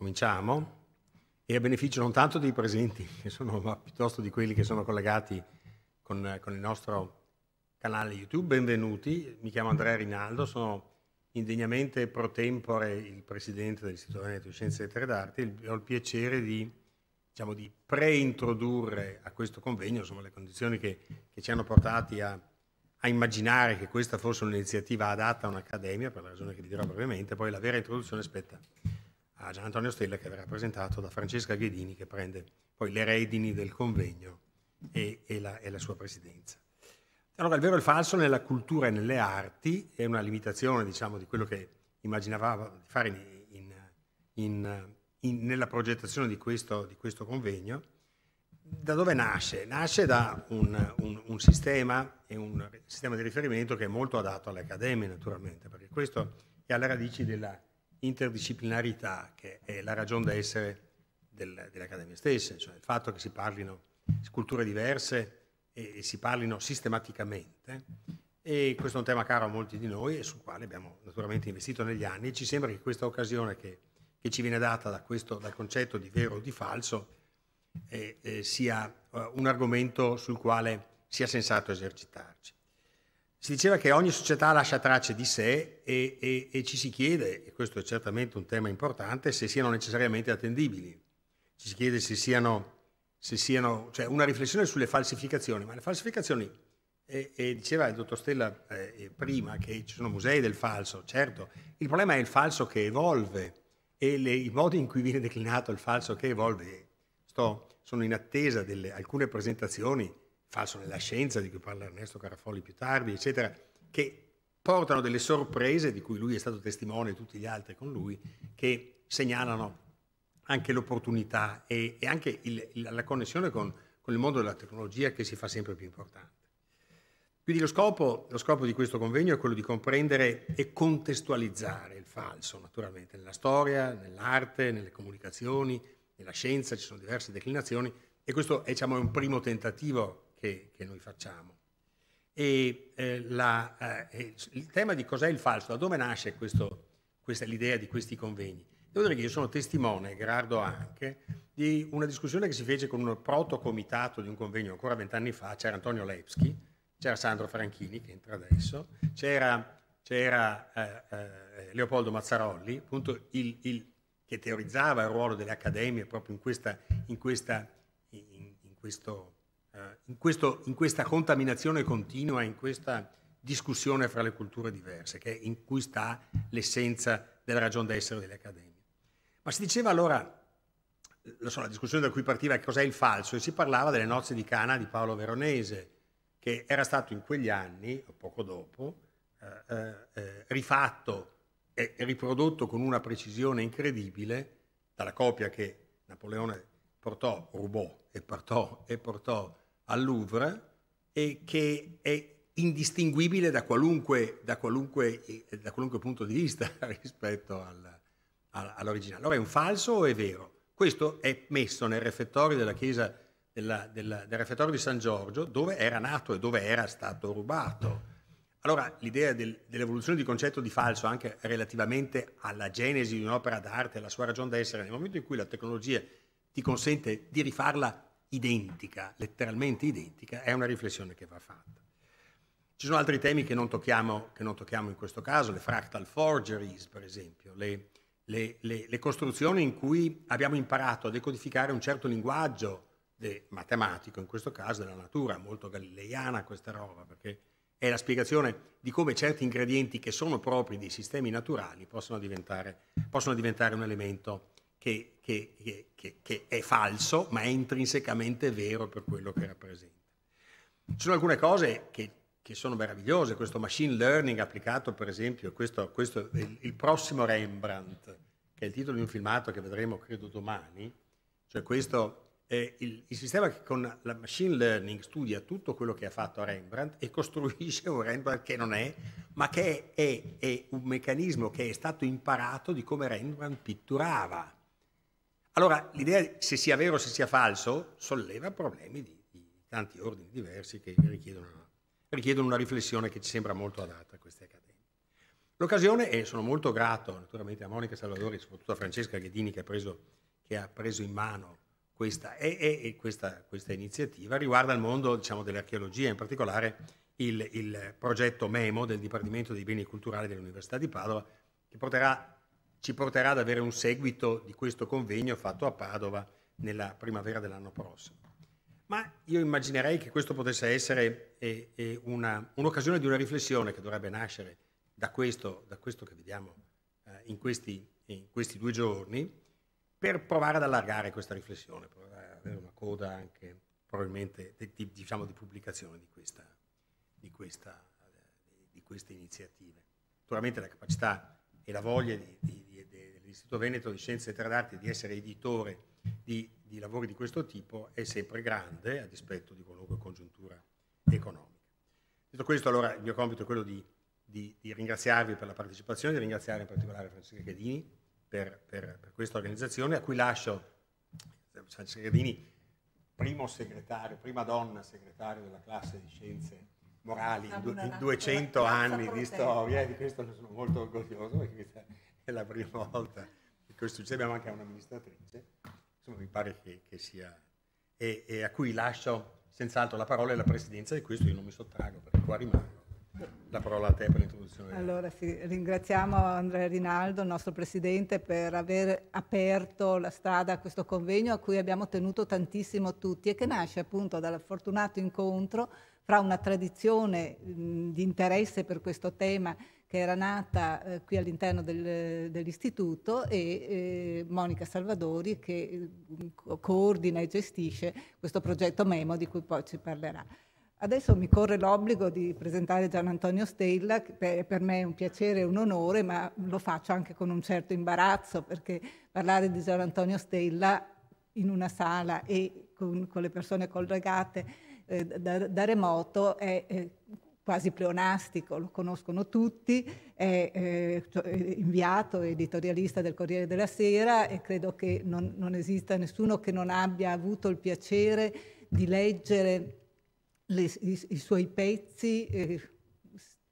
Cominciamo? E a beneficio non tanto dei presenti, sono, ma piuttosto di quelli che sono collegati con, con, il nostro canale YouTube. Benvenuti, mi chiamo Andrea Rinaldo, sono indegnamente pro tempore il presidente dell'Istituto Veneto di Scienze e Lettere d'Arte e ho il piacere di, diciamo, di preintrodurre a questo convegno insomma, le condizioni che, che ci hanno portati a, a immaginare che questa fosse un'iniziativa adatta a un'accademia, per la ragione che vi dirò brevemente, poi la vera introduzione spetta a Gian Antonio Stella che verrà presentato da Francesca Ghedini che prende poi le redini del convegno e, e, la, e la sua presidenza. Allora, il vero e il falso nella cultura e nelle arti è una limitazione, diciamo, di quello che immaginavamo di fare in, in, in, nella progettazione di questo, di questo, convegno. Da dove nasce? Nasce da un, un, un sistema e un sistema di riferimento che è molto adatto alle accademie, naturalmente, perché questo è alle radici della, interdisciplinarità che è la ragione d'essere del, dell'Accademia stessa, cioè il fatto che si parlino culture diverse e, e si parlino sistematicamente. E questo è un tema caro a molti di noi e sul quale abbiamo naturalmente investito negli anni e ci sembra che questa occasione che, che ci viene data da questo, dal concetto di vero o di falso eh, eh, sia eh, un argomento sul quale sia sensato esercitarci. Si diceva che ogni società lascia tracce di sé e, e, e, ci si chiede, e questo è certamente un tema importante, se siano necessariamente attendibili. Ci si chiede se siano, se siano cioè una riflessione sulle falsificazioni, ma le falsificazioni, e, e diceva il dottor Stella eh, prima che ci sono musei del falso, certo, il problema è il falso che evolve e le, i modi in cui viene declinato il falso che evolve. Sto, sono in attesa di alcune presentazioni falso nella scienza, di cui parla Ernesto Carafoli più tardi, eccetera, che portano delle sorprese, di cui lui è stato testimone e tutti gli altri con lui, che segnalano anche l'opportunità e, e anche il, la connessione con, con, il mondo della tecnologia che si fa sempre più importante. Quindi lo scopo, lo scopo di questo convegno è quello di comprendere e contestualizzare il falso, naturalmente, nella storia, nell'arte, nelle comunicazioni, nella scienza, ci sono diverse declinazioni e questo è diciamo, un primo tentativo che, che noi facciamo. E, eh, la, eh, eh il tema di cos'è il falso, da dove nasce questo, questa, l'idea di questi convegni? Devo dire che io sono testimone, Gerardo anche, di una discussione che si fece con un protocomitato di un convegno ancora vent'anni fa, c'era Antonio Lepski, c'era Sandro Franchini che entra adesso, c'era, eh, eh, Leopoldo Mazzarolli, appunto il, il, che teorizzava il ruolo delle accademie proprio in, questa, in, questa, in, in questo eh, in, questo, in, questa contaminazione continua, in questa discussione fra le culture diverse, che è in cui sta l'essenza della ragione d'essere delle accademie. Ma si diceva allora, eh, so, la discussione da cui partiva è cos'è il falso, e si parlava delle nozze di Cana di Paolo Veronese, che era stato in quegli anni, o poco dopo, eh, eh, eh rifatto e riprodotto con una precisione incredibile dalla copia che Napoleone portò, rubò e portò, e portò al Louvre e che è indistinguibile da qualunque, da qualunque, eh, da qualunque punto di vista rispetto al, al, all'originale. Allora è un falso o è vero? Questo è messo nel refettorio della chiesa della, della, del refettorio di San Giorgio dove era nato e dove era stato rubato. Allora l'idea del, dell'evoluzione di concetto di falso anche relativamente alla genesi di un'opera d'arte, alla sua ragione d'essere, nel momento in cui la tecnologia ti consente di rifarla identica, letteralmente identica, è una riflessione che va fatta. Ci sono altri temi che non tocchiamo, che non tocchiamo in questo caso, le fractal forgeries, per esempio, le, le, le, le, costruzioni in cui abbiamo imparato a decodificare un certo linguaggio de, matematico, in questo caso della natura, molto galileiana questa roba, perché è la spiegazione di come certi ingredienti che sono propri dei sistemi naturali possono diventare, possono diventare un elemento che, che, che, che, è falso, ma è intrinsecamente vero per quello che rappresenta. Ci sono alcune cose che, sono meravigliose, questo machine learning applicato per esempio, questo, questo il, il prossimo Rembrandt, che è il titolo di un filmato che vedremo credo domani, cioè questo il, il, sistema che con la machine learning studia tutto quello che ha fatto Rembrandt e costruisce un Rembrandt che non è, ma che è, è, è un meccanismo che è stato imparato di come Rembrandt pitturava. Allora, l'idea, se sia vero o se sia falso, solleva problemi di, di tanti ordini diversi che richiedono una, richiedono una, riflessione che ci sembra molto adatta a queste accademie. L'occasione, e sono molto grato naturalmente a Monica Salvadori, e soprattutto a Francesca Ghedini che ha preso, che ha preso in mano questa, e, e questa, questa, iniziativa, riguarda il mondo diciamo, dell'archeologia, in particolare il, il progetto MEMO del Dipartimento dei Beni Culturali dell'Università di Padova, che porterà ci porterà ad avere un seguito di questo convegno fatto a Padova nella primavera dell'anno prossimo. Ma io immaginerei che questo potesse essere eh, eh, una, un'occasione di una riflessione che dovrebbe nascere da questo, da questo che vediamo eh, in, questi, in, questi, due giorni, per provare ad allargare questa riflessione, provare ad avere una coda anche probabilmente di, diciamo, di pubblicazione di, questa, di, questa, di, queste iniziative. Naturalmente la capacità e la voglia di dell'Istituto Veneto di Scienze e Tre di essere editore di, di, lavori di questo tipo è sempre grande a dispetto di qualunque congiuntura economica. Detto questo, allora il mio compito è quello di, di, di ringraziarvi per la partecipazione, di ringraziare in particolare Francesca Chedini per, per, per questa organizzazione, a cui lascio Francesca Chedini, primo segretario, prima donna segretario della classe di scienze morali in, 200 anni di storia, di questo ne sono molto orgoglioso perché questa è la prima volta che questo succede, abbiamo anche un'amministratrice, insomma mi pare che, che sia, e, e, a cui lascio senz'altro la parola e la presidenza di questo, io non mi sottrago perché qua rimango. La parola a te per l'introduzione. Allora, sì, ringraziamo Andrea Rinaldo, il nostro presidente, per aver aperto la strada a questo convegno a cui abbiamo tenuto tantissimo tutti e che nasce appunto dal fortunato incontro fra una tradizione mh, di interesse per questo tema che era nata eh, qui all'interno del, dell'istituto e eh, Monica Salvadori che mm, coordina e gestisce questo progetto Memo di cui poi ci parlerà. Adesso mi corre l'obbligo di presentare Gian Antonio Stella, che per me è un piacere e un onore, ma lo faccio anche con un certo imbarazzo, perché parlare di Gian Antonio Stella in una sala e con, con le persone collegate eh, da, da, remoto è eh, quasi pleonastico, lo conoscono tutti, è eh, cioè, inviato editorialista del Corriere della Sera e credo che non, non esista nessuno che non abbia avuto il piacere di leggere le, i, i, suoi pezzi eh,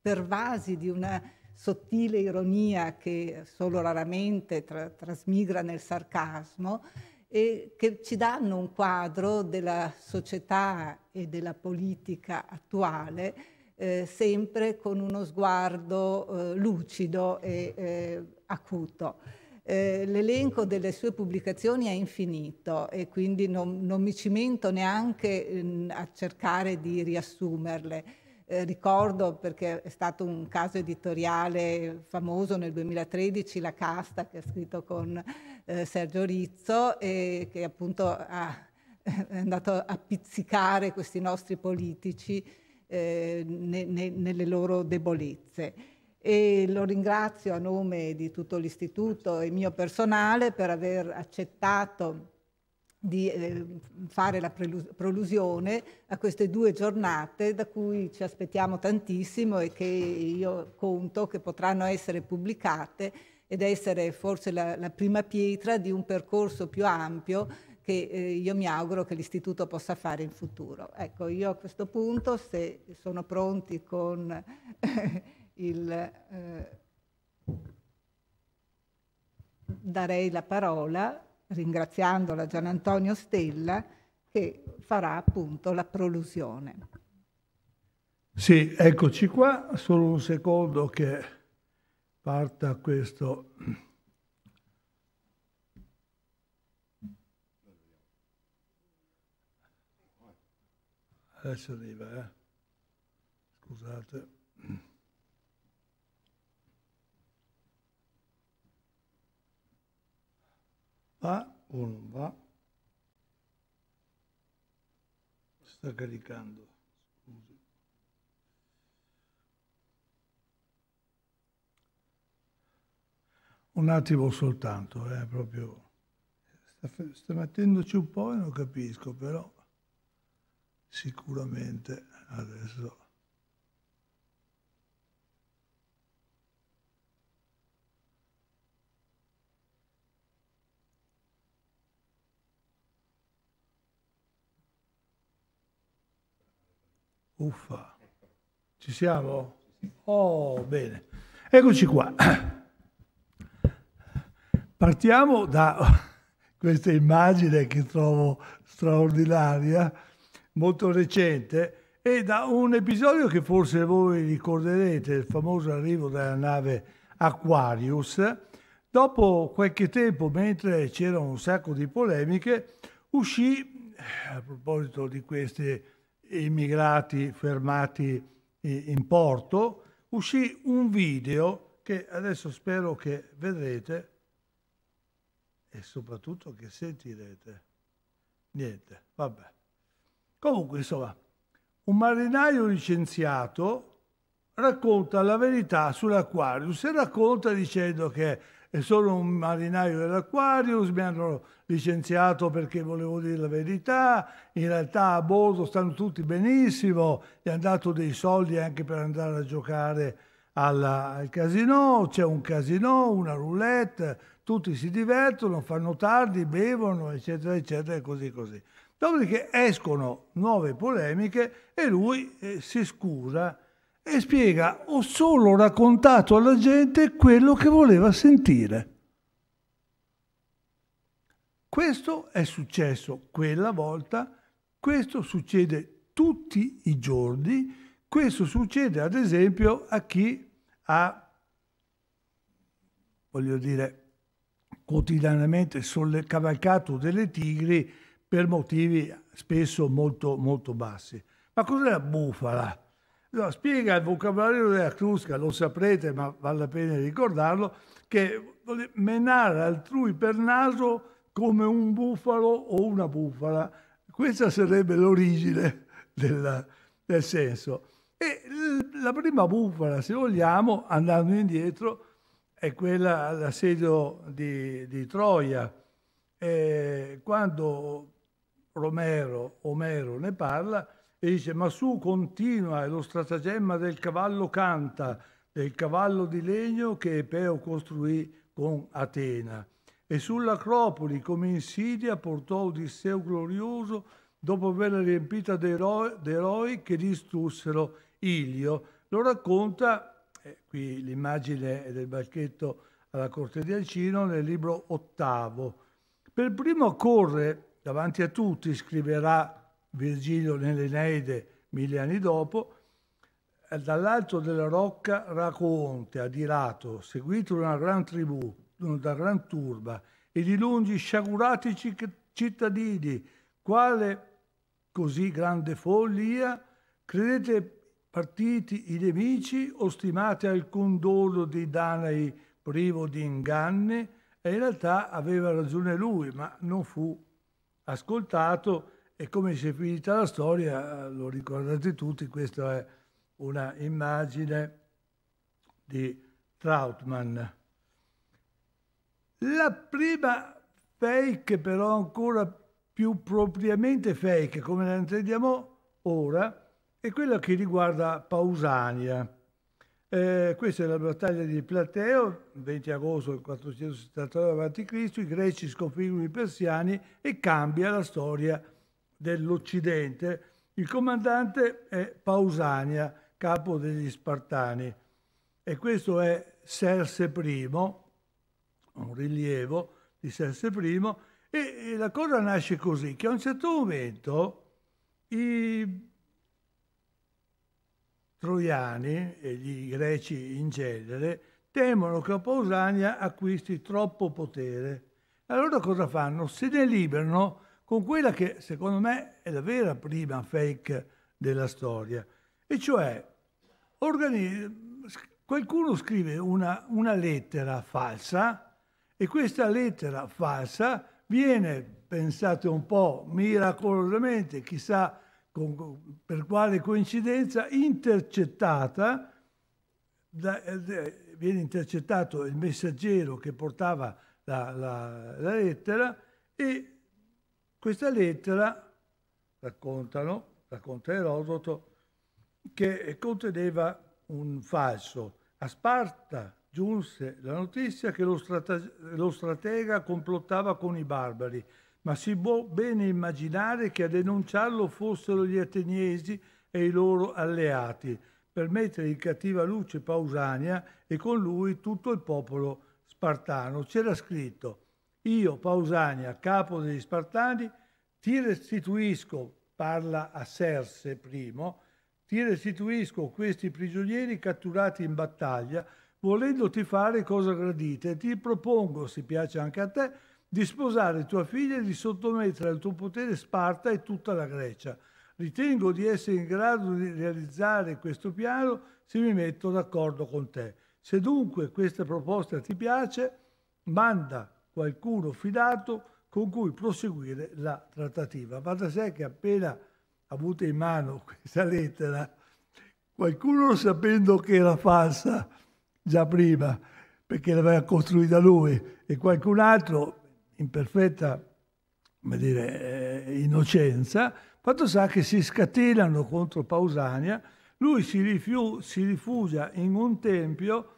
pervasi di una sottile ironia che solo raramente tra, trasmigra nel sarcasmo e che ci danno un quadro della società e della politica attuale eh, sempre con uno sguardo eh, lucido e eh, acuto. Eh, l'elenco delle sue pubblicazioni è infinito e quindi non, non mi cimento neanche mm, a cercare di riassumerle. Eh, ricordo perché è stato un caso editoriale famoso nel 2013, La Casta, che ha scritto con eh, Sergio Rizzo e che appunto ha, è andato a pizzicare questi nostri politici eh, ne, ne, nelle loro debolezze. E lo ringrazio a nome di tutto l'Istituto e mio personale per aver accettato di eh, fare la prolusione a queste due giornate da cui ci aspettiamo tantissimo e che io conto che potranno essere pubblicate ed essere forse la, la prima pietra di un percorso più ampio che eh, io mi auguro che l'Istituto possa fare in futuro. Ecco, io a questo punto, se sono pronti con eh, il... Eh, darei la parola, ringraziandola Gian Antonio Stella, che farà appunto la prolusione. Sì, eccoci qua, solo un secondo che parta questo Adesso arriva, eh. Scusate. Va o non va? Sta caricando. Scusi. Un attimo soltanto, eh, proprio. Sta, sta mettendoci un po' e non capisco, però sicuramente adesso Uffa, ci siamo? Oh, bene. Eccoci qua. Partiamo da questa immagine che trovo straordinaria molto recente e da un episodio che forse voi ricorderete, il famoso arrivo della nave Aquarius, dopo qualche tempo, mentre c'erano un sacco di polemiche, uscì, eh, a proposito di questi immigrati fermati in porto, uscì un video che adesso spero che vedrete e soprattutto che sentirete. Niente, vabbè. Comunque, insomma, un marinaio licenziato racconta la verità sull'Aquarius e racconta dicendo che è solo un marinaio dell'Aquarius, mi hanno licenziato perché volevo dire la verità, in realtà a bordo stanno tutti benissimo, gli hanno dato dei soldi anche per andare a giocare alla, al casino, c'è un casino, una roulette, tutti si divertono, fanno tardi, bevono, eccetera, eccetera, e così così. Dopodiché escono nuove polemiche e lui eh, si scusa e spiega ho solo raccontato alla gente quello che voleva sentire. Questo è successo quella volta, questo succede tutti i giorni, questo succede ad esempio a chi ha, voglio dire, quotidianamente cavalcato delle tigri per motivi spesso molto, molto bassi. Ma cos'è la bufala? No, spiega il vocabolario della Crusca, lo saprete, ma vale la pena ricordarlo, che menare altrui per naso come un bufalo o una bufala. Questa sarebbe l'origine del, del senso. E la prima bufala, se vogliamo, andando indietro, è quella all'assedio di, di Troia, eh, quando Romero, Omero ne parla e dice ma su continua lo stratagemma del cavallo canta, del cavallo di legno che Epeo costruì con Atena. E sull'Acropoli come insidia portò Odisseo glorioso dopo averla riempita dei eroi, che distrussero Ilio. Lo racconta, eh, qui l'immagine del balchetto alla corte di Alcino, nel libro ottavo. Per primo occorre davanti a tutti, scriverà Virgilio nell'Eneide mille anni dopo, dall'alto della rocca Raconte, adirato, seguito da una gran tribù, da una gran turba, e di lungi sciagurati cittadini, quale così grande follia, credete partiti i nemici, o stimate alcun condolo dei Danai privo di inganni, e in realtà aveva ragione lui, ma non fu ascoltato e come si è finita la storia, eh, lo ricordate tutti, questa è una immagine di Trautmann. La prima fake, però ancora più propriamente fake, come la intendiamo ora, è quella che riguarda Pausania. Eh, questa è la battaglia di Plateo, 20 agosto 479 a.C., i greci sconfiggono i persiani e cambia la storia dell'Occidente. Il comandante è Pausania, capo degli Spartani, e questo è Serse I, un rilievo di Serse I, e, e la cosa nasce così, che a un certo momento i troiani e gli greci in genere temono che Pausania acquisti troppo potere. Allora cosa fanno? Se ne liberano con quella che secondo me è la vera prima fake della storia, e cioè qualcuno scrive una, una lettera falsa e questa lettera falsa viene, pensate un po' miracolosamente, chissà con, per quale coincidenza, intercettata, da, eh, viene intercettato il messaggero che portava la, la, la lettera e questa lettera, raccontano, racconta Erodoto, che conteneva un falso. A Sparta giunse la notizia che lo, strate- lo stratega complottava con i barbari ma si può bene immaginare che a denunciarlo fossero gli ateniesi e i loro alleati, per mettere in cattiva luce Pausania e con lui tutto il popolo spartano. C'era scritto, io Pausania, capo degli Spartani, ti restituisco, parla a Serse primo, ti restituisco questi prigionieri catturati in battaglia, volendoti fare cosa gradite, ti propongo, se piace anche a te, di sposare tua figlia e di sottomettere al tuo potere Sparta e tutta la Grecia. Ritengo di essere in grado di realizzare questo piano se mi metto d'accordo con te. Se dunque questa proposta ti piace, manda qualcuno fidato con cui proseguire la trattativa. Ma da sé che appena avuta in mano questa lettera, qualcuno sapendo che era falsa già prima, perché l'aveva costruita lui, e qualcun altro in perfetta come dire, eh, innocenza, fatto sa che si scatenano contro Pausania, lui si, rifiu- si rifugia in un tempio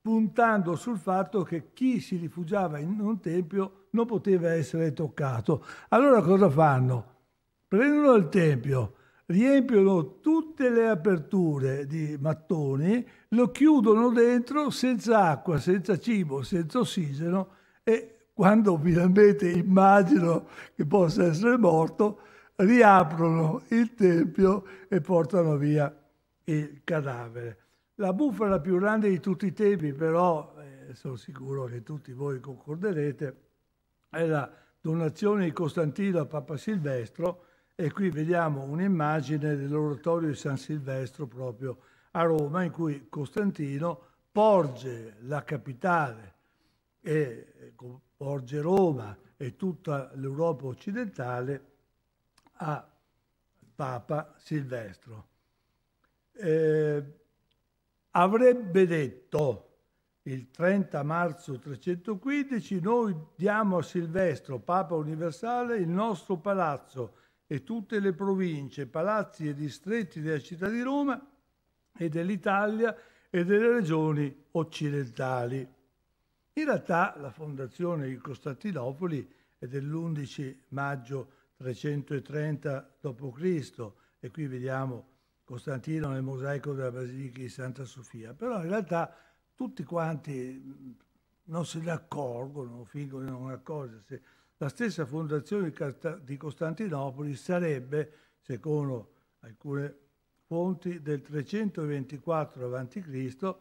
puntando sul fatto che chi si rifugiava in un tempio non poteva essere toccato. Allora cosa fanno? Prendono il tempio, riempiono tutte le aperture di mattoni, lo chiudono dentro senza acqua, senza cibo, senza ossigeno e quando finalmente immagino che possa essere morto, riaprono il tempio e portano via il cadavere. La bufala più grande di tutti i tempi, però eh, sono sicuro che tutti voi concorderete, è la donazione di Costantino a Papa Silvestro e qui vediamo un'immagine dell'oratorio di San Silvestro proprio a Roma in cui Costantino porge la capitale e con Porge Roma e tutta l'Europa occidentale a Papa Silvestro. Eh, avrebbe detto il 30 marzo 315 noi diamo a Silvestro, Papa Universale, il nostro palazzo e tutte le province, palazzi e distretti della città di Roma e dell'Italia e delle regioni occidentali. In realtà la fondazione di Costantinopoli è dell'11 maggio 330 d.C. e qui vediamo Costantino nel mosaico della Basilica di Santa Sofia, però in realtà tutti quanti non se ne accorgono, fingono di non accorgersi. La stessa fondazione di Costantinopoli sarebbe, secondo alcune fonti, del 324 a.C.,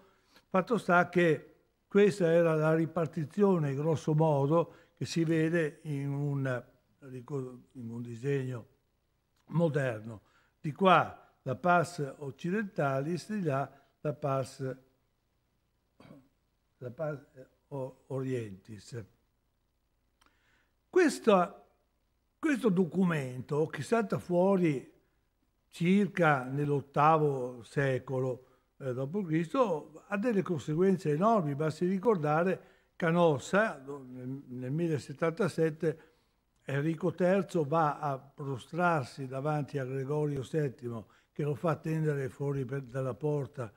fatto sta che questa era la ripartizione, grosso modo, che si vede in un, in un disegno moderno. Di qua la pass occidentalis, di là la pass, la pars orientis. Questo, questo documento, che salta fuori circa nell'ottavo secolo, eh, d.C., ha delle conseguenze enormi. Basti ricordare Canossa, nel 1077 Enrico III va a prostrarsi davanti a Gregorio VII, che lo fa tendere fuori per, dalla porta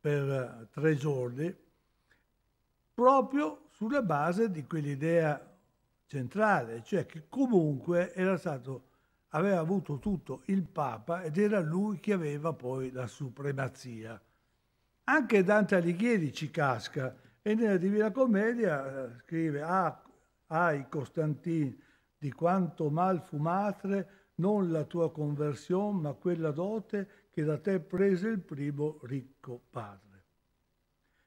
per eh, tre giorni, proprio sulla base di quell'idea centrale, cioè che comunque stato, aveva avuto tutto il Papa ed era lui che aveva poi la supremazia. Anche Dante Alighieri ci casca e nella Divina Commedia eh, scrive ah, «Ai Costantini, di quanto mal fu matre non la tua conversione, ma quella dote che da te prese il primo ricco padre».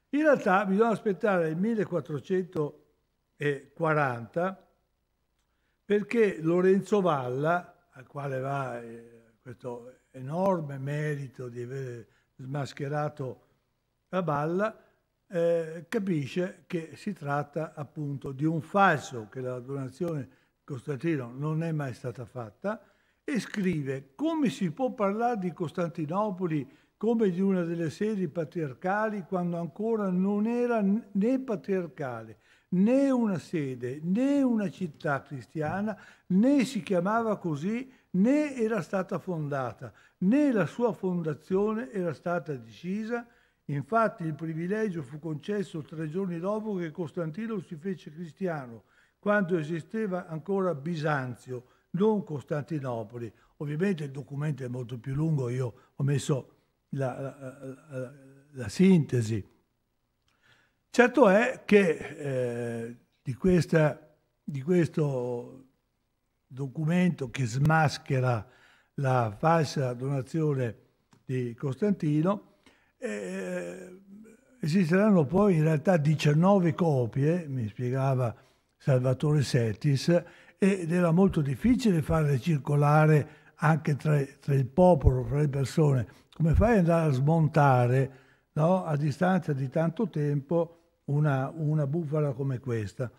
In realtà bisogna aspettare il 1440 perché Lorenzo Valla, al quale va eh, questo enorme merito di aver smascherato la balla, eh, capisce che si tratta appunto di un falso, che la donazione di Costantino non è mai stata fatta, e scrive come si può parlare di Costantinopoli come di una delle sedi patriarcali quando ancora non era né patriarcale, né una sede, né una città cristiana, né si chiamava così, né era stata fondata, né la sua fondazione era stata decisa, Infatti il privilegio fu concesso tre giorni dopo che Costantino si fece cristiano, quando esisteva ancora Bisanzio, non Costantinopoli. Ovviamente il documento è molto più lungo, io ho messo la, la, la, la sintesi. Certo è che eh, di, questa, di questo documento che smaschera la falsa donazione di Costantino, eh, esisteranno poi in realtà 19 copie, mi spiegava Salvatore Settis, ed era molto difficile farle circolare anche tra, tra il popolo, tra le persone. Come fai ad andare a smontare no, a distanza di tanto tempo una, una bufala come questa?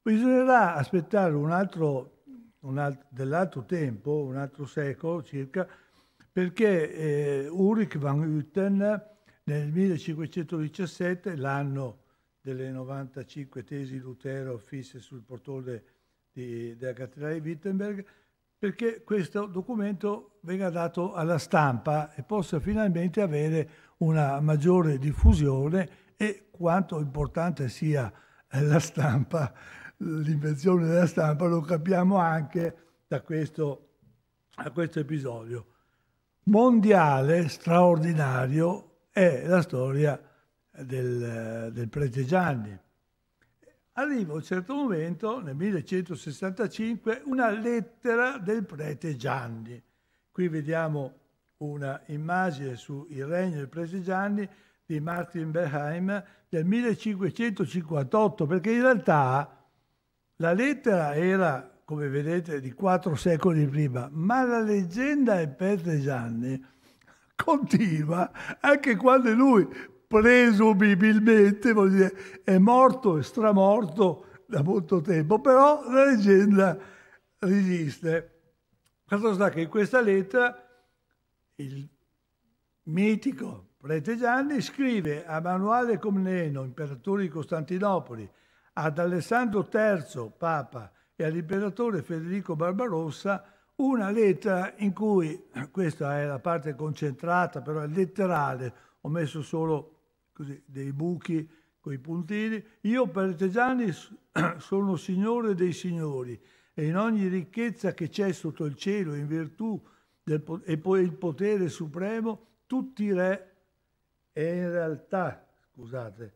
Bisognerà aspettare un altro, un altro, dell'altro tempo, un altro secolo circa, perché eh, Ulrich van Hutten nel 1517, l'anno delle 95 tesi Lutero fisse sul portone di, della cattedrale di Wittenberg, perché questo documento venga dato alla stampa e possa finalmente avere una maggiore diffusione e quanto importante sia la stampa, l'invenzione della stampa, lo capiamo anche da questo, questo episodio. Mondiale straordinario è la storia del, del prete Gianni. Arriva a un certo momento, nel 1165, una lettera del prete Gianni. Qui vediamo una immagine su Il regno del prete Gianni di Martin Berheim del 1558, perché in realtà la lettera era, come vedete, di quattro secoli prima, ma la leggenda del prete Gianni continua anche quando lui presumibilmente dire, è morto e stramorto da molto tempo, però la leggenda resiste. Fatto sta che in questa lettera il mitico prete Gianni scrive a Manuele Comneno, imperatore di Costantinopoli, ad Alessandro III, papa, e all'imperatore Federico Barbarossa una lettera in cui, questa è la parte concentrata, però è letterale, ho messo solo così, dei buchi con i puntini, io per Tegiani sono signore dei signori e in ogni ricchezza che c'è sotto il cielo, in virtù del, e poi il potere supremo, tutti i re e in realtà, scusate,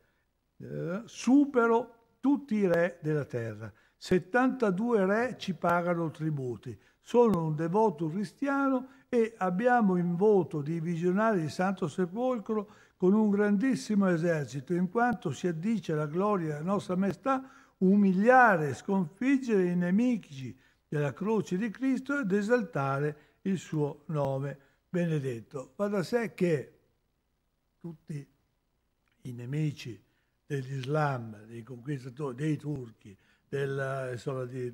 eh, supero tutti i re della terra. 72 re ci pagano tributi sono un devoto cristiano e abbiamo in voto di visionare il Santo Sepolcro con un grandissimo esercito, in quanto si addice alla gloria della nostra maestà umiliare, sconfiggere i nemici della croce di Cristo ed esaltare il suo nome benedetto. Va da sé che tutti i nemici dell'Islam, dei conquistatori, dei turchi, del, insomma, di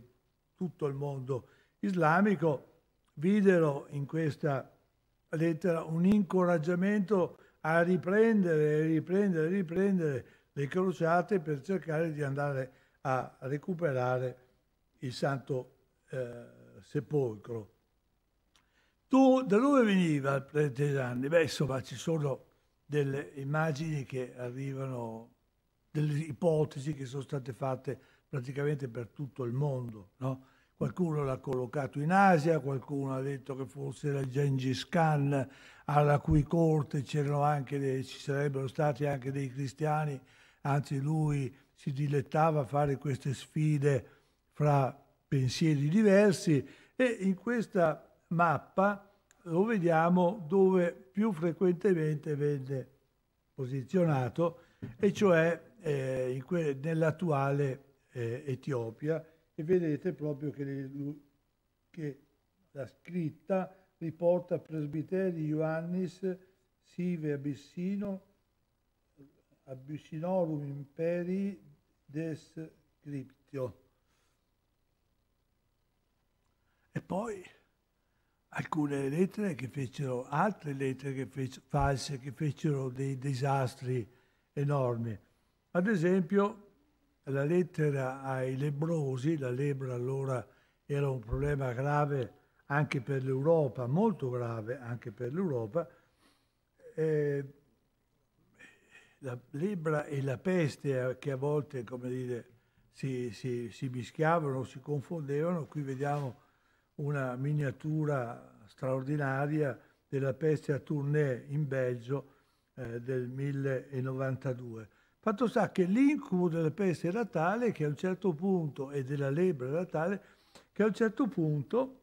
tutto il mondo islamico videro in questa lettera un incoraggiamento a riprendere, riprendere, riprendere le crociate per cercare di andare a recuperare il santo eh, sepolcro. Tu da dove veniva il prete Gianni? Beh, insomma, ci sono delle immagini che arrivano, delle ipotesi che sono state fatte praticamente per tutto il mondo, no? Qualcuno l'ha collocato in Asia, qualcuno ha detto che forse era Gengis Khan, alla cui corte dei, ci sarebbero stati anche dei cristiani, anzi lui si dilettava a fare queste sfide fra pensieri diversi e in questa mappa lo vediamo dove più frequentemente venne posizionato e cioè eh, nell'attuale eh, Etiopia e vedete proprio che, le, che la scritta riporta presbiteri Ioannis Sive Abissino Abissinorum Imperi des Cryptio. E poi alcune lettere che fecero, altre lettere che fece, false che fecero dei disastri enormi. Ad esempio la lettera ai lebrosi, la lebra allora era un problema grave anche per l'Europa, molto grave anche per l'Europa, eh, la lebra e la peste eh, che a volte, come dire, si, si, si mischiavano, si confondevano, qui vediamo una miniatura straordinaria della peste a Tournai in Belgio eh, del 1092. Fatto sa che l'incubo della peste era tale che a un certo punto, e della lebbra era tale, che a un certo punto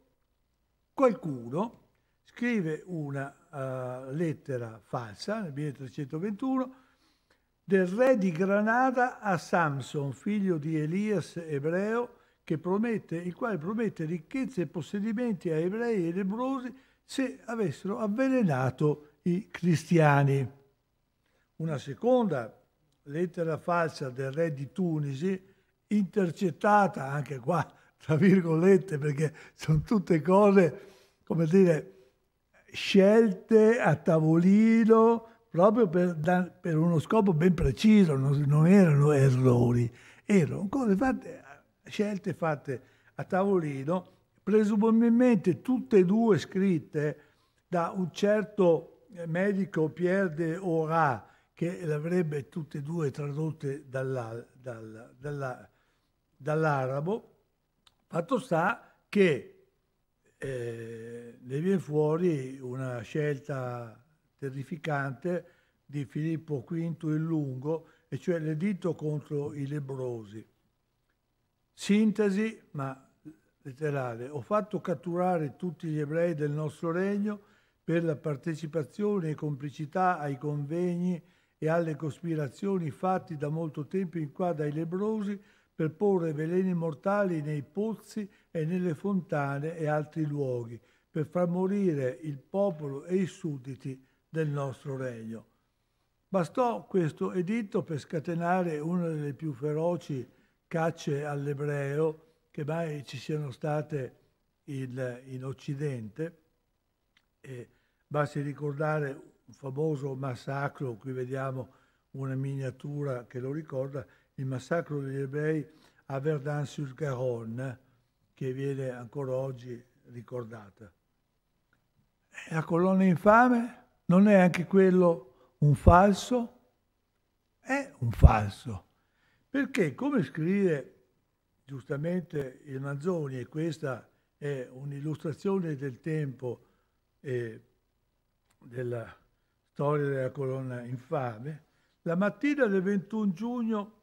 qualcuno scrive una uh, lettera falsa nel 1321 del re di Granada a Samson, figlio di Elias ebreo, promette, il quale promette ricchezze e possedimenti a ebrei e lebrosi se avessero avvelenato i cristiani. Una seconda lettera falsa del re di Tunisi, intercettata anche qua, tra virgolette, perché sono tutte cose, come dire, scelte a tavolino proprio per, per uno scopo ben preciso, non, non, erano errori, erano cose fatte, scelte fatte a tavolino, presumibilmente tutte e due scritte da un certo medico Pierre de Orat, che le tutte e due tradotte dalla, dalla, dalla, dall'arabo, fatto sta che eh, ne viene fuori una scelta terrificante di Filippo V il Lungo, e cioè l'editto contro i lebrosi. Sintesi, ma letterale, ho fatto catturare tutti gli ebrei del nostro regno per la partecipazione e complicità ai convegni e alle cospirazioni fatti da molto tempo in qua dai lebrosi per porre veleni mortali nei pozzi e nelle fontane e altri luoghi, per far morire il popolo e i sudditi del nostro regno. Bastò questo editto per scatenare una delle più feroci cacce all'ebreo che mai ci siano state in, in Occidente. E basti ricordare famoso massacro, qui vediamo una miniatura che lo ricorda, il massacro degli ebrei a Verdun-sur-Garonne, che viene ancora oggi ricordata. La colonna infame non è anche quello un falso? È un falso. Perché, come scrive giustamente il Manzoni, e questa è un'illustrazione del tempo eh, della storia della colonna infame, la mattina del 21 giugno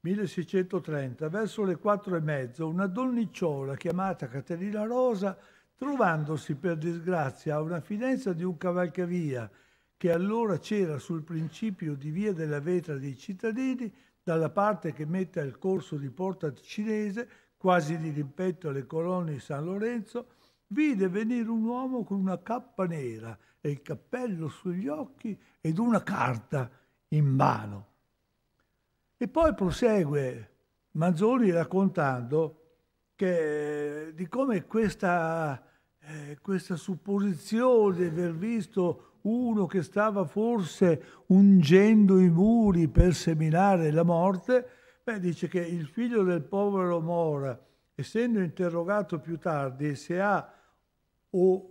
1630, verso le quattro e mezzo, una donnicciola chiamata Caterina Rosa, trovandosi per disgrazia a una finestra di un cavalcavia che allora c'era sul principio di via della vetra dei cittadini, dalla parte che mette al corso di Porta Cinese, quasi di rimpetto alle colonne di San Lorenzo, vide venire un uomo con una cappa nera e il cappello sugli occhi ed una carta in mano. E poi prosegue Manzoni raccontando che, di come questa, eh, questa supposizione di aver visto uno che stava forse ungendo i muri per seminare la morte, beh, dice che il figlio del povero Mora, essendo interrogato più tardi se ha o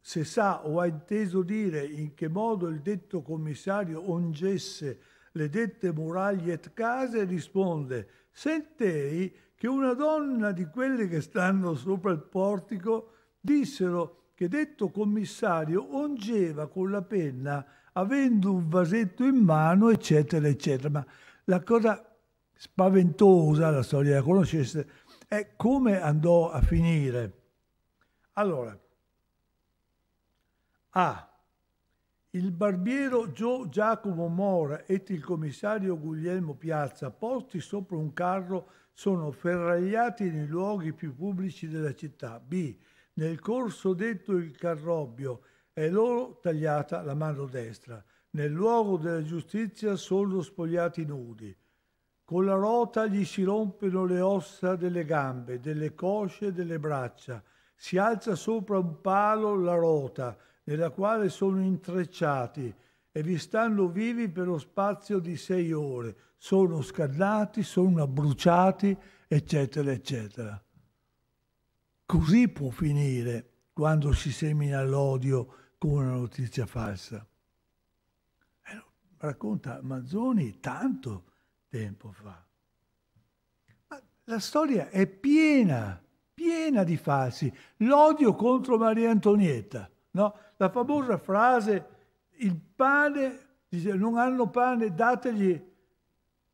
se sa o ha inteso dire in che modo il detto commissario ongesse le dette muraglie et case, risponde, sentei che una donna di quelle che stanno sopra il portico dissero che detto commissario ongeva con la penna avendo un vasetto in mano, eccetera, eccetera. Ma la cosa spaventosa, la storia la conoscesse, è come andò a finire. Allora, a. Il barbiero Gio Giacomo Mora e il commissario Guglielmo Piazza, posti sopra un carro, sono ferragliati nei luoghi più pubblici della città. B. Nel corso detto il Carrobbio è loro tagliata la mano destra. Nel luogo della giustizia sono spogliati nudi. Con la rota gli si rompono le ossa delle gambe, delle cosce e delle braccia. Si alza sopra un palo la rota nella quale sono intrecciati e vi stanno vivi per lo spazio di sei ore, sono scaldati, sono abbruciati, eccetera, eccetera. Così può finire quando si semina l'odio con una notizia falsa. Eh, racconta Mazzoni tanto tempo fa. Ma la storia è piena, piena di falsi. L'odio contro Maria Antonietta, no? La famosa frase, il pane, dice, non hanno pane, dategli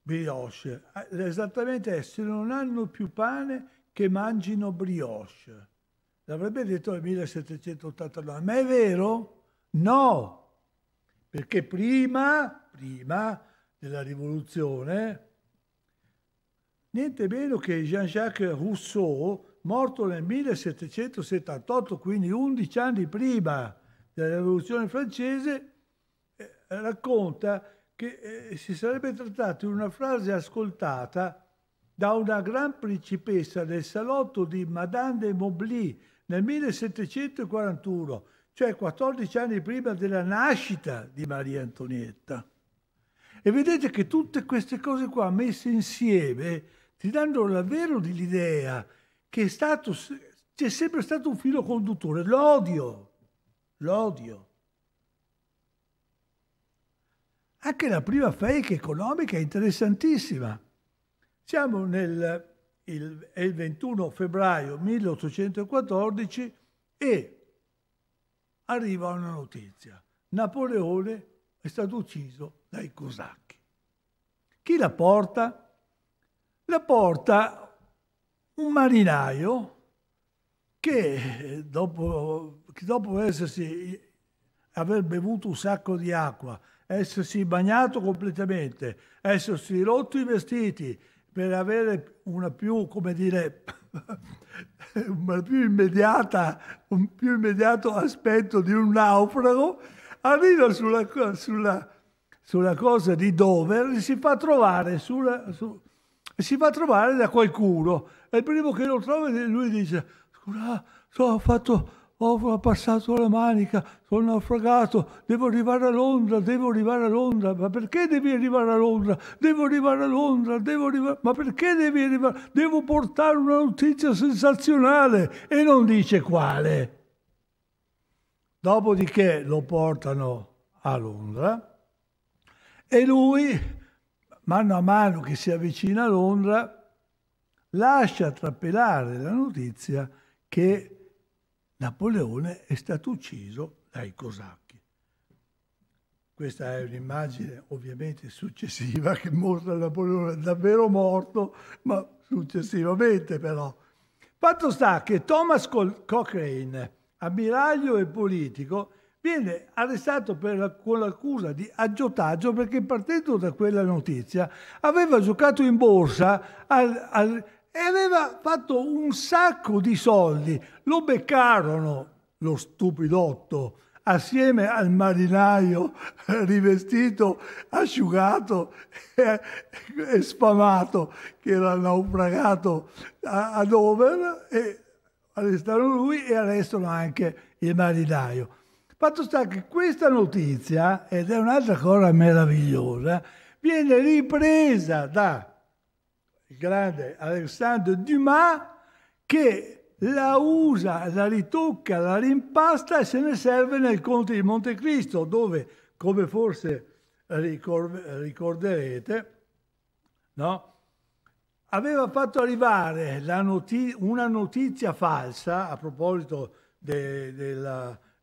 brioche. Eh, esattamente è, se non hanno più pane, che mangino brioche. L'avrebbe detto nel 1789. Ma è vero? No, perché prima, prima della rivoluzione, niente meno che Jean-Jacques Rousseau, morto nel 1778, quindi 11 anni prima, della rivoluzione francese eh, racconta che eh, si sarebbe trattato di una frase ascoltata da una gran principessa del salotto di Madame de Montbly nel 1741, cioè 14 anni prima della nascita di Maria Antonietta. E vedete che tutte queste cose qua messe insieme ti danno davvero l'idea che è stato, c'è sempre stato un filo conduttore, l'odio l'odio. Anche la prima fake economica è interessantissima. Siamo nel il, il 21 febbraio 1814 e arriva una notizia. Napoleone è stato ucciso dai cosacchi. Chi la porta? La porta un marinaio che dopo dopo essersi, aver bevuto un sacco di acqua, essersi bagnato completamente, essersi rotto i vestiti per avere una più, come dire, un più, un più immediato aspetto di un naufrago, arriva sulla, sulla, sulla cosa di Dover e si fa trovare sulla, su, si fa trovare da qualcuno. E il primo che lo trova lui dice, scusa, so, ho fatto, Oh, ho passato la manica, sono naufragato, devo arrivare a Londra, devo arrivare a Londra, ma perché devi arrivare a Londra? Devo arrivare a Londra, devo arrivare, ma perché devi arrivare? Devo portare una notizia sensazionale e non dice quale. Dopodiché lo portano a Londra e lui, mano a mano che si avvicina a Londra, lascia trapelare la notizia che Napoleone è stato ucciso dai cosacchi. Questa è un'immagine ovviamente successiva che mostra Napoleone davvero morto, ma successivamente però. Fatto sta che Thomas Cochrane, ammiraglio e politico, viene arrestato la, con l'accusa di aggiotaggio perché partendo da quella notizia aveva giocato in borsa al, al e aveva fatto un sacco di soldi. Lo beccarono, lo stupidotto, assieme al marinaio rivestito, asciugato e, e sfamato che era naufragato a, ad Over e arrestarono lui e arrestano anche il marinaio. Fatto sta che questa notizia, ed è un'altra cosa meravigliosa, viene ripresa da il grande Alexandre Dumas, che la usa, la ritocca, la rimpasta e se ne serve nel Conte di Montecristo, dove, come forse ricorderete, no? aveva fatto arrivare noti una notizia falsa a proposito de de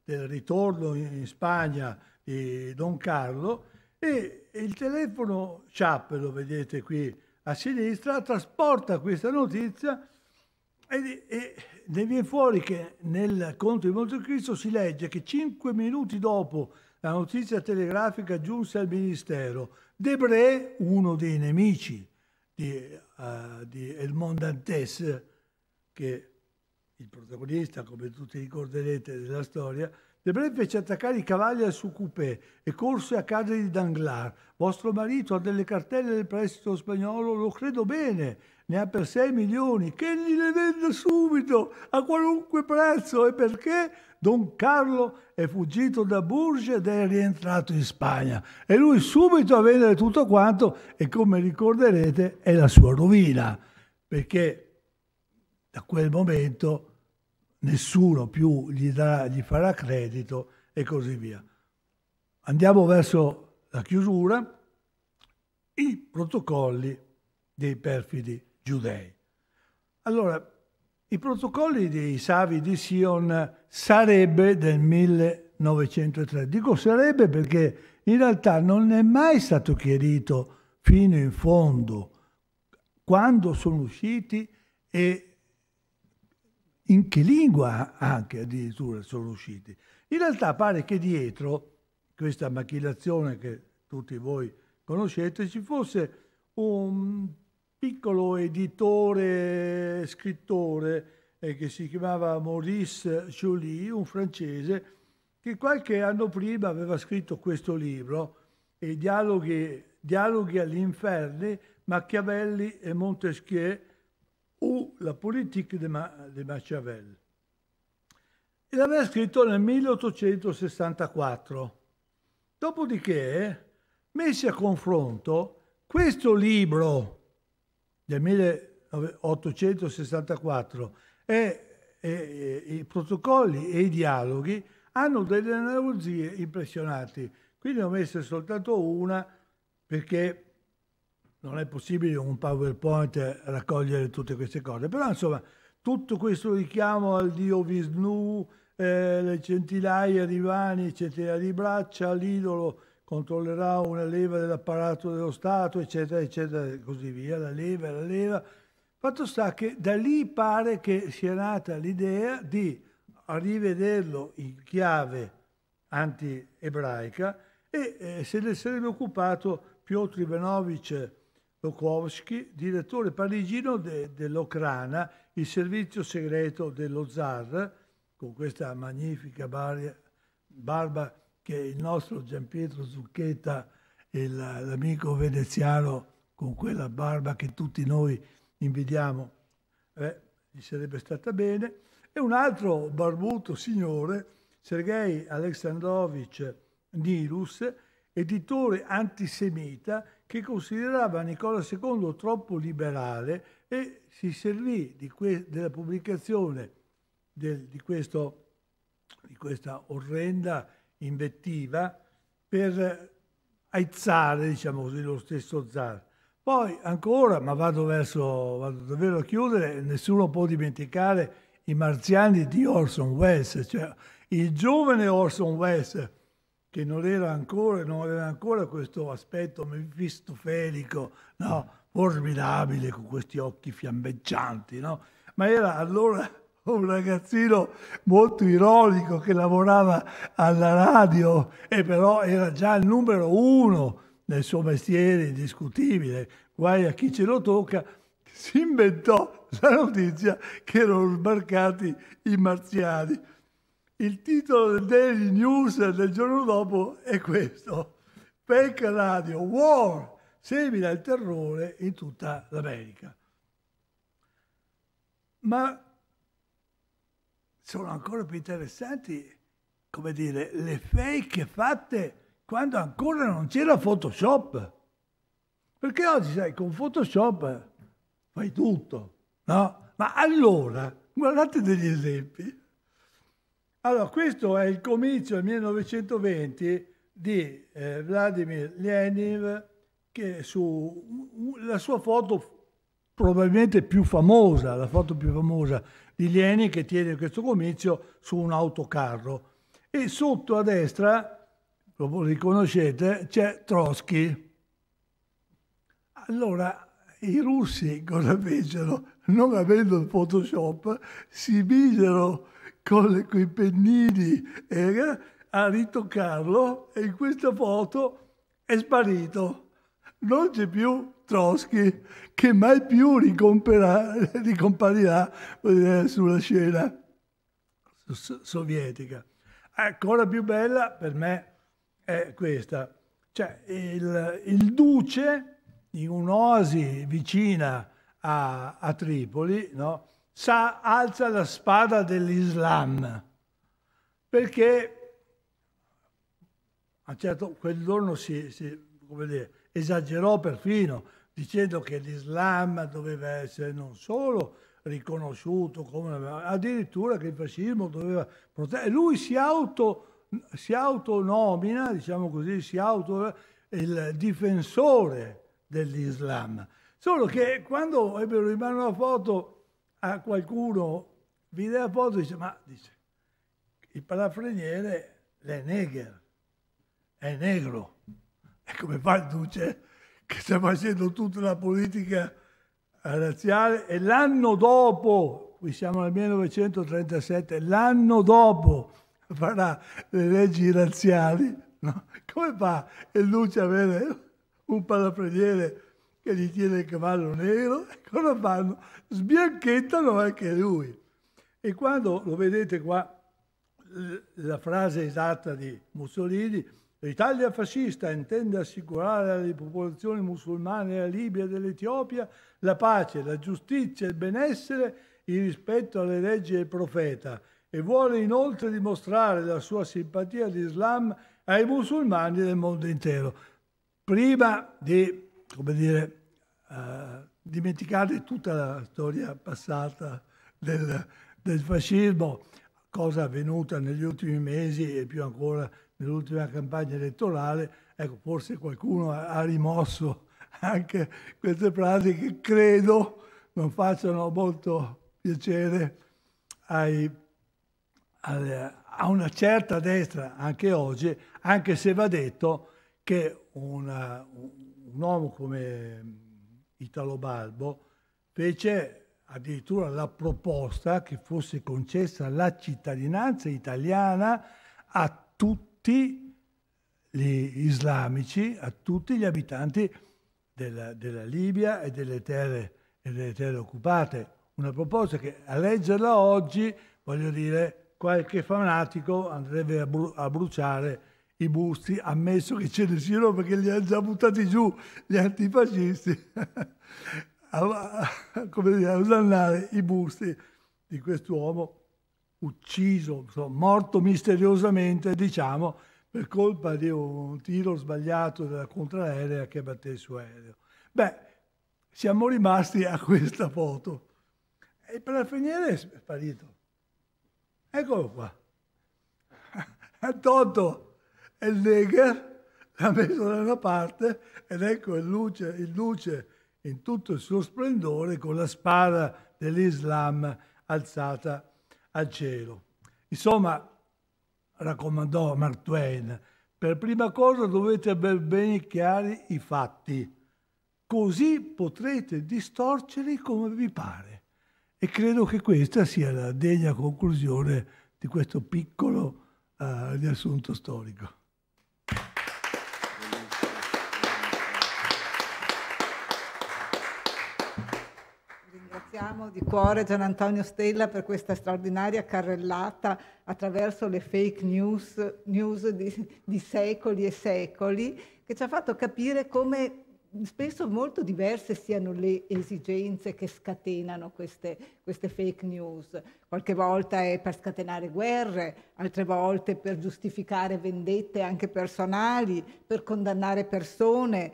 del ritorno in Spagna di Don Carlo e il telefono Ciappelo, vedete qui a sinistra, trasporta questa notizia e, e ne viene fuori che nel Conto di Monte Cristo si legge che cinque minuti dopo la notizia telegrafica giunse al Ministero, Debré, uno dei nemici di, uh, di Edmond Dantes, che il protagonista, come tutti ricorderete della storia, Debray fece attaccare i cavalli al suo coupé e corse a casa di Danglar. Vostro marito ha delle cartelle del prestito spagnolo, lo credo bene, ne ha per 6 milioni, che gli le venda subito, a qualunque prezzo. E perché? Don Carlo è fuggito da Bourges ed è rientrato in Spagna. E lui subito a vendere tutto quanto e come ricorderete è la sua rovina, perché da quel momento nessuno più gli, darà, gli farà credito e così via. Andiamo verso la chiusura, i protocolli dei perfidi giudei. Allora, i protocolli dei savi di Sion sarebbe del 1903. Dico sarebbe perché in realtà non è mai stato chiarito fino in fondo quando sono usciti e in che lingua anche addirittura sono usciti. In realtà pare che dietro questa macchinazione che tutti voi conoscete ci fosse un piccolo editore, scrittore eh, che si chiamava Maurice Joly, un francese, che qualche anno prima aveva scritto questo libro, I eh, dialoghi, dialoghi all'inferno, Machiavelli e Montesquieu, ou la politique de, Ma de Machiavel. E l'aveva scritto nel 1864. Dopodiché, messi a confronto, questo libro del 1864 e, e, e i protocolli e i dialoghi hanno delle analogie impressionanti. Qui ne ho messo soltanto una perché non è possibile un PowerPoint raccogliere tutte queste cose, però insomma tutto questo richiamo al dio Vishnu, eh, le centinaia di mani, centinaia di braccia, l'idolo controllerà una leva dell'apparato dello Stato, eccetera, eccetera, e così via, la leva, la leva. Fatto sta che da lì pare che sia nata l'idea di rivederlo in chiave anti-ebraica e eh, se ne sarebbe occupato Piotr Ivanovich Lokowski, direttore parigino de, dell'Ocrana, il servizio segreto dello zar, con questa magnifica baria, barba che il nostro Giampietro Zucchetta, l'amico veneziano con quella barba che tutti noi invidiamo, eh, gli sarebbe stata bene, e un altro barbuto signore, Sergei Aleksandrovich Nilus, editore antisemita che considerava Nicola II troppo liberale e si servì que- della pubblicazione del, di, questo, di questa orrenda invettiva per aizzare, diciamo così, lo stesso zar. Poi ancora, ma vado, verso, vado davvero a chiudere, nessuno può dimenticare i marziani di Orson Welles, cioè il giovane Orson Welles che non era ancora, non aveva ancora questo aspetto mefistofelico, no? formidabile con questi occhi fiammeggianti, no? ma era allora un ragazzino molto ironico che lavorava alla radio e però era già il numero uno nel suo mestiere indiscutibile, guai a chi ce lo tocca, si inventò la notizia che erano sbarcati i marziani il titolo del Daily News del giorno dopo è questo. PEC Radio War semina il terrore in tutta l'America. Ma sono ancora più interessanti, come dire, le fake fatte quando ancora non c'era Photoshop. Perché oggi, sai, con Photoshop fai tutto, no? Ma allora, guardate degli esempi allora, questo è il comizio del 1920 di eh, Vladimir Lenin che su la sua foto probabilmente più famosa, la foto più famosa di Lenin che tiene questo comizio su un autocarro. E sotto a destra, lo riconoscete, c'è Trotsky. Allora, i russi cosa fecero? Non avendo il Photoshop, si misero con, con i pennini era a ritoccarlo e in questa foto è sparito. Non c'è più Trotsky che mai più ricomparirà dire, sulla scena sovietica. Ancora più bella per me è questa. Cioè, il, il duce in un'oasi vicina a, a Tripoli, no? sa, alza la spada dell'Islam, perché a certo, quel giorno si, si dire, esagerò perfino dicendo che l'Islam doveva essere non solo riconosciuto come addirittura che il fascismo doveva proteggere. Lui si, auto, si autonomina, diciamo così, si auto il difensore dell'Islam. Solo che quando ebbero in mano la foto a qualcuno vide la foto e dice, ma dice, il parafreniere è neger, è negro. E come fa il duce che sta facendo tutta la politica razziale e l'anno dopo, qui siamo nel 1937, l'anno dopo farà le leggi razziali, no? come fa il duce avere un parafreniere che gli tiene il cavallo nero, e cosa fanno? Sbianchettano anche lui. E quando lo vedete qua, la frase esatta di Mussolini, l'Italia fascista intende assicurare alle popolazioni musulmane della Libia e dell'Etiopia la pace, la giustizia, il benessere, il rispetto alle leggi del profeta e vuole inoltre dimostrare la sua simpatia all'Islam ai musulmani del mondo intero. Prima di come dire, eh, dimenticare tutta la storia passata del, del, fascismo, cosa avvenuta negli ultimi mesi e più ancora nell'ultima campagna elettorale, ecco, forse qualcuno ha rimosso anche queste frasi che credo non facciano molto piacere ai, alle, a una certa destra anche oggi, anche se va detto che una, un uomo come mm, Italo Balbo fece addirittura la proposta che fosse concessa la cittadinanza italiana a tutti gli islamici, a tutti gli abitanti della, della Libia e delle, terre, e delle terre occupate. Una proposta che a leggerla oggi, voglio dire, qualche fanatico andrebbe a, bru a bruciare i busti, ammesso che ce ne siano perché li hanno già buttati giù gli antifascisti, a, a, come dire, a usannare i busti di quest'uomo ucciso, insomma, morto misteriosamente, diciamo, per colpa di un tiro sbagliato della contraerea che batté il suo aereo. Beh, siamo rimasti a questa foto. E per la finire è sparito. Eccolo qua. È tolto e il Neger l'ha messo da una parte ed ecco il luce, il luce in tutto il suo splendore con la spada dell'Islam alzata al cielo. Insomma, raccomandò Mark Twain, per prima cosa dovete avere bene chiari i fatti, così potrete distorcerli come vi pare. E credo che questa sia la degna conclusione di questo piccolo uh, riassunto storico. ringraziamo di cuore Gian Antonio Stella per questa straordinaria carrellata attraverso le fake news, news di, di secoli e secoli, che ci ha fatto capire come spesso molto diverse siano le esigenze che scatenano queste, queste, fake news. Qualche volta è per scatenare guerre, altre volte per giustificare vendette anche personali, per condannare persone,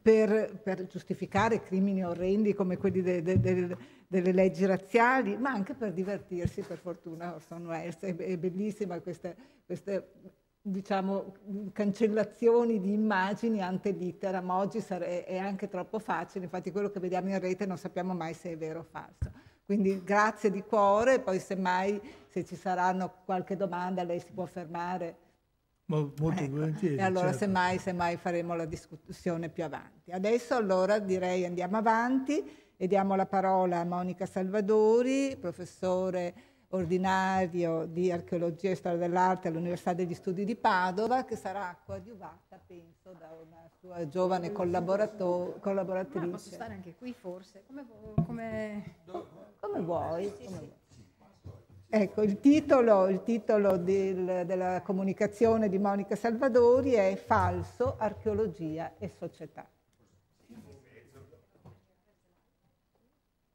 per, per giustificare crimini orrendi come quelli de, de, de, delle leggi razziali, ma anche per divertirsi, per fortuna Orson Welles, è bellissima questa, queste diciamo, cancellazioni di immagini ante ma oggi è anche troppo facile, infatti quello che vediamo in rete non sappiamo mai se è vero o falso. Quindi grazie di cuore, poi semmai se ci saranno qualche domanda lei si può fermare. molto ecco. volentieri. E allora certo. semmai, semmai faremo la discussione più avanti. Adesso allora direi andiamo avanti. E diamo la parola a Monica Salvadori, professore ordinario di archeologia e storia dell'arte all'Università degli Studi di Padova, che sarà coadiuvata, penso, da una sua giovane collaborato- collaboratrice. Ma posso stare anche qui forse, come, come... come vuoi. come vuoi. Ecco, il titolo, il titolo del, della comunicazione di Monica Salvadori è Falso, archeologia e società.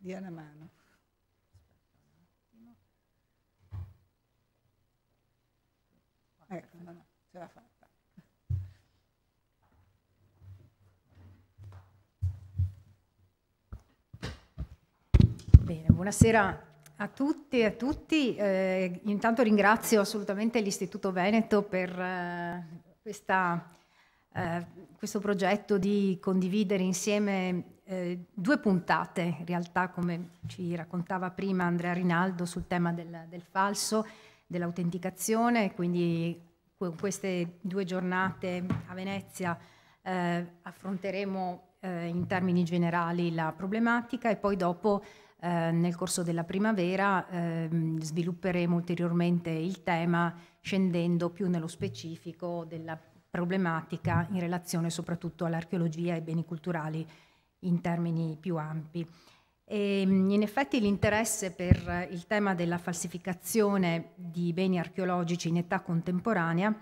dia una mano. Ecco, no, no, ce l'ha fatta. Bene, buonasera a tutti e a tutti. Eh, intanto ringrazio assolutamente l'Istituto Veneto per eh, questa, eh, questo progetto di condividere insieme eh, due puntate, in realtà come ci raccontava prima Andrea Rinaldo sul tema del, del falso, dell'autenticazione, quindi con queste due giornate a Venezia eh, affronteremo eh, in termini generali la problematica e poi dopo eh, nel corso della primavera ehm, svilupperemo ulteriormente il tema scendendo più nello specifico della problematica in relazione soprattutto all'archeologia e ai beni culturali in termini più ampi. E ehm, in effetti l'interesse per il tema della falsificazione di beni archeologici in età contemporanea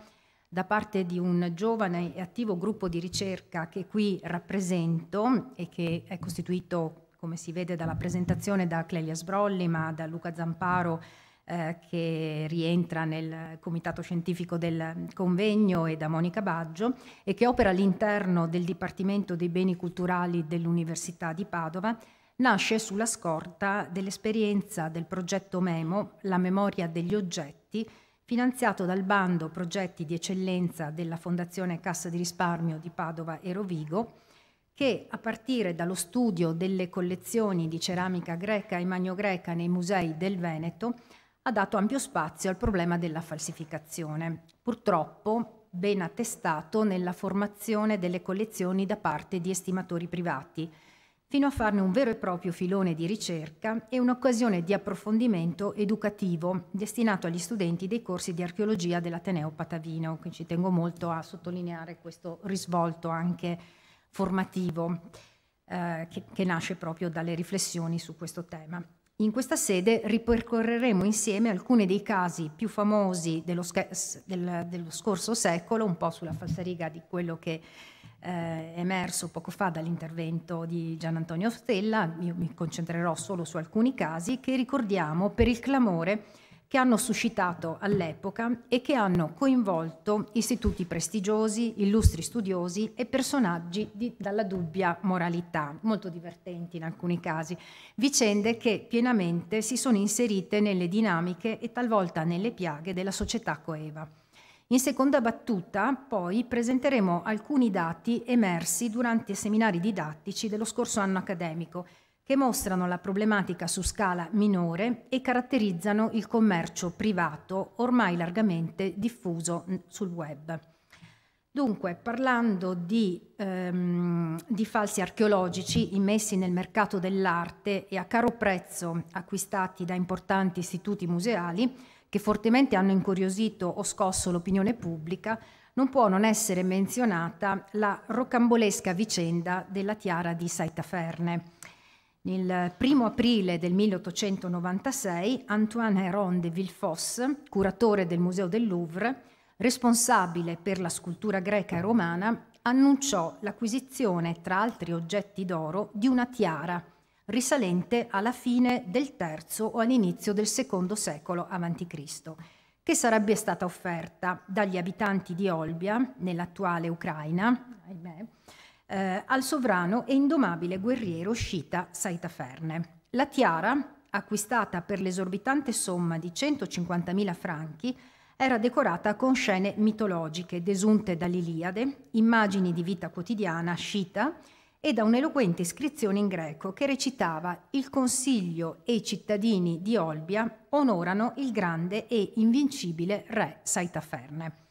da parte di un giovane e attivo gruppo di ricerca che qui rappresento e che è costituito, come si vede dalla presentazione, da Clelia Sbrolli, ma da Luca Zamparo, eh, che rientra nel comitato scientifico del convegno e da Monica Baggio e che opera all'interno del Dipartimento dei Beni Culturali dell'Università di Padova, nasce sulla scorta dell'esperienza del progetto Memo, la memoria degli oggetti, finanziato dal bando Progetti di eccellenza della Fondazione Cassa di risparmio di Padova e Rovigo, che a partire dallo studio delle collezioni di ceramica greca e magno greca nei musei del Veneto ha dato ampio spazio al problema della falsificazione, purtroppo ben attestato nella formazione delle collezioni da parte di estimatori privati, fino a farne un vero e proprio filone di ricerca e un'occasione di approfondimento educativo destinato agli studenti dei corsi di archeologia dell'Ateneo Patavino, che ci tengo molto a sottolineare questo risvolto anche formativo eh, che, che nasce proprio dalle riflessioni su questo tema. In questa sede ripercorreremo insieme alcuni dei casi più famosi dello, del, dello scorso secolo, un po' sulla falsariga di quello che eh, è emerso poco fa dall'intervento di Gian Antonio Stella, io mi concentrerò solo su alcuni casi che ricordiamo per il clamore che hanno suscitato all'epoca e che hanno coinvolto istituti prestigiosi, illustri studiosi e personaggi di, dalla dubbia moralità, molto divertenti in alcuni casi, vicende che pienamente si sono inserite nelle dinamiche e talvolta nelle piaghe della società coeva. In seconda battuta, poi, presenteremo alcuni dati emersi durante i seminari didattici dello scorso anno accademico che mostrano la problematica su scala minore e caratterizzano il commercio privato ormai largamente diffuso sul web. Dunque, parlando di, ehm, di, falsi archeologici immessi nel mercato dell'arte e a caro prezzo acquistati da importanti istituti museali, che fortemente hanno incuriosito o scosso l'opinione pubblica, non può non essere menzionata la rocambolesca vicenda della tiara di Saitaferne il primo aprile del 1896 Antoine Héron de Villefosse, curatore del Museo del Louvre, responsabile per la scultura greca e romana, annunciò l'acquisizione, tra altri oggetti d'oro, di una tiara, risalente alla fine del III o all'inizio del II secolo a.C., che sarebbe stata offerta dagli abitanti di Olbia, nell'attuale Ucraina, ahimè, eh, al sovrano e indomabile guerriero sciita Saitaferne. La tiara, acquistata per l'esorbitante somma di 150.000 franchi, era decorata con scene mitologiche desunte dall'Iliade, immagini di vita quotidiana sciita e da un'eloquente iscrizione in greco che recitava Il consiglio e i cittadini di Olbia onorano il grande e invincibile re Saitaferne.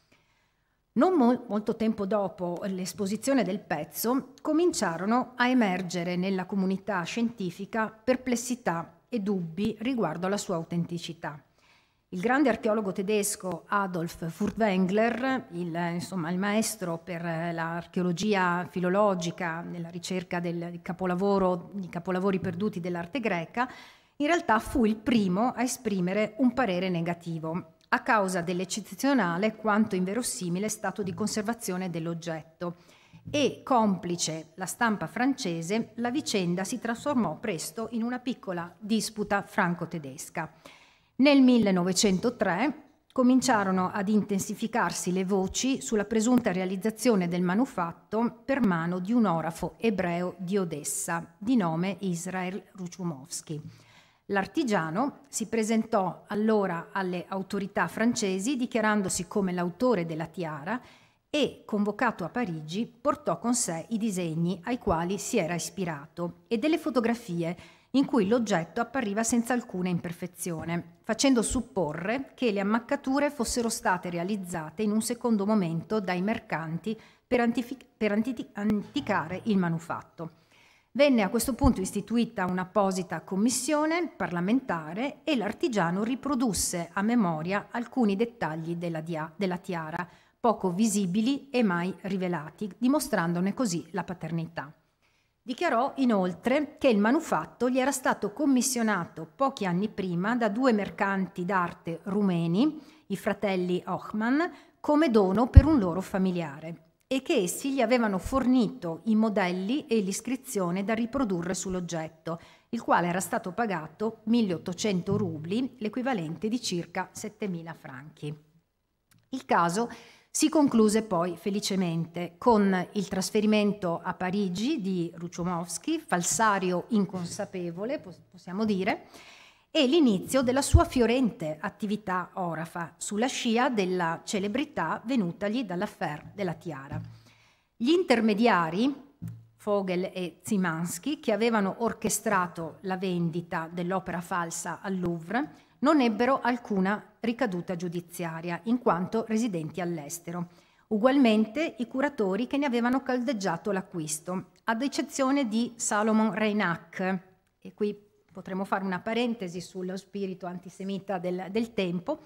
Non mo- molto tempo dopo l'esposizione del pezzo cominciarono a emergere nella comunità scientifica perplessità e dubbi riguardo alla sua autenticità. Il grande archeologo tedesco Adolf Furtwängler, il, insomma, il maestro per l'archeologia filologica nella ricerca dei capolavori perduti dell'arte greca, in realtà fu il primo a esprimere un parere negativo a causa dell'eccezionale quanto inverosimile stato di conservazione dell'oggetto e complice la stampa francese la vicenda si trasformò presto in una piccola disputa franco-tedesca. Nel 1903 cominciarono ad intensificarsi le voci sulla presunta realizzazione del manufatto per mano di un orafo ebreo di Odessa di nome Israel Ruchumovsky. L'artigiano si presentò allora alle autorità francesi dichiarandosi come l'autore della tiara e, convocato a Parigi, portò con sé i disegni ai quali si era ispirato e delle fotografie in cui l'oggetto appariva senza alcuna imperfezione, facendo supporre che le ammaccature fossero state realizzate in un secondo momento dai mercanti per, anticare il manufatto. Venne a questo punto istituita un'apposita commissione parlamentare e l'artigiano riprodusse a memoria alcuni dettagli della, dia, della tiara, poco visibili e mai rivelati, dimostrandone così la paternità. Dichiarò inoltre che il manufatto gli era stato commissionato pochi anni prima da due mercanti d'arte rumeni, i fratelli Ochman, come dono per un loro familiare e che essi gli avevano fornito i modelli e l'iscrizione da riprodurre sull'oggetto, il quale era stato pagato 1800 rubli, l'equivalente di circa 7000 franchi. Il caso si concluse poi felicemente con il trasferimento a Parigi di Ruciomovski, falsario inconsapevole, possiamo dire, e l'inizio della sua fiorente attività orafa sulla scia della celebrità venutagli dall'affair della Tiara. Gli intermediari, Fogel e Zimansky, che avevano orchestrato la vendita dell'opera falsa al Louvre, non ebbero alcuna ricaduta giudiziaria, in quanto residenti all'estero. Ugualmente i curatori che ne avevano caldeggiato l'acquisto, ad eccezione di Salomon Reinach, e qui potremmo fare una parentesi sullo spirito antisemita del, del tempo,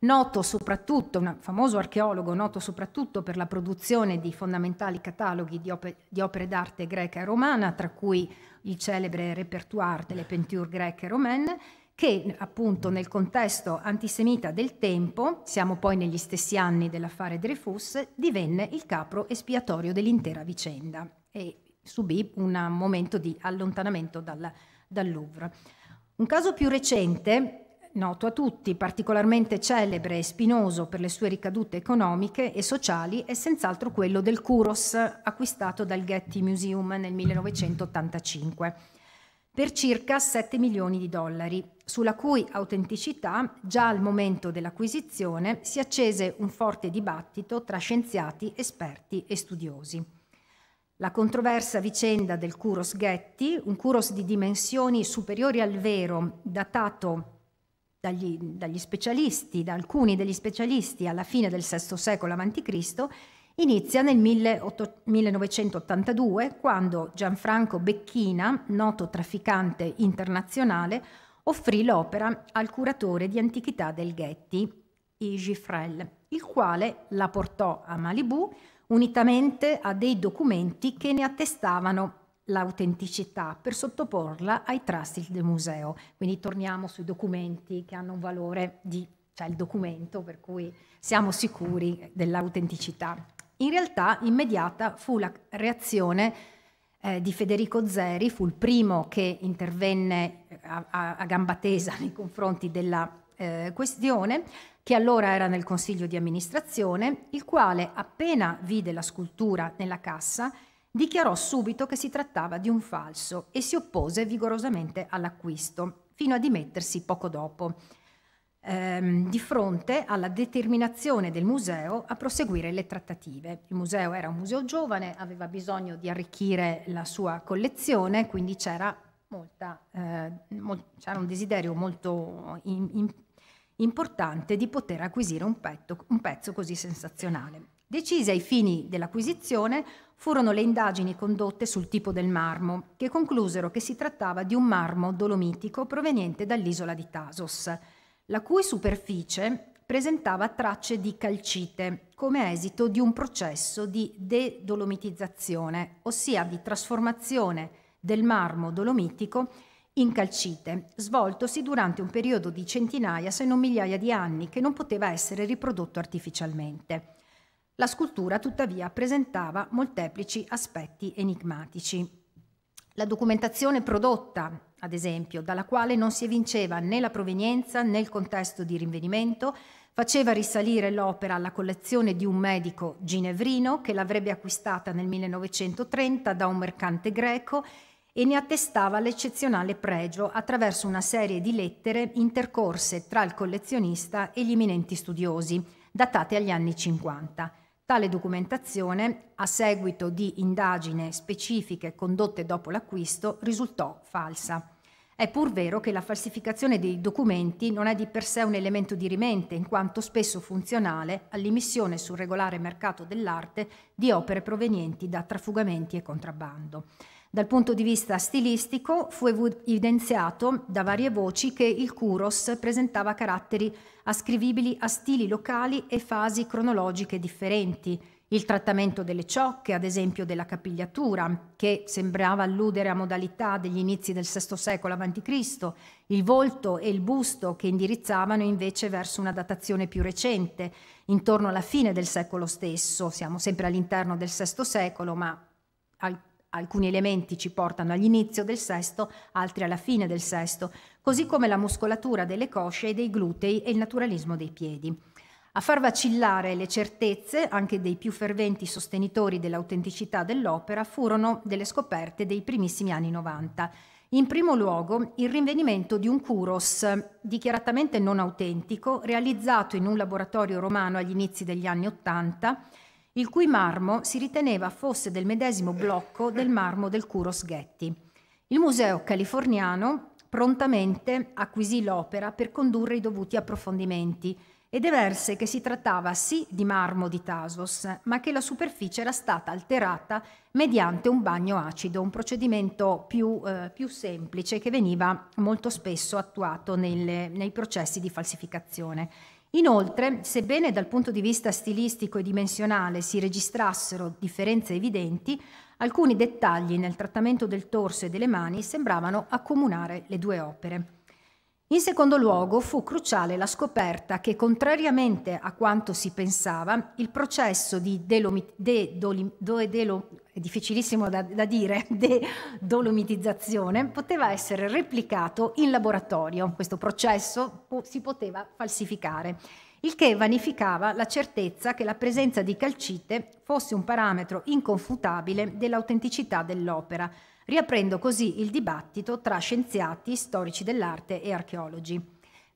noto soprattutto, un famoso archeologo noto soprattutto per la produzione di fondamentali cataloghi di, op- di opere d'arte greca e romana, tra cui il celebre repertoire delle peinture greche e romane, che appunto nel contesto antisemita del tempo, siamo poi negli stessi anni dell'affare Dreyfus, divenne il capro espiatorio dell'intera vicenda e subì un momento di allontanamento dalla dal Louvre. Un caso più recente, noto a tutti, particolarmente celebre e spinoso per le sue ricadute economiche e sociali, è senz'altro quello del Kuros acquistato dal Getty Museum nel 1985 per circa 7 milioni di dollari, sulla cui autenticità già al momento dell'acquisizione si accese un forte dibattito tra scienziati, esperti e studiosi la controversa vicenda del Kuros Ghetti, un Kuros di dimensioni superiori al vero, datato dagli, dagli, specialisti, da alcuni degli specialisti alla fine del VI secolo a.C., inizia nel 18, 1982 quando Gianfranco Becchina, noto trafficante internazionale, offrì l'opera al curatore di antichità del Ghetti, I Giffrel, il quale la portò a Malibu unitamente a dei documenti che ne attestavano l'autenticità per sottoporla ai trust del museo. Quindi torniamo sui documenti che hanno un valore di, cioè il documento per cui siamo sicuri dell'autenticità. In realtà immediata fu la reazione eh, di Federico Zeri, fu il primo che intervenne eh, a, a, a gamba tesa nei confronti della eh, questione, che allora era nel consiglio di amministrazione, il quale, appena vide la scultura nella cassa, dichiarò subito che si trattava di un falso e si oppose vigorosamente all'acquisto, fino a dimettersi poco dopo, ehm, di fronte alla determinazione del museo a proseguire le trattative. Il museo era un museo giovane, aveva bisogno di arricchire la sua collezione, quindi c'era, eh, un desiderio molto importante. in, importante di poter acquisire un, petto, un pezzo così sensazionale. Decise ai fini dell'acquisizione furono le indagini condotte sul tipo del marmo, che conclusero che si trattava di un marmo dolomitico proveniente dall'isola di Tasos, la cui superficie presentava tracce di calcite come esito di un processo di dedolomitizzazione, ossia di trasformazione del marmo dolomitico in calcite, svoltosi durante un periodo di centinaia se non migliaia di anni che non poteva essere riprodotto artificialmente. La scultura tuttavia presentava molteplici aspetti enigmatici. La documentazione prodotta, ad esempio, dalla quale non si evinceva né la provenienza né il contesto di rinvenimento, faceva risalire l'opera alla collezione di un medico ginevrino che l'avrebbe acquistata nel 1930 da un mercante greco e ne attestava l'eccezionale pregio attraverso una serie di lettere intercorse tra il collezionista e gli eminenti studiosi, datate agli anni 50. Tale documentazione, a seguito di indagini specifiche condotte dopo l'acquisto, risultò falsa. È pur vero che la falsificazione dei documenti non è di per sé un elemento di rimente, in quanto spesso funzionale all'immissione sul regolare mercato dell'arte di opere provenienti da trafugamenti e contrabbando. Dal punto di vista stilistico fu evidenziato da varie voci che il Kuros presentava caratteri ascrivibili a stili locali e fasi cronologiche differenti. Il trattamento delle ciocche, ad esempio della capigliatura, che sembrava alludere a modalità degli inizi del VI secolo a.C., il volto e il busto che indirizzavano invece verso una datazione più recente, intorno alla fine del secolo stesso, siamo sempre all'interno del VI secolo, ma al Alcuni elementi ci portano all'inizio del sesto, altri alla fine del sesto, così come la muscolatura delle cosce e dei glutei e il naturalismo dei piedi. A far vacillare le certezze anche dei più ferventi sostenitori dell'autenticità dell'opera furono delle scoperte dei primissimi anni 90. In primo luogo il rinvenimento di un kuros dichiaratamente non autentico, realizzato in un laboratorio romano agli inizi degli anni 80, il cui marmo si riteneva fosse del medesimo blocco del marmo del Kuros Ghetti. Il museo californiano prontamente acquisì l'opera per condurre i dovuti approfondimenti ed everse che si trattava sì di marmo di Tasos, ma che la superficie era stata alterata mediante un bagno acido, un procedimento più, eh, più semplice che veniva molto spesso attuato nelle, nei processi di falsificazione. Inoltre, sebbene dal punto di vista stilistico e dimensionale si registrassero differenze evidenti, alcuni dettagli nel trattamento del torso e delle mani sembravano accomunare le due opere. In secondo luogo fu cruciale la scoperta che, contrariamente a quanto si pensava, il processo di dolomitizzazione poteva essere replicato in laboratorio. Questo processo si poteva falsificare, il che vanificava la certezza che la presenza di calcite fosse un parametro inconfutabile dell'autenticità dell'opera, riaprendo così il dibattito tra scienziati, storici dell'arte e archeologi.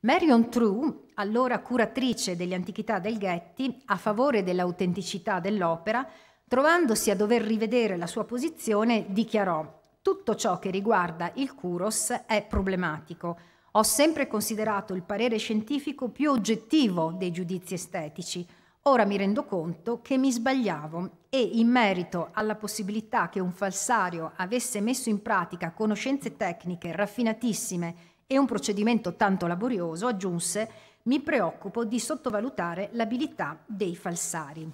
Marion True, allora curatrice delle antichità del Getty, a favore dell'autenticità dell'opera, trovandosi a dover rivedere la sua posizione, dichiarò tutto ciò che riguarda il Kuros è problematico. Ho sempre considerato il parere scientifico più oggettivo dei giudizi estetici, Ora mi rendo conto che mi sbagliavo e in merito alla possibilità che un falsario avesse messo in pratica conoscenze tecniche raffinatissime e un procedimento tanto laborioso, aggiunse, mi preoccupo di sottovalutare l'abilità dei falsari.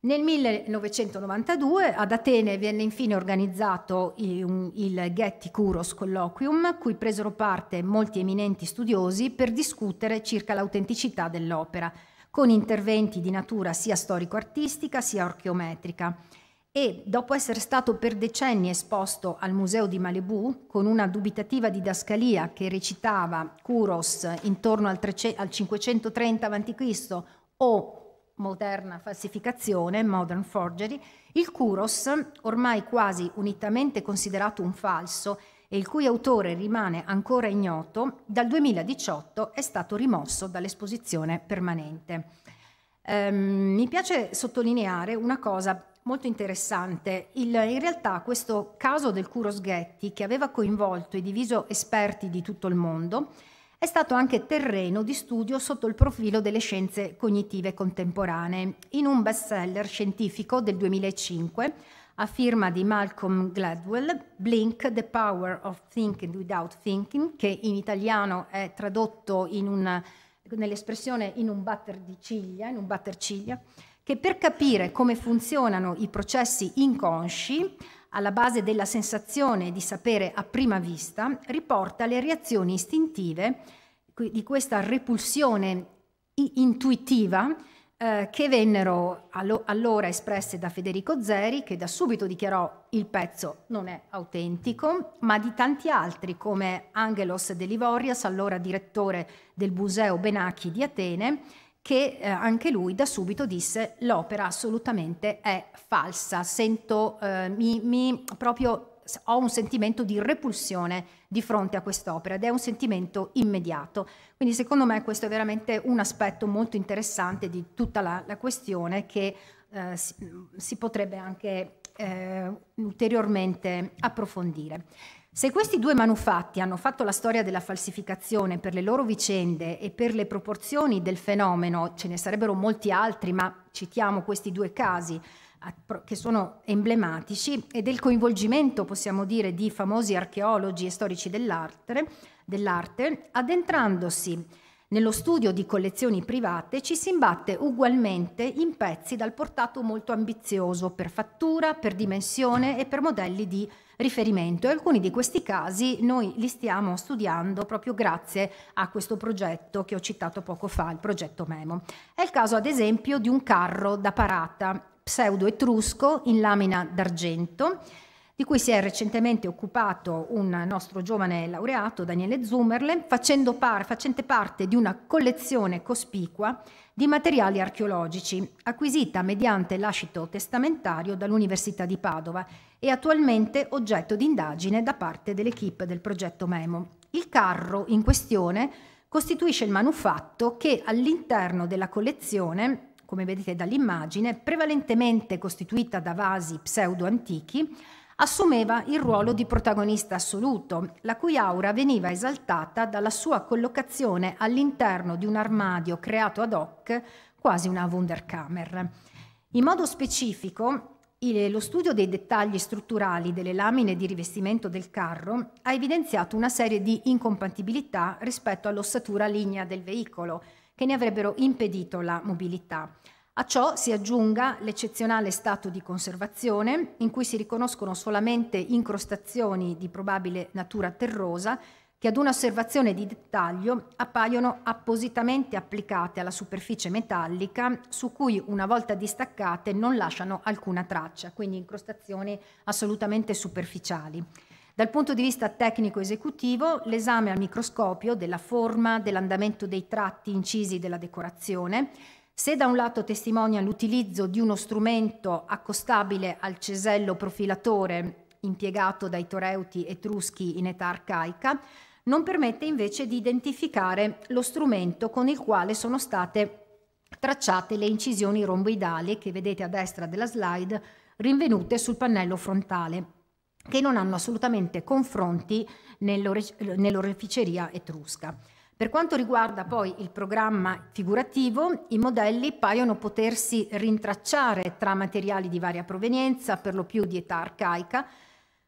Nel 1992 ad Atene venne infine organizzato il, Getty Kuros Colloquium, cui presero parte molti eminenti studiosi per discutere circa l'autenticità dell'opera con interventi di natura sia storico-artistica sia archeometrica. E dopo essere stato per decenni esposto al Museo di Malibu con una dubitativa didascalia che recitava Kuros intorno al, 300, al 530 a.C. o moderna falsificazione, modern forgery, il Kuros, ormai quasi unitamente considerato un falso, e il cui autore rimane ancora ignoto, dal 2018 è stato rimosso dall'esposizione permanente. Ehm, mi piace sottolineare una cosa molto interessante. Il, in realtà questo caso del Kuros Ghetti, che aveva coinvolto e diviso esperti di tutto il mondo, è stato anche terreno di studio sotto il profilo delle scienze cognitive contemporanee in un bestseller scientifico del 2005 a firma di Malcolm Gladwell, Blink, The Power of Thinking Without Thinking, che in italiano è tradotto nell'espressione in un batter di ciglia, in un batter ciglia, che per capire come funzionano i processi inconsci alla base della sensazione di sapere a prima vista, riporta le reazioni istintive di questa repulsione intuitiva eh, che vennero allo allora espresse da Federico Zeri, che da subito dichiarò il pezzo non è autentico, ma di tanti altri come Angelos de Livorias, allora direttore del Museo Benacchi di Atene, che eh, anche lui da subito disse l'opera assolutamente è falsa, sento, eh, mi, mi proprio ho un sentimento di repulsione di fronte a quest'opera ed è un sentimento immediato. Quindi secondo me questo è veramente un aspetto molto interessante di tutta la, la questione che eh, si, si, potrebbe anche eh, ulteriormente approfondire. Se questi due manufatti hanno fatto la storia della falsificazione per le loro vicende e per le proporzioni del fenomeno, ce ne sarebbero molti altri, ma citiamo questi due casi, che sono emblematici e del coinvolgimento, possiamo dire, di famosi archeologi e storici dell'arte, dell addentrandosi nello studio di collezioni private ci si imbatte ugualmente in pezzi dal portato molto ambizioso per fattura, per dimensione e per modelli di riferimento e alcuni di questi casi noi li stiamo studiando proprio grazie a questo progetto che ho citato poco fa, il progetto Memo. È il caso ad esempio di un carro da parata pseudo-etrusco in lamina d'argento, di cui si è recentemente occupato un nostro giovane laureato, Daniele Zumerle, facendo par facente parte di una collezione cospicua di materiali archeologici, acquisita mediante lascito testamentario dall'Università di Padova e attualmente oggetto di indagine da parte dell'equipe del progetto Memo. Il carro in questione costituisce il manufatto che all'interno della collezione come vedete dall'immagine, prevalentemente costituita da vasi pseudo-antichi, assumeva il ruolo di protagonista assoluto, la cui aura veniva esaltata dalla sua collocazione all'interno di un armadio creato ad hoc, quasi una Wunderkammer. In modo specifico, lo studio dei dettagli strutturali delle lamine di rivestimento del carro ha evidenziato una serie di incompatibilità rispetto all'ossatura lignea del veicolo, che ne avrebbero impedito la mobilità. A ciò si aggiunga l'eccezionale stato di conservazione, in cui si riconoscono solamente incrostazioni di probabile natura terrosa, che ad un'osservazione di dettaglio appaiono appositamente applicate alla superficie metallica su cui una volta distaccate non lasciano alcuna traccia, quindi incrostazioni assolutamente superficiali. Dal punto di vista tecnico-esecutivo, l'esame al microscopio della forma, dell'andamento dei tratti incisi della decorazione, se da un lato testimonia l'utilizzo di uno strumento accostabile al cesello profilatore impiegato dai toreuti etruschi in età arcaica, non permette invece di identificare lo strumento con il quale sono state tracciate le incisioni romboidali che vedete a destra della slide rinvenute sul pannello frontale che non hanno assolutamente confronti nell'oreficeria etrusca. Per quanto riguarda poi il programma figurativo, i modelli paiono potersi rintracciare tra materiali di varia provenienza, per lo più di età arcaica,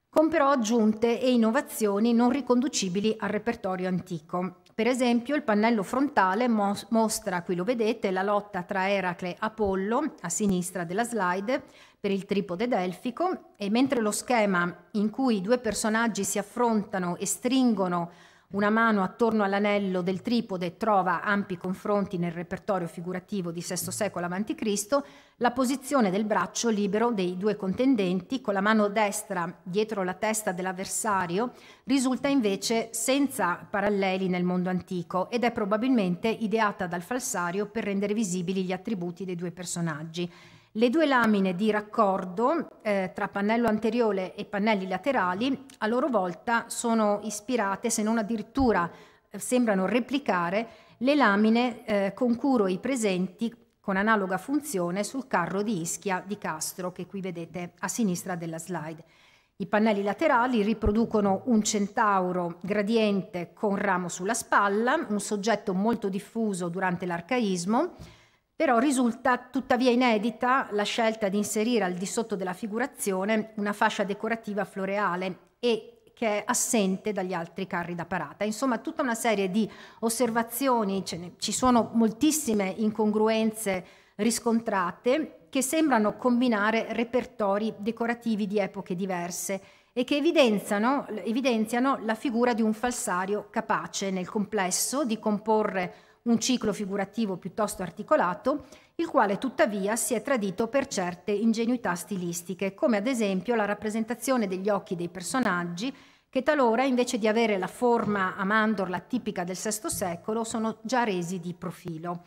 con però aggiunte e innovazioni non riconducibili al repertorio antico. Per esempio il pannello frontale mos mostra, qui lo vedete, la lotta tra Eracle e Apollo, a sinistra della slide, per il tripode delfico, e mentre lo schema in cui i due personaggi si affrontano e stringono una mano attorno all'anello del tripode trova ampi confronti nel repertorio figurativo di VI secolo a.C., la posizione del braccio libero dei due contendenti con la mano destra dietro la testa dell'avversario risulta invece senza paralleli nel mondo antico ed è probabilmente ideata dal falsario per rendere visibili gli attributi dei due personaggi. Le due lamine di raccordo eh, tra pannello anteriore e pannelli laterali a loro volta sono ispirate, se non addirittura eh, sembrano replicare, le lamine eh, con curoi presenti con analoga funzione sul carro di ischia di Castro che qui vedete a sinistra della slide. I pannelli laterali riproducono un centauro gradiente con ramo sulla spalla, un soggetto molto diffuso durante l'arcaismo, però risulta tuttavia inedita la scelta di inserire al di sotto della figurazione una fascia decorativa floreale e che è assente dagli altri carri da parata. Insomma, tutta una serie di osservazioni, ne, ci sono moltissime incongruenze riscontrate che sembrano combinare repertori decorativi di epoche diverse e che evidenziano, evidenziano la figura di un falsario capace nel complesso di comporre un ciclo figurativo piuttosto articolato, il quale tuttavia si è tradito per certe ingenuità stilistiche, come ad esempio la rappresentazione degli occhi dei personaggi che talora invece di avere la forma a mandorla tipica del VI secolo sono già resi di profilo.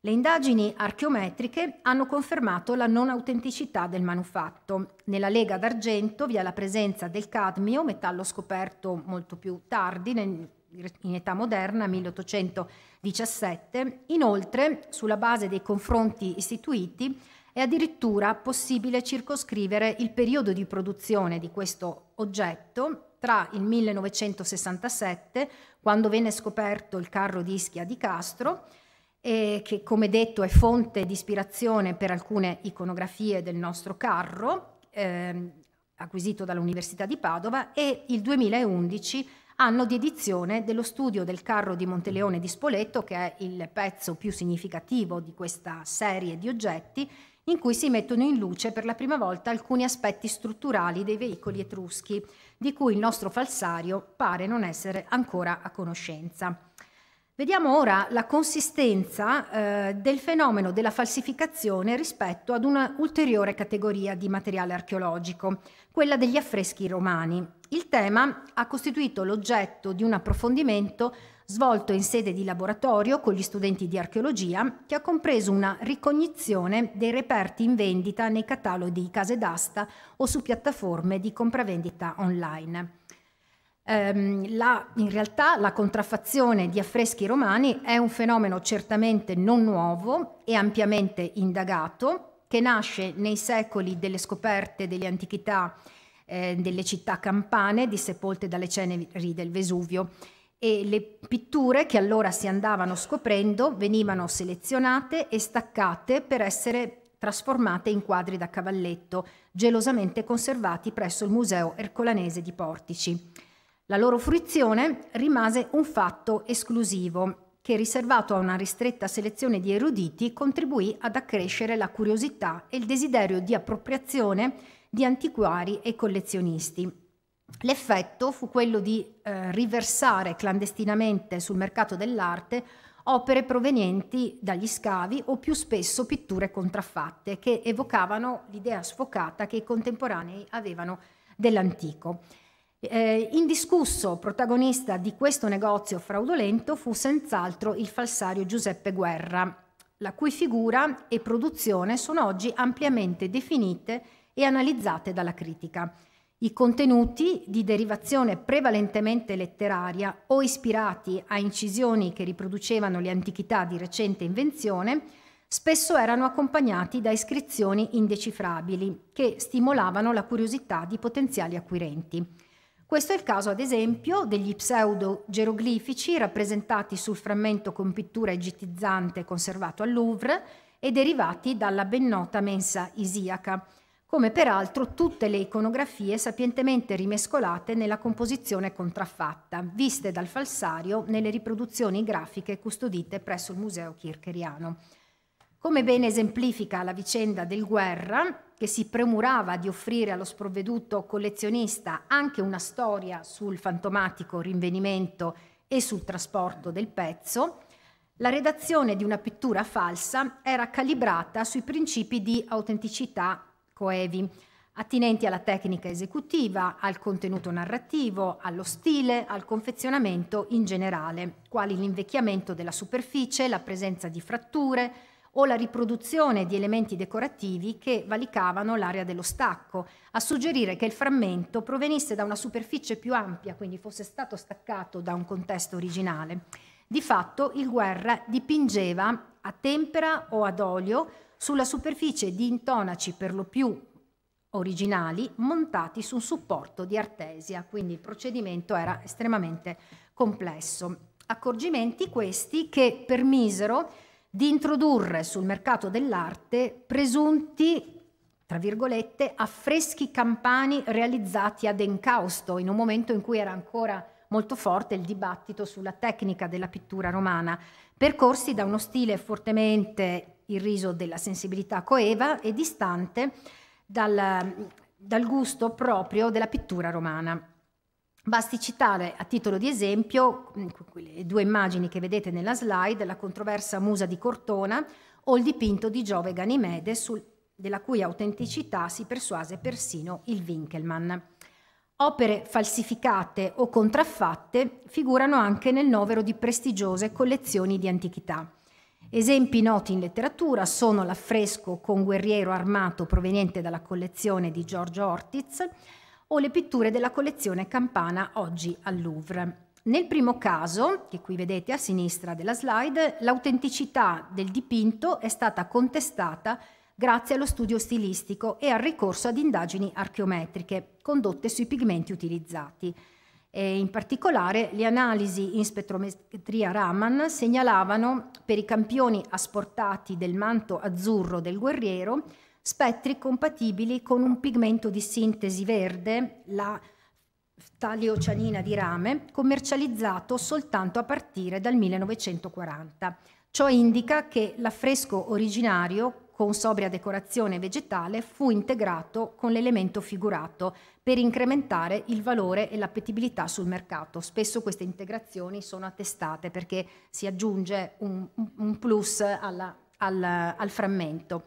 Le indagini archeometriche hanno confermato la non autenticità del manufatto. Nella lega d'argento vi è la presenza del cadmio, metallo scoperto molto più tardi, nel in età moderna 1817. Inoltre, sulla base dei confronti istituiti, è addirittura possibile circoscrivere il periodo di produzione di questo oggetto tra il 1967, quando venne scoperto il carro di Ischia di Castro, eh, che come detto è fonte di ispirazione per alcune iconografie del nostro carro, eh, acquisito dall'Università di Padova, e il 2011 anno di edizione dello studio del carro di Monteleone di Spoleto, che è il pezzo più significativo di questa serie di oggetti, in cui si mettono in luce per la prima volta alcuni aspetti strutturali dei veicoli etruschi, di cui il nostro falsario pare non essere ancora a conoscenza. Vediamo ora la consistenza eh, del fenomeno della falsificazione rispetto ad un'ulteriore categoria di materiale archeologico, quella degli affreschi romani. Il tema ha costituito l'oggetto di un approfondimento svolto in sede di laboratorio con gli studenti di archeologia, che ha compreso una ricognizione dei reperti in vendita nei cataloghi di case d'asta o su piattaforme di compravendita online. Ehm, la, in realtà la contraffazione di affreschi romani è un fenomeno certamente non nuovo e ampiamente indagato, che nasce nei secoli delle scoperte delle antichità eh, delle città campane dissepolte dalle ceneri del Vesuvio e le pitture che allora si andavano scoprendo venivano selezionate e staccate per essere trasformate in quadri da cavalletto, gelosamente conservati presso il Museo Ercolanese di Portici. La loro fruizione rimase un fatto esclusivo che riservato a una ristretta selezione di eruditi contribuì ad accrescere la curiosità e il desiderio di appropriazione di antiquari e collezionisti. L'effetto fu quello di eh, riversare clandestinamente sul mercato dell'arte opere provenienti dagli scavi o più spesso pitture contraffatte che evocavano l'idea sfocata che i contemporanei avevano dell'antico. Eh, indiscusso protagonista di questo negozio fraudolento fu senz'altro il falsario Giuseppe Guerra, la cui figura e produzione sono oggi ampiamente definite e analizzate dalla critica. I contenuti di derivazione prevalentemente letteraria o ispirati a incisioni che riproducevano le antichità di recente invenzione spesso erano accompagnati da iscrizioni indecifrabili che stimolavano la curiosità di potenziali acquirenti. Questo è il caso, ad esempio, degli pseudo-geroglifici rappresentati sul frammento con pittura egittizzante conservato al Louvre e derivati dalla ben nota mensa isiaca, come peraltro tutte le iconografie sapientemente rimescolate nella composizione contraffatta, viste dal falsario nelle riproduzioni grafiche custodite presso il Museo Kircheriano. Come bene esemplifica la vicenda del Guerra, che si premurava di offrire allo sprovveduto collezionista anche una storia sul fantomatico rinvenimento e sul trasporto del pezzo, la redazione di una pittura falsa era calibrata sui principi di autenticità coevi, attinenti alla tecnica esecutiva, al contenuto narrativo, allo stile, al confezionamento in generale, quali l'invecchiamento della superficie, la presenza di fratture, o la riproduzione di elementi decorativi che valicavano l'area dello stacco, a suggerire che il frammento provenisse da una superficie più ampia, quindi fosse stato staccato da un contesto originale. Di fatto il Guerra dipingeva a tempera o ad olio sulla superficie di intonaci per lo più originali montati su un supporto di artesia, quindi il procedimento era estremamente complesso. Accorgimenti questi che permisero di introdurre sul mercato dell'arte presunti, tra virgolette, affreschi campani realizzati ad Encausto, in un momento in cui era ancora molto forte il dibattito sulla tecnica della pittura romana, percorsi da uno stile fortemente irriso della sensibilità coeva e distante dal, dal gusto proprio della pittura romana. Basti citare a titolo di esempio mm, le due immagini che vedete nella slide, la controversa musa di Cortona o il dipinto di Giove Ganimede, sul, della cui autenticità si persuase persino il Winkelmann. Opere falsificate o contraffatte figurano anche nel novero di prestigiose collezioni di antichità. Esempi noti in letteratura sono l'affresco con guerriero armato proveniente dalla collezione di Giorgio Ortiz, o le pitture della collezione Campana oggi al Louvre. Nel primo caso, che qui vedete a sinistra della slide, l'autenticità del dipinto è stata contestata grazie allo studio stilistico e al ricorso ad indagini archeometriche condotte sui pigmenti utilizzati. E in particolare le analisi in spettrometria Raman segnalavano per i campioni asportati del manto azzurro del guerriero spettri compatibili con un pigmento di sintesi verde, la taliocianina di rame, commercializzato soltanto a partire dal 1940. Ciò indica che l'affresco originario, con sobria decorazione vegetale, fu integrato con l'elemento figurato per incrementare il valore e l'appetibilità sul mercato. Spesso queste integrazioni sono attestate perché si aggiunge un, un plus alla, al, al frammento.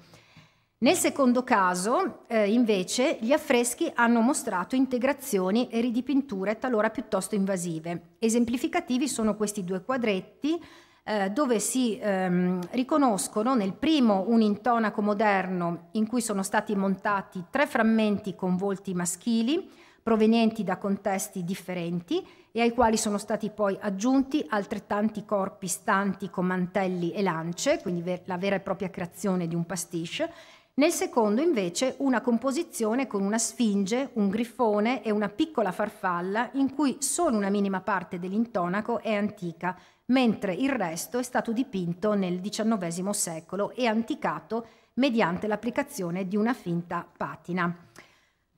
Nel secondo caso, eh, invece, gli affreschi hanno mostrato integrazioni e ridipinture talora piuttosto invasive. Esemplificativi sono questi due quadretti eh, dove si ehm, riconoscono nel primo un intonaco moderno in cui sono stati montati tre frammenti con volti maschili provenienti da contesti differenti e ai quali sono stati poi aggiunti altrettanti corpi stanti con mantelli e lance, quindi ver la vera e propria creazione di un pastiche, nel secondo invece una composizione con una sfinge, un grifone e una piccola farfalla in cui solo una minima parte dell'intonaco è antica, mentre il resto è stato dipinto nel XIX secolo e anticato mediante l'applicazione di una finta patina.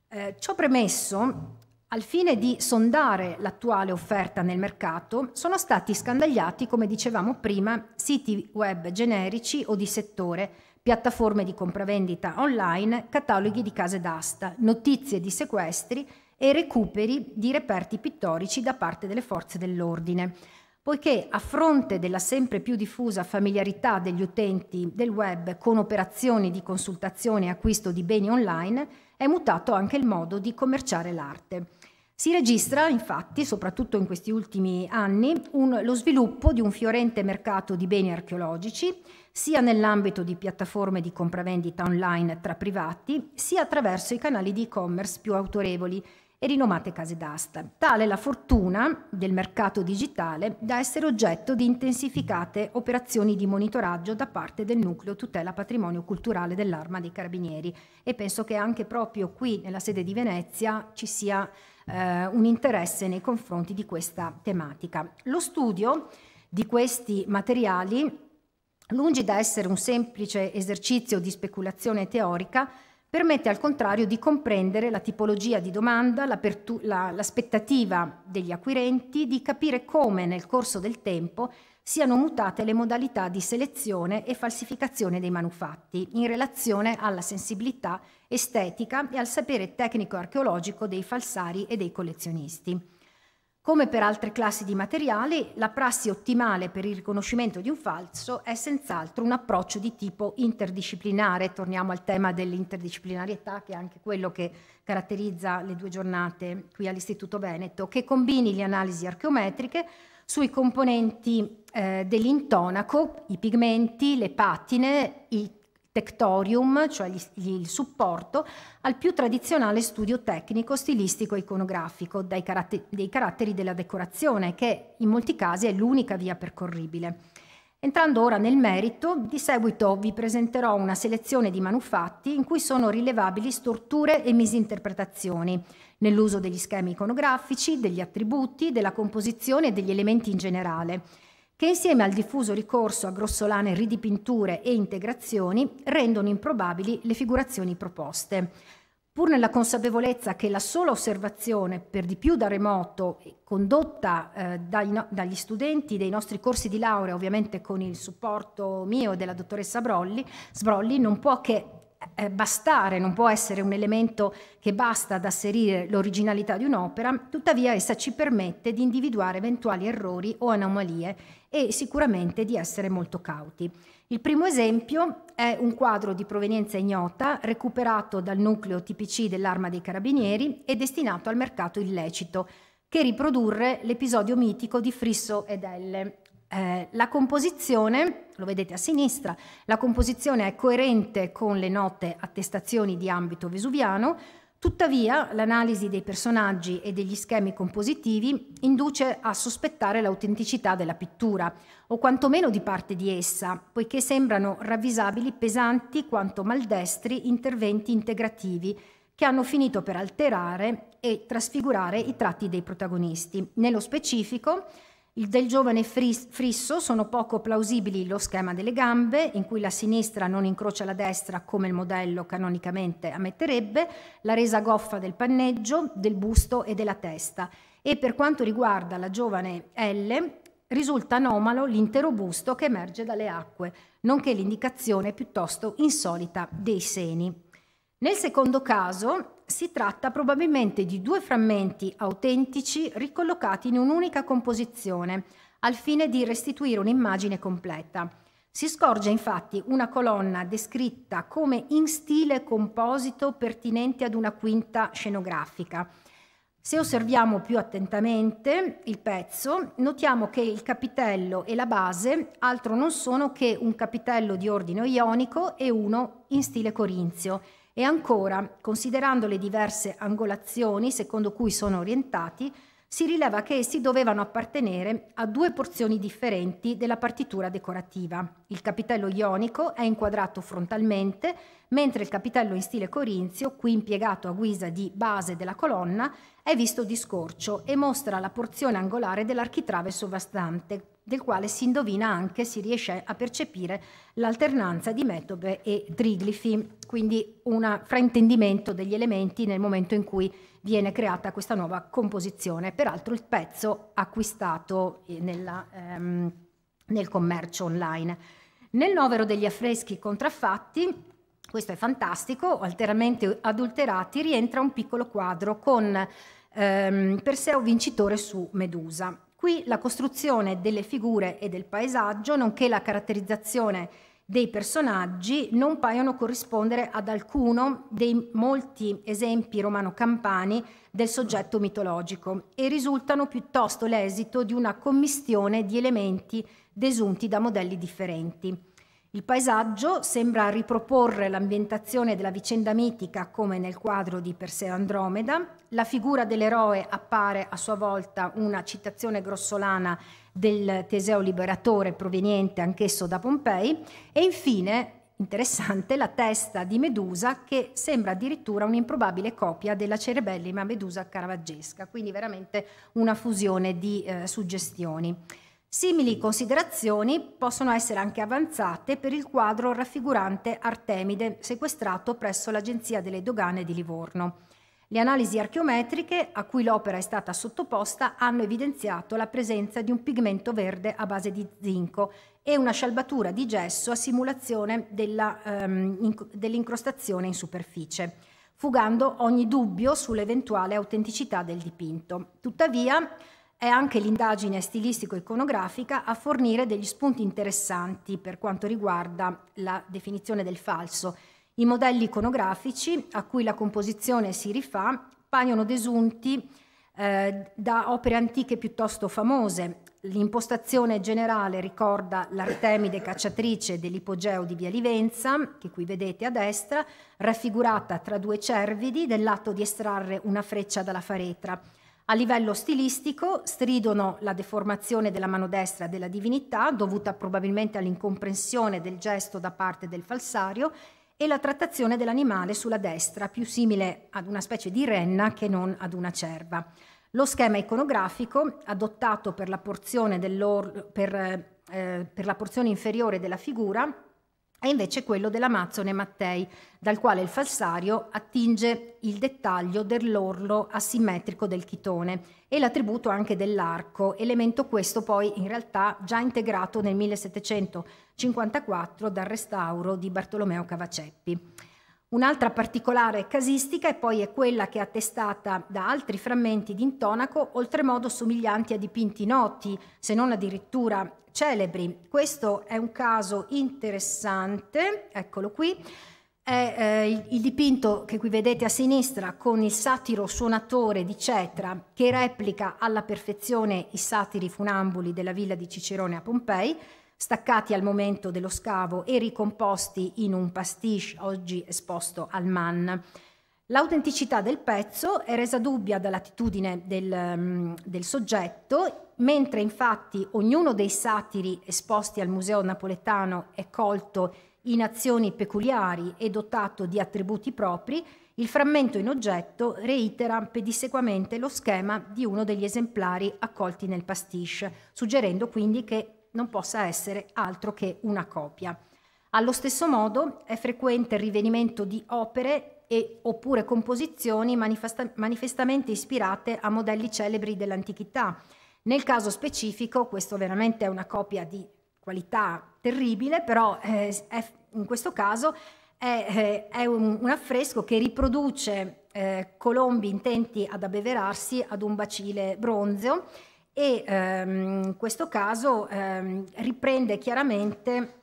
Eh, ciò premesso, al fine di sondare l'attuale offerta nel mercato, sono stati scandagliati, come dicevamo prima, siti web generici o di settore, piattaforme di compravendita online, cataloghi di case d'asta, notizie di sequestri e recuperi di reperti pittorici da parte delle forze dell'ordine. Poiché a fronte della sempre più diffusa familiarità degli utenti del web con operazioni di consultazione e acquisto di beni online, è mutato anche il modo di commerciare l'arte. Si registra infatti, soprattutto in questi ultimi anni, un, lo sviluppo di un fiorente mercato di beni archeologici, sia nell'ambito di piattaforme di compravendita online tra privati, sia attraverso i canali di e-commerce più autorevoli e rinomate case d'asta. Tale è la fortuna del mercato digitale da essere oggetto di intensificate operazioni di monitoraggio da parte del nucleo tutela patrimonio culturale dell'Arma dei Carabinieri e penso che anche proprio qui nella sede di Venezia ci sia eh, un interesse nei confronti di questa tematica. Lo studio di questi materiali lungi da essere un semplice esercizio di speculazione teorica, permette al contrario di comprendere la tipologia di domanda, l'aspettativa degli acquirenti, di capire come nel corso del tempo siano mutate le modalità di selezione e falsificazione dei manufatti in relazione alla sensibilità estetica e al sapere tecnico-archeologico dei falsari e dei collezionisti. Come per altre classi di materiali, la prassi ottimale per il riconoscimento di un falso è senz'altro un approccio di tipo interdisciplinare. Torniamo al tema dell'interdisciplinarietà, che è anche quello che caratterizza le due giornate qui all'Istituto Veneto, che combini le analisi archeometriche sui componenti eh, dell'intonaco, i pigmenti, le patine, i pectorium, cioè gli, gli, il supporto, al più tradizionale studio tecnico, stilistico e iconografico, dai caratter dei caratteri della decorazione, che in molti casi è l'unica via percorribile. Entrando ora nel merito, di seguito vi presenterò una selezione di manufatti in cui sono rilevabili storture e misinterpretazioni nell'uso degli schemi iconografici, degli attributi, della composizione e degli elementi in generale che insieme al diffuso ricorso a grossolane ridipinture e integrazioni rendono improbabili le figurazioni proposte. Pur nella consapevolezza che la sola osservazione, per di più da remoto, condotta eh, dai no dagli studenti dei nostri corsi di laurea, ovviamente con il supporto mio e della dottoressa Brolli, Sbrolli, non può che eh, bastare, non può essere un elemento che basta ad asserire l'originalità di un'opera, tuttavia essa ci permette di individuare eventuali errori o anomalie e sicuramente di essere molto cauti. Il primo esempio è un quadro di provenienza ignota recuperato dal nucleo TPC dell'Arma dei Carabinieri e destinato al mercato illecito, che riprodurre l'episodio mitico di Frisso ed Elle, eh, la composizione, lo vedete a sinistra, la composizione è coerente con le note attestazioni di ambito vesuviano, tuttavia l'analisi dei personaggi e degli schemi compositivi induce a sospettare l'autenticità della pittura, o quantomeno di parte di essa, poiché sembrano ravvisabili pesanti quanto maldestri interventi integrativi che hanno finito per alterare e trasfigurare i tratti dei protagonisti. Nello specifico, del giovane Frisso sono poco plausibili lo schema delle gambe, in cui la sinistra non incrocia la destra come il modello canonicamente ammetterebbe, la resa goffa del panneggio, del busto e della testa. E per quanto riguarda la giovane L, risulta anomalo l'intero busto che emerge dalle acque, nonché l'indicazione piuttosto insolita dei seni. Nel secondo caso, si tratta probabilmente di due frammenti autentici ricollocati in un'unica composizione, al fine di restituire un'immagine completa. Si scorge infatti una colonna descritta come in stile composito pertinente ad una quinta scenografica. Se osserviamo più attentamente il pezzo, notiamo che il capitello e la base altro non sono che un capitello di ordine ionico e uno in stile corinzio, e ancora, considerando le diverse angolazioni secondo cui sono orientati, si rileva che essi dovevano appartenere a due porzioni differenti della partitura decorativa. Il capitello ionico è inquadrato frontalmente, mentre il capitello in stile corinzio, qui impiegato a guisa di base della colonna, è visto di scorcio e mostra la porzione angolare dell'architrave sovrastante, del quale si indovina anche, si riesce a percepire l'alternanza di metobe e triglifi, quindi un fraintendimento degli elementi nel momento in cui viene creata questa nuova composizione. Peraltro il pezzo acquistato eh, nella, ehm, nel commercio online. Nel novero degli affreschi contraffatti, questo è fantastico, alteramente adulterati, rientra un piccolo quadro con ehm, Perseo vincitore su Medusa. Qui la costruzione delle figure e del paesaggio, nonché la caratterizzazione dei personaggi, non paiono corrispondere ad alcuno dei molti esempi romano-campani del soggetto mitologico e risultano piuttosto l'esito di una commistione di elementi desunti da modelli differenti. Il paesaggio sembra riproporre l'ambientazione della vicenda mitica come nel quadro di Perseo Andromeda, la figura dell'eroe appare a sua volta una citazione grossolana del Teseo liberatore proveniente anch'esso da Pompei e infine, interessante, la testa di Medusa che sembra addirittura un'improbabile copia della cerebellima Medusa caravaggesca, quindi veramente una fusione di eh, suggestioni. Simili considerazioni possono essere anche avanzate per il quadro raffigurante Artemide sequestrato presso l'Agenzia delle Dogane di Livorno. Le analisi archeometriche a cui l'opera è stata sottoposta hanno evidenziato la presenza di un pigmento verde a base di zinco e una scialbatura di gesso a simulazione ehm, dell'incrostazione um, dell in superficie, fugando ogni dubbio sull'eventuale autenticità del dipinto. Tuttavia, è anche l'indagine stilistico-iconografica a fornire degli spunti interessanti per quanto riguarda la definizione del falso. I modelli iconografici a cui la composizione si rifà paiono desunti eh, da opere antiche piuttosto famose. L'impostazione generale ricorda l'Artemide cacciatrice dell'ipogeo di Via Livenza, che qui vedete a destra, raffigurata tra due cervidi dell'atto di estrarre una freccia dalla faretra. A livello stilistico stridono la deformazione della mano destra della divinità, dovuta probabilmente all'incomprensione del gesto da parte del falsario, e la trattazione dell'animale sulla destra, più simile ad una specie di renna che non ad una cerva. Lo schema iconografico, adottato per la porzione, per, eh, per la porzione inferiore della figura, è invece quello dell'Amazzone Mattei, dal quale il falsario attinge il dettaglio dell'orlo asimmetrico del chitone e l'attributo anche dell'arco, elemento questo poi in realtà già integrato nel 1754 dal restauro di Bartolomeo Cavaceppi. Un'altra particolare casistica è poi quella che è attestata da altri frammenti di intonaco, oltremodo somiglianti a dipinti noti, se non addirittura celebri. Questo è un caso interessante, eccolo qui, è eh, il, dipinto che qui vedete a sinistra con il satiro suonatore di Cetra che replica alla perfezione i satiri funambuli della villa di Cicerone a Pompei, staccati al momento dello scavo e ricomposti in un pastiche oggi esposto al MAN. L'autenticità del pezzo è resa dubbia dall'attitudine del, mm, del, soggetto, mentre infatti ognuno dei satiri esposti al Museo Napoletano è colto in azioni peculiari e dotato di attributi propri, il frammento in oggetto reitera pedissequamente lo schema di uno degli esemplari accolti nel pastiche, suggerendo quindi che non possa essere altro che una copia. Allo stesso modo è frequente il rivenimento di opere e, oppure composizioni manifesta manifestamente ispirate a modelli celebri dell'antichità. Nel caso specifico, questo veramente è una copia di qualità terribile, però eh, è, in questo caso è, eh, è un, un, affresco che riproduce eh, colombi intenti ad abbeverarsi ad un bacile bronzeo e ehm, in questo caso ehm, riprende chiaramente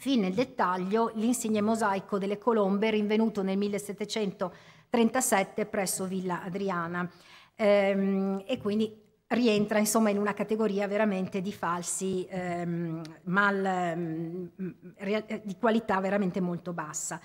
fin nel dettaglio l'insigne mosaico delle colombe rinvenuto nel 1737 presso Villa Adriana ehm, e quindi rientra insomma in una categoria veramente di falsi ehm, mal, ehm, eh, di qualità veramente molto bassa.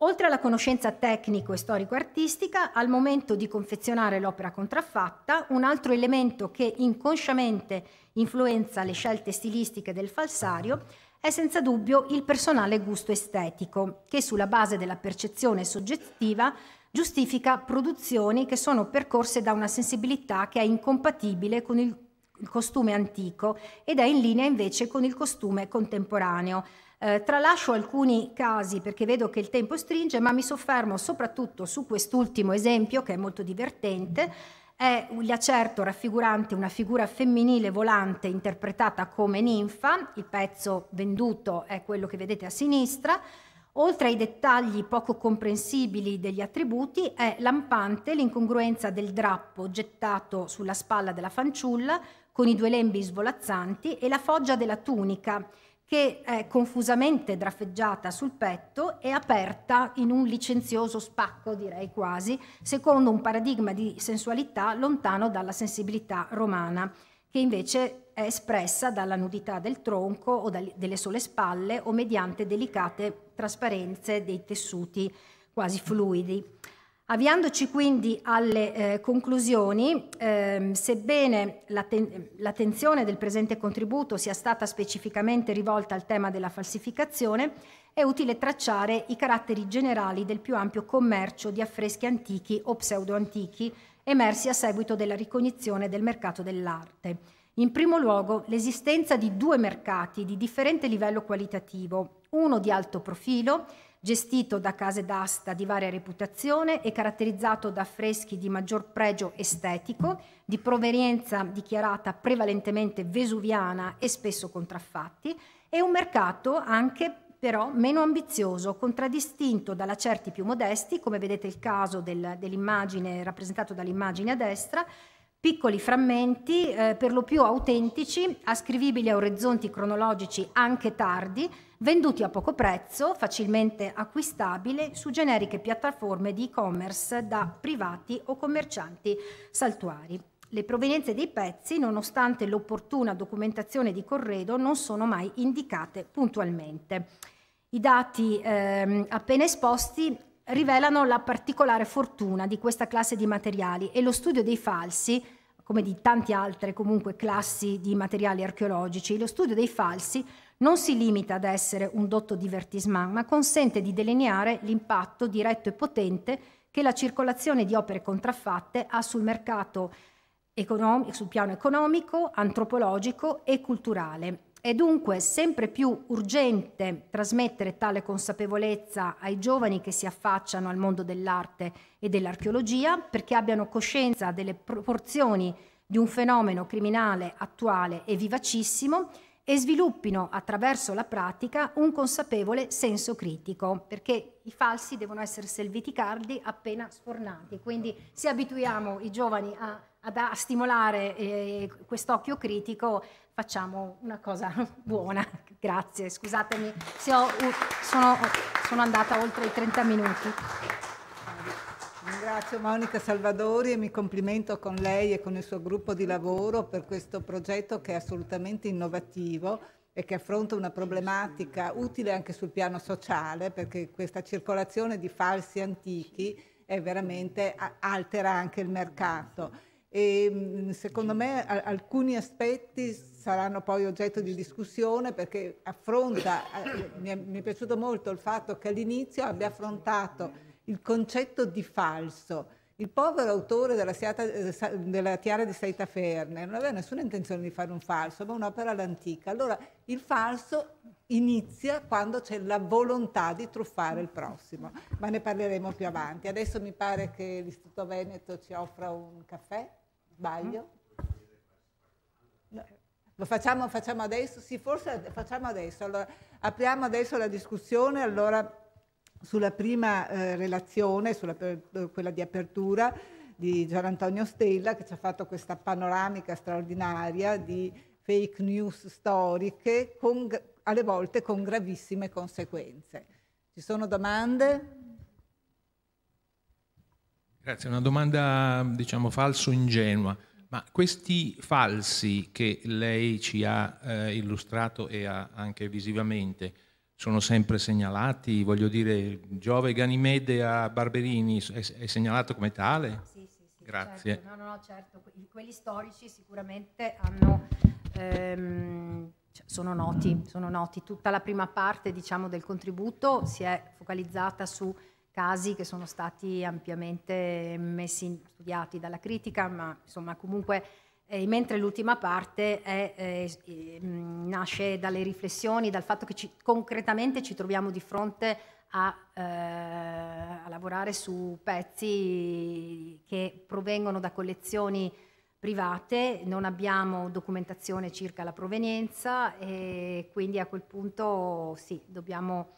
Oltre alla conoscenza tecnico e storico-artistica, al momento di confezionare l'opera contraffatta, un altro elemento che inconsciamente influenza le scelte stilistiche del falsario è senza dubbio il personale gusto estetico, che sulla base della percezione soggettiva giustifica produzioni che sono percorse da una sensibilità che è incompatibile con il costume antico ed è in linea invece con il costume contemporaneo. Eh, tralascio alcuni casi perché vedo che il tempo stringe, ma mi soffermo soprattutto su quest'ultimo esempio che è molto divertente è un liacerto raffigurante una figura femminile volante interpretata come ninfa, il pezzo venduto è quello che vedete a sinistra, Oltre ai dettagli poco comprensibili degli attributi, è lampante l'incongruenza del drappo gettato sulla spalla della fanciulla con i due lembi svolazzanti e la foggia della tunica, che è confusamente draffeggiata sul petto e aperta in un licenzioso spacco, direi quasi, secondo un paradigma di sensualità lontano dalla sensibilità romana, che invece è espressa dalla nudità del tronco o da, delle sole spalle o mediante delicate trasparenze dei tessuti quasi fluidi. Avviandoci quindi alle eh, conclusioni, ehm, sebbene l'attenzione del presente contributo sia stata specificamente rivolta al tema della falsificazione, è utile tracciare i caratteri generali del più ampio commercio di affreschi antichi o pseudoantichi emersi a seguito della ricognizione del mercato dell'arte. In primo luogo, l'esistenza di due mercati di differente livello qualitativo, uno di alto profilo gestito da case d'asta di varia reputazione e caratterizzato da affreschi di maggior pregio estetico, di provenienza dichiarata prevalentemente vesuviana e spesso contraffatti, e un mercato anche però meno ambizioso, contraddistinto da lacerti più modesti, come vedete il caso del, dell'immagine rappresentato dall'immagine a destra, piccoli frammenti eh, per lo più autentici, ascrivibili a orizzonti cronologici anche tardi, venduti a poco prezzo, facilmente acquistabili su generiche piattaforme di e-commerce da privati o commercianti saltuari. Le provenienze dei pezzi, nonostante l'opportuna documentazione di corredo, non sono mai indicate puntualmente. I dati eh, appena esposti rivelano la particolare fortuna di questa classe di materiali e lo studio dei falsi come di tante altre comunque classi di materiali archeologici, lo studio dei falsi non si limita ad essere un dotto divertissement, ma consente di delineare l'impatto diretto e potente che la circolazione di opere contraffatte ha sul mercato sul piano economico, antropologico e culturale è dunque sempre più urgente trasmettere tale consapevolezza ai giovani che si affacciano al mondo dell'arte e dell'archeologia perché abbiano coscienza delle proporzioni di un fenomeno criminale attuale e vivacissimo e sviluppino attraverso la pratica un consapevole senso critico, perché i falsi devono essere selviticardi appena sfornati. Quindi se abituiamo i giovani a a stimolare eh, quest'occhio critico facciamo una cosa buona. Grazie, scusatemi se ho, sono, sono, andata oltre i 30 minuti. Ringrazio Monica Salvadori e mi complimento con lei e con il suo gruppo di lavoro per questo progetto che è assolutamente innovativo e che affronta una problematica utile anche sul piano sociale perché questa circolazione di falsi antichi veramente altera anche il mercato e mm, secondo me alcuni aspetti saranno poi oggetto di discussione perché affronta, eh, mi è, mi è piaciuto molto il fatto che all'inizio abbia affrontato il concetto di falso il povero autore della, siata, eh, della Tiara di Saitaferne non aveva nessuna intenzione di fare un falso, ma un'opera all'antica. Allora il falso inizia quando c'è la volontà di truffare il prossimo, ma ne parleremo più avanti. Adesso mi pare che l'Istituto Veneto ci offra un caffè, sbaglio? Lo facciamo, facciamo adesso? Sì, forse facciamo adesso. Allora, apriamo adesso la discussione, allora sulla prima eh, relazione, sulla eh, quella di apertura, di Gian Antonio Stella che ci ha fatto questa panoramica straordinaria di fake news storiche, con, alle volte con gravissime conseguenze. Ci sono domande? Grazie, una domanda diciamo falso ingenua. Ma questi falsi che lei ci ha eh, illustrato e ha anche visivamente, sono sempre segnalati, voglio dire, Giove Ganimede a Barberini è, è segnalato come tale? Sì, sì, sì. Grazie. Certo. No, no, no, certo, quelli storici sicuramente hanno, ehm, cioè, sono, noti, sono noti. Tutta la prima parte diciamo, del contributo si è focalizzata su casi che sono stati ampiamente messi in, studiati dalla critica, ma insomma comunque eh, mentre l'ultima parte è, eh, mm, nasce dalle riflessioni, dal fatto che ci, concretamente ci troviamo di fronte a, eh, a, lavorare su pezzi che provengono da collezioni private, non abbiamo documentazione circa la provenienza e quindi a quel punto sì, dobbiamo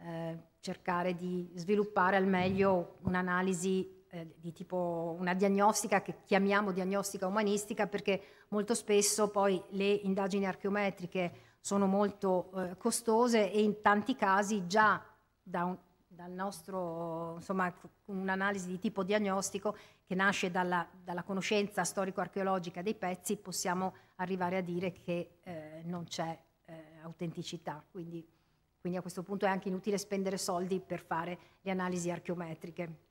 eh, cercare di sviluppare al meglio un'analisi eh, di tipo una diagnostica che chiamiamo diagnostica umanistica perché molto spesso poi le indagini archeometriche sono molto eh, costose e in tanti casi già da un, dal nostro, insomma, un'analisi di tipo diagnostico che nasce dalla, dalla conoscenza storico-archeologica dei pezzi, possiamo arrivare a dire che eh, non c'è eh, autenticità. Quindi, quindi a questo punto è anche inutile spendere soldi per fare le analisi archeometriche.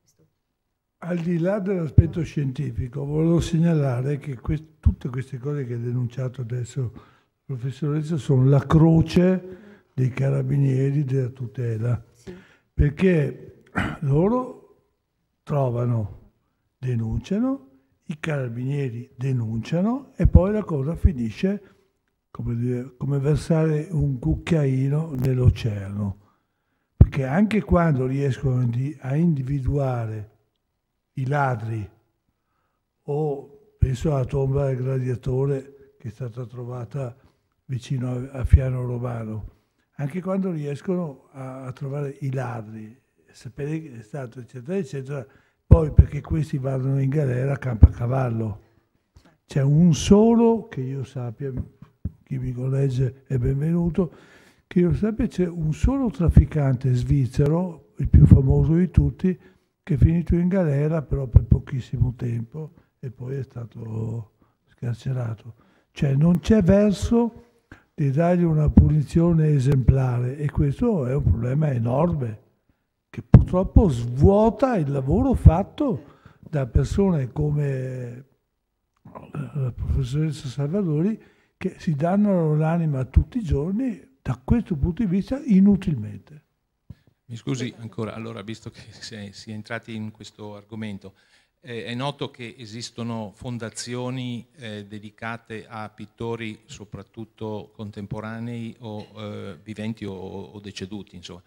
Al di là dell'aspetto scientifico, volevo segnalare che que tutte queste cose che ha denunciato adesso il professoressa sono la croce dei carabinieri della tutela, sì. perché loro trovano, denunciano, i carabinieri denunciano e poi la cosa finisce come, dire, come versare un cucchiaino nell'oceano, perché anche quando riescono a individuare i ladri, o penso alla tomba del gladiatore che è stata trovata vicino a, Fiano Romano. Anche quando riescono a, a trovare i ladri, sapere che è stato, eccetera, eccetera, poi perché questi vanno in galera campo a cavallo. C'è un solo che io sappia, chi mi collegge è benvenuto, che io sappia c'è un solo trafficante svizzero, il più famoso di tutti, che è finito in galera però per pochissimo tempo e poi è stato scarcerato. Cioè non c'è verso di dargli una punizione esemplare e questo è un problema enorme che purtroppo svuota il lavoro fatto da persone come eh, la professoressa Salvadori che si danno l'anima tutti i giorni da questo punto di vista inutilmente. Mi scusi ancora, allora visto che si è entrati in questo argomento, eh, è noto che esistono fondazioni eh, dedicate a pittori soprattutto contemporanei o eh, viventi o, o deceduti, insomma,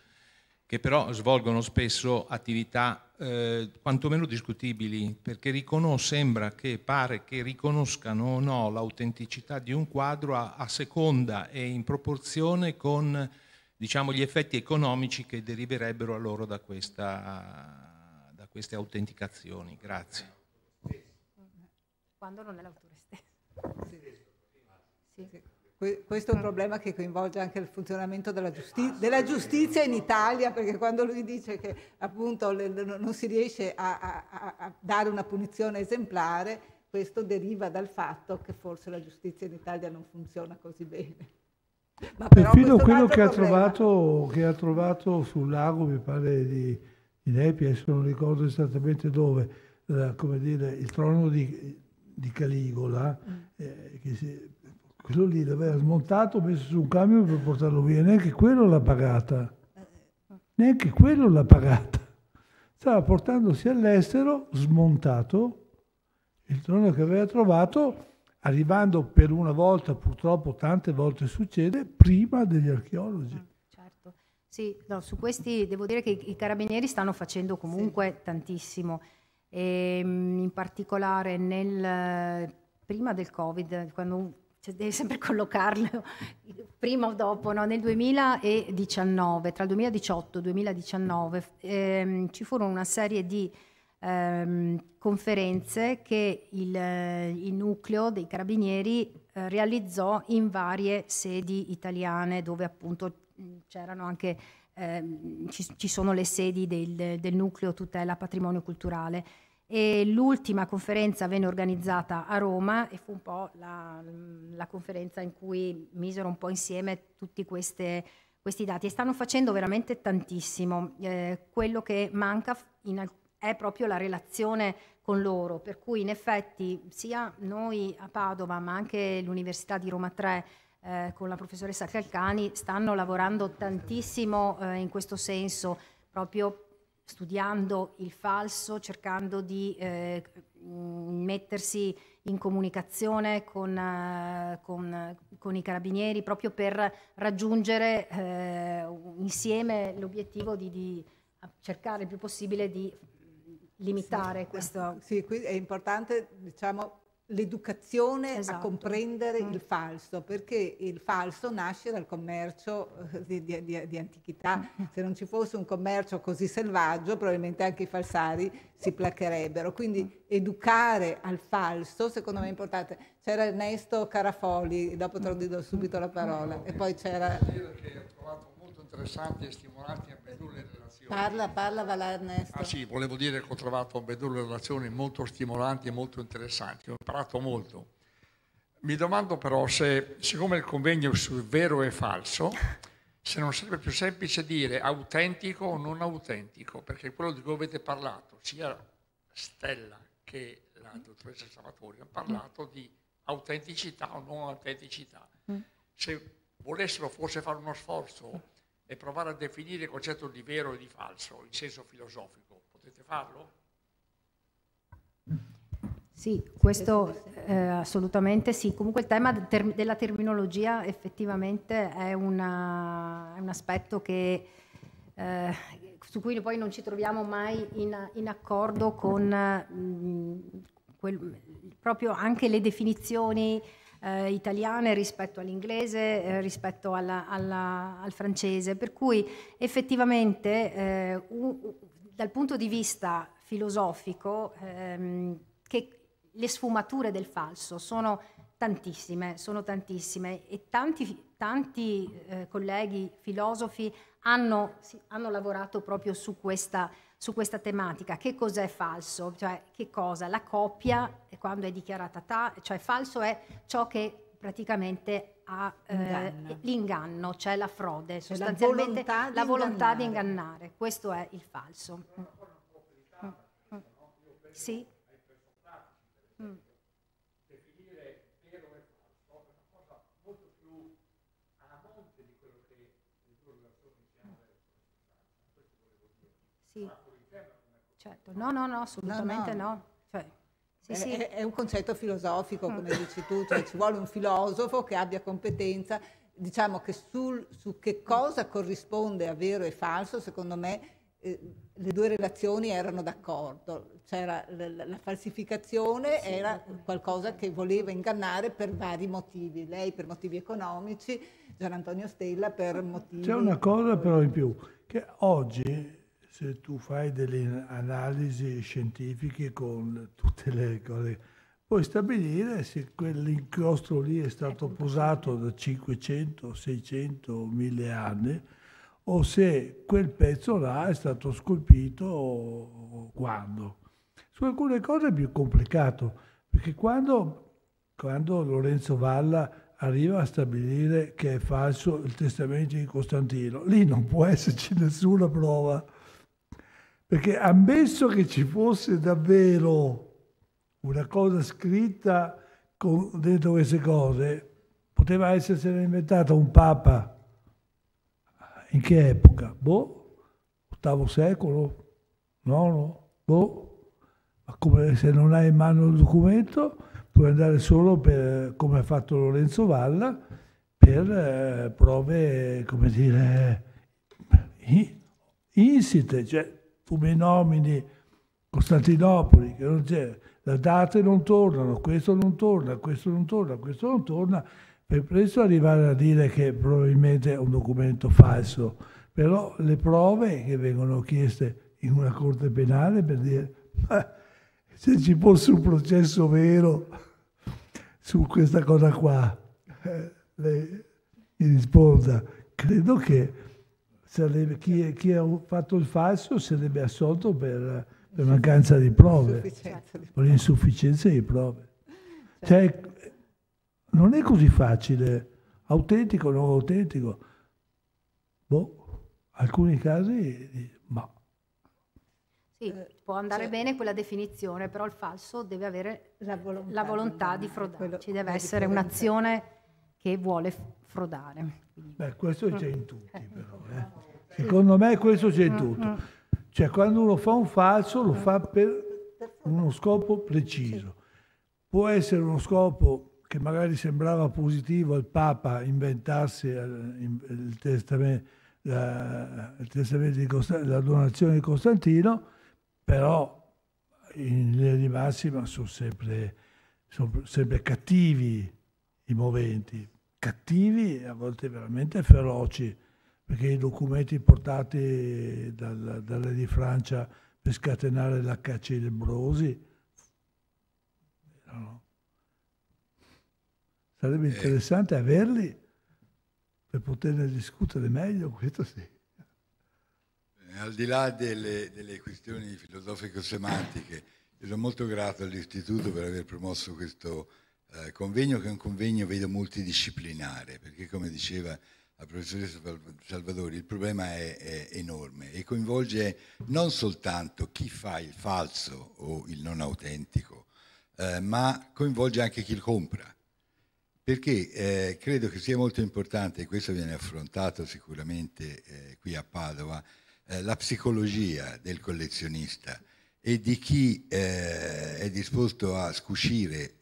che però svolgono spesso attività eh, quantomeno discutibili, perché sembra che pare che riconoscano o no l'autenticità di un quadro a, a seconda e in proporzione con diciamo, gli effetti economici che deriverebbero a loro da, questa, da queste autenticazioni. Grazie. Quando non è l'autore stesso. Sì. Sì. Questo è un problema che coinvolge anche il funzionamento della, giustizia, della giustizia in Italia, perché quando lui dice che appunto le, non si riesce a, a, a, dare una punizione esemplare, questo deriva dal fatto che forse la giustizia in Italia non funziona così bene. Ma Perfino quello che ha, trovato, che ha, trovato, sul lago, mi pare di, di Nepi, adesso non ricordo esattamente dove, eh, come dire, il trono di, di Caligola, mm. eh, si, quello lì l'aveva smontato, messo su un camion per portarlo via, neanche quello l'ha pagata. Eh. Neanche quello l'ha pagata. Stava portandosi all'estero, smontato, il trono che aveva trovato arrivando per una volta, purtroppo tante volte succede, prima degli archeologi. Ah, certo, sì, no, su questi devo dire che i carabinieri stanno facendo comunque sì. tantissimo, e, ehm, in particolare nel, prima del Covid, quando cioè devi sempre collocarlo prima o dopo, no? nel 2019, tra il 2018 e il 2019 ehm, ci furono una serie di ehm, conferenze che il, eh, il, nucleo dei carabinieri eh, realizzò in varie sedi italiane dove appunto mm, c'erano anche ehm, ci, ci, sono le sedi del, del nucleo tutela patrimonio culturale e l'ultima conferenza venne organizzata a Roma e fu un po' la, mm, la conferenza in cui misero un po' insieme tutti queste, questi dati e stanno facendo veramente tantissimo. Eh, quello che manca in alcuni è proprio la relazione con loro, per cui in effetti sia noi a Padova ma anche l'Università di Roma 3 eh, con la professoressa Calcani stanno lavorando tantissimo eh, in questo senso, proprio studiando il falso, cercando di eh, mm, mettersi in comunicazione con, eh, con, con, i carabinieri proprio per raggiungere eh, insieme l'obiettivo di, di cercare il più possibile di limitare sì, questo. Eh, sì, qui è importante diciamo, l'educazione esatto. a comprendere mm. il falso, perché il falso nasce dal commercio eh, di, di, di, di antichità. Se non ci fosse un commercio così selvaggio, probabilmente anche i falsari si placherebbero. Quindi mm. educare al falso, secondo me è importante. C'era Ernesto Carafoli, dopo te lo mm. do subito la parola, mm. e poi c'era... Io Che ho trovato molto interessanti e stimolanti a le Parla, parla Valà Ernesto. Ah sì, volevo dire che ho trovato ambedue relazioni molto stimolanti e molto interessanti, ho imparato molto. Mi domando però se, siccome il convegno è sul vero e falso, se non sarebbe più semplice dire autentico o non autentico, perché quello di cui avete parlato, sia Stella che la dottoressa Salvatori hanno parlato di autenticità o non autenticità. Mm. Se volessero forse fare uno sforzo e provare a definire il concetto di vero e di falso in senso filosofico. Potete farlo? Sì, questo eh, assolutamente sì. Comunque il tema ter della terminologia effettivamente è, una, è un aspetto che, eh, su cui poi non ci troviamo mai in, in accordo con mh, mm, quel, proprio anche le definizioni eh, italiane rispetto all'inglese, eh, rispetto alla, alla, al francese, per cui effettivamente eh, u, dal punto di vista filosofico ehm, che le sfumature del falso sono tantissime, sono tantissime e tanti, tanti eh, colleghi filosofi hanno, hanno lavorato proprio su questa su questa tematica, che cos'è falso, cioè che cosa la coppia eh, quando è dichiarata ta, cioè falso è ciò che praticamente ha eh, l'inganno, cioè la frode, cioè, sostanzialmente la volontà, la volontà di, ingannare. questo è il falso. Mm. Mm. Mm. Sì. Certo, no, no, no, assolutamente no. no. no. Cioè, sì, è, sì. è, un concetto filosofico, come mm. dici tu, cioè ci vuole un filosofo che abbia competenza. Diciamo che sul, su che cosa corrisponde a vero e falso, secondo me eh, le due relazioni erano d'accordo. C'era la, la falsificazione, sì, era qualcosa che voleva ingannare per vari motivi. Lei per motivi economici, Gian Antonio Stella per motivi... C'è una cosa però in più, che oggi se tu fai delle analisi scientifiche con tutte le cose, puoi stabilire se quell'incostro lì è stato posato da 500, 600, 1000 anni o se quel pezzo là è stato scolpito quando. Su alcune cose è più complicato, perché quando, quando Lorenzo Valla arriva a stabilire che è falso il testamento di Costantino, lì non può esserci nessuna prova perché ammesso che ci fosse davvero una cosa scritta con, dentro queste cose, poteva essersene inventata un papa. In che epoca? Boh, ottavo secolo? no, Boh. Ma come se non hai in mano il documento, puoi andare solo per, come ha fatto Lorenzo Valla, per eh, prove, come dire, insite, cioè Fumenomini, Costantinopoli, che non c'è, le date non tornano, questo non torna, questo non torna, questo non torna, per presto arrivare a dire che probabilmente è un documento falso, però le prove che vengono chieste in una corte penale per dire se ci fosse un processo vero su questa cosa qua, eh, lei mi risponda, credo che sarebbe, chi, chi, ha fatto il falso sarebbe assolto per, per mancanza di prove, per insufficienza di prove. Certo. Cioè, non è così facile, autentico o non autentico. Boh, alcuni casi, ma... Sì, eh, può andare cioè, bene quella definizione, però il falso deve avere la volontà, la volontà di frodare, ci deve essere un'azione che vuole frodare. Beh, questo c'è in tutti eh. però. Eh. Secondo me questo c'è in tutto. Mm, mm, mm. Cioè quando uno fa un falso lo fa per uno scopo preciso. Può essere uno scopo che magari sembrava positivo al Papa inventarsi eh, eh, il testamento, la, il testamento di la donazione di Costantino, però in linea di massima sono sempre, sono sempre cattivi i moventi, cattivi, a volte veramente feroci, perché i documenti portati dal, dalle di Francia per scatenare la caccia ai lebbrosi erano... Sarebbe eh. interessante eh. averli per poterne discutere meglio, questo sì. Eh, al di là delle, delle questioni filosofico-semantiche, sono molto grato all'Istituto per aver promosso questo eh, convegno che è un convegno, vedo, multidisciplinare, perché come diceva la professoressa Salvadori, il problema è, è, enorme e coinvolge non soltanto chi fa il falso o il non autentico, eh, ma coinvolge anche chi lo compra. Perché eh, credo che sia molto importante, e questo viene affrontato sicuramente eh, qui a Padova, eh, la psicologia del collezionista e di chi eh, è disposto a scuscire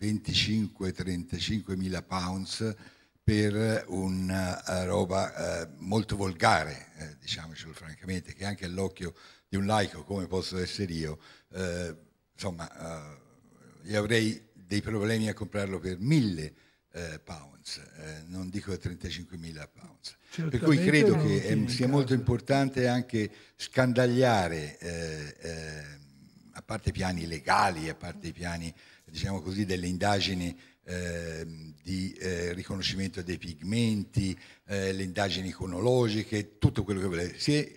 25-35 mila pounds per una eh, roba eh, molto volgare, eh, diciamocelo francamente, che anche all'occhio di un laico come posso essere io, eh, insomma, eh, io avrei dei problemi a comprarlo per mille eh, pounds, non dico 35 mila pounds. Certamente per cui credo che è, sia molto importante anche scandagliare, a parte i piani legali, a parte i piani diciamo così, delle indagini eh, di eh, riconoscimento dei pigmenti, eh, le indagini iconologiche, tutto quello che volete. Si è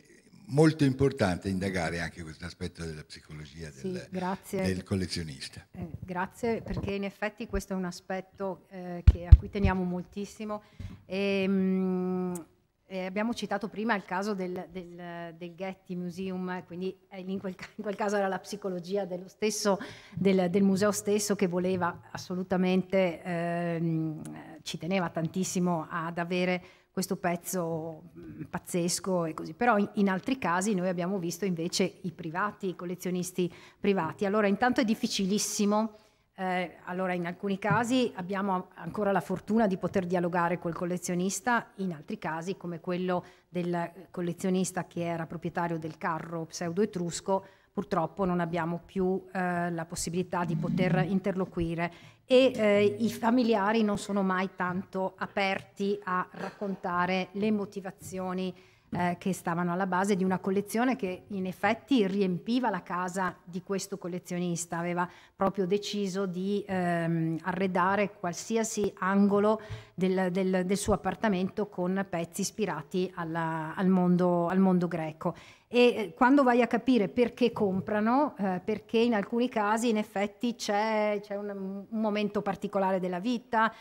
molto importante indagare anche questo aspetto della psicologia del, sì, del collezionista. Eh, grazie, perché in effetti questo è un aspetto eh, che, a cui teniamo moltissimo. E, ehm, mh, eh, abbiamo citato prima il caso del, del, del Getty Museum, quindi eh, in quel, in quel, caso era la psicologia stesso, del, del, museo stesso che voleva assolutamente, ehm, ci teneva tantissimo ad avere questo pezzo mm, pazzesco e così. Però in, in altri casi noi abbiamo visto invece i privati, i collezionisti privati. Allora intanto è difficilissimo eh, allora, in alcuni casi abbiamo ancora la fortuna di poter dialogare col collezionista, in altri casi, come quello del collezionista che era proprietario del carro pseudo-etrusco, purtroppo non abbiamo più eh, la possibilità di poter interloquire e eh, i familiari non sono mai tanto aperti a raccontare le motivazioni eh, che stavano alla base di una collezione che in effetti riempiva la casa di questo collezionista, aveva proprio deciso di ehm, arredare qualsiasi angolo del, del, del, suo appartamento con pezzi ispirati alla, al, mondo, al mondo greco e eh, quando vai a capire perché comprano, eh, perché in alcuni casi in effetti c'è, un, mm, un, momento particolare della vita,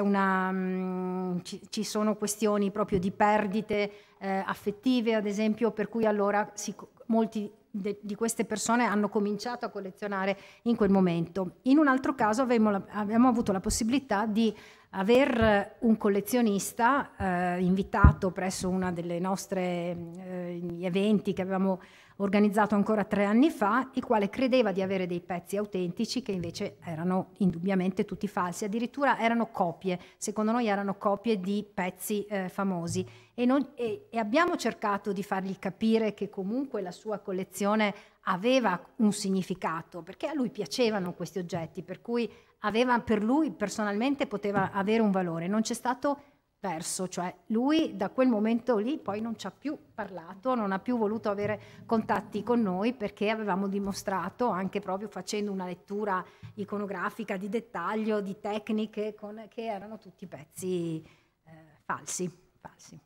una, mh, mm, ci, ci, sono questioni proprio di perdite eh, affettive, ad esempio, per cui allora si, molti de, di queste persone hanno cominciato a collezionare in quel momento. In un altro caso avevamo, abbiamo avuto la possibilità di aver eh, un collezionista eh, invitato presso uno dei nostri eh, eventi che avevamo organizzato ancora tre anni fa, il quale credeva di avere dei pezzi autentici che invece erano indubbiamente tutti falsi, addirittura erano copie, secondo noi erano copie di pezzi eh, famosi e, non, e, e abbiamo cercato di fargli capire che comunque la sua collezione aveva un significato, perché a lui piacevano questi oggetti, per cui aveva per lui personalmente poteva avere un valore, non c'è stato perso, cioè lui da quel momento lì poi non ci ha più parlato, non ha più voluto avere contatti con noi perché avevamo dimostrato anche proprio facendo una lettura iconografica di dettaglio, di tecniche con, che erano tutti pezzi eh, falsi, falsi,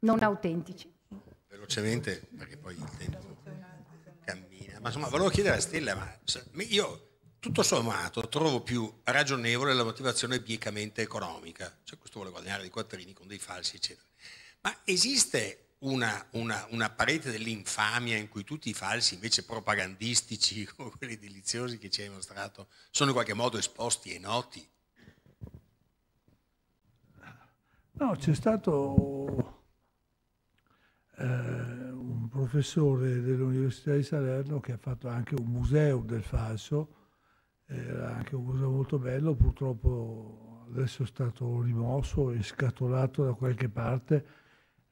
non autentici. Velocemente perché poi il tempo cammina, ma insomma volevo chiedere a Stella, ma io tutto sommato trovo più ragionevole la motivazione biecamente economica, cioè questo vuole guadagnare dei quattrini con dei falsi, eccetera. Ma esiste una, una, una, parete dell'infamia in cui tutti i falsi invece propagandistici o quelli deliziosi che ci hai mostrato sono in qualche modo esposti e noti? No, c'è stato eh, un professore dell'Università di Salerno che ha fatto anche un museo del falso era anche un museo molto bello, purtroppo adesso è stato rimosso e scatolato da qualche parte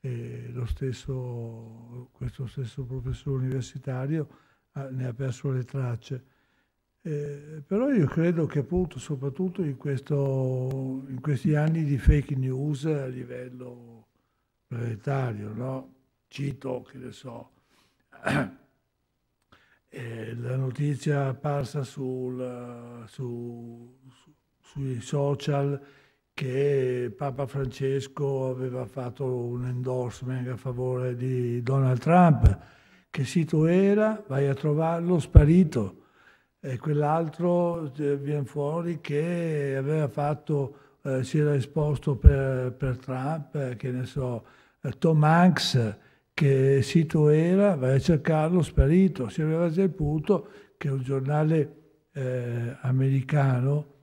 e lo stesso, questo stesso professore universitario ah, ne ha perso le tracce. Eh, però io credo che appunto, soprattutto in, questo, in questi anni di fake news a livello planetario, no? cito, che ne so, eh, la notizia apparsa sul, su, su, sui social che Papa Francesco aveva fatto un endorsement a favore di Donald Trump. Che sito era? Vai a trovarlo, sparito. E quell'altro eh, viene fuori che aveva fatto, eh, si era esposto per, per Trump, eh, che ne so, eh, Tom Hanks che sito era, vai a cercarlo, sparito. Si arriva al punto che un giornale eh, americano,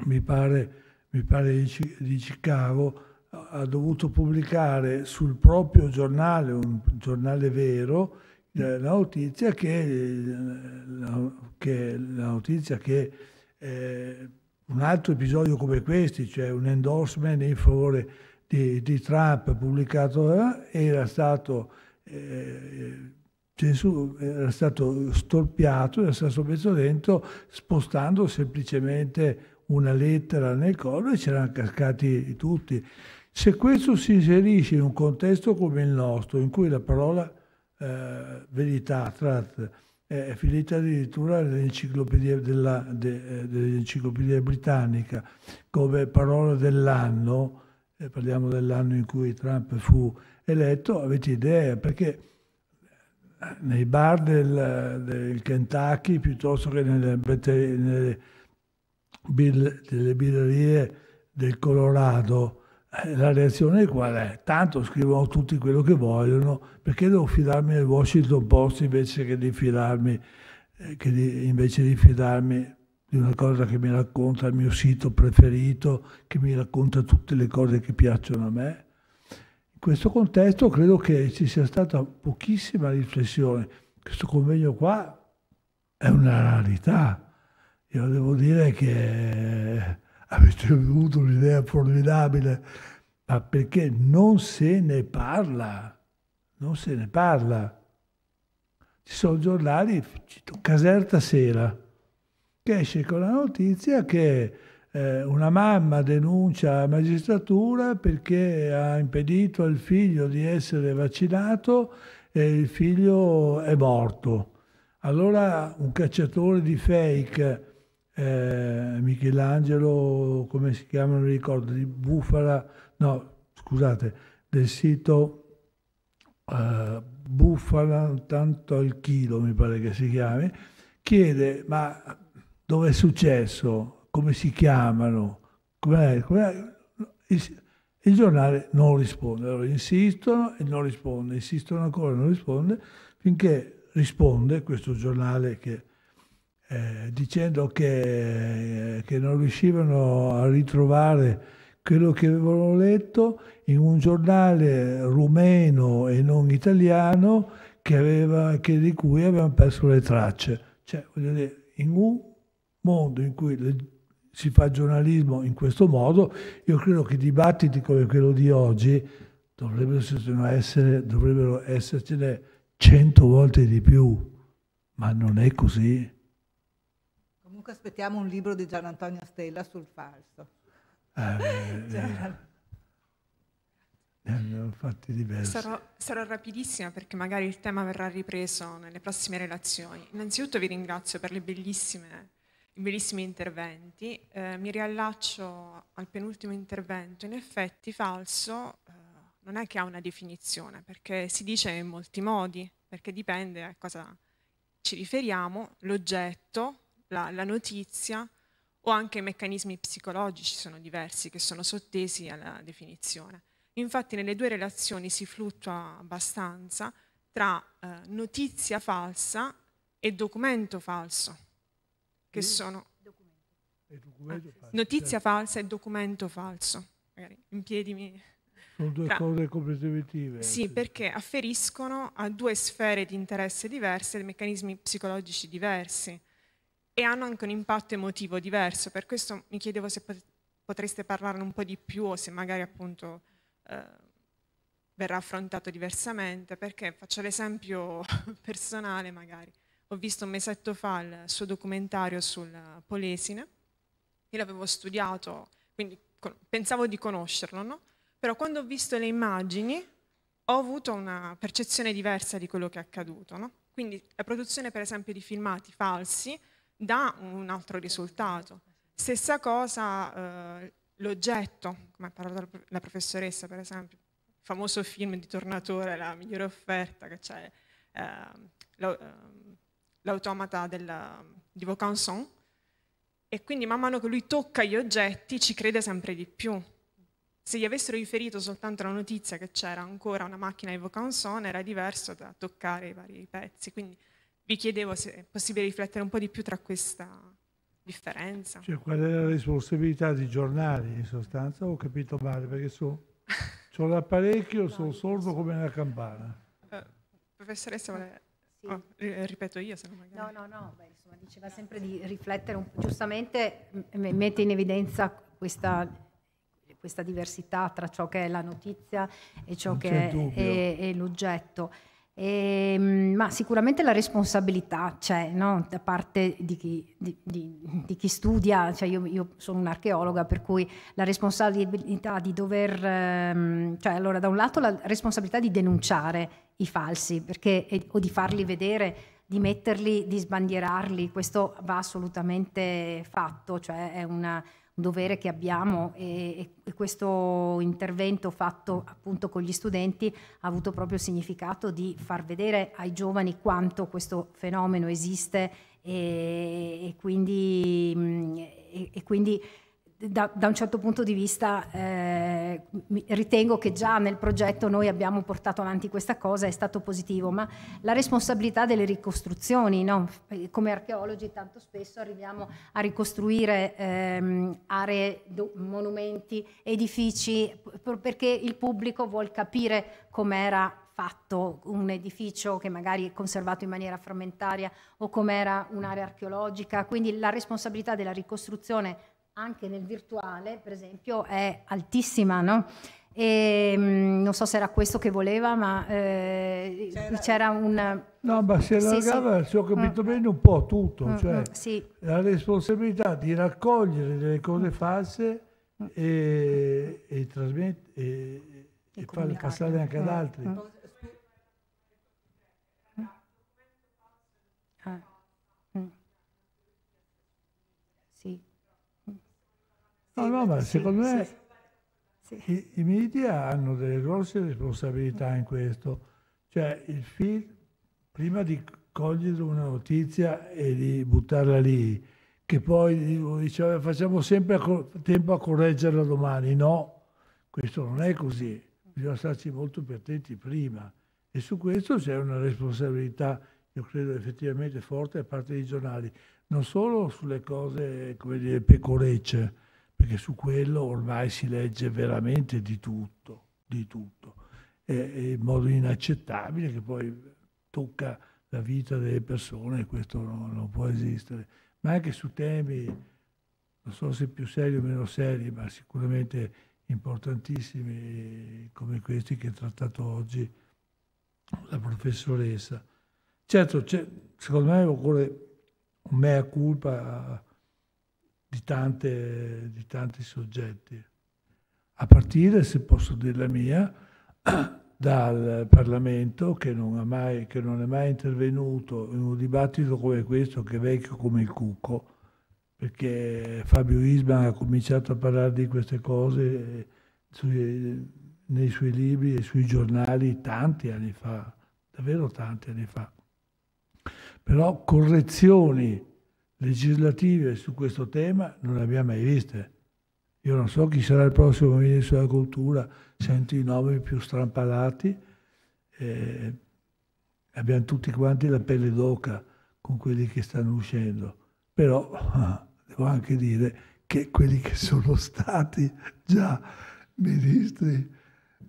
mi pare, mi pare di, di Chicago, ha dovuto pubblicare sul proprio giornale, un giornale vero, la notizia che, la, che, la notizia che eh, un altro episodio come questi, cioè un endorsement in favore di, di Trump pubblicato eh, era stato, eh, era stato storpiato, era stato messo dentro spostando semplicemente una lettera nel collo e c'erano cascati tutti. Se questo si inserisce in un contesto come il nostro, in cui la parola eh, verità, trat, è finita addirittura nell'enciclopedia, della, de, eh, dell'enciclopedia britannica come parola dell'anno, eh, parliamo dell'anno in cui Trump fu eletto, avete idea, perché eh, nei bar del, del Kentucky piuttosto che nelle, nelle, nelle birrerie del Colorado, eh, la reazione qual è? Tanto scrivono tutti quello che vogliono, perché devo fidarmi del Washington Post invece che di fidarmi, eh, che di, invece di fidarmi di una cosa che mi racconta il mio sito preferito, che mi racconta tutte le cose che piacciono a me. In questo contesto credo che ci sia stata pochissima riflessione. Questo convegno qua è una rarità. Io devo dire che eh, avete avuto un'idea formidabile, ma perché non se ne parla, non se ne parla. Ci sono giornali, cito Caserta Sera, che esce con la notizia che eh, una mamma denuncia la magistratura perché ha impedito al figlio di essere vaccinato e il figlio è morto. Allora un cacciatore di fake, eh, Michelangelo, come si chiama, non ricordo, di Bufala, no, scusate, del sito eh, Bufala tanto al chilo, mi pare che si chiami, chiede, ma dove è successo, come si chiamano, com'è, com'è. Il, il giornale non risponde. Allora insistono e non risponde, insistono ancora e non risponde, finché risponde questo giornale che eh, dicendo che, eh, che, non riuscivano a ritrovare quello che avevano letto in un giornale rumeno e non italiano che aveva, che di cui avevano perso le tracce. Cioè, voglio dire, in un mondo in cui le, si fa giornalismo in questo modo, io credo che dibattiti come quello di oggi dovrebbero, essere, dovrebbero essercene cento volte di più, ma non è così. Comunque aspettiamo un libro di Gian Antonio Stella sul falso. Eh, eh cioè, Sarò, sarò, rapidissima perché magari il tema verrà ripreso nelle prossime relazioni. Innanzitutto vi ringrazio per le bellissime bellissimi interventi. Eh, mi riallaccio al penultimo intervento. In effetti falso eh, non è che ha una definizione, perché si dice in molti modi, perché dipende a cosa ci riferiamo, l'oggetto, la, la, notizia o anche i meccanismi psicologici sono diversi che sono sottesi alla definizione. Infatti nelle due relazioni si fluttua abbastanza tra eh, notizia falsa e documento falso che sono ah, notizia certo. falsa e documento falso. Magari in piedi mi... Sono due Tra... cose completamente diverse. Sì, perché afferiscono a due sfere di interesse diverse, meccanismi psicologici diversi e hanno anche un impatto emotivo diverso. Per questo mi chiedevo se potreste parlarne un po' di più o se magari appunto eh, verrà affrontato diversamente, perché faccio l'esempio personale magari ho visto un mesetto fa il suo documentario sul Polesine io l'avevo studiato, quindi pensavo di conoscerlo, no? però quando ho visto le immagini ho avuto una percezione diversa di quello che è accaduto. No? Quindi la produzione per esempio di filmati falsi dà un altro risultato. Stessa cosa eh, l'oggetto, come ha parlato la professoressa per esempio, il famoso film di Tornatore, la migliore offerta che c'è, eh, lo, eh, l'automata di Vaucanson e quindi man mano che lui tocca gli oggetti ci crede sempre di più. Se gli avessero riferito soltanto la notizia che c'era ancora una macchina di Vaucanson era diverso da toccare i vari pezzi, quindi vi chiedevo se è possibile riflettere un po' di più tra questa differenza. Cioè, qual è la responsabilità dei giornali in sostanza? Ho capito male perché so, ho l'apparecchio, sono sordo come una campana. Uh, professoressa, sì. Oh, ripeto io, se no magari. No, no, no, beh, insomma, diceva sempre di riflettere, un po'. giustamente mette in evidenza questa, questa, diversità tra ciò che è la notizia e ciò che è, è, è l'oggetto. E, ehm, ma sicuramente la responsabilità c'è no? da parte di chi, di, di, di chi studia, cioè io, io, sono un'archeologa per cui la responsabilità di dover, ehm, cioè allora da un lato la responsabilità di denunciare i falsi perché, e, o di farli vedere, di metterli, di sbandierarli, questo va assolutamente fatto, cioè è una, dovere che abbiamo e, e, questo intervento fatto appunto con gli studenti ha avuto proprio il significato di far vedere ai giovani quanto questo fenomeno esiste e, e quindi, mm, e, quindi da, da, un certo punto di vista eh, ritengo che già nel progetto noi abbiamo portato avanti questa cosa, è stato positivo, ma la responsabilità delle ricostruzioni, no? Eh, come archeologi tanto spesso arriviamo a ricostruire ehm, aree, monumenti, edifici, perché il pubblico vuole capire com'era fatto un edificio che magari è conservato in maniera frammentaria o com'era un'area archeologica, quindi la responsabilità della ricostruzione anche nel virtuale, per esempio, è altissima, no? E, ehm, non so se era questo che voleva, ma eh, c'era, un... No, ma si allargava, sì, se ho capito mm, mm. bene, un po' tutto, mm, cioè mm, sì. la responsabilità di raccogliere delle cose mm. false mm. e, e, e, e farle passare anche ad altri. No, no, ma secondo me sì. I, I, media hanno delle grosse responsabilità in questo. Cioè, il film, prima di cogliere una notizia e di buttarla lì, che poi diceva facciamo sempre a tempo a correggerla domani. No, questo non è così. Bisogna starci molto più attenti prima. E su questo c'è una responsabilità, io credo effettivamente forte da parte dei giornali, non solo sulle cose, come dire, pecorecce, perché su quello ormai si legge veramente di tutto, di tutto, e, e in modo inaccettabile che poi tocca la vita delle persone, questo non, non può esistere, ma anche su temi, non so se più seri o meno seri, ma sicuramente importantissimi come questi che ha trattato oggi la professoressa. Certo, secondo me occorre un mea culpa A, di, tante, di tanti soggetti, a partire, se posso dire la mia, dal Parlamento che non, mai, che non, è mai intervenuto in un dibattito come questo, che è vecchio come il cucco, perché Fabio Isman ha cominciato a parlare di queste cose eh, nei suoi libri e sui giornali tanti anni fa, davvero tanti anni fa. Però correzioni legislative su questo tema non le abbiamo mai viste. Io non so chi sarà il prossimo ministro della cultura, sento i nomi più strampalati, eh, abbiamo tutti quanti la pelle d'oca con quelli che stanno uscendo, però devo anche dire che quelli che sono stati già ministri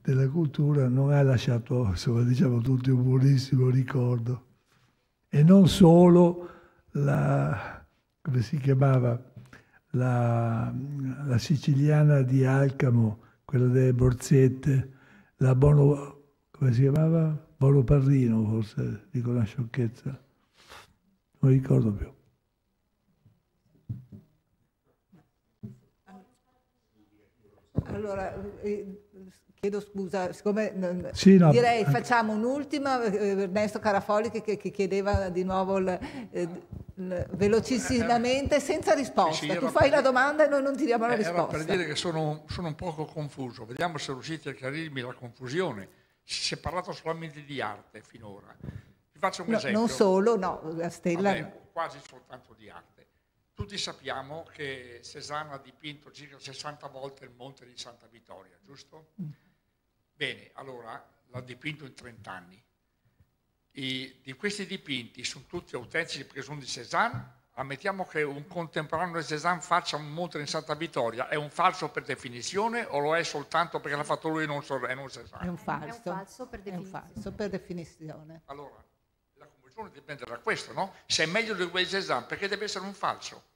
della cultura non ha lasciato, insomma, diciamo tutti un buonissimo ricordo. E non solo la come si chiamava, la, la siciliana di Alcamo, quella delle borsette, la Bono, come si chiamava? Bono Parrino forse, dico una sciocchezza, non ricordo più. Allora, eh Chiedo scusa, siccome sì, no, direi facciamo un'ultima, eh, Ernesto Carafoli che, che, chiedeva di nuovo l, eh, l, velocissimamente senza risposta. Sì, tu fai la domanda e noi non ti diamo la eh, eh, risposta. per dire che sono, sono un poco confuso, vediamo se riuscite a chiarirmi la confusione. Si è parlato solamente di arte finora. Vi faccio un no, esempio. Non solo, no, la stella... Vabbè, quasi soltanto di arte. Tutti sappiamo che Cesana ha dipinto circa 60 volte il monte di Santa Vittoria, giusto? Mm Bene, allora l'ha dipinto in 30 anni. E di questi dipinti sono tutti autentici presunti di Cézanne. Ammettiamo che un contemporaneo di Cézanne faccia un mostro in Santa Vittoria, è un falso per definizione o lo è soltanto perché l'ha fatto lui e non, so, e Cézanne? È un falso, è un falso per definizione. Falso per definizione. Allora, la conclusione dipende da questo, no? Se è meglio di quel Cézanne, perché deve essere un falso?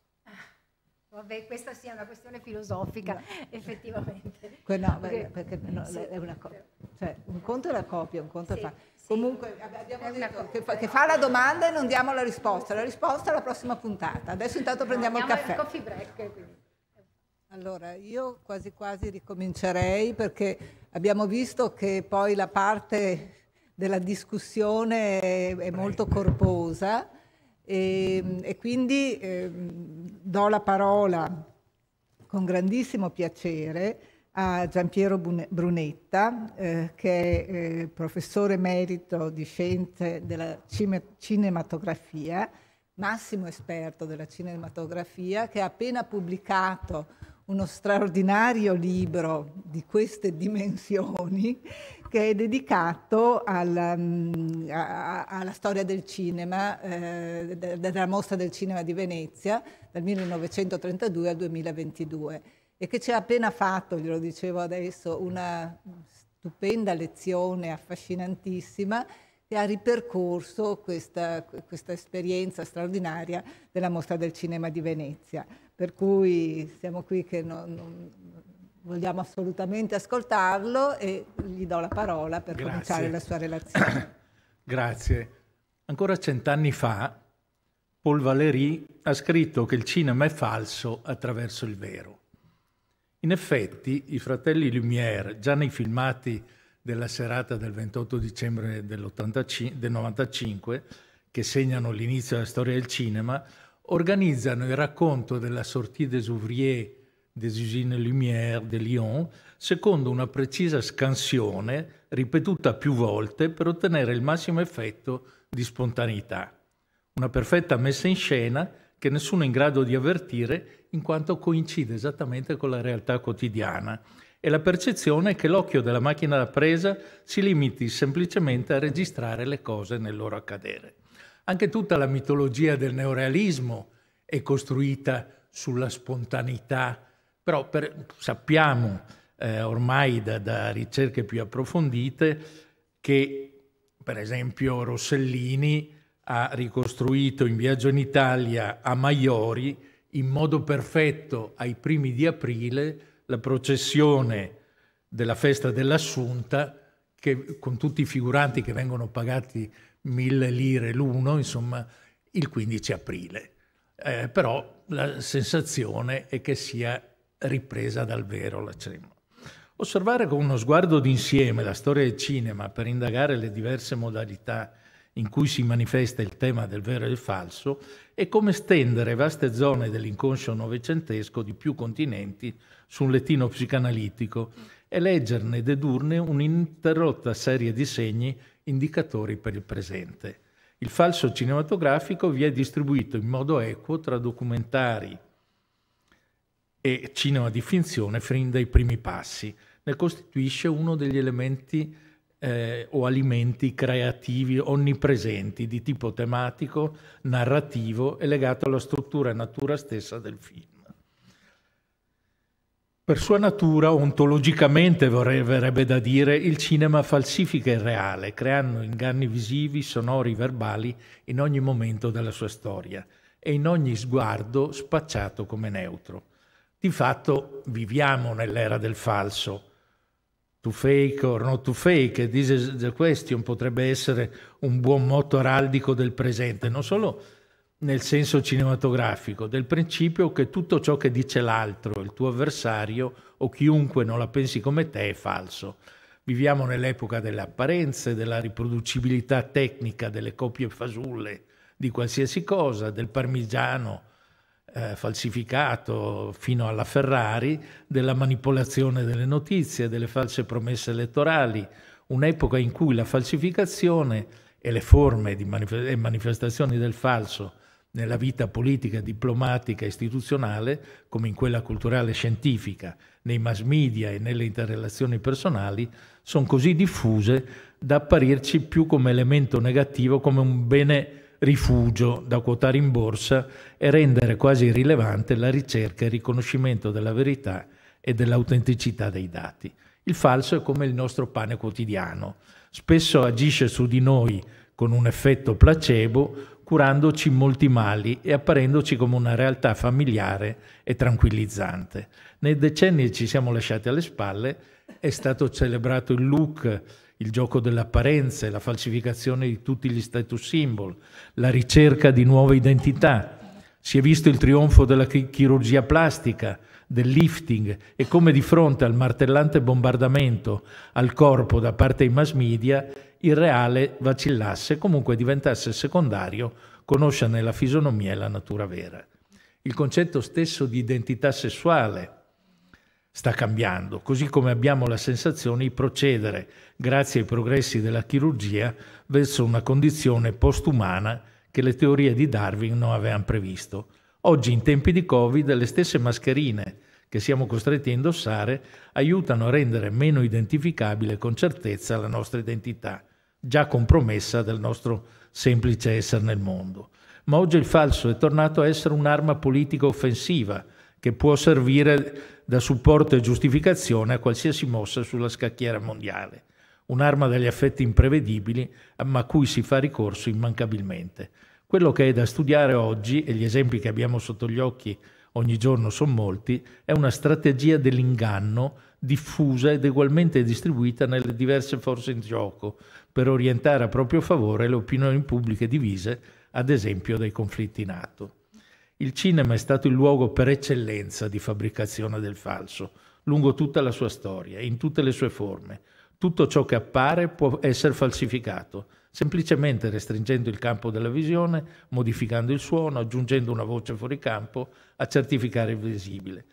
Vabbè, questa sia una questione filosofica, no. effettivamente. No, perché, perché no, sì, è una co- cioè, un conto è la copia, un conto sì, fa. Sì. Comunque abbiamo detto copia, che, fa, che, eh. fa, la domanda e non diamo la risposta. La risposta è la prossima puntata. Adesso intanto prendiamo il caffè. Il coffee break. Allora, io quasi quasi ricomincerei perché abbiamo visto che poi la parte della discussione è, è molto corposa e, ehm, e quindi eh, do la parola con grandissimo piacere a Giampiero Brunetta, eh, che è eh, professore emerito di scienze della cime- cinematografia, massimo esperto della cinematografia, che ha appena pubblicato uno straordinario libro di queste dimensioni che è dedicato alla, mm, alla storia del cinema, eh, della mostra del cinema di Venezia dal 1932 al 2022 e che ci ha appena fatto, glielo dicevo adesso, una stupenda lezione affascinantissima che ha ripercorso questa, questa esperienza straordinaria della Mostra del Cinema di Venezia. Per cui siamo qui che non, non vogliamo assolutamente ascoltarlo e gli do la parola per Grazie. cominciare la sua relazione. Grazie. Ancora cent'anni fa Paul Valéry ha scritto che il cinema è falso attraverso il vero. In effetti, i fratelli Lumière, già nei filmati della serata del 28 dicembre del 95 che segnano l'inizio della storia del cinema, organizzano il racconto della sortie des ouvriers des usines Lumière de Lyon secondo una precisa scansione ripetuta più volte per ottenere il massimo effetto di spontaneità. Una perfetta messa in scena che nessuno è in grado di avvertire in quanto coincide esattamente con la realtà quotidiana e la percezione è che l'occhio della macchina da presa si limiti semplicemente a registrare le cose nel loro accadere. Anche tutta la mitologia del neorealismo è costruita sulla spontaneità, però per, sappiamo eh, ormai da, da ricerche più approfondite che per esempio Rossellini ha ricostruito in viaggio in Italia a Maiori in modo perfetto ai primi di aprile la processione della festa dell'Assunta, che, con tutti i figuranti che vengono pagati mille lire l'uno, insomma, il 15 aprile. Eh, però la sensazione è che sia ripresa dal vero la cerimonia. Osservare con uno sguardo d'insieme la storia del cinema per indagare le diverse modalità in cui si manifesta il tema del vero e del falso è come stendere vaste zone dell'inconscio novecentesco di più continenti su un lettino psicanalitico e leggerne e dedurne un'interrotta serie di segni indicatori per il presente. Il falso cinematografico vi è distribuito in modo equo tra documentari e cinema di finzione fin dai primi passi. Ne costituisce uno degli elementi eh, o alimenti creativi onnipresenti di tipo tematico, narrativo e legato alla struttura e natura stessa del film. Per sua natura, ontologicamente vorrei, verrebbe da dire, il cinema falsifica il reale, creando inganni visivi, sonori, verbali in ogni momento della sua storia e in ogni sguardo spacciato come neutro. Di fatto viviamo nell'era del falso. To fake or not to fake, this is the question, potrebbe essere un buon motto araldico del presente, non solo nel senso cinematografico, del principio che tutto ciò che dice l'altro, il tuo avversario o chiunque non la pensi come te è falso. Viviamo nell'epoca delle apparenze, della riproducibilità tecnica delle copie fasulle di qualsiasi cosa, del parmigiano eh, falsificato fino alla Ferrari, della manipolazione delle notizie, delle false promesse elettorali, un'epoca in cui la falsificazione e le forme e manifestazioni del falso nella vita politica, diplomatica, istituzionale, come in quella culturale e scientifica, nei mass media e nelle interrelazioni personali, sono così diffuse da apparirci più come elemento negativo, come un bene rifugio da quotare in borsa e rendere quasi irrilevante la ricerca e il riconoscimento della verità e dell'autenticità dei dati. Il falso è come il nostro pane quotidiano, spesso agisce su di noi con un effetto placebo curandoci molti mali e apparendoci come una realtà familiare e tranquillizzante. Nei decenni ci siamo lasciati alle spalle, è stato celebrato il look, il gioco delle apparenze, la falsificazione di tutti gli status symbol, la ricerca di nuove identità. Si è visto il trionfo della chirurgia plastica, del lifting e come di fronte al martellante bombardamento al corpo da parte dei mass media il reale vacillasse, comunque diventasse secondario, conoscia nella fisonomia e la natura vera. Il concetto stesso di identità sessuale sta cambiando, così come abbiamo la sensazione di procedere, grazie ai progressi della chirurgia, verso una condizione postumana che le teorie di Darwin non avevano previsto. Oggi, in tempi di Covid, le stesse mascherine che siamo costretti a indossare aiutano a rendere meno identificabile con certezza la nostra identità già compromessa del nostro semplice essere nel mondo. Ma oggi il falso è tornato a essere un'arma politica offensiva che può servire da supporto e giustificazione a qualsiasi mossa sulla scacchiera mondiale, un'arma dagli effetti imprevedibili ma a cui si fa ricorso immancabilmente. Quello che è da studiare oggi, e gli esempi che abbiamo sotto gli occhi ogni giorno sono molti, è una strategia dell'inganno diffusa ed egualmente distribuita nelle diverse forze in gioco, per orientare a proprio favore le opinioni pubbliche divise, ad esempio dai conflitti in atto. Il cinema è stato il luogo per eccellenza di fabbricazione del falso, lungo tutta la sua storia, in tutte le sue forme. Tutto ciò che appare può essere falsificato, semplicemente restringendo il campo della visione, modificando il suono, aggiungendo una voce fuori campo a certificare il visibile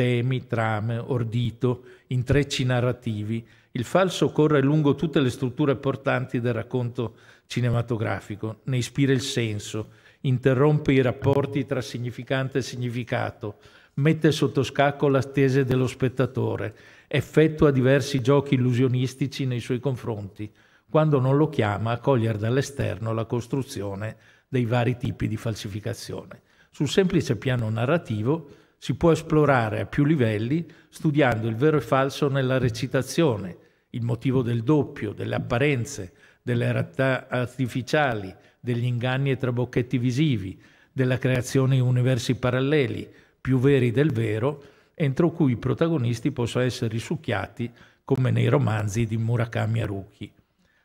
temi, trame, ordito, intrecci narrativi, il falso corre lungo tutte le strutture portanti del racconto cinematografico, ne ispira il senso, interrompe i rapporti tra significante e significato, mette sotto scacco l'attese dello spettatore, effettua diversi giochi illusionistici nei suoi confronti, quando non lo chiama a cogliere dall'esterno la costruzione dei vari tipi di falsificazione. Sul semplice piano narrativo, si può esplorare a più livelli studiando il vero e falso nella recitazione, il motivo del doppio, delle apparenze, delle realtà artificiali, degli inganni e trabocchetti visivi, della creazione di universi paralleli, più veri del vero, entro cui i protagonisti possono essere risucchiati come nei romanzi di Murakami Haruki.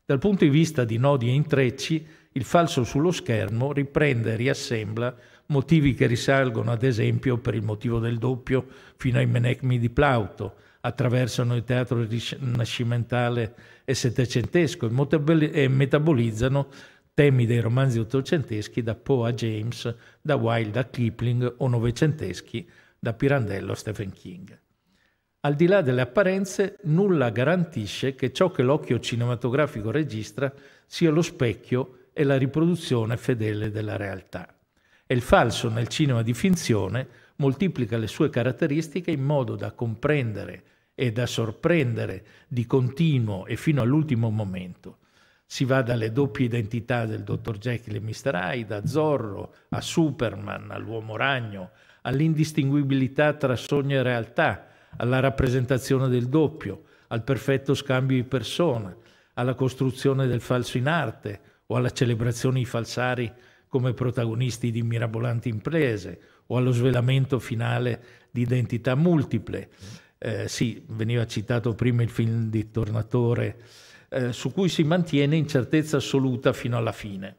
Dal punto di vista di nodi e intrecci, il falso sullo schermo riprende e riassembla motivi che risalgono ad esempio per il motivo del doppio fino ai menecmi di Plauto, attraversano il teatro rinascimentale e settecentesco e metabolizzano temi dei romanzi ottocenteschi da Poe a James, da Wilde a Kipling o novecenteschi da Pirandello a Stephen King. Al di là delle apparenze, nulla garantisce che ciò che l'occhio cinematografico registra sia lo specchio e la riproduzione fedele della realtà e il falso nel cinema di finzione moltiplica le sue caratteristiche in modo da comprendere e da sorprendere di continuo e fino all'ultimo momento. Si va dalle doppie identità del dottor Jekyll e Mr. Hyde, a Zorro, a Superman, all'uomo ragno, all'indistinguibilità tra sogno e realtà, alla rappresentazione del doppio, al perfetto scambio di persona, alla costruzione del falso in arte o alla celebrazione di falsari come protagonisti di mirabolanti imprese o allo svelamento finale di identità multiple. Eh, sì, veniva citato prima il film di Tornatore, eh, su cui si mantiene incertezza assoluta fino alla fine.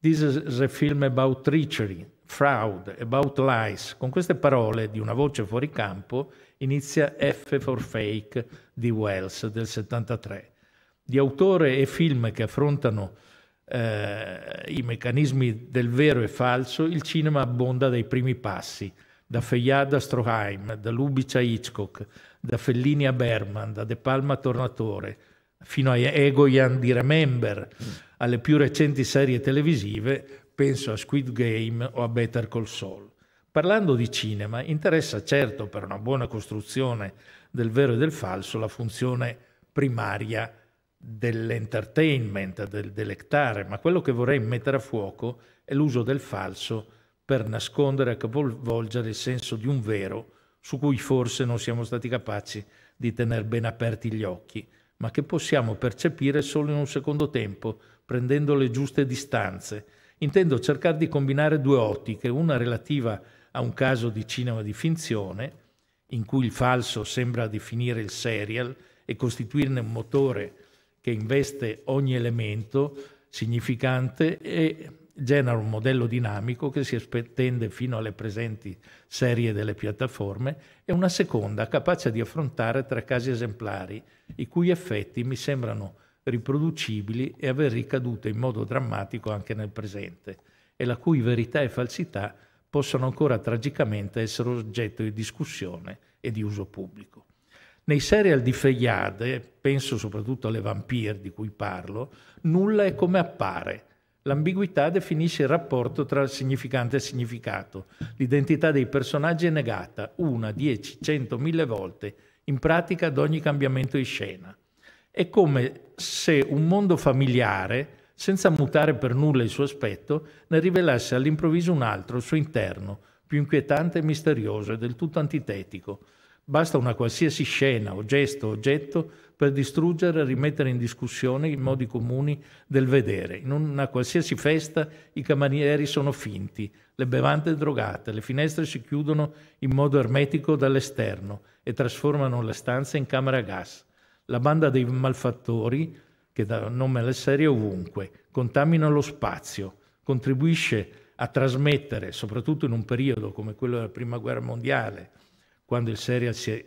This is a film about treachery, fraud, about lies. Con queste parole di una voce fuori campo inizia F for Fake di Wells del 73. Di autore e film che affrontano eh, i meccanismi del vero e falso, il cinema abbonda dai primi passi, da Feyad a Stroheim, da Lubitsch a Hitchcock, da Fellini a Berman, da De Palma a Tornatore, fino a Egoyan di Remember, alle più recenti serie televisive, penso a Squid Game o a Better Call Saul. Parlando di cinema, interessa certo per una buona costruzione del vero e del falso la funzione primaria dell'entertainment, del delectare, ma quello che vorrei mettere a fuoco è l'uso del falso per nascondere e capovolgere il senso di un vero su cui forse non siamo stati capaci di tenere ben aperti gli occhi, ma che possiamo percepire solo in un secondo tempo, prendendo le giuste distanze. Intendo cercare di combinare due ottiche, una relativa a un caso di cinema di finzione, in cui il falso sembra definire il serial e costituirne un motore che investe ogni elemento significante e genera un modello dinamico che si estende fino alle presenti serie delle piattaforme e una seconda capace di affrontare tre casi esemplari, i cui effetti mi sembrano riproducibili e aver ricadute in modo drammatico anche nel presente, e la cui verità e falsità possono ancora tragicamente essere oggetto di discussione e di uso pubblico. Nei serial di Feyade, penso soprattutto alle vampire di cui parlo, nulla è come appare. L'ambiguità definisce il rapporto tra significante e significato. L'identità dei personaggi è negata una, dieci, cento, mille volte, in pratica ad ogni cambiamento di scena. È come se un mondo familiare, senza mutare per nulla il suo aspetto, ne rivelasse all'improvviso un altro, il suo interno, più inquietante e misterioso e del tutto antitetico. Basta una qualsiasi scena o gesto o oggetto per distruggere e rimettere in discussione i modi comuni del vedere. In una qualsiasi festa i camanieri sono finti, le bevande drogate, le finestre si chiudono in modo ermetico dall'esterno e trasformano la stanza in camera a gas. La banda dei malfattori, che dà nome alla serie ovunque, contamina lo spazio, contribuisce a trasmettere, soprattutto in un periodo come quello della Prima Guerra Mondiale, quando il serial si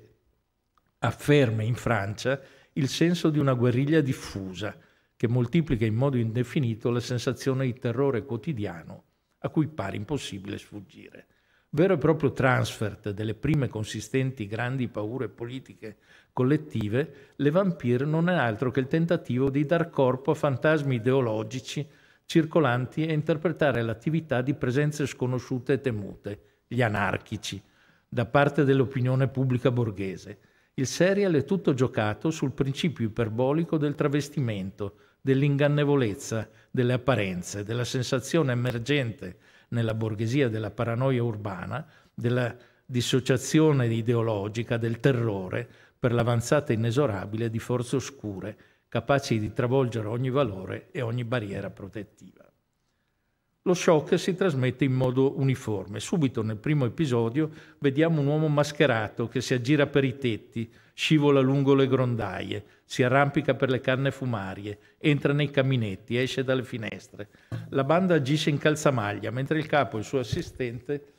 afferma in Francia, il senso di una guerriglia diffusa che moltiplica in modo indefinito la sensazione di terrore quotidiano a cui pare impossibile sfuggire. Vero e proprio transfert delle prime consistenti grandi paure politiche collettive, le vampire non è altro che il tentativo di dar corpo a fantasmi ideologici circolanti e interpretare l'attività di presenze sconosciute e temute, gli anarchici, da parte dell'opinione pubblica borghese. Il serial è tutto giocato sul principio iperbolico del travestimento, dell'ingannevolezza, delle apparenze, della sensazione emergente nella borghesia della paranoia urbana, della dissociazione ideologica, del terrore per l'avanzata inesorabile di forze oscure, capaci di travolgere ogni valore e ogni barriera protettiva. Lo shock si trasmette in modo uniforme. Subito nel primo episodio vediamo un uomo mascherato che si aggira per i tetti, scivola lungo le grondaie, si arrampica per le canne fumarie, entra nei caminetti, esce dalle finestre. La banda agisce in calzamaglia, mentre il capo e il suo assistente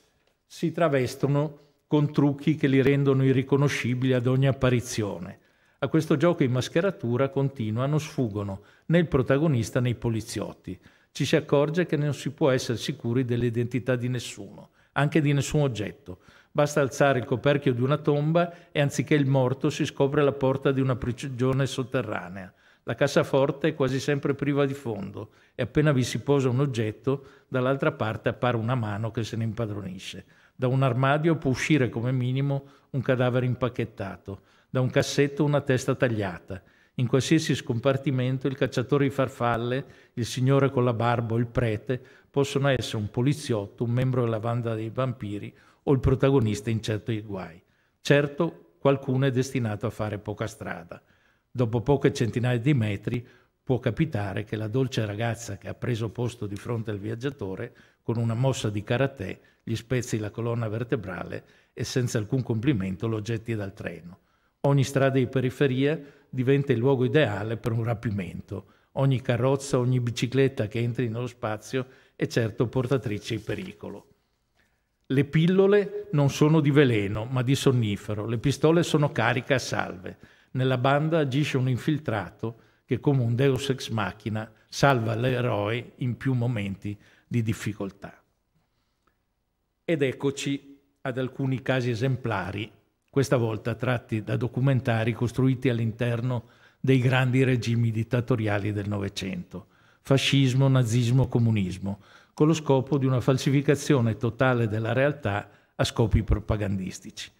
si travestono con trucchi che li rendono irriconoscibili ad ogni apparizione. A questo gioco in mascheratura continua non sfuggono né il protagonista né i poliziotti ci si accorge che non si può essere sicuri dell'identità di nessuno, anche di nessun oggetto. Basta alzare il coperchio di una tomba e anziché il morto si scopre la porta di una prigione sotterranea. La cassaforte è quasi sempre priva di fondo e appena vi si posa un oggetto, dall'altra parte appare una mano che se ne impadronisce. Da un armadio può uscire come minimo un cadavere impacchettato, da un cassetto una testa tagliata in qualsiasi scompartimento il cacciatore di farfalle, il signore con la barba o il prete possono essere un poliziotto, un membro della banda dei vampiri o il protagonista in certi guai. Certo, qualcuno è destinato a fare poca strada. Dopo poche centinaia di metri può capitare che la dolce ragazza che ha preso posto di fronte al viaggiatore, con una mossa di karate, gli spezzi la colonna vertebrale e senza alcun complimento lo getti dal treno. Ogni strada di periferia diventa il luogo ideale per un rapimento. Ogni carrozza, ogni bicicletta che entri nello spazio è certo portatrice di pericolo. Le pillole non sono di veleno, ma di sonnifero. Le pistole sono cariche a salve. Nella banda agisce un infiltrato che, come un deus ex machina, salva l'eroe in più momenti di difficoltà. Ed eccoci ad alcuni casi esemplari questa volta tratti da documentari costruiti all'interno dei grandi regimi dittatoriali del Novecento, fascismo, nazismo, comunismo, con lo scopo di una falsificazione totale della realtà a scopi propagandistici.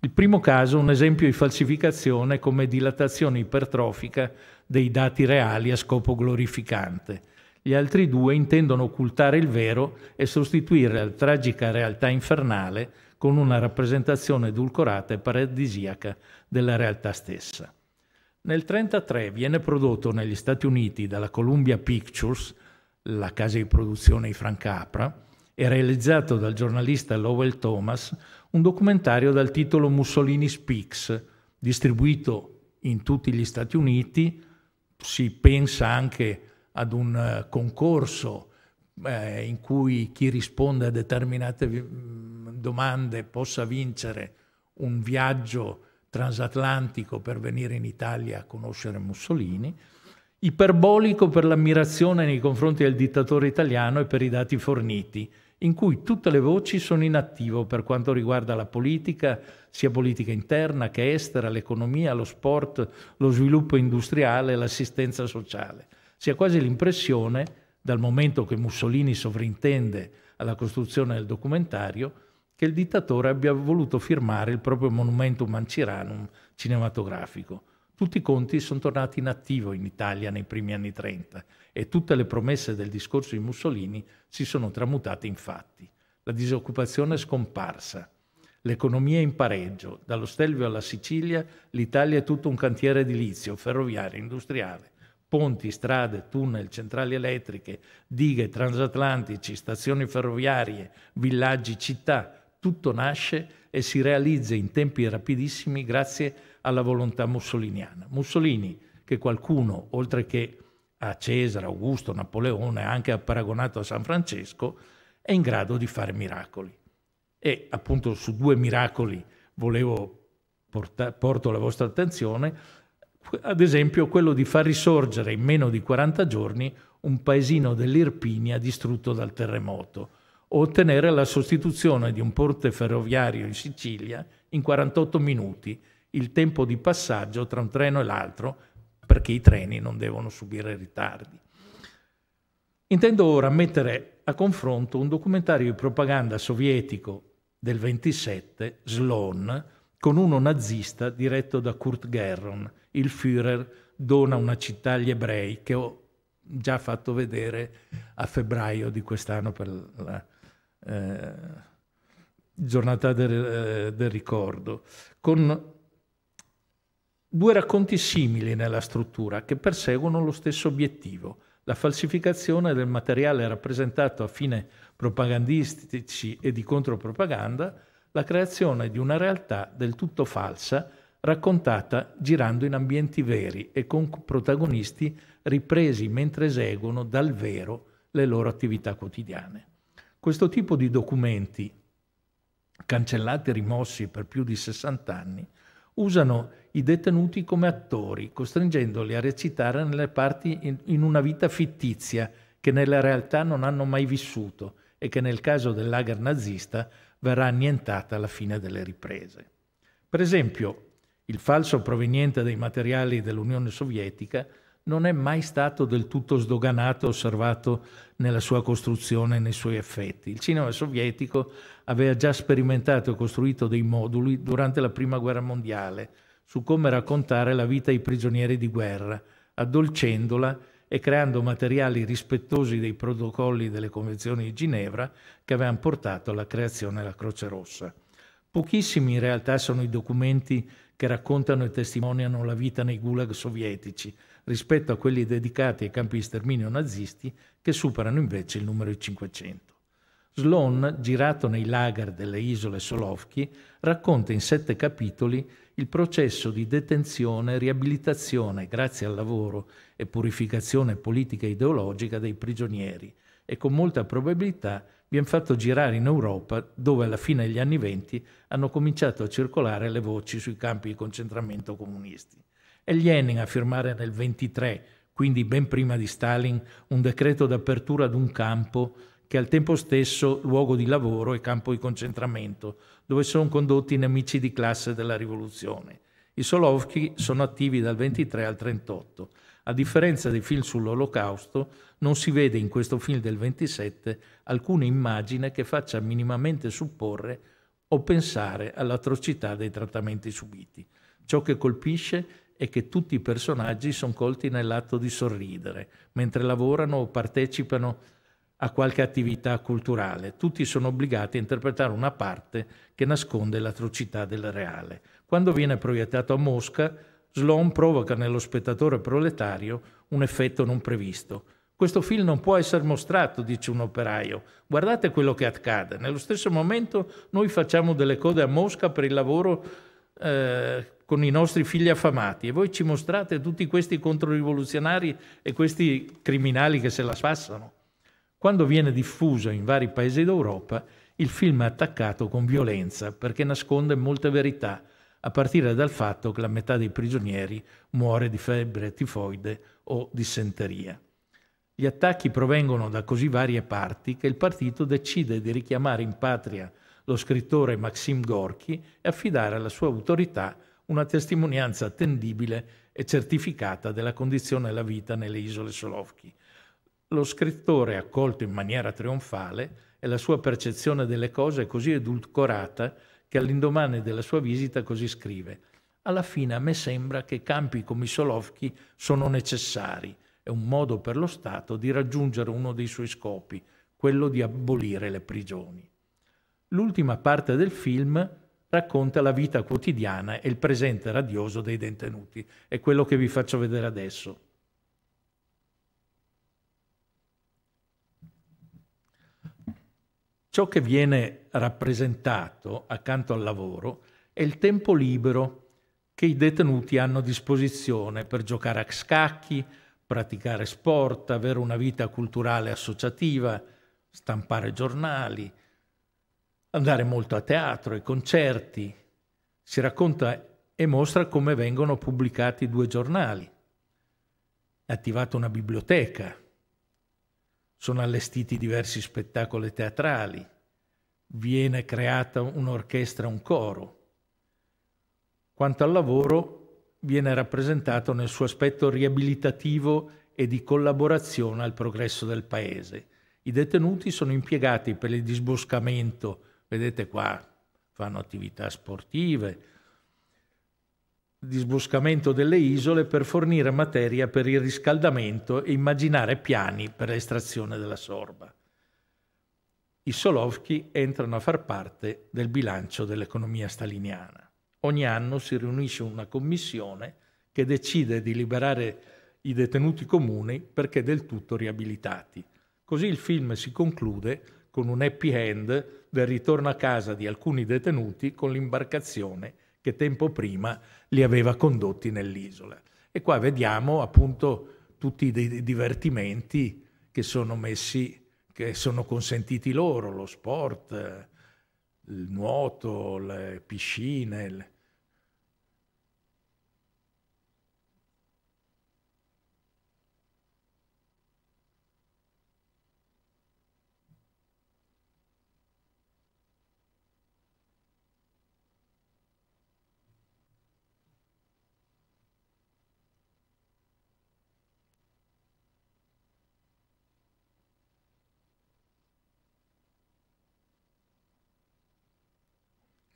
Il primo caso, un esempio di falsificazione come dilatazione ipertrofica dei dati reali a scopo glorificante. Gli altri due intendono occultare il vero e sostituire la tragica realtà infernale con una rappresentazione edulcorata e paradisiaca della realtà stessa. Nel 1933 viene prodotto negli Stati Uniti dalla Columbia Pictures, la casa di produzione di Frank Capra, e realizzato dal giornalista Lowell Thomas, un documentario dal titolo Mussolini Speaks, distribuito in tutti gli Stati Uniti. Si pensa anche ad un eh, concorso eh, in cui chi risponde a determinate mm, domande possa vincere un viaggio transatlantico per venire in Italia a conoscere Mussolini, iperbolico per l'ammirazione nei confronti del dittatore italiano e per i dati forniti, in cui tutte le voci sono in attivo per quanto riguarda la politica, sia politica interna che estera, l'economia, lo sport, lo sviluppo industriale, l'assistenza sociale. Si ha quasi l'impressione dal momento che Mussolini sovrintende alla costruzione del documentario, che il dittatore abbia voluto firmare il proprio monumentum manciranum cinematografico. Tutti i conti sono tornati in attivo in Italia nei primi anni 30 e tutte le promesse del discorso di Mussolini si sono tramutate in fatti. La disoccupazione è scomparsa, l'economia è in pareggio, dallo Stelvio alla Sicilia l'Italia è tutto un cantiere edilizio, ferroviario, industriale ponti, strade, tunnel, centrali elettriche, dighe transatlantici, stazioni ferroviarie, villaggi, città, tutto nasce e si realizza in tempi rapidissimi grazie alla volontà mussoliniana. Mussolini, che qualcuno, oltre che a Cesare, Augusto, Napoleone, anche ha paragonato a San Francesco, è in grado di fare miracoli. E appunto su due miracoli volevo portare porto la vostra attenzione ad esempio quello di far risorgere in meno di 40 giorni un paesino dell'Irpinia distrutto dal terremoto o ottenere la sostituzione di un ponte ferroviario in Sicilia in 48 minuti, il tempo di passaggio tra un treno e l'altro, perché i treni non devono subire ritardi. Intendo ora mettere a confronto un documentario di propaganda sovietico del 27, Sloan, con uno nazista diretto da Kurt Gerron. Il Führer dona una città agli ebrei che ho già fatto vedere a febbraio di quest'anno per la eh, giornata del, eh, del ricordo, con due racconti simili nella struttura che perseguono lo stesso obiettivo, la falsificazione del materiale rappresentato a fine propagandistici e di contropropaganda la creazione di una realtà del tutto falsa, raccontata girando in ambienti veri e con protagonisti ripresi mentre eseguono dal vero le loro attività quotidiane. Questo tipo di documenti, cancellati e rimossi per più di 60 anni, usano i detenuti come attori, costringendoli a recitare nelle parti in, in una vita fittizia che nella realtà non hanno mai vissuto e che nel caso del lager nazista verrà annientata alla fine delle riprese. Per esempio, il falso proveniente dai materiali dell'Unione Sovietica non è mai stato del tutto sdoganato e osservato nella sua costruzione e nei suoi effetti. Il cinema sovietico aveva già sperimentato e costruito dei moduli durante la Prima Guerra Mondiale su come raccontare la vita ai prigionieri di guerra, addolcendola e creando materiali rispettosi dei protocolli delle convenzioni di Ginevra che avevano portato alla creazione della Croce Rossa. Pochissimi in realtà sono i documenti che raccontano e testimoniano la vita nei gulag sovietici rispetto a quelli dedicati ai campi di sterminio nazisti che superano invece il numero di 500. Sloan, girato nei lager delle isole Solovki, racconta in sette capitoli il processo di detenzione e riabilitazione, grazie al lavoro e purificazione politica e ideologica dei prigionieri e con molta probabilità viene fatto girare in Europa dove alla fine degli anni venti hanno cominciato a circolare le voci sui campi di concentramento comunisti. È Lenin a firmare nel 23, quindi ben prima di Stalin, un decreto d'apertura ad un campo che è al tempo stesso luogo di lavoro e campo di concentramento, dove sono condotti i nemici di classe della rivoluzione. I Solovki sono attivi dal 23 al 38. A differenza dei film sull'Olocausto, non si vede in questo film del 27 alcuna immagine che faccia minimamente supporre o pensare all'atrocità dei trattamenti subiti. Ciò che colpisce è che tutti i personaggi sono colti nell'atto di sorridere, mentre lavorano o partecipano a a qualche attività culturale. Tutti sono obbligati a interpretare una parte che nasconde l'atrocità del reale. Quando viene proiettato a Mosca, Sloan provoca nello spettatore proletario un effetto non previsto. Questo film non può essere mostrato, dice un operaio. Guardate quello che accade. Nello stesso momento noi facciamo delle code a Mosca per il lavoro eh, con i nostri figli affamati e voi ci mostrate tutti questi controrivoluzionari e questi criminali che se la spassano. Quando viene diffuso in vari paesi d'Europa, il film è attaccato con violenza perché nasconde molte verità, a partire dal fatto che la metà dei prigionieri muore di febbre tifoide o dissenteria. Gli attacchi provengono da così varie parti che il partito decide di richiamare in patria lo scrittore Maxim Gorky e affidare alla sua autorità una testimonianza attendibile e certificata della condizione della vita nelle isole Solovki. Lo scrittore, accolto in maniera trionfale, e la sua percezione delle cose è così edulcorata che all'indomani della sua visita così scrive alla fine a me sembra che campi come i Solovchi sono necessari, è un modo per lo Stato di raggiungere uno dei suoi scopi, quello di abolire le prigioni. L'ultima parte del film racconta la vita quotidiana e il presente radioso dei detenuti, è quello che vi faccio vedere adesso. Ciò che viene rappresentato accanto al lavoro è il tempo libero che i detenuti hanno a disposizione per giocare a scacchi, praticare sport, avere una vita culturale associativa, stampare giornali, andare molto a teatro, e concerti. Si racconta e mostra come vengono pubblicati due giornali. È attivata una biblioteca sono allestiti diversi spettacoli teatrali, viene creata un'orchestra, un coro. Quanto al lavoro, viene rappresentato nel suo aspetto riabilitativo e di collaborazione al progresso del paese. I detenuti sono impiegati per il disboscamento, vedete qua, fanno attività sportive, di sboscamento delle isole per fornire materia per il riscaldamento e immaginare piani per l'estrazione della sorba. I Solovchi entrano a far parte del bilancio dell'economia staliniana. Ogni anno si riunisce una commissione che decide di liberare i detenuti comuni perché del tutto riabilitati. Così il film si conclude con un happy end del ritorno a casa di alcuni detenuti con l'imbarcazione che tempo prima li aveva condotti nell'isola. E qua vediamo appunto tutti i divertimenti che sono messi, che sono consentiti loro, lo sport, il nuoto, le piscine,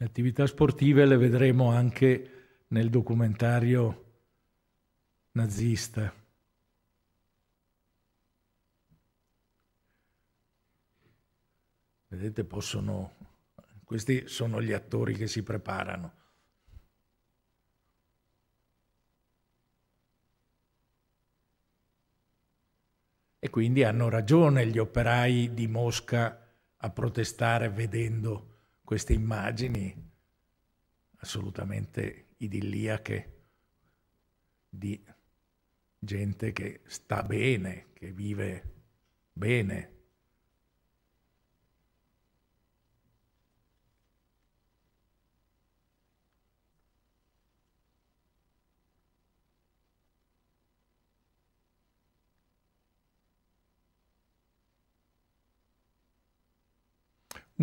Le attività sportive le vedremo anche nel documentario nazista. Vedete, possono... Questi sono gli attori che si preparano. E quindi hanno ragione gli operai di Mosca a protestare vedendo queste immagini assolutamente idilliache di gente che sta bene, che vive bene,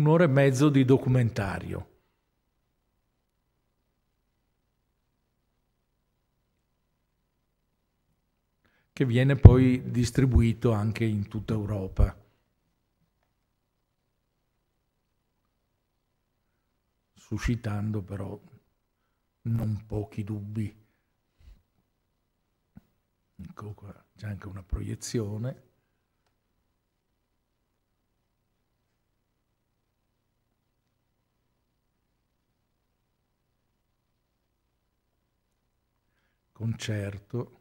un'ora e mezzo di documentario. che viene poi distribuito anche in tutta Europa. suscitando però non pochi dubbi. Ecco qua, c'è anche una proiezione. concerto.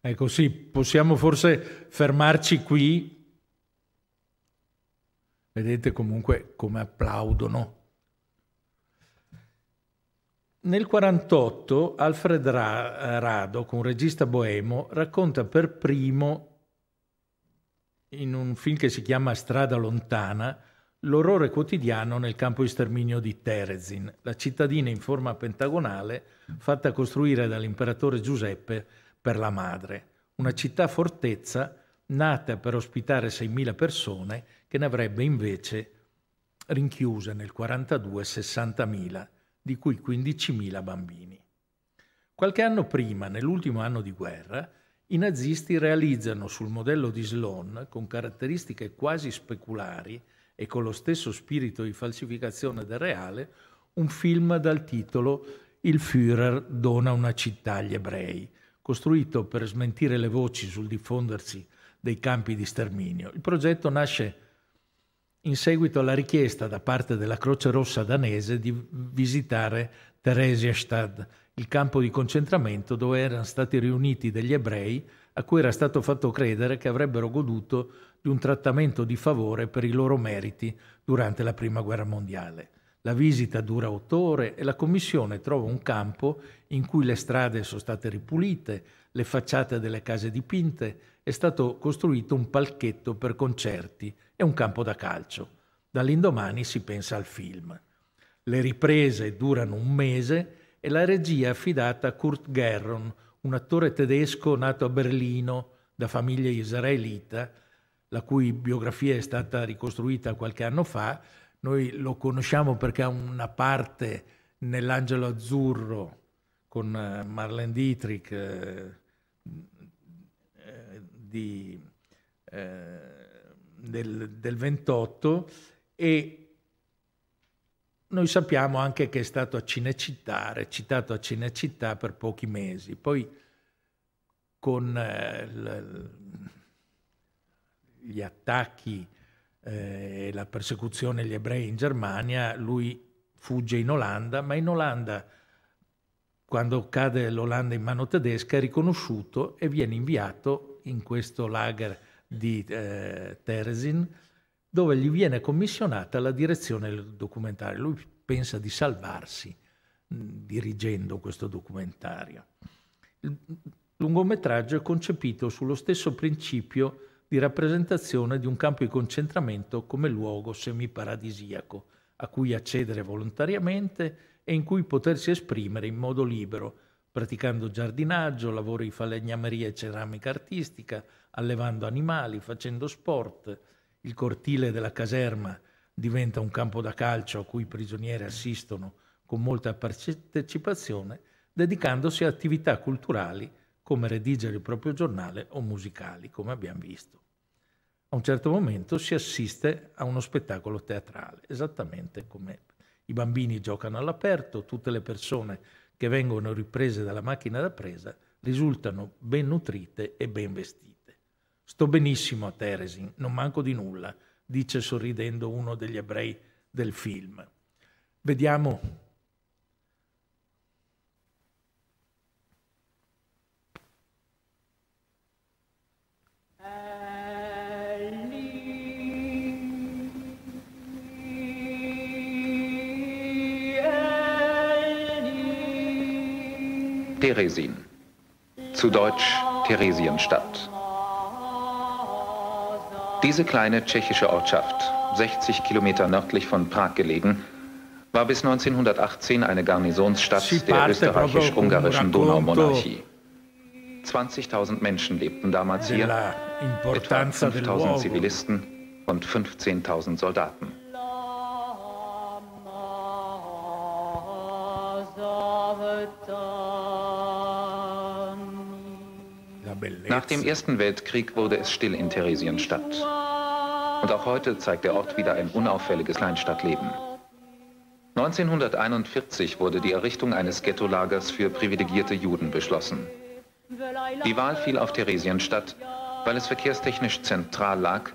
Ecco, sì, possiamo forse fermarci qui. Vedete comunque come applaudono. Nel 1948 Alfred Rado, un regista boemo, racconta per primo in un film che si chiama Strada lontana, l'orrore quotidiano nel campo di sterminio di Terezin, la cittadina in forma pentagonale fatta costruire dall'imperatore Giuseppe per la madre, una città fortezza nata per ospitare 6.000 persone che ne avrebbe invece rinchiuse nel 42 60.000, di cui 15.000 bambini. Qualche anno prima, nell'ultimo anno di guerra, i nazisti realizzano sul modello di Sloan, con caratteristiche quasi speculari e con lo stesso spirito di falsificazione del reale, un film dal titolo Il Führer dona una città agli ebrei, costruito per smentire le voci sul diffondersi dei campi di sterminio. Il progetto nasce in seguito alla richiesta da parte della Croce Rossa danese di visitare Theresienstadt, il campo di concentramento dove erano stati riuniti degli ebrei a cui era stato fatto credere che avrebbero goduto di un trattamento di favore per i loro meriti durante la Prima Guerra Mondiale. La visita dura otto ore e la commissione trova un campo in cui le strade sono state ripulite, le facciate delle case dipinte, è stato costruito un palchetto per concerti e un campo da calcio. Dall'indomani si pensa al film. Le riprese durano un mese e la regia affidata a Kurt Gerron, un attore tedesco nato a Berlino da famiglia israelita, la cui biografia è stata ricostruita qualche anno fa. Noi lo conosciamo perché ha una parte nell'Angelo Azzurro con eh, Marlene Dietrich eh, eh, di, eh, del, del 28 e noi sappiamo anche che è stato a Cinecittà, recitato a Cinecittà per pochi mesi, poi con eh, gli attacchi eh, e la persecuzione degli ebrei in Germania, lui fugge in Olanda, ma in Olanda, quando cade l'Olanda in mano tedesca, è riconosciuto e viene inviato in questo lager di eh, Teresin dove gli viene commissionata la direzione del documentario. Lui pensa di salvarsi mm, dirigendo questo documentario. Il lungometraggio è concepito sullo stesso principio di rappresentazione di un campo di concentramento come luogo semiparadisiaco, a cui accedere volontariamente e in cui potersi esprimere in modo libero, praticando giardinaggio, lavori di falegnameria e ceramica artistica, allevando animali, facendo sport, il cortile della caserma diventa un campo da calcio a cui i prigionieri assistono con molta partecipazione, dedicandosi a attività culturali come redigere il proprio giornale o musicali, come abbiamo visto. A un certo momento si assiste a uno spettacolo teatrale, esattamente come i bambini giocano all'aperto, tutte le persone che vengono riprese dalla macchina da presa risultano ben nutrite e ben vestite. Sto benissimo a Teresin, non manco di nulla, dice sorridendo uno degli ebrei del film. Vediamo. Eh... Zu Deutsch Theresienstadt. Diese kleine tschechische Ortschaft, 60 Kilometer nördlich von Prag gelegen, war bis 1918 eine Garnisonsstadt der österreichisch-ungarischen Donaumonarchie. 20.000 Menschen lebten damals hier, etwa 5.000 Zivilisten und 15.000 Soldaten. Soldaten. Nach dem Ersten Weltkrieg wurde es still in Theresienstadt. Und auch heute zeigt der Ort wieder ein unauffälliges Kleinstadtleben. 1941 wurde die Errichtung eines Ghetto-Lagers für privilegierte Juden beschlossen. Die Wahl fiel auf Theresienstadt, weil es verkehrstechnisch zentral lag,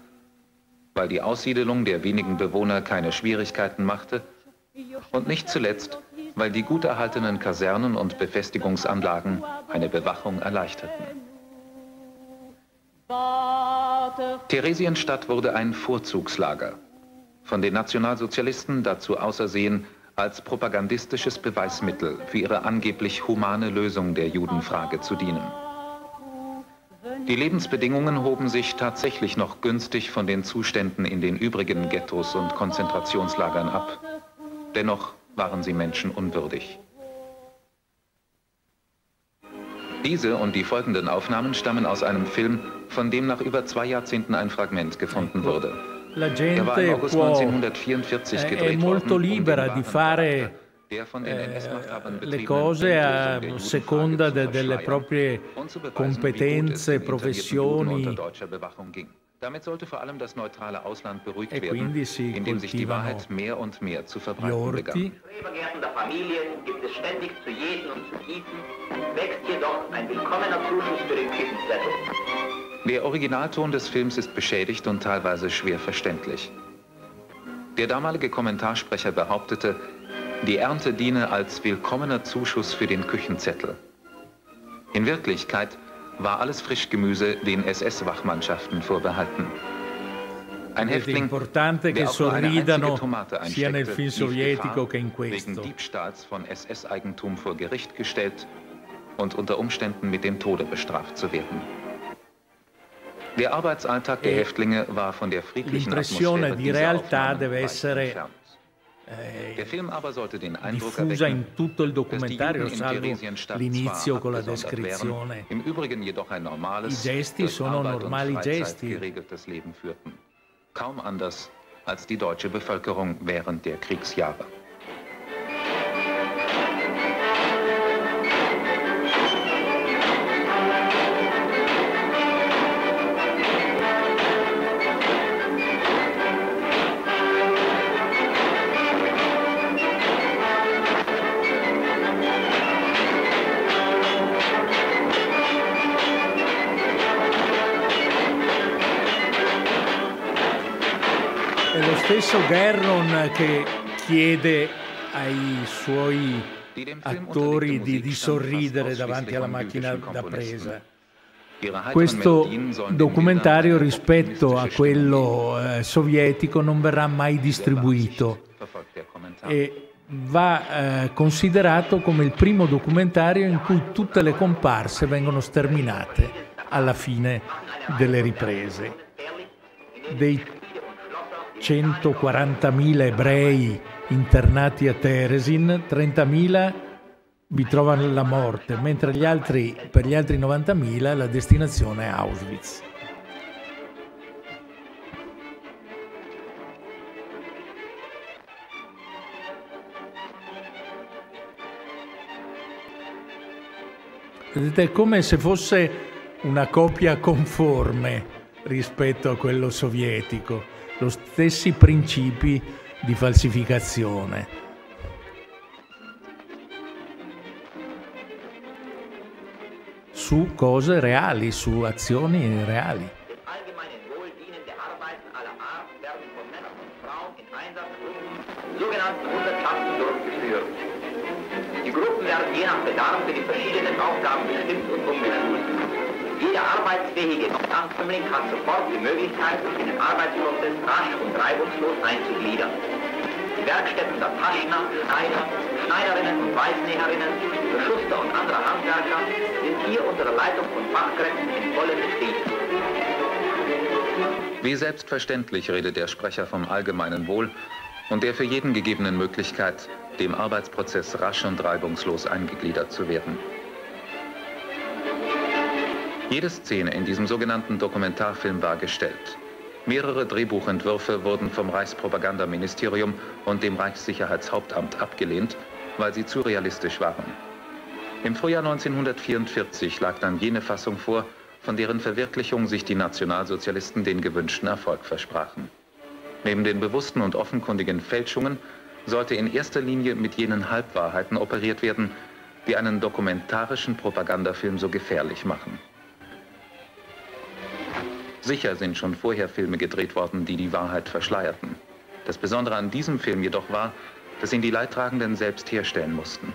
weil die Aussiedelung der wenigen Bewohner keine Schwierigkeiten machte und nicht zuletzt, weil die gut erhaltenen Kasernen und Befestigungsanlagen eine Bewachung erleichterten. Theresienstadt wurde ein Vorzugslager. Von den Nationalsozialisten dazu ausersehen, als propagandistisches Beweismittel für ihre angeblich humane Lösung der Judenfrage zu dienen. Die Lebensbedingungen hoben sich tatsächlich noch günstig von den Zuständen in den übrigen Ghettos und Konzentrationslagern ab. Dennoch waren sie menschenunwürdig. Diese und die folgenden Aufnahmen stammen aus einem Film, von dem nach über zwei Jahrzehnten ein Fragment gefunden wurde. er war im August 1944 gedreht worden, um den wahren Charakter Eh, le cose a seconda de, delle proprie competenze, professioni. Damit sollte vor allem das neutrale Ausland beruhigt e werden, indem sich die Wahrheit mehr und mehr zu verbreiten begann. der Familien gibt es ständig zu jeden und zu diesen, wächst jedoch ein willkommener Zuschuss für den Küchenzettel. Der Originalton des Films ist beschädigt und teilweise schwer verständlich. Der damalige Kommentarsprecher behauptete, die Ernte diene als willkommener Zuschuss für den Küchenzettel. In Wirklichkeit war alles Frischgemüse den SS-Wachmannschaften vorbehalten. Ein Häftling, importante che sorridano sia nel film sovietico Gefahr, che in questo. Wegen Diebstahls von SS-Eigentum vor Gericht gestellt und unter Umständen mit dem Tode bestraft zu werden. Der Arbeitsalltag der e Häftlinge war von der friedlichen L'impressione di realtà deve essere Eh, diffusa in tutto il documentario, salvo l'inizio con la descrizione. I gesti sono normali gesti. Kaum anders als die deutsche Bevölkerung während der Kriegsjahre. stesso Garron che chiede ai suoi attori di, di sorridere davanti alla macchina da presa. Questo documentario rispetto a quello eh, sovietico non verrà mai distribuito e va eh, considerato come il primo documentario in cui tutte le comparse vengono sterminate alla fine delle riprese. Dei 140.000 ebrei internati a Teresin, 30.000 vi trovano la morte, mentre gli altri, per gli altri 90.000 la destinazione è Auschwitz. Vedete, è come se fosse una copia conforme rispetto a quello sovietico lo stessi principi di falsificazione. su cose reali, su azioni reali. Die Gruppen werden je nach Bedarf für die verschiedenen Aufgaben bestimmt und umgeschult. Jeder arbeitsfähige Nachkömmling hat sofort die Möglichkeit, sich in den Arbeitsprozess rasch und reibungslos einzugliedern. Die Werkstätten der Taschner, Schneider, Schneiderinnen und Weißnäherinnen, der Schuster und andere Handwerker sind hier unter der Leitung von Fachkräften in vollem Betrieb. Wie selbstverständlich redet der Sprecher vom allgemeinen Wohl und der für jeden gegebenen Möglichkeit, dem Arbeitsprozess rasch und reibungslos eingegliedert zu werden. Jede Szene in diesem sogenannten Dokumentarfilm war gestellt. Mehrere Drehbuchentwürfe wurden vom Reichspropagandaministerium und dem Reichssicherheitshauptamt abgelehnt, weil sie zu realistisch waren. Im Frühjahr 1944 lag dann jene Fassung vor, von deren Verwirklichung sich die Nationalsozialisten den gewünschten Erfolg versprachen. Neben den bewussten und offenkundigen Fälschungen sollte in erster Linie mit jenen Halbwahrheiten operiert werden, die einen dokumentarischen Propagandafilm so gefährlich machen. Sicher sind schon vorher Filme gedreht worden, die die Wahrheit verschleierten. Das Besondere an diesem Film jedoch war, dass ihn die Leidtragenden selbst herstellen mussten.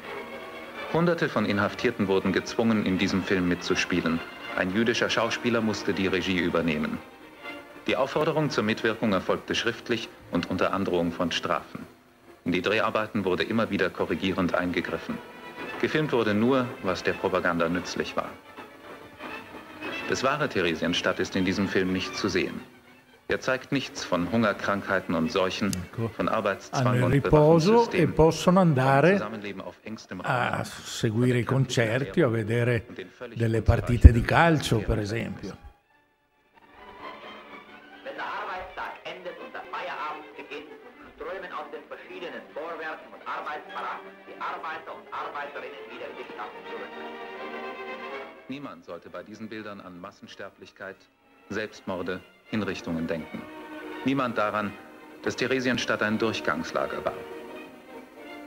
Hunderte von Inhaftierten wurden gezwungen, in diesem Film mitzuspielen. Ein jüdischer Schauspieler musste die Regie übernehmen. Die Aufforderung zur Mitwirkung erfolgte schriftlich und unter Androhung von Strafen. In die Dreharbeiten wurde immer wieder korrigierend eingegriffen. Gefilmt wurde nur, was der Propaganda nützlich war. Das wahre Theresienstadt ist in diesem Film nicht zu sehen. Er zeigt nichts von Hungerkrankheiten und Seuchen, von Arbeitszwang und riposo e possono andare a seguire i concerti, a vedere delle partite di calcio, per esempio. Wenn der Arbeitstag endet und der Feierabend beginnt, strömen aus den verschiedenen Vorwerken und Arbeitsparaden die Arbeiter und Arbeiterinnen wieder in die Stadt zurück. Niemand sollte bei diesen Bildern an Massensterblichkeit, Selbstmorde, Hinrichtungen denken. Niemand daran, dass Theresienstadt ein Durchgangslager war.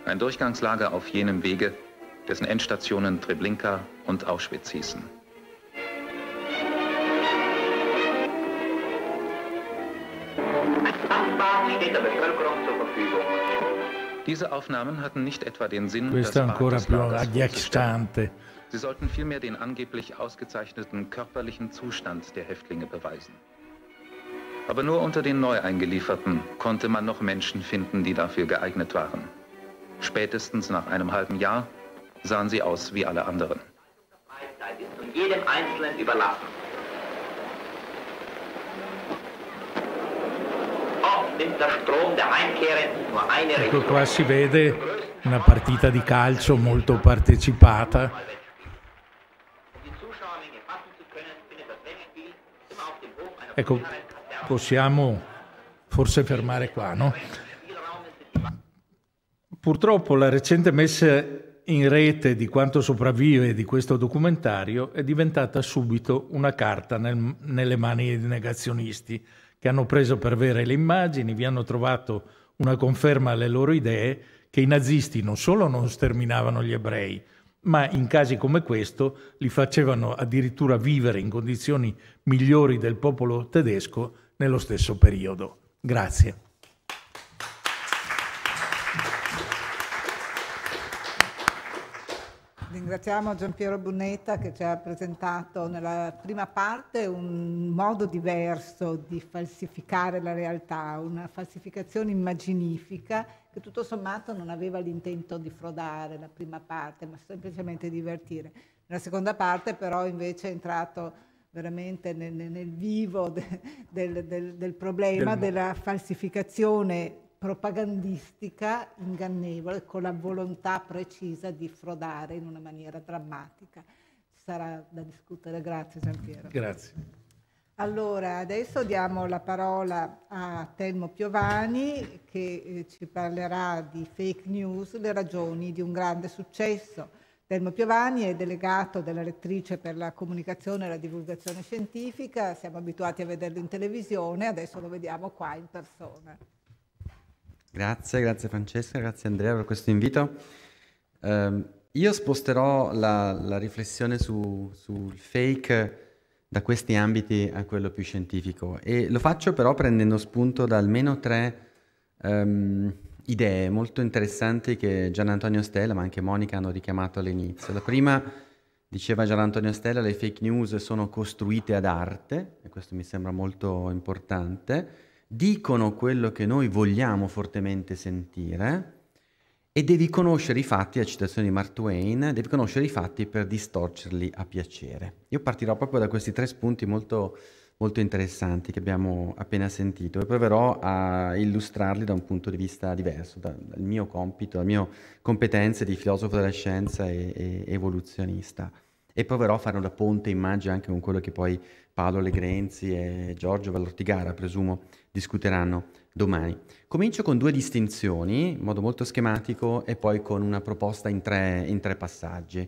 Ein Durchgangslager auf jenem Wege, dessen Endstationen Treblinka und Auschwitz hießen. Diese Aufnahmen hatten nicht etwa den Sinn, dass ancora più agghiacciante. Sie sollten vielmehr den angeblich ausgezeichneten körperlichen Zustand der Häftlinge beweisen. Aber nur unter den Neueingelieferten konnte man noch Menschen finden, die dafür geeignet waren. Spätestens nach einem halben Jahr sahen sie aus wie alle anderen. Und jedem Einzelnen überlassen. Ecco qua si vede una partita di calcio molto partecipata Ecco, possiamo forse fermare qua, no? Purtroppo la recente messa in rete di quanto sopravvive di questo documentario è diventata subito una carta nel, nelle mani dei negazionisti che hanno preso per vere le immagini, vi hanno trovato una conferma alle loro idee che i nazisti non solo non sterminavano gli ebrei, ma in casi come questo li facevano addirittura vivere in condizioni migliori del popolo tedesco nello stesso periodo. Grazie. Ringraziamo Giampiero Brunetta che ci ha presentato nella prima parte un modo diverso di falsificare la realtà, una falsificazione immaginifica che tutto sommato non aveva l'intento di frodare la prima parte, ma semplicemente divertire. Nella seconda parte però invece è entrato veramente nel, nel vivo de, del, del, del, problema del... della falsificazione propagandistica ingannevole con la volontà precisa di frodare in una maniera drammatica. Ci sarà da discutere. Grazie Giampiero. Grazie. Allora, adesso diamo la parola a Telmo Piovani che eh, ci parlerà di fake news, le ragioni di un grande successo. Telmo Piovani è delegato della rettrice per la comunicazione e la divulgazione scientifica, siamo abituati a vederlo in televisione, adesso lo vediamo qua in persona. Grazie, grazie Francesca, grazie Andrea per questo invito. Eh, io sposterò la, la riflessione su, sul fake da questi ambiti a quello più scientifico e lo faccio però prendendo spunto da almeno tre um, idee molto interessanti che Gian Antonio Stella ma anche Monica hanno richiamato all'inizio. La prima, diceva Gian Antonio Stella, le fake news sono costruite ad arte e questo mi sembra molto importante, dicono quello che noi vogliamo fortemente sentire e devi conoscere i fatti, la citazione di Mark Twain, devi conoscere i fatti per distorcerli a piacere. Io partirò proprio da questi tre spunti molto, molto interessanti che abbiamo appena sentito e proverò a illustrarli da un punto di vista diverso, da, dal mio compito, dalle mie competenze di filosofo della scienza e, e evoluzionista. E proverò a fare una ponte immagine anche con quello che poi Paolo Legrenzi e Giorgio Vallortigara, presumo, discuteranno domani. Comincio con due distinzioni, in modo molto schematico, e poi con una proposta in tre, in tre passaggi.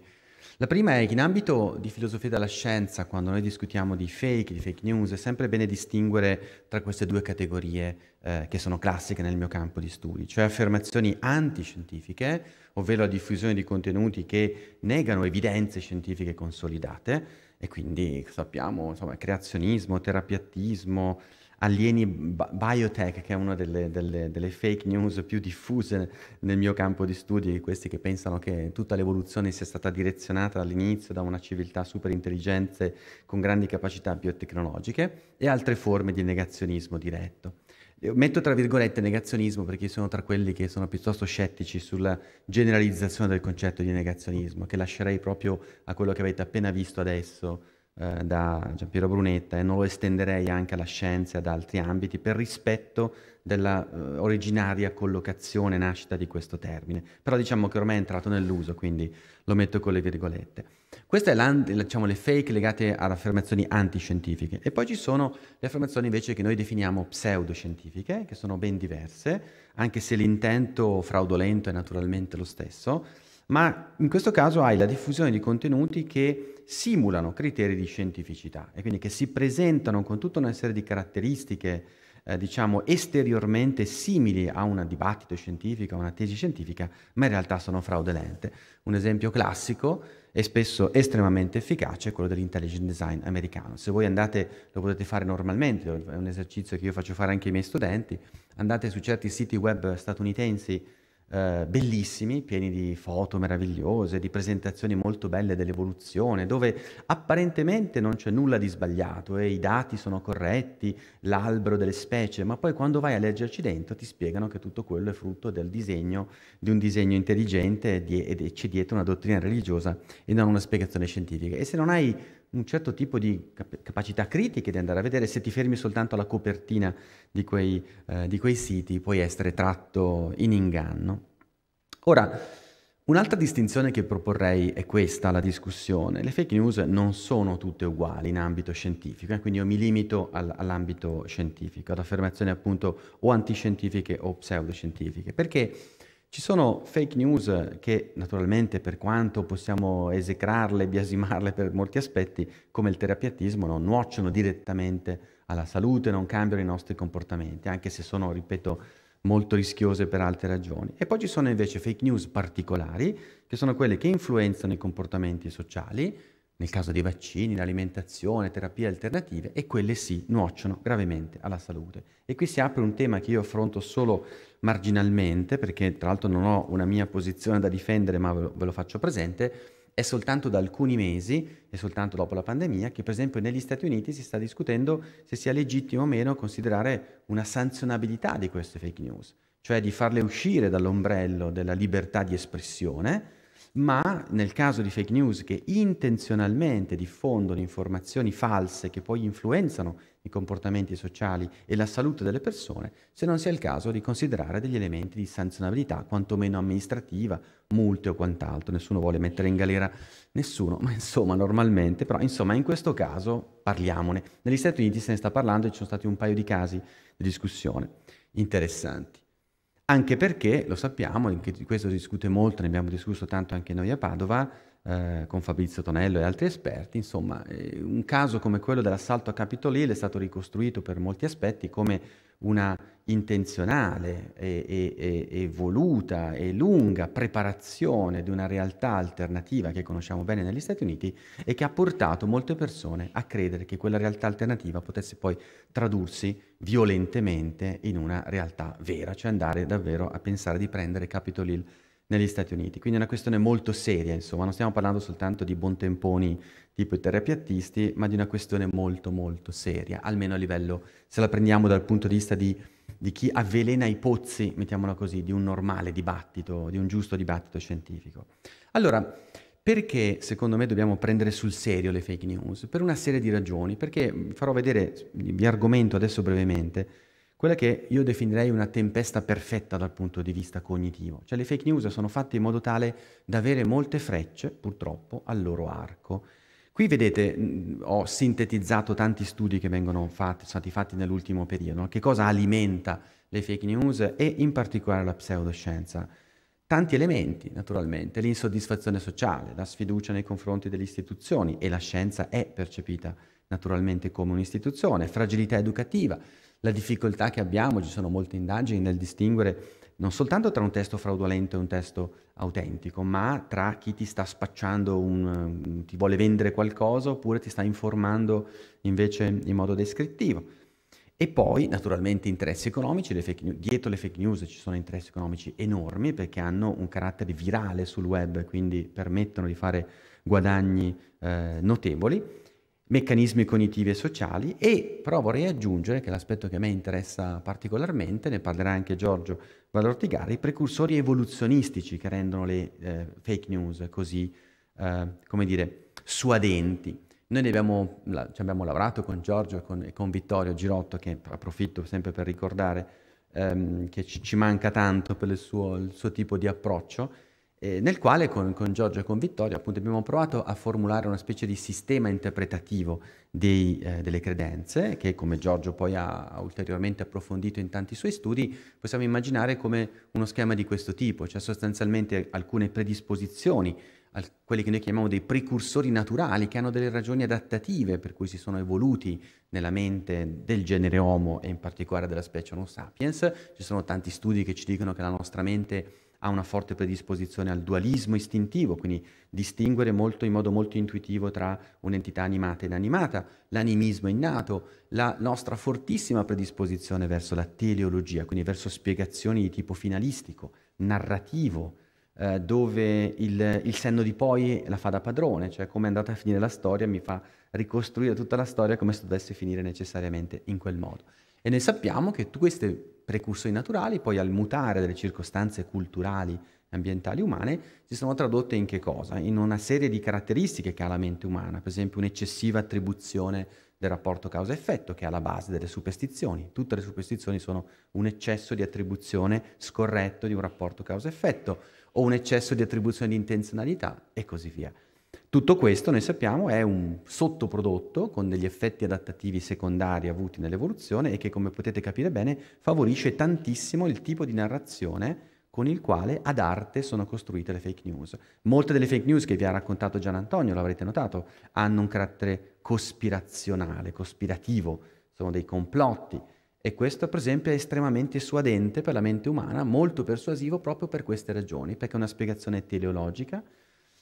La prima è che in ambito di filosofia della scienza, quando noi discutiamo di fake, di fake news, è sempre bene distinguere tra queste due categorie eh, che sono classiche nel mio campo di studi, cioè affermazioni antiscientifiche, ovvero la diffusione di contenuti che negano evidenze scientifiche consolidate, e quindi sappiamo, insomma, creazionismo, terapiatismo, alieni biotech, che è una delle, delle, delle, fake news più diffuse nel mio campo di studi, questi che pensano che tutta l'evoluzione sia stata direzionata all'inizio da una civiltà super intelligente con grandi capacità biotecnologiche e altre forme di negazionismo diretto. Metto tra virgolette negazionismo perché sono tra quelli che sono piuttosto scettici sulla generalizzazione del concetto di negazionismo, che lascerei proprio a quello che avete appena visto adesso eh, da Giampiero Brunetta e non lo estenderei anche alla scienza e ad altri ambiti per rispetto della eh, originaria collocazione nascita di questo termine. Però diciamo che ormai è entrato nell'uso, quindi lo metto con le virgolette. Queste sono diciamo, le fake legate ad affermazioni antiscientifiche e poi ci sono le affermazioni invece che noi definiamo pseudoscientifiche, che sono ben diverse, anche se l'intento fraudolento è naturalmente lo stesso ma in questo caso hai la diffusione di contenuti che simulano criteri di scientificità e quindi che si presentano con tutta una serie di caratteristiche eh, diciamo esteriormente simili a un dibattito scientifico, a una tesi scientifica, ma in realtà sono fraudolente. Un esempio classico e spesso estremamente efficace è quello dell'intelligent design americano. Se voi andate, lo potete fare normalmente, è un esercizio che io faccio fare anche ai miei studenti, andate su certi siti web statunitensi eh, bellissimi, pieni di foto meravigliose, di presentazioni molto belle dell'evoluzione, dove apparentemente non c'è nulla di sbagliato e eh, i dati sono corretti, l'albero delle specie, ma poi quando vai a leggerci dentro ti spiegano che tutto quello è frutto del disegno, di un disegno intelligente e, ed, ed c'è dietro una dottrina religiosa e non una spiegazione scientifica. E se non hai un certo tipo di cap- capacità critica di andare a vedere, se ti fermi soltanto alla copertina di quei, eh, di quei siti puoi essere tratto in inganno. Ora, Un'altra distinzione che proporrei è questa, alla discussione. Le fake news non sono tutte uguali in ambito scientifico, eh? quindi io mi limito al, all'ambito scientifico, ad affermazioni appunto o antiscientifiche o pseudoscientifiche, perché ci sono fake news che naturalmente per quanto possiamo esecrarle, biasimarle per molti aspetti, come il terapiatismo, non nuociono direttamente alla salute, non cambiano i nostri comportamenti, anche se sono, ripeto, molto rischiose per altre ragioni. E poi ci sono invece fake news particolari, che sono quelle che influenzano i comportamenti sociali, nel caso dei vaccini, l'alimentazione, terapie alternative, e quelle sì nuociono gravemente alla salute. E qui si apre un tema che io affronto solo marginalmente, perché tra l'altro non ho una mia posizione da difendere, ma ve lo faccio presente, è soltanto da alcuni mesi e soltanto dopo la pandemia che per esempio negli Stati Uniti si sta discutendo se sia legittimo o meno considerare una sanzionabilità di queste fake news, cioè di farle uscire dall'ombrello della libertà di espressione ma nel caso di fake news che intenzionalmente diffondono informazioni false che poi influenzano i comportamenti sociali e la salute delle persone, se non sia il caso di considerare degli elementi di sanzionabilità, quantomeno amministrativa, multe o quant'altro. Nessuno vuole mettere in galera nessuno, ma insomma normalmente, però insomma in questo caso parliamone. Negli Stati Uniti se ne sta parlando e ci sono stati un paio di casi di discussione interessanti anche perché, lo sappiamo, anche di questo si discute molto, ne abbiamo discusso tanto anche noi a Padova, eh, con Fabrizio Tonello e altri esperti, insomma, eh, un caso come quello dell'assalto a Capitolile è stato ricostruito per molti aspetti come una intenzionale e, e, e, voluta e lunga preparazione di una realtà alternativa che conosciamo bene negli Stati Uniti e che ha portato molte persone a credere che quella realtà alternativa potesse poi tradursi violentemente in una realtà vera, cioè andare davvero a pensare di prendere Capitol Hill negli Stati Uniti. Quindi è una questione molto seria, insomma, non stiamo parlando soltanto di buontemponi tipo i terrapiattisti, ma di una questione molto molto seria, almeno a livello, se la prendiamo dal punto di vista di di chi avvelena i pozzi, mettiamola così, di un normale dibattito, di un giusto dibattito scientifico. Allora, perché secondo me dobbiamo prendere sul serio le fake news? Per una serie di ragioni, perché mm, farò vedere, vi argomento adesso brevemente, quella che io definirei una tempesta perfetta dal punto di vista cognitivo. Cioè le fake news sono fatte in modo tale da avere molte frecce, purtroppo, al loro arco Qui vedete, ho sintetizzato tanti studi che vengono fatti, stati fatti nell'ultimo periodo, che cosa alimenta le fake news e in particolare la pseudoscienza. Tanti elementi, naturalmente, l'insoddisfazione sociale, la sfiducia nei confronti delle istituzioni e la scienza è percepita naturalmente come un'istituzione, fragilità educativa, la difficoltà che abbiamo, ci sono molte indagini nel distinguere non soltanto tra un testo fraudolento e un testo autentico, ma tra chi ti sta spacciando, un, mm, ti vuole vendere qualcosa oppure ti sta informando invece in modo descrittivo. E poi naturalmente interessi economici, le news, dietro le fake news ci sono interessi economici enormi perché hanno un carattere virale sul web, quindi permettono di fare guadagni eh, notevoli meccanismi cognitivi e sociali e però vorrei aggiungere che l'aspetto che a me interessa particolarmente, ne parlerà anche Giorgio Valortigari, i precursori evoluzionistici che rendono le eh, fake news così, eh, come dire, suadenti. Noi abbiamo, la, ci abbiamo lavorato con Giorgio e con, con, Vittorio Girotto, che approfitto sempre per ricordare ehm, che ci, ci, manca tanto per il suo, il suo tipo di approccio, eh, nel quale con, con, Giorgio e con Vittorio appunto abbiamo provato a formulare una specie di sistema interpretativo dei, eh, delle credenze, che come Giorgio poi ha, ha, ulteriormente approfondito in tanti suoi studi, possiamo immaginare come uno schema di questo tipo, cioè sostanzialmente alcune predisposizioni, al, quelli che noi chiamiamo dei precursori naturali, che hanno delle ragioni adattative per cui si sono evoluti nella mente del genere Homo e in particolare della specie Homo sapiens. Ci sono tanti studi che ci dicono che la nostra mente ha una forte predisposizione al dualismo istintivo, quindi distinguere molto, in modo molto intuitivo tra un'entità animata e inanimata, l'animismo innato, la nostra fortissima predisposizione verso la teleologia, quindi verso spiegazioni di tipo finalistico, narrativo, eh, dove il, il senno di poi la fa da padrone, cioè come è andata a finire la storia mi fa ricostruire tutta la storia come se dovesse finire necessariamente in quel modo. E ne sappiamo che queste precursori naturali, poi al mutare delle circostanze culturali e ambientali umane si sono tradotte in che cosa? In una serie di caratteristiche che ha la mente umana, per esempio un'eccessiva attribuzione del rapporto causa-effetto che è alla base delle superstizioni. Tutte le superstizioni sono un eccesso di attribuzione scorretto di un rapporto causa-effetto o un eccesso di attribuzione di intenzionalità e così via. Tutto questo, noi sappiamo, è un sottoprodotto con degli effetti adattativi secondari avuti nell'evoluzione e che, come potete capire bene, favorisce tantissimo il tipo di narrazione con il quale ad arte sono costruite le fake news. Molte delle fake news che vi ha raccontato Gian Antonio, l'avrete notato, hanno un carattere cospirazionale, cospirativo, sono dei complotti. E questo, per esempio, è estremamente suadente per la mente umana, molto persuasivo proprio per queste ragioni, perché è una spiegazione teleologica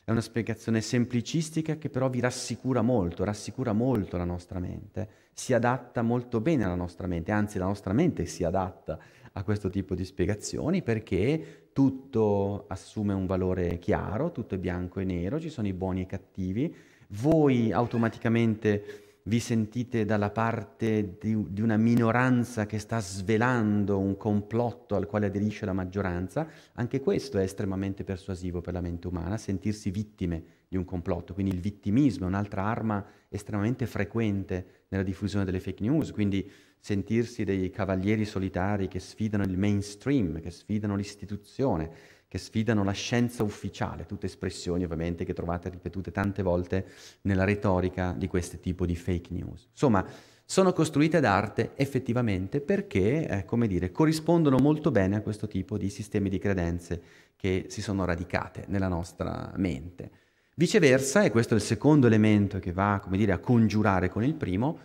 è una spiegazione semplicistica che però vi rassicura molto, rassicura molto la nostra mente, si adatta molto bene alla nostra mente, anzi la nostra mente si adatta a questo tipo di spiegazioni perché tutto assume un valore chiaro, tutto è bianco e nero, ci sono i buoni e i cattivi, voi automaticamente vi sentite dalla parte di, di, una minoranza che sta svelando un complotto al quale aderisce la maggioranza, anche questo è estremamente persuasivo per la mente umana, sentirsi vittime di un complotto. Quindi il vittimismo è un'altra arma estremamente frequente nella diffusione delle fake news, quindi sentirsi dei cavalieri solitari che sfidano il mainstream, che sfidano l'istituzione che sfidano la scienza ufficiale, tutte espressioni ovviamente che trovate ripetute tante volte nella retorica di questo tipo di fake news. Insomma, sono costruite d'arte effettivamente perché, eh, come dire, corrispondono molto bene a questo tipo di sistemi di credenze che si sono radicate nella nostra mente. Viceversa, e questo è il secondo elemento che va, come dire, a congiurare con il primo,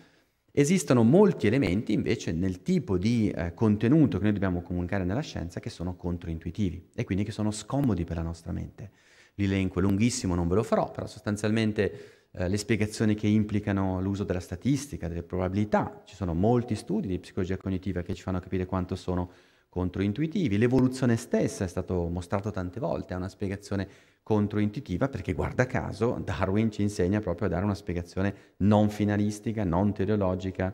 Esistono molti elementi invece nel tipo di eh, contenuto che noi dobbiamo comunicare nella scienza che sono controintuitivi e quindi che sono scomodi per la nostra mente. L'elenco è lunghissimo, non ve lo farò, però sostanzialmente eh, le spiegazioni che implicano l'uso della statistica, delle probabilità, ci sono molti studi di psicologia cognitiva che ci fanno capire quanto sono controintuitivi, l'evoluzione stessa è stato mostrato tante volte, è una spiegazione controintuitiva perché guarda caso Darwin ci insegna proprio a dare una spiegazione non finalistica, non teleologica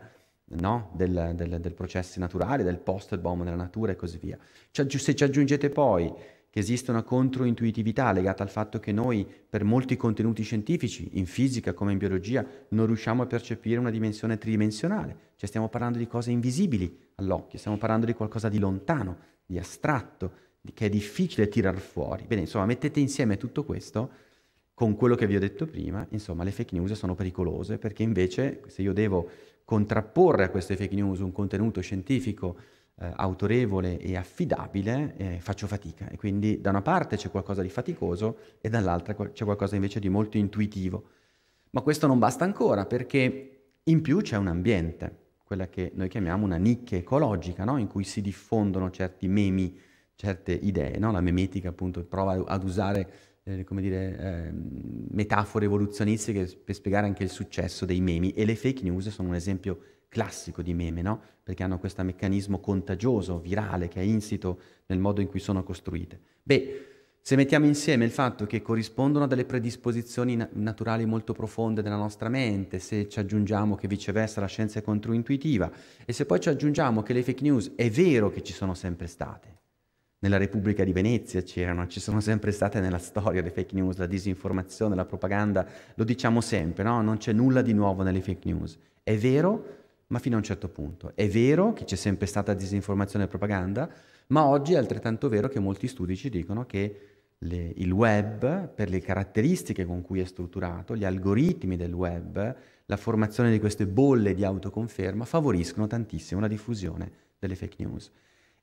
no? del, del, del processo naturale, del post bomb nella natura e così via. Cioè, se ci aggiungete poi che esiste una controintuitività legata al fatto che noi per molti contenuti scientifici, in fisica come in biologia, non riusciamo a percepire una dimensione tridimensionale, cioè stiamo parlando di cose invisibili all'occhio, stiamo parlando di qualcosa di lontano, di astratto, che è difficile tirar fuori. Bene, insomma, mettete insieme tutto questo con quello che vi ho detto prima, insomma, le fake news sono pericolose perché invece se io devo contrapporre a queste fake news un contenuto scientifico eh, autorevole e affidabile, eh, faccio fatica. E quindi da una parte c'è qualcosa di faticoso e dall'altra c'è qualcosa invece di molto intuitivo. Ma questo non basta ancora perché in più c'è un ambiente, quella che noi chiamiamo una nicchia ecologica, no? in cui si diffondono certi memi certe idee, no? la memetica appunto prova ad usare eh, come dire, eh, metafore evoluzionistiche per spiegare anche il successo dei memi e le fake news sono un esempio classico di meme, no? perché hanno questo meccanismo contagioso, virale, che è insito nel modo in cui sono costruite. Beh, se mettiamo insieme il fatto che corrispondono a delle predisposizioni na naturali molto profonde della nostra mente, se ci aggiungiamo che viceversa la scienza è controintuitiva e se poi ci aggiungiamo che le fake news è vero che ci sono sempre state, nella Repubblica di Venezia c'erano, ci sono sempre state nella storia le fake news, la disinformazione, la propaganda, lo diciamo sempre, no? non c'è nulla di nuovo nelle fake news. È vero, ma fino a un certo punto. È vero che c'è sempre stata disinformazione e propaganda, ma oggi è altrettanto vero che molti studi ci dicono che le, il web, per le caratteristiche con cui è strutturato, gli algoritmi del web, la formazione di queste bolle di autoconferma favoriscono tantissimo la diffusione delle fake news.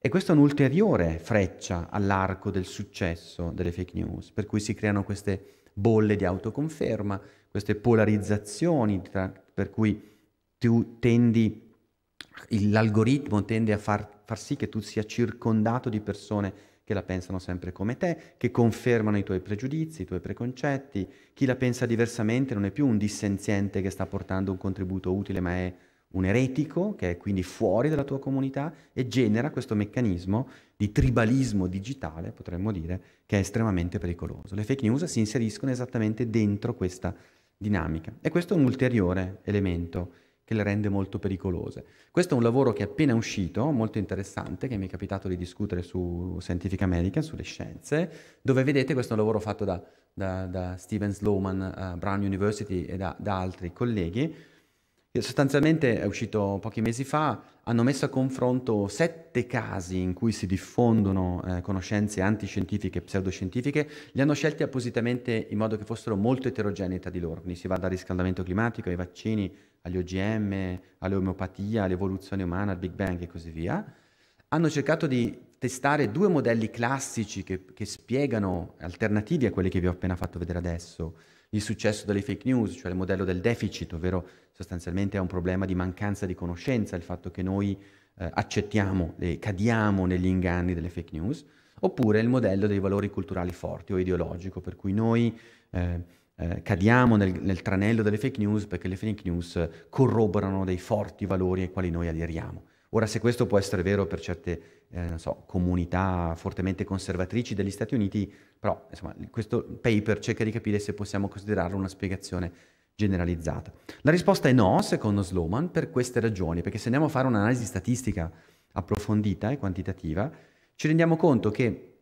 E questa è un'ulteriore freccia all'arco del successo delle fake news, per cui si creano queste bolle di autoconferma, queste polarizzazioni tra, per cui tu tendi, l'algoritmo tende a far, far sì che tu sia circondato di persone che la pensano sempre come te, che confermano i tuoi pregiudizi, i tuoi preconcetti. Chi la pensa diversamente non è più un dissenziente che sta portando un contributo utile, ma è un eretico che è quindi fuori dalla tua comunità e genera questo meccanismo di tribalismo digitale, potremmo dire, che è estremamente pericoloso. Le fake news si inseriscono esattamente dentro questa dinamica e questo è un ulteriore elemento che le rende molto pericolose. Questo è un lavoro che è appena uscito, molto interessante, che mi è capitato di discutere su Scientific American, sulle scienze, dove vedete questo è un lavoro fatto da, da, da Steven Sloman, uh, Brown University e da, da altri colleghi, Sostanzialmente è uscito pochi mesi fa, hanno messo a confronto sette casi in cui si diffondono eh, conoscenze antiscientifiche e pseudoscientifiche, li hanno scelti appositamente in modo che fossero molto eterogenei tra di loro, quindi si va dal riscaldamento climatico ai vaccini, agli OGM, all'omeopatia, all'evoluzione umana, al Big Bang e così via. Hanno cercato di testare due modelli classici che, che spiegano alternativi a quelli che vi ho appena fatto vedere adesso, il successo delle fake news, cioè il modello del deficit, ovvero sostanzialmente è un problema di mancanza di conoscenza, il fatto che noi eh, accettiamo e cadiamo negli inganni delle fake news, oppure il modello dei valori culturali forti o ideologico, per cui noi eh, eh, cadiamo nel, nel, tranello delle fake news perché le fake news corroborano dei forti valori ai quali noi aderiamo. Ora, se questo può essere vero per certe eh, so, comunità fortemente conservatrici degli Stati Uniti, però insomma, questo paper cerca di capire se possiamo considerarlo una spiegazione generalizzata. La risposta è no, secondo Sloman, per queste ragioni, perché se andiamo a fare un'analisi statistica approfondita e quantitativa, ci rendiamo conto che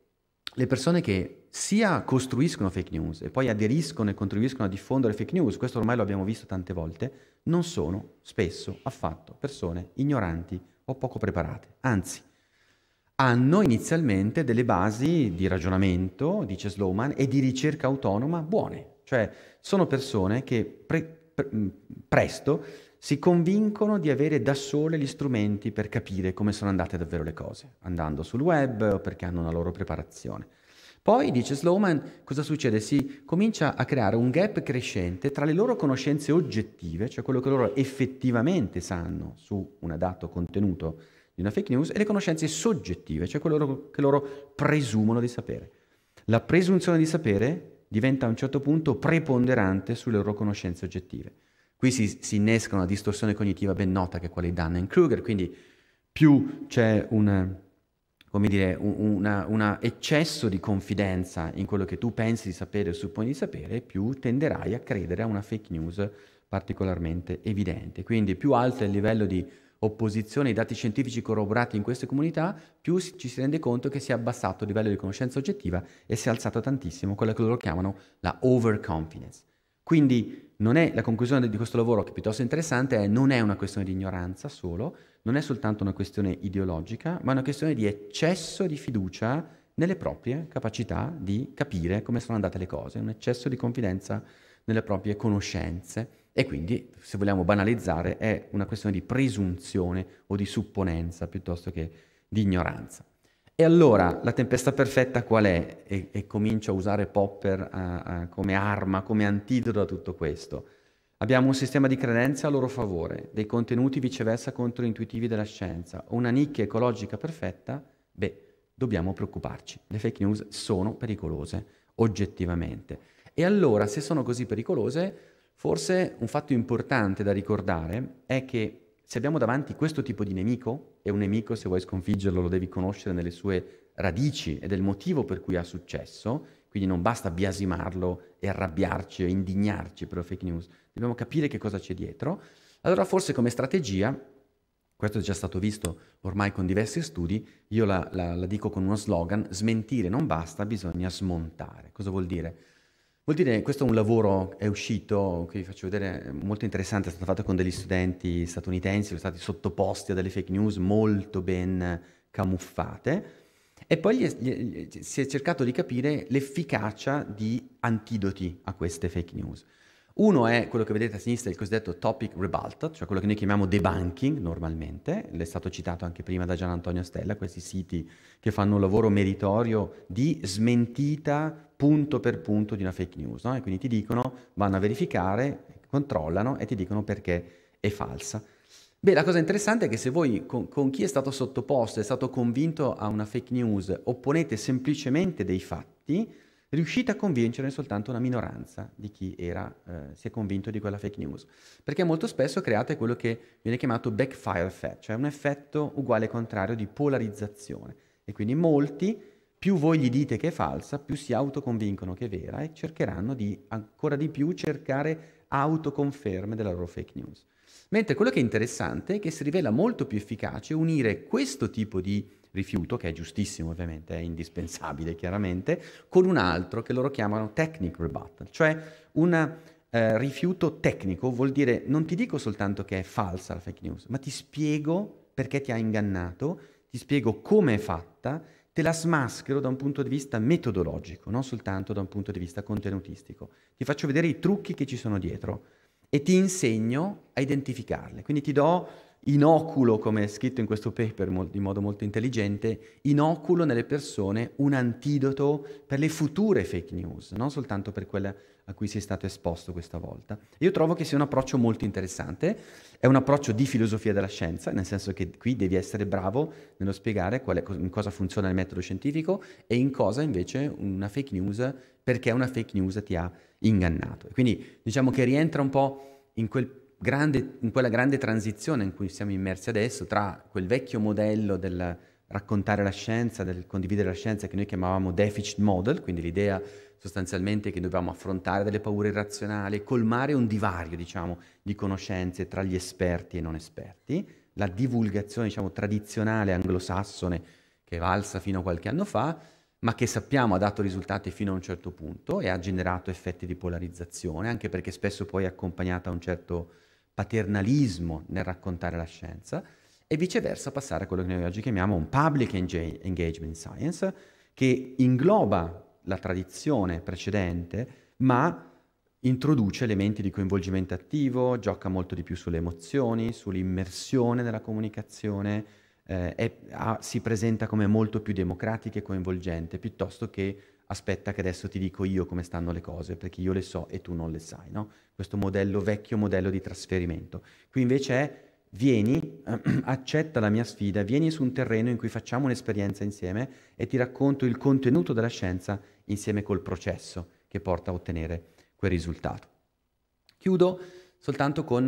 le persone che sia costruiscono fake news e poi aderiscono e contribuiscono a diffondere fake news, questo ormai lo abbiamo visto tante volte, non sono spesso affatto persone ignoranti o poco preparate. Anzi, hanno inizialmente delle basi di ragionamento, dice Slowman, e di ricerca autonoma buone. Cioè sono persone che pre pre mm, presto si convincono di avere da sole gli strumenti per capire come sono andate davvero le cose, andando sul web o perché hanno una loro preparazione. Poi, dice Slowman, cosa succede? Si comincia a creare un gap crescente tra le loro conoscenze oggettive, cioè quello che loro effettivamente sanno su un dato contenuto di una fake news e le conoscenze soggettive, cioè quello che loro presumono di sapere. La presunzione di sapere diventa a un certo punto preponderante sulle loro conoscenze oggettive. Qui si, si innesca una distorsione cognitiva ben nota che è quella di Dunning-Kruger, quindi più c'è un, eccesso di confidenza in quello che tu pensi di sapere o supponi di sapere, più tenderai a credere a una fake news particolarmente evidente. Quindi più alto è il livello di opposizione ai dati scientifici corroborati in queste comunità, più ci si rende conto che si è abbassato il livello di conoscenza oggettiva e si è alzato tantissimo quella che loro chiamano la overconfidence. Quindi è, la conclusione di questo lavoro, che è piuttosto interessante, è non è una questione di ignoranza solo, non è soltanto una questione ideologica, ma è una questione di eccesso di fiducia nelle proprie capacità di capire come sono andate le cose, un eccesso di confidenza nelle proprie conoscenze e quindi, se vogliamo banalizzare, è una questione di presunzione o di supponenza piuttosto che di ignoranza. E allora la tempesta perfetta qual è? E, e comincio a usare Popper a, eh, a, eh, come arma, come antidoto a tutto questo. Abbiamo un sistema di credenze a loro favore, dei contenuti viceversa controintuitivi della scienza, una nicchia ecologica perfetta, beh, dobbiamo preoccuparci. Le fake news sono pericolose, oggettivamente. E allora, se sono così pericolose, Forse un fatto importante da ricordare è che se abbiamo davanti questo tipo di nemico, e un nemico se vuoi sconfiggerlo lo devi conoscere nelle sue radici ed è il motivo per cui ha successo, quindi non basta biasimarlo e arrabbiarci e indignarci per le fake news, dobbiamo capire che cosa c'è dietro. Allora forse come strategia, questo è già stato visto ormai con diversi studi, io la, la, la dico con uno slogan, smentire non basta, bisogna smontare. Cosa vuol dire? Vuol dire questo è un lavoro, che è uscito, che vi faccio vedere, molto interessante, è stato fatto con degli studenti statunitensi, sono stati sottoposti a delle fake news molto ben camuffate e poi gli è, gli è, si è cercato di capire l'efficacia di antidoti a queste fake news. Uno è quello che vedete a sinistra, il cosiddetto topic rebalt, cioè quello che noi chiamiamo debunking normalmente, l'è stato citato anche prima da Gian Antonio Stella, questi siti che fanno un lavoro meritorio di smentita punto per punto di una fake news, no? e quindi ti dicono, vanno a verificare, controllano e ti dicono perché è falsa. Beh, la cosa interessante è che se voi con, con chi è stato sottoposto, è stato convinto a una fake news, opponete semplicemente dei fatti, riuscite a convincere soltanto una minoranza di chi era, eh, si è convinto di quella fake news, perché molto spesso create quello che viene chiamato backfire effect, cioè un effetto uguale e contrario di polarizzazione. E quindi molti, più voi gli dite che è falsa, più si autoconvincono che è vera e cercheranno di ancora di più cercare autoconferme della loro fake news. Mentre quello che è interessante è che si rivela molto più efficace unire questo tipo di rifiuto, che è giustissimo ovviamente, è indispensabile chiaramente, con un altro che loro chiamano technic rebuttal, cioè un eh, rifiuto tecnico vuol dire non ti dico soltanto che è falsa la fake news, ma ti spiego perché ti ha ingannato, ti spiego come è fatta, te la smaschero da un punto di vista metodologico, non soltanto da un punto di vista contenutistico. Ti faccio vedere i trucchi che ci sono dietro e ti insegno a identificarle. Quindi ti do inoculo, come è scritto in questo paper in modo molto intelligente, inoculo nelle persone un antidoto per le future fake news, non soltanto per quella a cui si è stato esposto questa volta. Io trovo che sia un approccio molto interessante, è un approccio di filosofia della scienza, nel senso che qui devi essere bravo nello spiegare quale, in cosa funziona il metodo scientifico e in cosa invece una fake news, perché una fake news ti ha ingannato. Quindi diciamo che rientra un po' in quel grande, in quella grande transizione in cui siamo immersi adesso tra quel vecchio modello del raccontare la scienza, del condividere la scienza che noi chiamavamo deficit model, quindi l'idea sostanzialmente che dobbiamo affrontare delle paure irrazionali, colmare un divario, diciamo, di conoscenze tra gli esperti e non esperti, la divulgazione, diciamo, tradizionale anglosassone che è valsa fino a qualche anno fa, ma che sappiamo ha dato risultati fino a un certo punto e ha generato effetti di polarizzazione, anche perché spesso poi è accompagnata a un certo paternalismo nel raccontare la scienza e viceversa passare a quello che noi oggi chiamiamo un public engagement science che ingloba la tradizione precedente ma introduce elementi di coinvolgimento attivo, gioca molto di più sulle emozioni, sull'immersione nella comunicazione, eh, è, ha, ah, si presenta come molto più democratica e coinvolgente piuttosto che aspetta che adesso ti dico io come stanno le cose, perché io le so e tu non le sai, no? Questo modello, vecchio modello di trasferimento. Qui invece è vieni, accetta la mia sfida, vieni su un terreno in cui facciamo un'esperienza insieme e ti racconto il contenuto della scienza insieme col processo che porta a ottenere quel risultato. Chiudo soltanto con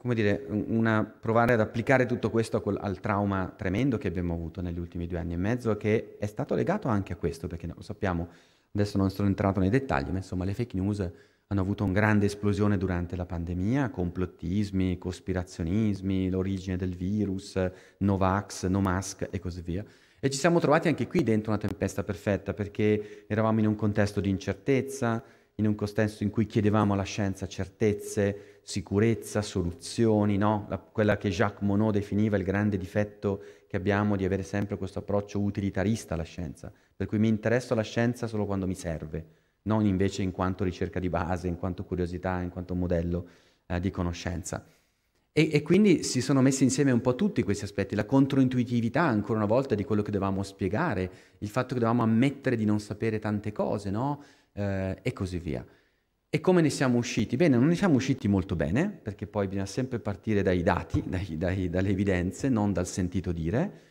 come dire, una, provare ad applicare tutto questo col, al trauma tremendo che abbiamo avuto negli ultimi due anni e mezzo, che è stato legato anche a questo, perché lo sappiamo, adesso non sono entrato nei dettagli, ma insomma le fake news hanno avuto una grande esplosione durante la pandemia, complottismi, cospirazionismi, l'origine del virus, Novax, No Mask e così via. E ci siamo trovati anche qui dentro una tempesta perfetta perché eravamo in un contesto di incertezza, in un contesto in cui chiedevamo alla scienza certezze, sicurezza, soluzioni, no? La, quella che Jacques Monod definiva il grande difetto che abbiamo di avere sempre questo approccio utilitarista alla scienza, per cui mi interesso alla scienza solo quando mi serve, non invece in quanto ricerca di base, in quanto curiosità, in quanto modello eh, di conoscenza. E, e quindi si sono messi insieme un po' tutti questi aspetti, la controintuitività ancora una volta di quello che dovevamo spiegare, il fatto che dovevamo ammettere di non sapere tante cose, no? eh, e così via. E come ne siamo usciti? Bene, non ne siamo usciti molto bene, perché poi bisogna sempre partire dai dati, dai, dai, dalle evidenze, non dal sentito dire.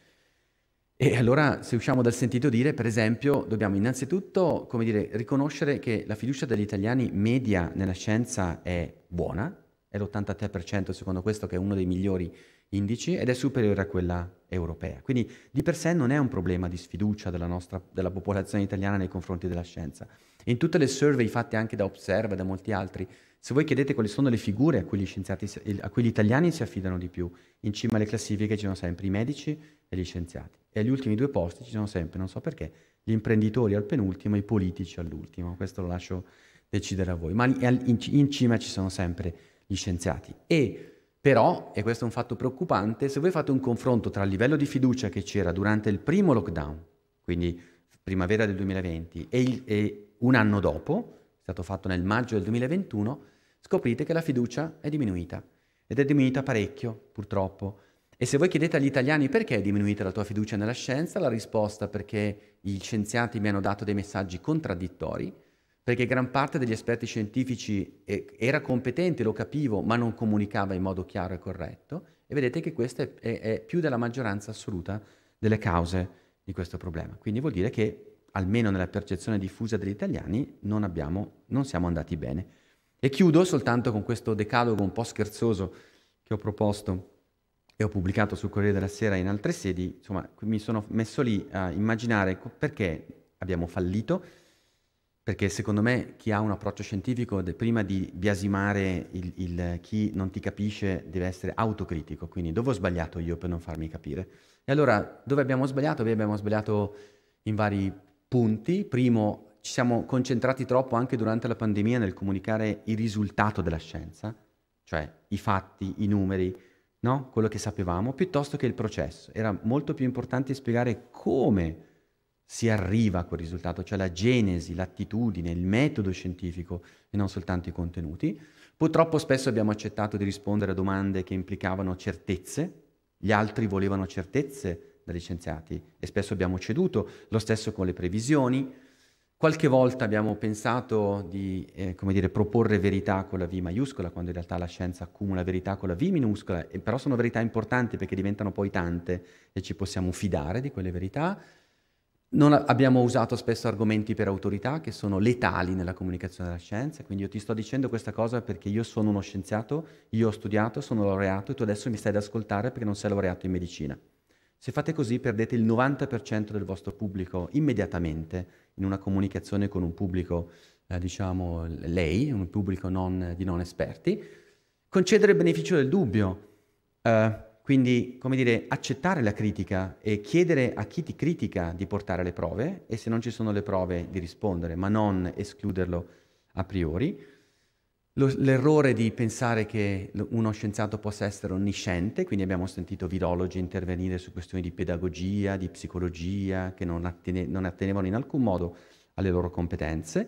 E allora, se usciamo dal sentito dire, per esempio, dobbiamo innanzitutto, come dire, riconoscere che la fiducia degli italiani media nella scienza è buona, è l'83% secondo questo che è uno dei migliori indici ed è superiore a quella europea. Quindi di per sé non è un problema di sfiducia della, nostra, della popolazione italiana nei confronti della scienza. In tutte le survey fatte anche da Observa e da molti altri, se voi chiedete quali sono le figure a cui gli scienziati, a cui gli italiani si affidano di più, in cima alle classifiche ci sono sempre i medici e gli scienziati. E agli ultimi due posti ci sono sempre, non so perché, gli imprenditori al penultimo e i politici all'ultimo. Questo lo lascio decidere a voi. Ma in cima ci sono sempre gli scienziati. E però, e questo è un fatto preoccupante, se voi fate un confronto tra il livello di fiducia che c'era durante il primo lockdown, quindi primavera del 2020, e, il, e un anno dopo, è stato fatto nel maggio del 2021, scoprite che la fiducia è diminuita ed è diminuita parecchio, purtroppo. E se voi chiedete agli italiani perché è diminuita la tua fiducia nella scienza, la risposta è perché gli scienziati mi hanno dato dei messaggi contraddittori, perché gran parte degli esperti scientifici era competente, lo capivo, ma non comunicava in modo chiaro e corretto. E vedete che questa è, è, è più della maggioranza assoluta delle cause di questo problema. Quindi vuol dire che almeno nella percezione diffusa degli italiani, non, abbiamo, non siamo andati bene. E chiudo soltanto con questo decalogo un po' scherzoso che ho proposto e ho pubblicato sul Corriere della Sera e in altre sedi, insomma, mi sono messo lì a immaginare perché abbiamo fallito, perché secondo me chi ha un approccio scientifico, prima di biasimare il, il, chi non ti capisce, deve essere autocritico, quindi dove ho sbagliato io per non farmi capire? E allora, dove abbiamo sbagliato? Beh, abbiamo sbagliato in vari punti. Primo, ci siamo concentrati troppo anche durante la pandemia nel comunicare il risultato della scienza, cioè i fatti, i numeri, no? quello che sapevamo, piuttosto che il processo. Era molto più importante spiegare come si arriva a quel risultato, cioè la genesi, l'attitudine, il metodo scientifico e non soltanto i contenuti. Purtroppo spesso abbiamo accettato di rispondere a domande che implicavano certezze, gli altri volevano certezze, da scienziati e spesso abbiamo ceduto, lo stesso con le previsioni. Qualche volta abbiamo pensato di eh, dire, proporre verità con la V maiuscola, quando in realtà la scienza accumula verità con la V minuscola, e però sono verità importanti perché diventano poi tante e ci possiamo fidare di quelle verità. Non abbiamo usato spesso argomenti per autorità che sono letali nella comunicazione della scienza, quindi io ti sto dicendo questa cosa perché io sono uno scienziato, io ho studiato, sono laureato e tu adesso mi stai ad ascoltare perché non sei laureato in medicina. Se fate così perdete il 90% del vostro pubblico immediatamente in una comunicazione con un pubblico, eh, diciamo, lei, un pubblico non, di non esperti. Concedere il beneficio del dubbio, eh, quindi, come dire, accettare la critica e chiedere a chi ti critica di portare le prove e se non ci sono le prove di rispondere, ma non escluderlo a priori l'errore di pensare che uno scienziato possa essere onnisciente, quindi abbiamo sentito virologi intervenire su questioni di pedagogia, di psicologia, che non, attene, non attenevano in alcun modo alle loro competenze.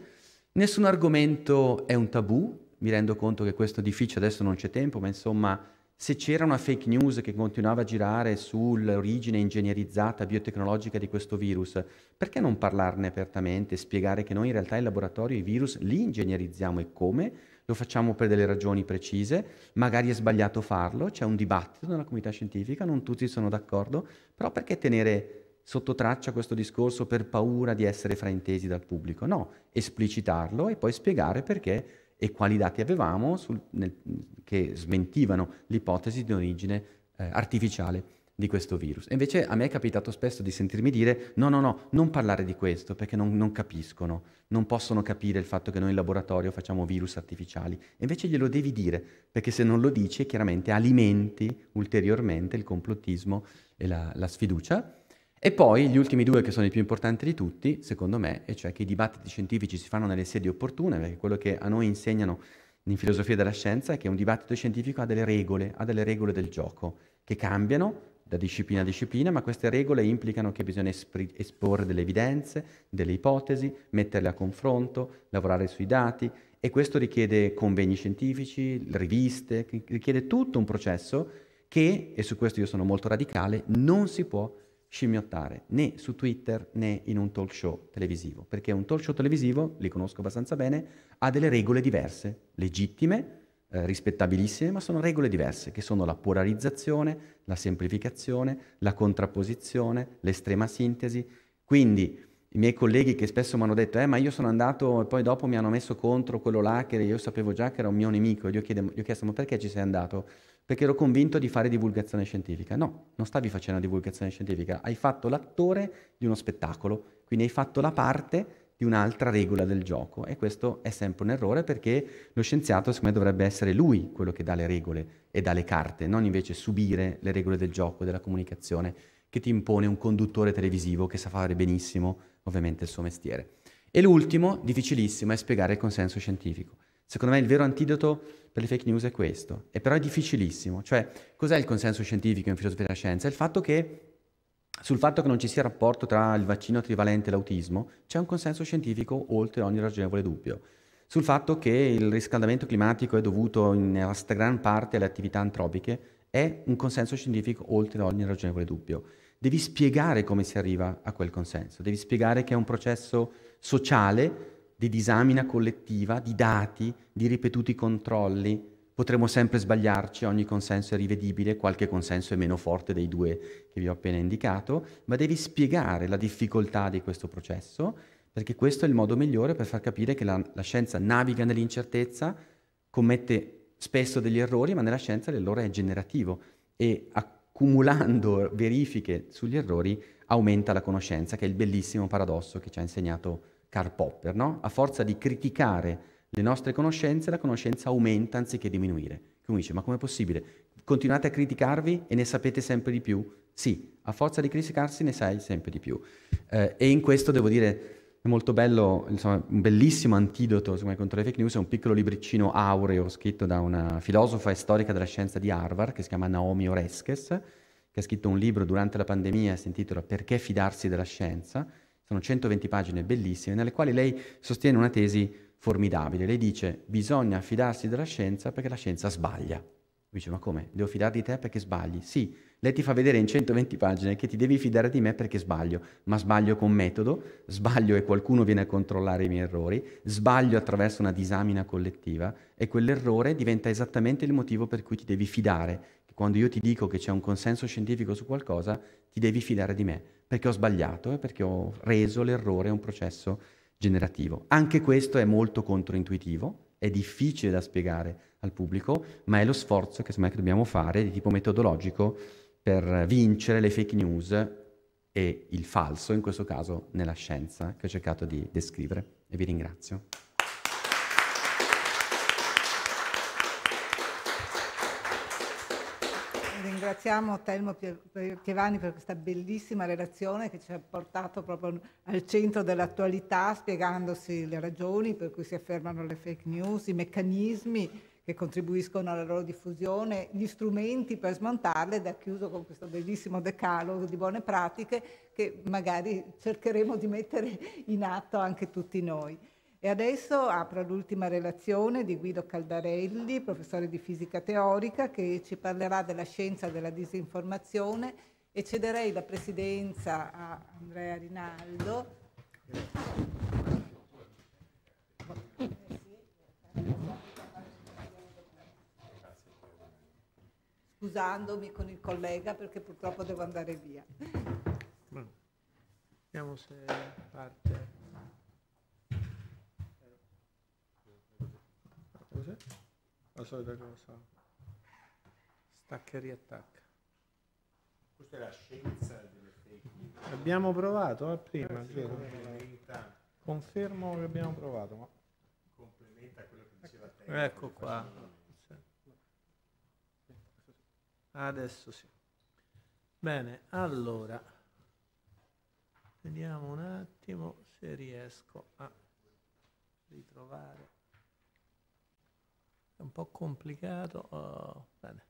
Nessun argomento è un tabù, mi rendo conto che questo è difficile, adesso non c'è tempo, ma insomma se c'era una fake news che continuava a girare sull'origine ingegnerizzata biotecnologica di questo virus, perché non parlarne apertamente, e spiegare che noi in realtà in laboratorio i virus li ingegnerizziamo e come? lo facciamo per delle ragioni precise, magari è sbagliato farlo, c'è un dibattito nella comunità scientifica, non tutti sono d'accordo, però perché tenere sotto traccia questo discorso per paura di essere fraintesi dal pubblico? No, esplicitarlo e poi spiegare perché e quali dati avevamo sul, nel, che smentivano l'ipotesi di origine eh, artificiale di questo virus. invece a me è capitato spesso di sentirmi dire no, no, no, non parlare di questo perché non, non capiscono, non possono capire il fatto che noi in laboratorio facciamo virus artificiali. invece glielo devi dire perché se non lo dici chiaramente alimenti ulteriormente il complottismo e la, la sfiducia. E poi gli ultimi due che sono i più importanti di tutti, secondo me, e cioè che i dibattiti scientifici si fanno nelle sedi opportune, perché quello che a noi insegnano in filosofia della scienza è che un dibattito scientifico ha delle regole, ha delle regole del gioco che cambiano da disciplina a disciplina, ma queste regole implicano che bisogna espr- esporre delle evidenze, delle ipotesi, metterle a confronto, lavorare sui dati e questo richiede convegni scientifici, riviste, richiede tutto un processo che, e su questo io sono molto radicale, non si può scimmiottare né su Twitter né in un talk show televisivo, perché un talk show televisivo, li conosco abbastanza bene, ha delle regole diverse, legittime, eh, rispettabilissime, ma sono regole diverse, che sono la polarizzazione, la semplificazione, la contrapposizione, l'estrema sintesi. Quindi i miei colleghi che spesso mi hanno detto, eh, ma io sono andato e poi dopo mi hanno messo contro quello là che io sapevo già che era un mio nemico, gli ho, chiedo, gli ho chiesto, ma perché ci sei andato? Perché ero convinto di fare divulgazione scientifica. No, non stavi facendo divulgazione scientifica, hai fatto l'attore di uno spettacolo, quindi hai fatto la parte di un'altra regola del gioco e questo è sempre un errore perché lo scienziato secondo me dovrebbe essere lui quello che dà le regole e dà le carte, non invece subire le regole del gioco, della comunicazione che ti impone un conduttore televisivo che sa fare benissimo ovviamente il suo mestiere. E l'ultimo, difficilissimo, è spiegare il consenso scientifico. Secondo me il vero antidoto per le fake news è questo, e però è difficilissimo. Cioè, cos'è il consenso scientifico in filosofia della scienza? È il fatto che sul fatto che non ci sia rapporto tra il vaccino trivalente e l'autismo c'è un consenso scientifico oltre ogni ragionevole dubbio. Sul fatto che il riscaldamento climatico è dovuto in gran parte alle attività antropiche è un consenso scientifico oltre ogni ragionevole dubbio. Devi spiegare come si arriva a quel consenso, devi spiegare che è un processo sociale di disamina collettiva, di dati, di ripetuti controlli, potremmo sempre sbagliarci, ogni consenso è rivedibile, qualche consenso è meno forte dei due che vi ho appena indicato, ma devi spiegare la difficoltà di questo processo, perché questo è il modo migliore per far capire che la, la scienza naviga nell'incertezza, commette spesso degli errori, ma nella scienza l'errore è generativo e accumulando verifiche sugli errori aumenta la conoscenza, che è il bellissimo paradosso che ci ha insegnato Karl Popper, no? A forza di criticare le nostre conoscenze, la conoscenza aumenta anziché diminuire. Quindi dice, ma com'è possibile? Continuate a criticarvi e ne sapete sempre di più? Sì, a forza di criticarsi ne sai sempre di più. Eh, e in questo devo dire, è molto bello, insomma, un bellissimo antidoto insomma, contro le fake news, è un piccolo libricino aureo scritto da una filosofa e storica della scienza di Harvard, che si chiama Naomi Oreskes, che ha scritto un libro durante la pandemia, si intitola Perché fidarsi della scienza? Sono 120 pagine bellissime, nelle quali lei sostiene una tesi formidabile. Lei dice bisogna fidarsi della scienza perché la scienza sbaglia. Lui dice ma come? Devo fidarmi di te perché sbagli? Sì, lei ti fa vedere in 120 pagine che ti devi fidare di me perché sbaglio, ma sbaglio con metodo, sbaglio e qualcuno viene a controllare i miei errori, sbaglio attraverso una disamina collettiva e quell'errore diventa esattamente il motivo per cui ti devi fidare. Quando io ti dico che c'è un consenso scientifico su qualcosa, ti devi fidare di me perché ho sbagliato e perché ho reso l'errore un processo generativo. Anche questo è molto controintuitivo, è difficile da spiegare al pubblico, ma è lo sforzo che, che dobbiamo fare di tipo metodologico per vincere le fake news e il falso, in questo caso nella scienza, che ho cercato di descrivere. E vi ringrazio. ringraziamo Telmo Pievani per questa bellissima relazione che ci ha portato proprio al centro dell'attualità spiegandosi le ragioni per cui si affermano le fake news, i meccanismi che contribuiscono alla loro diffusione, gli strumenti per smontarle ed ha chiuso con questo bellissimo decalogo di buone pratiche che magari cercheremo di mettere in atto anche tutti noi. E adesso apro l'ultima relazione di Guido Caldarelli, professore di fisica teorica, che ci parlerà della scienza della disinformazione e cederei la presidenza a Andrea Rinaldo. Scusandomi con il collega perché purtroppo devo andare via. Vediamo se parte. Cos'è? La solita cosa. Stacca e riattacca. Questa è la scienza delle fake news. Abbiamo provato eh, prima, vero? Eh Confermo che abbiamo provato. Ma... Complementa quello che diceva te. Ecco, ecco qua. Adesso sì. Bene, allora, vediamo un attimo se riesco a ritrovare. È un po' complicato. Oh, bene.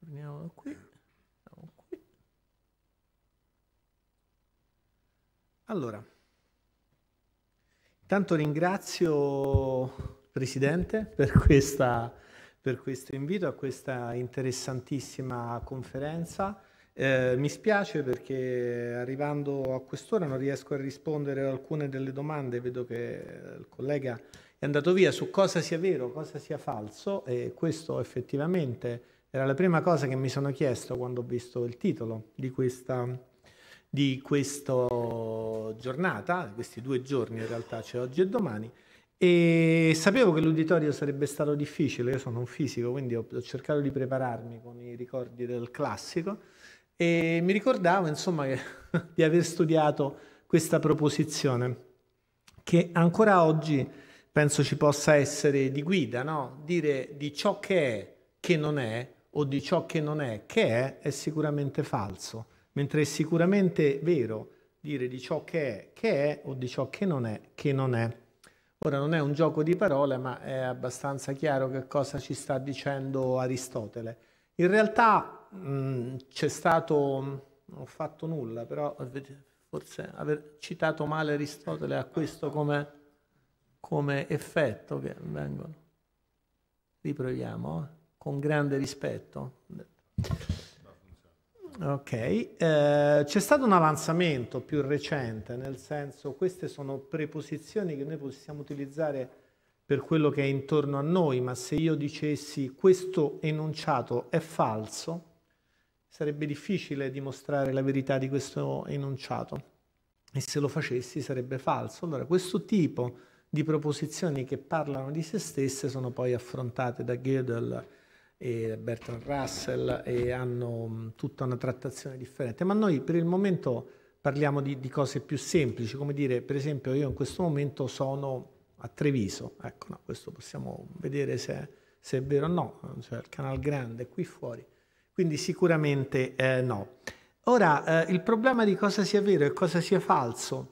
Torniamo da qui. Andiamo qui. Allora, intanto ringrazio il Presidente per, questa, per questo invito a questa interessantissima conferenza. Eh, mi spiace perché arrivando a quest'ora non riesco a rispondere a alcune delle domande, vedo che il collega andato via su cosa sia vero, cosa sia falso e questo effettivamente era la prima cosa che mi sono chiesto quando ho visto il titolo di questa, di questa giornata, di questi due giorni in realtà, cioè oggi e domani, e sapevo che l'uditorio sarebbe stato difficile, io sono un fisico, quindi ho, ho cercato di prepararmi con i ricordi del classico e mi ricordavo insomma che, di aver studiato questa proposizione che ancora oggi penso ci possa essere di guida, no? Dire di ciò che è, che non è, o di ciò che non è, che è, è sicuramente falso, mentre è sicuramente vero dire di ciò che è, che è, o di ciò che non è, che non è. Ora non è un gioco di parole, ma è abbastanza chiaro che cosa ci sta dicendo Aristotele. In realtà mm, c'è stato, non ho fatto nulla, però forse aver citato male Aristotele a questo come come effetto che vengono. Riproviamo eh? con grande rispetto. Ok, eh, c'è stato un avanzamento più recente, nel senso queste sono preposizioni che noi possiamo utilizzare per quello che è intorno a noi, ma se io dicessi questo enunciato è falso, sarebbe difficile dimostrare la verità di questo enunciato e se lo facessi sarebbe falso. Allora questo tipo di proposizioni che parlano di se stesse sono poi affrontate da Gödel e Bertrand Russell e hanno mm, tutta una trattazione differente. Ma noi per il momento parliamo di, di cose più semplici, come dire, per esempio io in questo momento sono a Treviso, ecco, no, questo possiamo vedere se, se, è vero o no, cioè il canal grande è qui fuori, quindi sicuramente eh, no. Ora, eh, il problema di cosa sia vero e cosa sia falso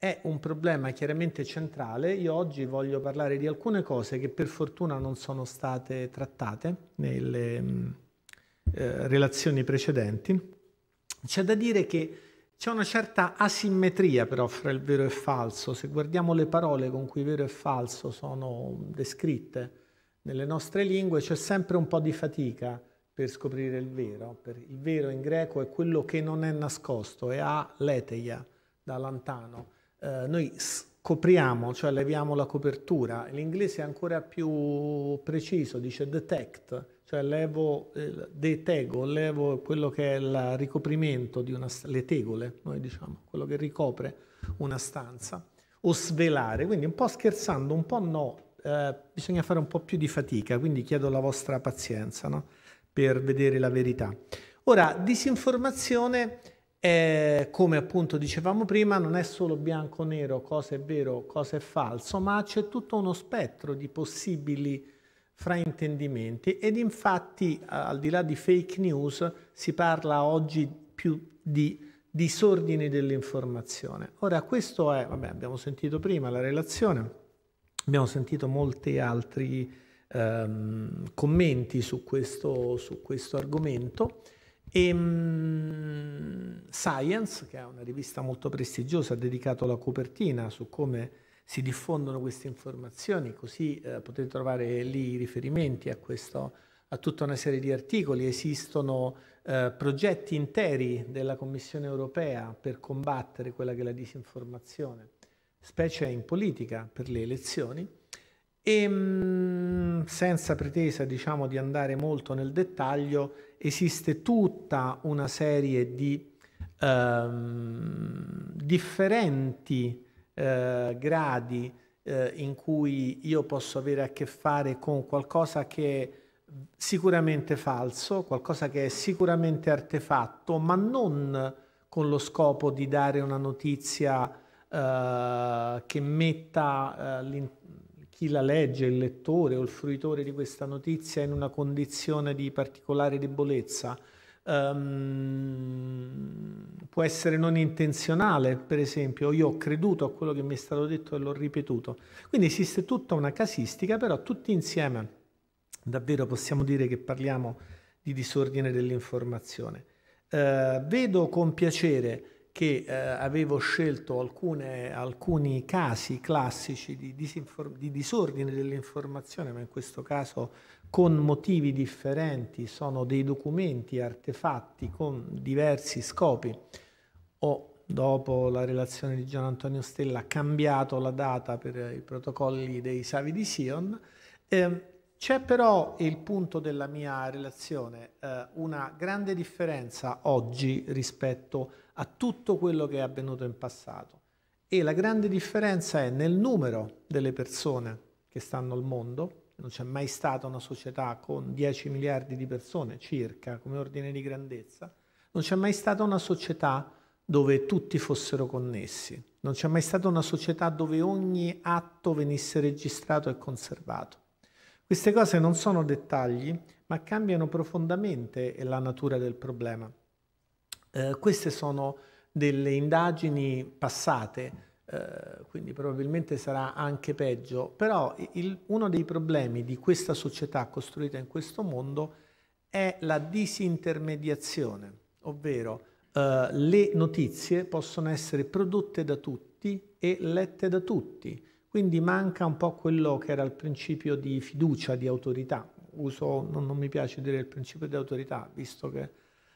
è un problema chiaramente centrale. Io oggi voglio parlare di alcune cose che per fortuna non sono state trattate nelle mm, eh, relazioni precedenti. C'è da dire che c'è una certa asimmetria però fra il vero e il falso. Se guardiamo le parole con cui vero e falso sono descritte nelle nostre lingue, c'è sempre un po' di fatica per scoprire il vero. il vero in greco è quello che non è nascosto, è a leteia da lontano. Eh, noi scopriamo, cioè leviamo la copertura. L'inglese è ancora più preciso, dice detect, cioè levo, eh, detego, levo quello che è il ricoprimento di una le tegole, noi diciamo, quello che ricopre una stanza, o svelare, quindi un po' scherzando, un po' no, eh, bisogna fare un po' più di fatica, quindi chiedo la vostra pazienza no? per vedere la verità. Ora, disinformazione eh, come appunto dicevamo prima, non è solo bianco-nero, cosa è vero, cosa è falso, ma c'è tutto uno spettro di possibili fraintendimenti ed infatti al di là di fake news si parla oggi più di disordini dell'informazione. Ora questo è, vabbè abbiamo sentito prima la relazione, abbiamo sentito molti altri ehm, commenti su questo, su questo argomento e, um, Science, che è una rivista molto prestigiosa, ha dedicato la copertina su come si diffondono queste informazioni, così eh, potete trovare lì i riferimenti a, questo, a, tutta una serie di articoli. Esistono eh, progetti interi della Commissione europea per combattere quella che è la disinformazione, specie in politica per le elezioni. E, um, senza pretesa diciamo, di andare molto nel dettaglio, esiste tutta una serie di ehm, differenti eh, gradi eh, in cui io posso avere a che fare con qualcosa che è sicuramente falso, qualcosa che è sicuramente artefatto, ma non con lo scopo di dare una notizia eh, che metta eh, chi la legge, il lettore o il fruitore di questa notizia è in una condizione di particolare debolezza. Um, può essere non intenzionale, per esempio, io ho creduto a quello che mi è stato detto e l'ho ripetuto. Quindi esiste tutta una casistica, però tutti insieme davvero possiamo dire che parliamo di disordine dell'informazione. Uh, vedo con piacere che eh, avevo scelto alcune, alcuni casi classici di, di disordine dell'informazione, ma in questo caso con motivi differenti, sono dei documenti, artefatti con diversi scopi. Ho, dopo la relazione di Gian Antonio Stella, cambiato la data per i protocolli dei Savi di Sion. Eh, c'è però il punto della mia relazione, eh, una grande differenza oggi rispetto a tutto quello che è avvenuto in passato e la grande differenza è nel numero delle persone che stanno al mondo, non c'è mai stata una società con 10 miliardi di persone circa come ordine di grandezza, non c'è mai stata una società dove tutti fossero connessi, non c'è mai stata una società dove ogni atto venisse registrato e conservato. Queste cose non sono dettagli, ma cambiano profondamente la natura del problema. Eh, queste sono delle indagini passate, eh, quindi probabilmente sarà anche peggio, però il, uno dei problemi di questa società costruita in questo mondo è la disintermediazione, ovvero eh, le notizie possono essere prodotte da tutti e lette da tutti. Quindi manca un po' quello che era il principio di fiducia, di autorità. Uso, non, non mi piace dire il principio di autorità, visto che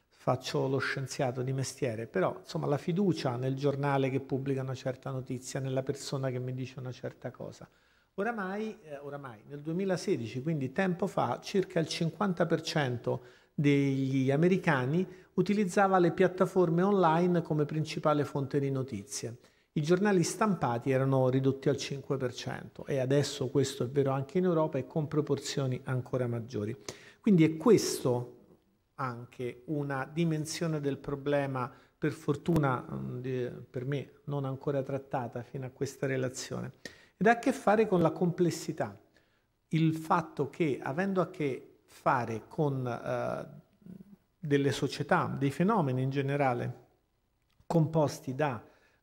faccio lo scienziato di mestiere, però insomma la fiducia nel giornale che pubblica una certa notizia, nella persona che mi dice una certa cosa. Oramai, eh, oramai nel 2016, quindi tempo fa, circa il 50% degli americani utilizzava le piattaforme online come principale fonte di notizie i giornali stampati erano ridotti al 5% e adesso questo è vero anche in Europa e con proporzioni ancora maggiori. Quindi è questo anche una dimensione del problema, per fortuna mm, per me non ancora trattata fino a questa relazione, ed ha a che fare con la complessità. Il fatto che avendo a che fare con eh, delle società, dei fenomeni in generale, composti da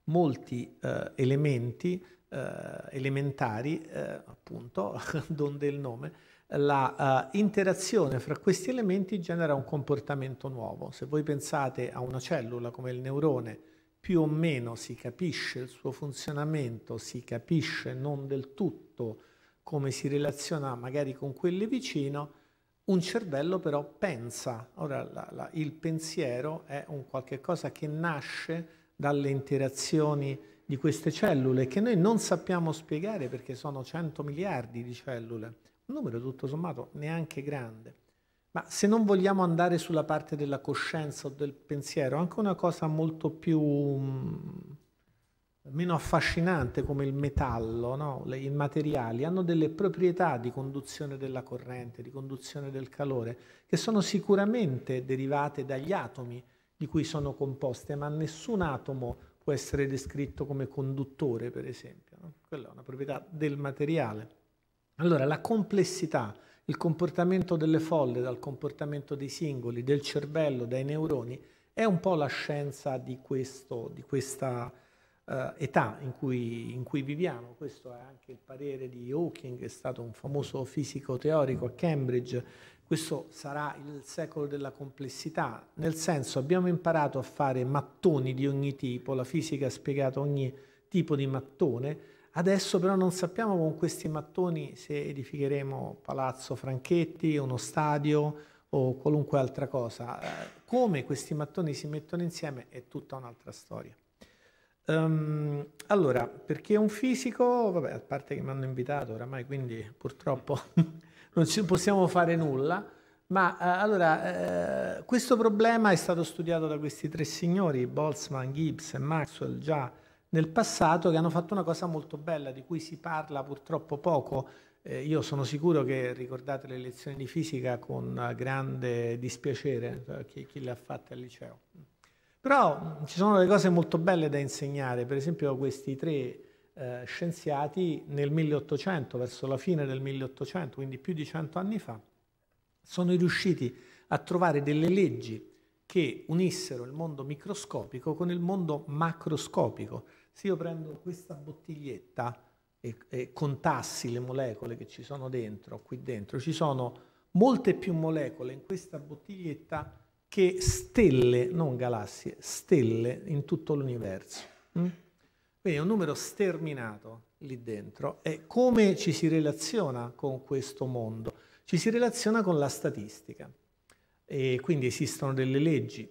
molti eh, elementi eh, elementari, eh, appunto, donde il nome, la uh, interazione fra questi elementi genera un comportamento nuovo. Se voi pensate a una cellula come il neurone, più o meno si capisce il suo funzionamento, si capisce non del tutto come si relaziona magari con quelli vicino, un cervello però pensa. Ora la, la, il pensiero è un qualche cosa che nasce dalle interazioni di queste cellule che noi non sappiamo spiegare perché sono 100 miliardi di cellule, un numero tutto sommato neanche grande. Ma se non vogliamo andare sulla parte della coscienza o del pensiero, anche una cosa molto più mm, meno affascinante come il metallo, no? Le, i materiali, hanno delle proprietà di conduzione della corrente, di conduzione del calore, che sono sicuramente derivate dagli atomi di cui sono composte, ma nessun atomo può essere descritto come conduttore, per esempio. No? Quella è una proprietà del materiale. Allora, la complessità, il comportamento delle folle dal comportamento dei singoli, del cervello, dai neuroni, è un po' la scienza di, questo, di questa uh, età in cui, in cui, viviamo. Questo è anche il parere di Hawking, che è stato un famoso fisico teorico a Cambridge, questo sarà il secolo della complessità, nel senso abbiamo imparato a fare mattoni di ogni tipo, la fisica ha spiegato ogni tipo di mattone, adesso però non sappiamo con questi mattoni se edificheremo Palazzo Franchetti, uno stadio o qualunque altra cosa. Eh, come questi mattoni si mettono insieme è tutta un'altra storia. Um, allora, perché un fisico, vabbè, a parte che mi hanno invitato oramai, quindi purtroppo non ci possiamo fare nulla. Ma eh, allora, eh, questo problema è stato studiato da questi tre signori, Boltzmann, Gibbs e Maxwell, già nel passato, che hanno fatto una cosa molto bella, di cui si parla purtroppo poco. Eh, io sono sicuro che ricordate le lezioni di fisica con grande dispiacere, cioè, chi, chi le ha fatte al liceo. Però mm, ci sono delle cose molto belle da insegnare, per esempio questi tre eh, scienziati nel 1800, verso la fine del 1800, quindi più di cento anni fa, sono riusciti a trovare delle leggi che unissero il mondo microscopico con il mondo macroscopico. Se io prendo questa bottiglietta e, e contassi le molecole che ci sono dentro, qui dentro, ci sono molte più molecole in questa bottiglietta che stelle, non galassie, stelle in tutto l'universo. Mm? Quindi è un numero sterminato lì dentro. E come ci si relaziona con questo mondo? Ci si relaziona con la statistica. E quindi esistono delle leggi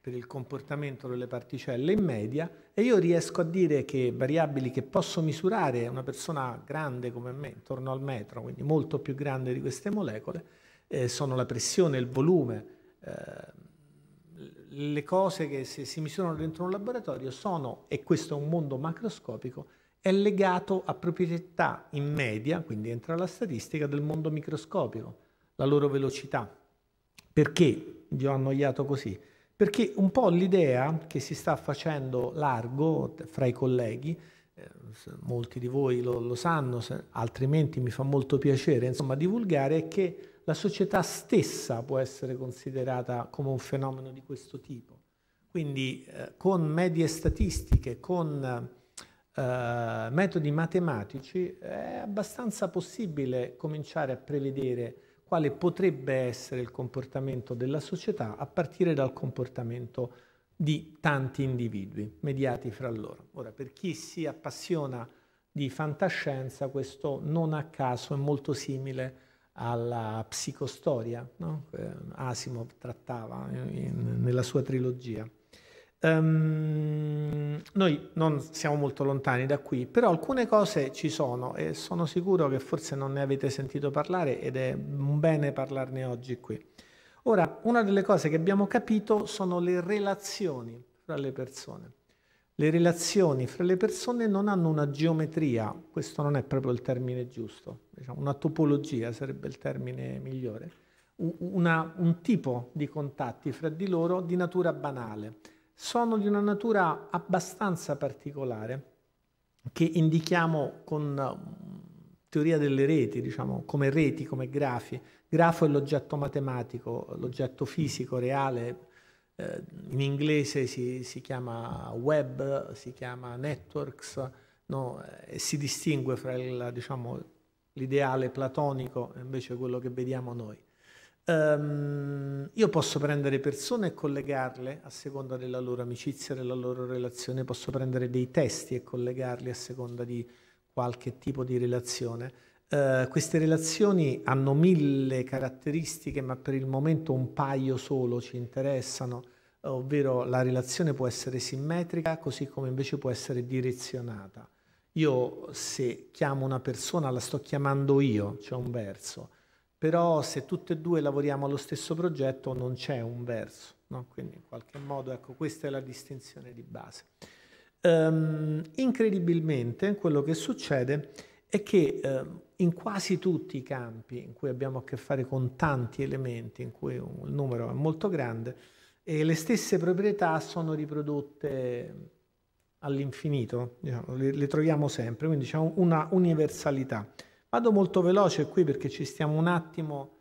per il comportamento delle particelle in media e io riesco a dire che variabili che posso misurare una persona grande come me, intorno al metro, quindi molto più grande di queste molecole, eh, sono la pressione, il volume, eh, le cose che se si misurano dentro un laboratorio sono, e questo è un mondo macroscopico, è legato a proprietà in media, quindi entra la statistica, del mondo microscopico, la loro velocità. Perché vi ho annoiato così? Perché un po' l'idea che si sta facendo largo fra i colleghi, eh, molti di voi lo, lo sanno, se, altrimenti mi fa molto piacere insomma, divulgare, è che la società stessa può essere considerata come un fenomeno di questo tipo. Quindi eh, con medie statistiche, con eh, metodi matematici, è abbastanza possibile cominciare a prevedere quale potrebbe essere il comportamento della società a partire dal comportamento di tanti individui mediati fra loro. Ora, per chi si appassiona di fantascienza, questo non a caso è molto simile a alla psicostoria, no? Asimov trattava in, nella sua trilogia. Um, noi non siamo molto lontani da qui, però alcune cose ci sono e sono sicuro che forse non ne avete sentito parlare ed è un bene parlarne oggi qui. Ora, una delle cose che abbiamo capito sono le relazioni tra le persone le relazioni fra le persone non hanno una geometria, questo non è proprio il termine giusto, diciamo, una topologia sarebbe il termine migliore, una, un tipo di contatti fra di loro di natura banale. Sono di una natura abbastanza particolare che indichiamo con mm, teoria delle reti, diciamo, come reti, come grafi. Grafo è l'oggetto matematico, l'oggetto fisico, reale, eh, in inglese si, si, chiama web, si chiama networks, no? Eh, e si distingue fra il, diciamo, l'ideale platonico e invece quello che vediamo noi. Um, io posso prendere persone e collegarle a seconda della loro amicizia, della loro relazione, posso prendere dei testi e collegarli a seconda di qualche tipo di relazione eh, queste relazioni hanno mille caratteristiche, ma per il momento un paio solo ci interessano, ovvero la relazione può essere simmetrica, così come invece può essere direzionata. Io se chiamo una persona la sto chiamando io, c'è un verso, però se tutte e due lavoriamo allo stesso progetto non c'è un verso, no? quindi in qualche modo ecco, questa è la distinzione di base. Um, incredibilmente quello che succede è che um, in quasi tutti i campi in cui abbiamo a che fare con tanti elementi, in cui il numero è molto grande, le stesse proprietà sono riprodotte all'infinito, diciamo, le, le, troviamo sempre, quindi c'è una universalità. Vado molto veloce qui perché ci stiamo un attimo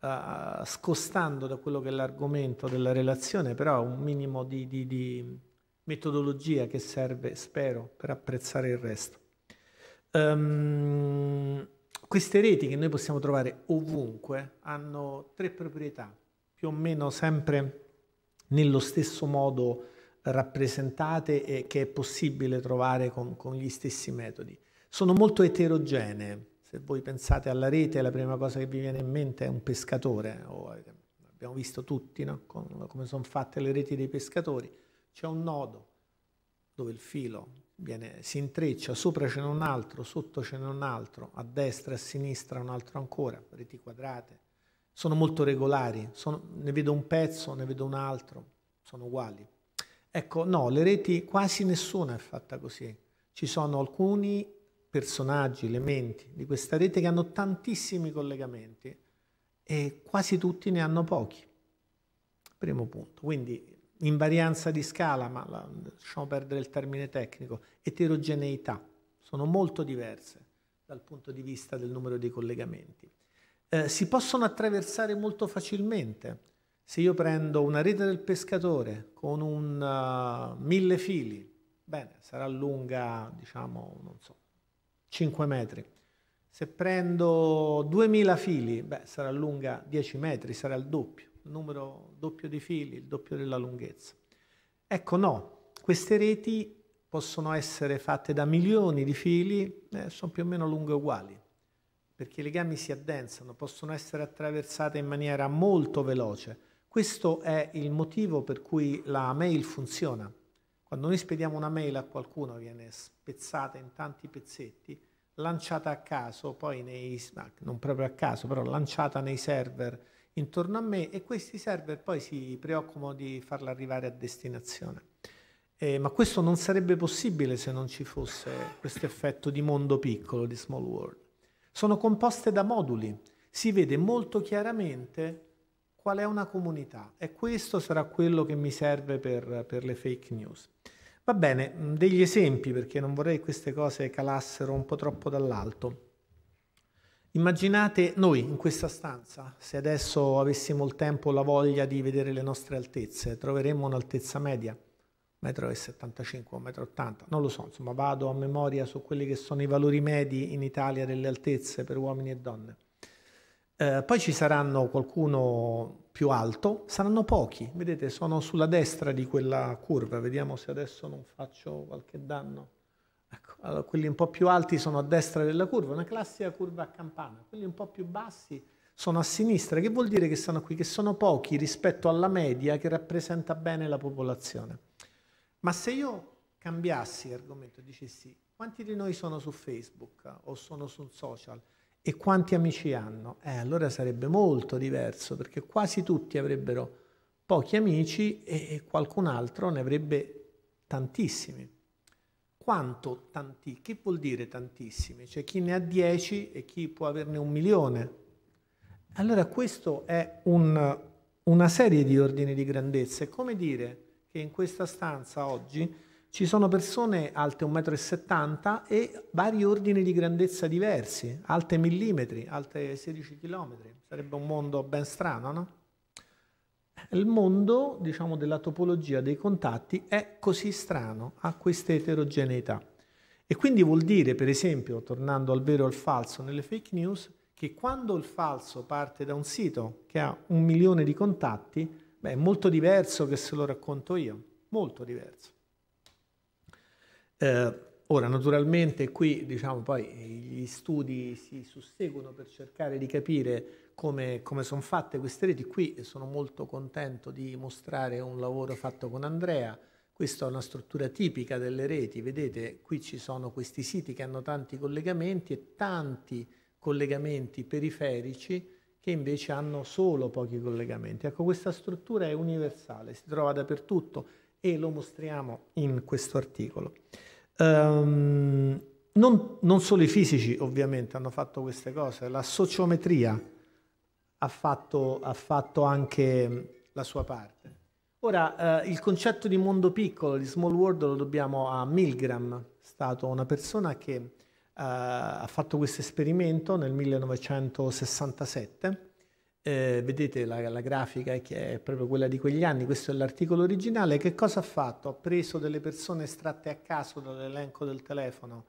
uh, scostando da quello che è l'argomento della relazione, però è un minimo di, di, di, metodologia che serve, spero, per apprezzare il resto. Um, queste reti che noi possiamo trovare ovunque hanno tre proprietà, più o meno sempre nello stesso modo rappresentate e che è possibile trovare con, con gli stessi metodi. Sono molto eterogenee, se voi pensate alla rete la prima cosa che vi viene in mente è un pescatore, o, abbiamo visto tutti no? come sono fatte le reti dei pescatori, c'è un nodo dove il filo viene, si intreccia, sopra ce n'è un altro, sotto ce n'è un altro, a destra e a sinistra un altro ancora, reti quadrate. Sono molto regolari, sono, ne vedo un pezzo, ne vedo un altro, sono uguali. Ecco, no, le reti quasi nessuna è fatta così. Ci sono alcuni personaggi, elementi di questa rete che hanno tantissimi collegamenti e quasi tutti ne hanno pochi. Primo punto. Quindi invarianza di scala, ma la, lasciamo perdere il termine tecnico, eterogeneità, sono molto diverse dal punto di vista del numero dei collegamenti. Eh, si possono attraversare molto facilmente. Se io prendo una rete del pescatore con un uh, mille fili, bene, sarà lunga, diciamo, non so, 5 metri. Se prendo 2000 fili, beh, sarà lunga 10 metri, sarà il doppio numero doppio di fili, il doppio della lunghezza. Ecco no, queste reti possono essere fatte da milioni di fili, eh, sono più o meno lunghe uguali, perché i legami si addensano, possono essere attraversate in maniera molto veloce. Questo è il motivo per cui la mail funziona. Quando noi spediamo una mail a qualcuno viene spezzata in tanti pezzetti, lanciata a caso, poi nei, non proprio a caso, però lanciata nei server intorno a me e questi server poi si preoccupano di farla arrivare a destinazione. Eh, ma questo non sarebbe possibile se non ci fosse questo effetto di mondo piccolo, di small world. Sono composte da moduli, si vede molto chiaramente qual è una comunità e questo sarà quello che mi serve per, per le fake news. Va bene, degli esempi perché non vorrei che queste cose calassero un po' troppo dall'alto. Immaginate noi in questa stanza, se adesso avessimo il tempo, la voglia di vedere le nostre altezze, troveremmo un'altezza media, 1,75 m, 1,80 m, non lo so, insomma vado a memoria su quelli che sono i valori medi in Italia delle altezze per uomini e donne. Eh, poi ci saranno qualcuno più alto, saranno pochi, vedete sono sulla destra di quella curva, vediamo se adesso non faccio qualche danno. Allora, quelli un po' più alti sono a destra della curva, una classica curva a campana, quelli un po' più bassi sono a sinistra, che vuol dire che sono qui, che sono pochi rispetto alla media che rappresenta bene la popolazione. Ma se io cambiassi argomento, dicessi quanti di noi sono su Facebook o sono su social e quanti amici hanno, eh, allora sarebbe molto diverso perché quasi tutti avrebbero pochi amici e qualcun altro ne avrebbe tantissimi quanto tanti, che vuol dire tantissime? C'è cioè, chi ne ha 10 e chi può averne un milione. Allora questo è un, una serie di ordini di grandezza. È come dire che in questa stanza oggi ci sono persone alte 1,70 m e vari ordini di grandezza diversi, alte millimetri, alte 16 km. Sarebbe un mondo ben strano, no? Il mondo, diciamo, della topologia dei contatti è così strano, ha questa eterogeneità. E quindi vuol dire, per esempio, tornando al vero e al falso nelle fake news, che quando il falso parte da un sito che ha un milione di contatti, beh, è molto diverso che se lo racconto io, molto diverso. Eh, ora, naturalmente, qui diciamo, poi gli studi si susseguono per cercare di capire come, come sono fatte queste reti qui e sono molto contento di mostrare un lavoro fatto con Andrea. Questa è una struttura tipica delle reti, vedete qui ci sono questi siti che hanno tanti collegamenti e tanti collegamenti periferici che invece hanno solo pochi collegamenti. Ecco, questa struttura è universale, si trova dappertutto e lo mostriamo in questo articolo. Um, non, non, solo i fisici ovviamente hanno fatto queste cose, la sociometria ha fatto, ha fatto anche mm, la sua parte. Ora, eh, il concetto di mondo piccolo, di small world, lo dobbiamo a Milgram, è stata una persona che eh, ha fatto questo esperimento nel 1967. Eh, vedete la, la, grafica che è proprio quella di quegli anni, questo è l'articolo originale. Che cosa ha fatto? Ha preso delle persone estratte a caso dall'elenco del telefono,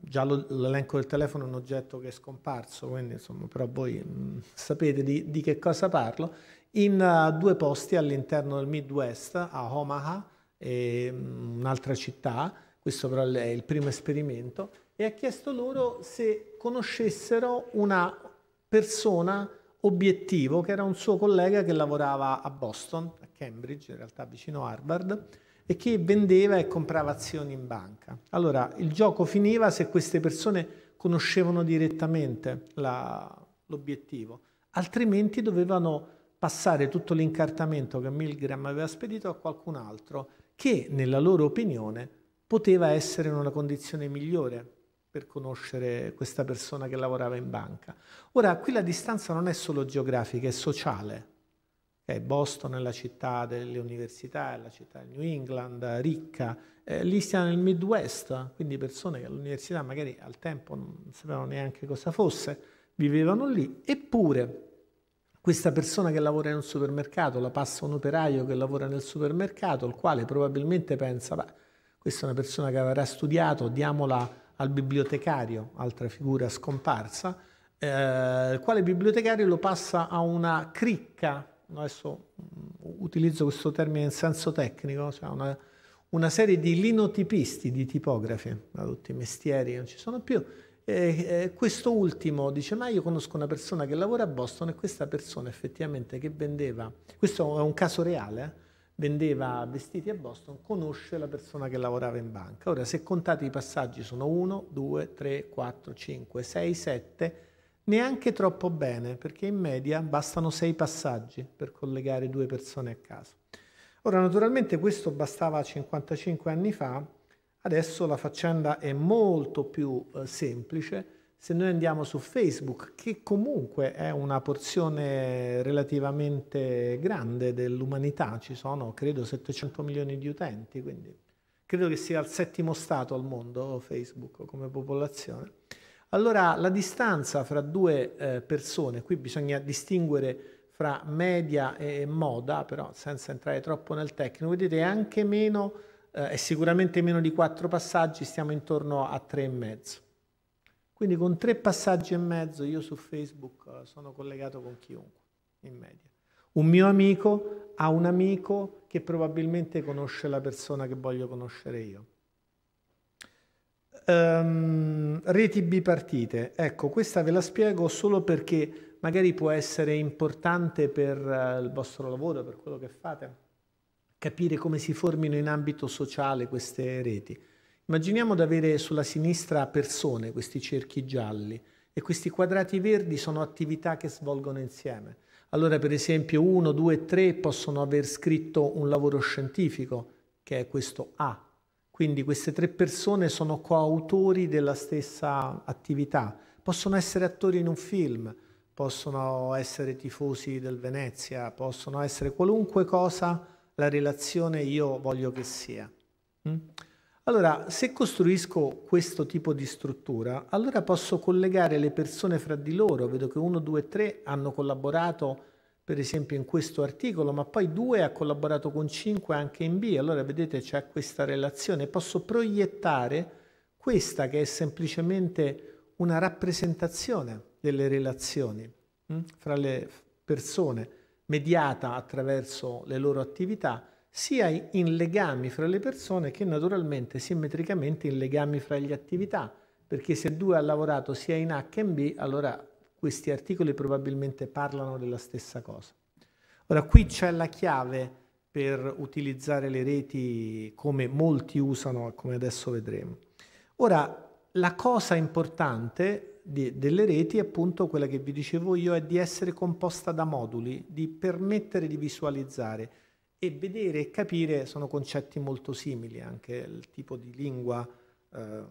già l'elenco del telefono è un oggetto che è scomparso, quindi insomma, però voi mh, mm, sapete di, di, che cosa parlo, in uh, due posti all'interno del Midwest, a Omaha, e, mh, mm, un'altra città, questo però è il primo esperimento, e ha chiesto loro se conoscessero una persona obiettivo che era un suo collega che lavorava a Boston, Cambridge, in realtà vicino a Harvard, e che vendeva e comprava azioni in banca. Allora, il gioco finiva se queste persone conoscevano direttamente l'obiettivo, altrimenti dovevano passare tutto l'incartamento che Milgram aveva spedito a qualcun altro che, nella loro opinione, poteva essere in una condizione migliore per conoscere questa persona che lavorava in banca. Ora, qui la distanza non è solo geografica, è sociale. Okay, Boston è la città delle università, è la città del New England, ricca, eh, lì siamo nel Midwest, quindi persone che all'università magari al tempo non sapevano neanche cosa fosse, vivevano lì, eppure questa persona che lavora in un supermercato la passa un operaio che lavora nel supermercato, il quale probabilmente pensa, beh, questa è una persona che avrà studiato, diamola al bibliotecario, altra figura scomparsa, eh, il quale bibliotecario lo passa a una cricca adesso mm, utilizzo questo termine in senso tecnico, cioè una, una serie di linotipisti, di tipografi, da tutti i mestieri, non ci sono più. E, e questo ultimo dice, ma io conosco una persona che lavora a Boston e questa persona effettivamente che vendeva, questo è un caso reale, eh, vendeva vestiti a Boston, conosce la persona che lavorava in banca. Ora, se contate i passaggi sono 1, 2, 3, 4, 5, 6, 7, neanche troppo bene, perché in media bastano sei passaggi per collegare due persone a caso. Ora, naturalmente questo bastava 55 anni fa, adesso la faccenda è molto più eh, semplice. Se noi andiamo su Facebook, che comunque è una porzione relativamente grande dell'umanità, ci sono credo 700 milioni di utenti, quindi credo che sia il settimo stato al mondo Facebook come popolazione allora la distanza fra due eh, persone, qui bisogna distinguere fra media e moda, però senza entrare troppo nel tecnico, vedete è anche meno, eh, è sicuramente meno di quattro passaggi, stiamo intorno a tre e mezzo. Quindi con tre passaggi e mezzo io su Facebook eh, sono collegato con chiunque, in media. Un mio amico ha un amico che probabilmente conosce la persona che voglio conoscere io. Um, reti bipartite, ecco questa ve la spiego solo perché magari può essere importante per uh, il vostro lavoro, per quello che fate, capire come si formino in ambito sociale queste reti. Immaginiamo di avere sulla sinistra persone, questi cerchi gialli, e questi quadrati verdi sono attività che svolgono insieme. Allora per esempio uno, due, tre possono aver scritto un lavoro scientifico, che è questo A, quindi queste tre persone sono coautori della stessa attività. Possono essere attori in un film, possono essere tifosi del Venezia, possono essere qualunque cosa la relazione io voglio che sia. Mm? Allora, se costruisco questo tipo di struttura, allora posso collegare le persone fra di loro. Vedo che 1, 2, tre hanno collaborato per esempio in questo articolo, ma poi 2 ha collaborato con 5 anche in B, allora vedete c'è questa relazione, posso proiettare questa che è semplicemente una rappresentazione delle relazioni mh, mm, fra le persone, mediata attraverso le loro attività, sia in legami fra le persone che naturalmente simmetricamente in legami fra le attività, perché se due ha lavorato sia in H che in B, allora questi articoli probabilmente parlano della stessa cosa. Ora qui c'è la chiave per utilizzare le reti come molti usano e come adesso vedremo. Ora la cosa importante di, delle reti è appunto quella che vi dicevo io è di essere composta da moduli, di permettere di visualizzare e vedere e capire sono concetti molto simili, anche il tipo di lingua, eh,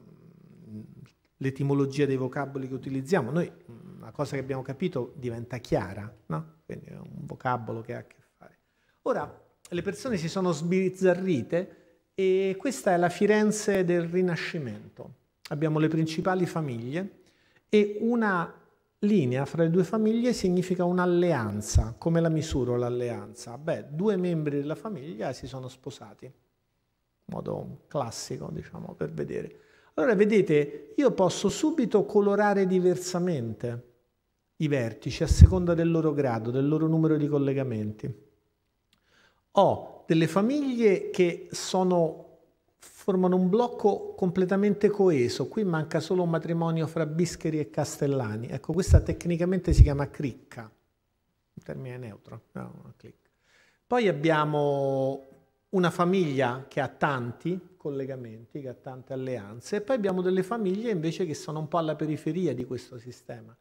l'etimologia dei vocaboli che utilizziamo. Noi una cosa che abbiamo capito diventa chiara, no? Quindi è un vocabolo che ha a che fare. Ora, le persone si sono sbizzarrite e questa è la Firenze del Rinascimento. Abbiamo le principali famiglie e una linea fra le due famiglie significa un'alleanza. Come la misuro l'alleanza? Beh, due membri della famiglia si sono sposati, in modo classico, diciamo, per vedere. Allora vedete, io posso subito colorare diversamente i vertici a seconda del loro grado, del loro numero di collegamenti. Ho delle famiglie che sono, formano un blocco completamente coeso, qui manca solo un matrimonio fra Bischeri e Castellani. Ecco, questa tecnicamente si chiama cricca, un termine neutro, no, Poi abbiamo una famiglia che ha tanti, collegamenti, che ha tante alleanze, e poi abbiamo delle famiglie invece che sono un po' alla periferia di questo sistema.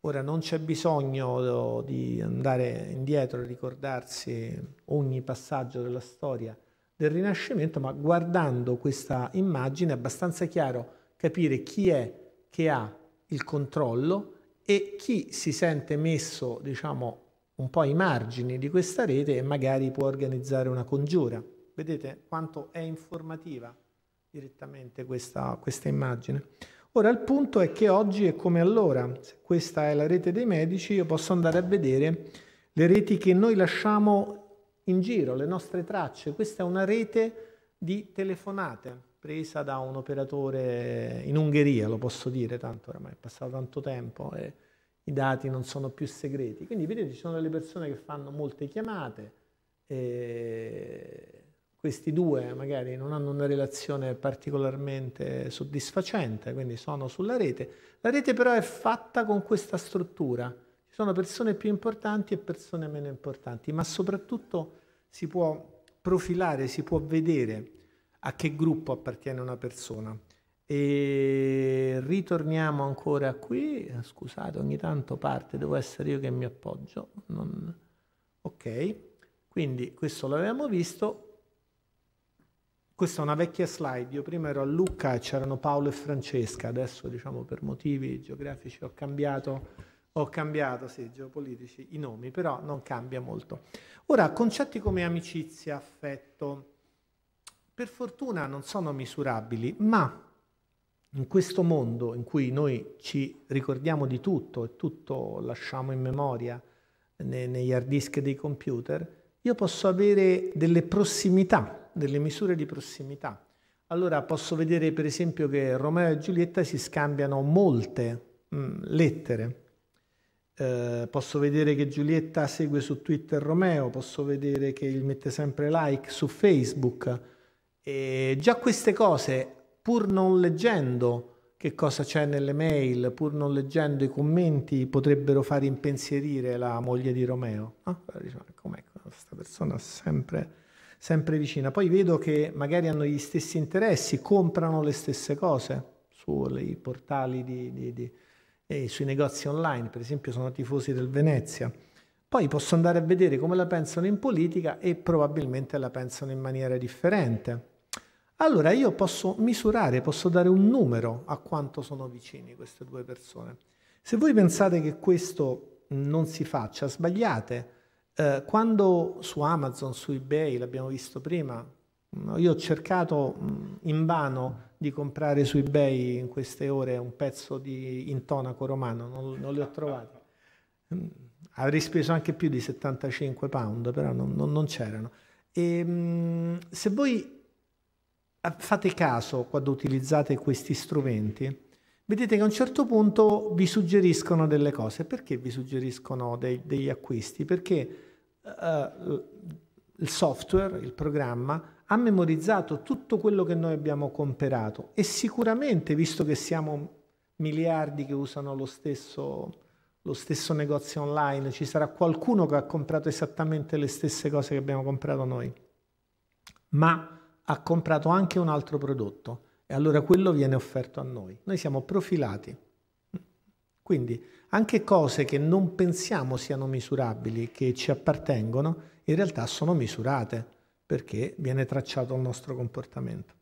Ora non c'è bisogno oh, di andare indietro e ricordarsi ogni passaggio della storia del Rinascimento, ma guardando questa immagine è abbastanza chiaro capire chi è che ha il controllo e chi si sente messo, diciamo, un po' ai margini di questa rete e magari può organizzare una congiura vedete quanto è informativa direttamente questa, questa immagine. Ora il punto è che oggi è come allora, se questa è la rete dei medici, io posso andare a vedere le reti che noi lasciamo in giro, le nostre tracce. Questa è una rete di telefonate presa da un operatore in Ungheria, lo posso dire, tanto oramai è passato tanto tempo e i dati non sono più segreti. Quindi vedete, ci sono delle persone che fanno molte chiamate. E eh, questi due magari non hanno una relazione particolarmente soddisfacente, quindi sono sulla rete. La rete però è fatta con questa struttura. Ci sono persone più importanti e persone meno importanti, ma soprattutto si può profilare, si può vedere a che gruppo appartiene una persona. E ritorniamo ancora qui, scusate, ogni tanto parte, devo essere io che mi appoggio. Non... Ok, quindi questo l'avevamo visto, questa è una vecchia slide, io prima ero a Lucca e c'erano Paolo e Francesca, adesso diciamo per motivi geografici ho cambiato, ho cambiato, sì, geopolitici i nomi, però non cambia molto. Ora, concetti come amicizia, affetto, per fortuna non sono misurabili, ma in questo mondo in cui noi ci ricordiamo di tutto e tutto lasciamo in memoria ne, negli hard disk dei computer, io posso avere delle prossimità delle misure di prossimità. Allora posso vedere per esempio che Romeo e Giulietta si scambiano molte mh, mm, lettere. Eh, posso vedere che Giulietta segue su Twitter Romeo, posso vedere che gli mette sempre like su Facebook. E già queste cose, pur non leggendo che cosa c'è nelle mail, pur non leggendo i commenti, potrebbero far impensierire la moglie di Romeo. Ah, Com'è questa persona sempre sempre vicina. Poi vedo che magari hanno gli stessi interessi, comprano le stesse cose sui portali di, di, di, eh, sui negozi online, per esempio sono tifosi del Venezia. Poi posso andare a vedere come la pensano in politica e probabilmente la pensano in maniera differente. Allora io posso misurare, posso dare un numero a quanto sono vicini queste due persone. Se voi pensate che questo non si faccia, sbagliate, eh, quando su Amazon, su eBay, l'abbiamo visto prima, mm, io ho cercato mm, in vano di comprare su eBay in queste ore un pezzo di intonaco romano, non, non li ho trovati. Mm, avrei speso anche più di 75 pound, però non, non, non c'erano. E, se voi ah, fate caso quando utilizzate questi strumenti, vedete che a un certo punto vi suggeriscono delle cose. Perché vi suggeriscono dei, degli acquisti? Perché eh, il software, il programma, ha memorizzato tutto quello che noi abbiamo comperato e sicuramente, visto che siamo miliardi che usano lo stesso, lo stesso negozio online, ci sarà qualcuno che ha comprato esattamente le stesse cose che abbiamo comprato noi, ma ha comprato anche un altro prodotto e allora quello viene offerto a noi. Noi siamo profilati. Quindi anche cose che non pensiamo siano misurabili, che ci appartengono, in realtà sono misurate perché viene tracciato il nostro comportamento.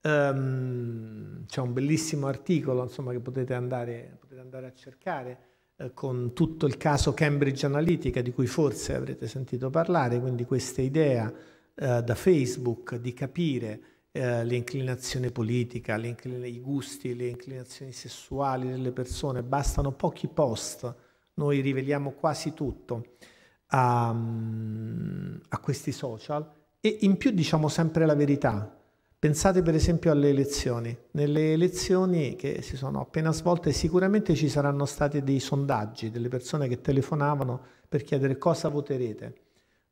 Um, c'è un bellissimo articolo insomma, che potete andare, potete andare a cercare eh, con tutto il caso Cambridge Analytica di cui forse avrete sentito parlare, quindi questa idea eh, da Facebook di capire eh, l'inclinazione politica, inclin i gusti, le inclinazioni sessuali delle persone, bastano pochi post, noi riveliamo quasi tutto a, mm, a questi social e in più diciamo sempre la verità. Pensate per esempio alle elezioni. Nelle elezioni che si sono appena svolte sicuramente ci saranno stati dei sondaggi, delle persone che telefonavano per chiedere cosa voterete.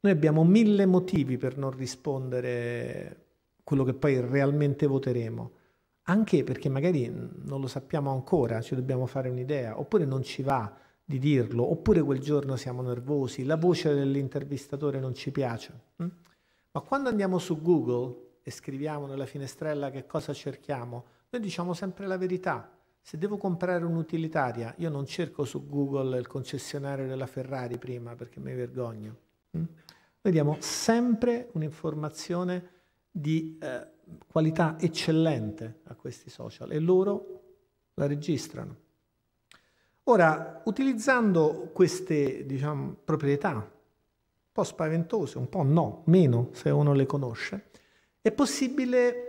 Noi abbiamo mille motivi per non rispondere quello che poi realmente voteremo, anche perché magari non lo sappiamo ancora, ci dobbiamo fare un'idea, oppure non ci va di dirlo, oppure quel giorno siamo nervosi, la voce dell'intervistatore non ci piace. Mm? Ma quando andiamo su Google e scriviamo nella finestrella che cosa cerchiamo, noi diciamo sempre la verità. Se devo comprare un'utilitaria, io non cerco su Google il concessionario della Ferrari prima perché mi vergogno. Mm? Noi diamo sempre un'informazione di eh, qualità eccellente a questi social e loro la registrano. Ora, utilizzando queste diciamo, proprietà, un po' spaventose, un po' no, meno se uno le conosce, è possibile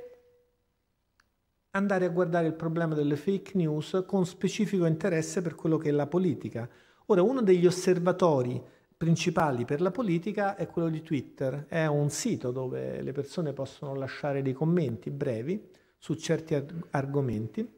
andare a guardare il problema delle fake news con specifico interesse per quello che è la politica. Ora, uno degli osservatori principali per la politica è quello di Twitter. È un sito dove le persone possono lasciare dei commenti brevi su certi arg argomenti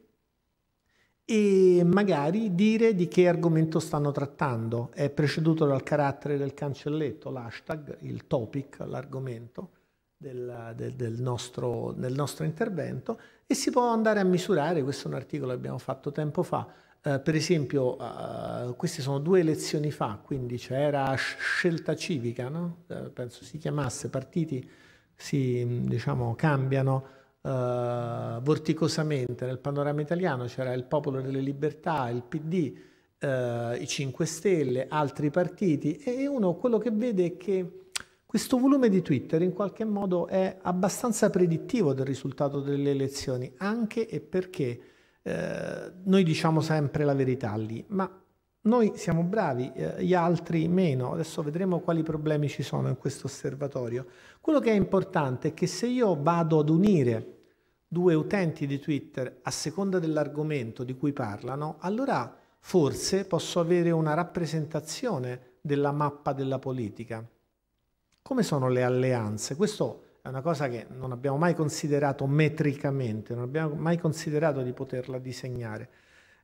e magari dire di che argomento stanno trattando. È preceduto dal carattere del cancelletto, l'hashtag, il topic, l'argomento del, del, del, nostro, del nostro intervento e si può andare a misurare, questo è un articolo che abbiamo fatto tempo fa, eh, per esempio, eh, queste sono due elezioni fa, quindi c'era scelta civica, no? eh, penso si chiamasse, partiti si mm, diciamo, cambiano eh, vorticosamente nel panorama italiano, c'era il Popolo delle Libertà, il PD, eh, i 5 Stelle, altri partiti e uno quello che vede è che questo volume di Twitter in qualche modo è abbastanza predittivo del risultato delle elezioni, anche e perché eh, noi diciamo sempre la verità lì, ma noi siamo bravi, eh, gli altri meno. Adesso vedremo quali problemi ci sono in questo osservatorio. Quello che è importante è che se io vado ad unire due utenti di Twitter a seconda dell'argomento di cui parlano, allora forse posso avere una rappresentazione della mappa della politica. Come sono le alleanze? Questo è una cosa che non abbiamo mai considerato metricamente, non abbiamo mai considerato di poterla disegnare.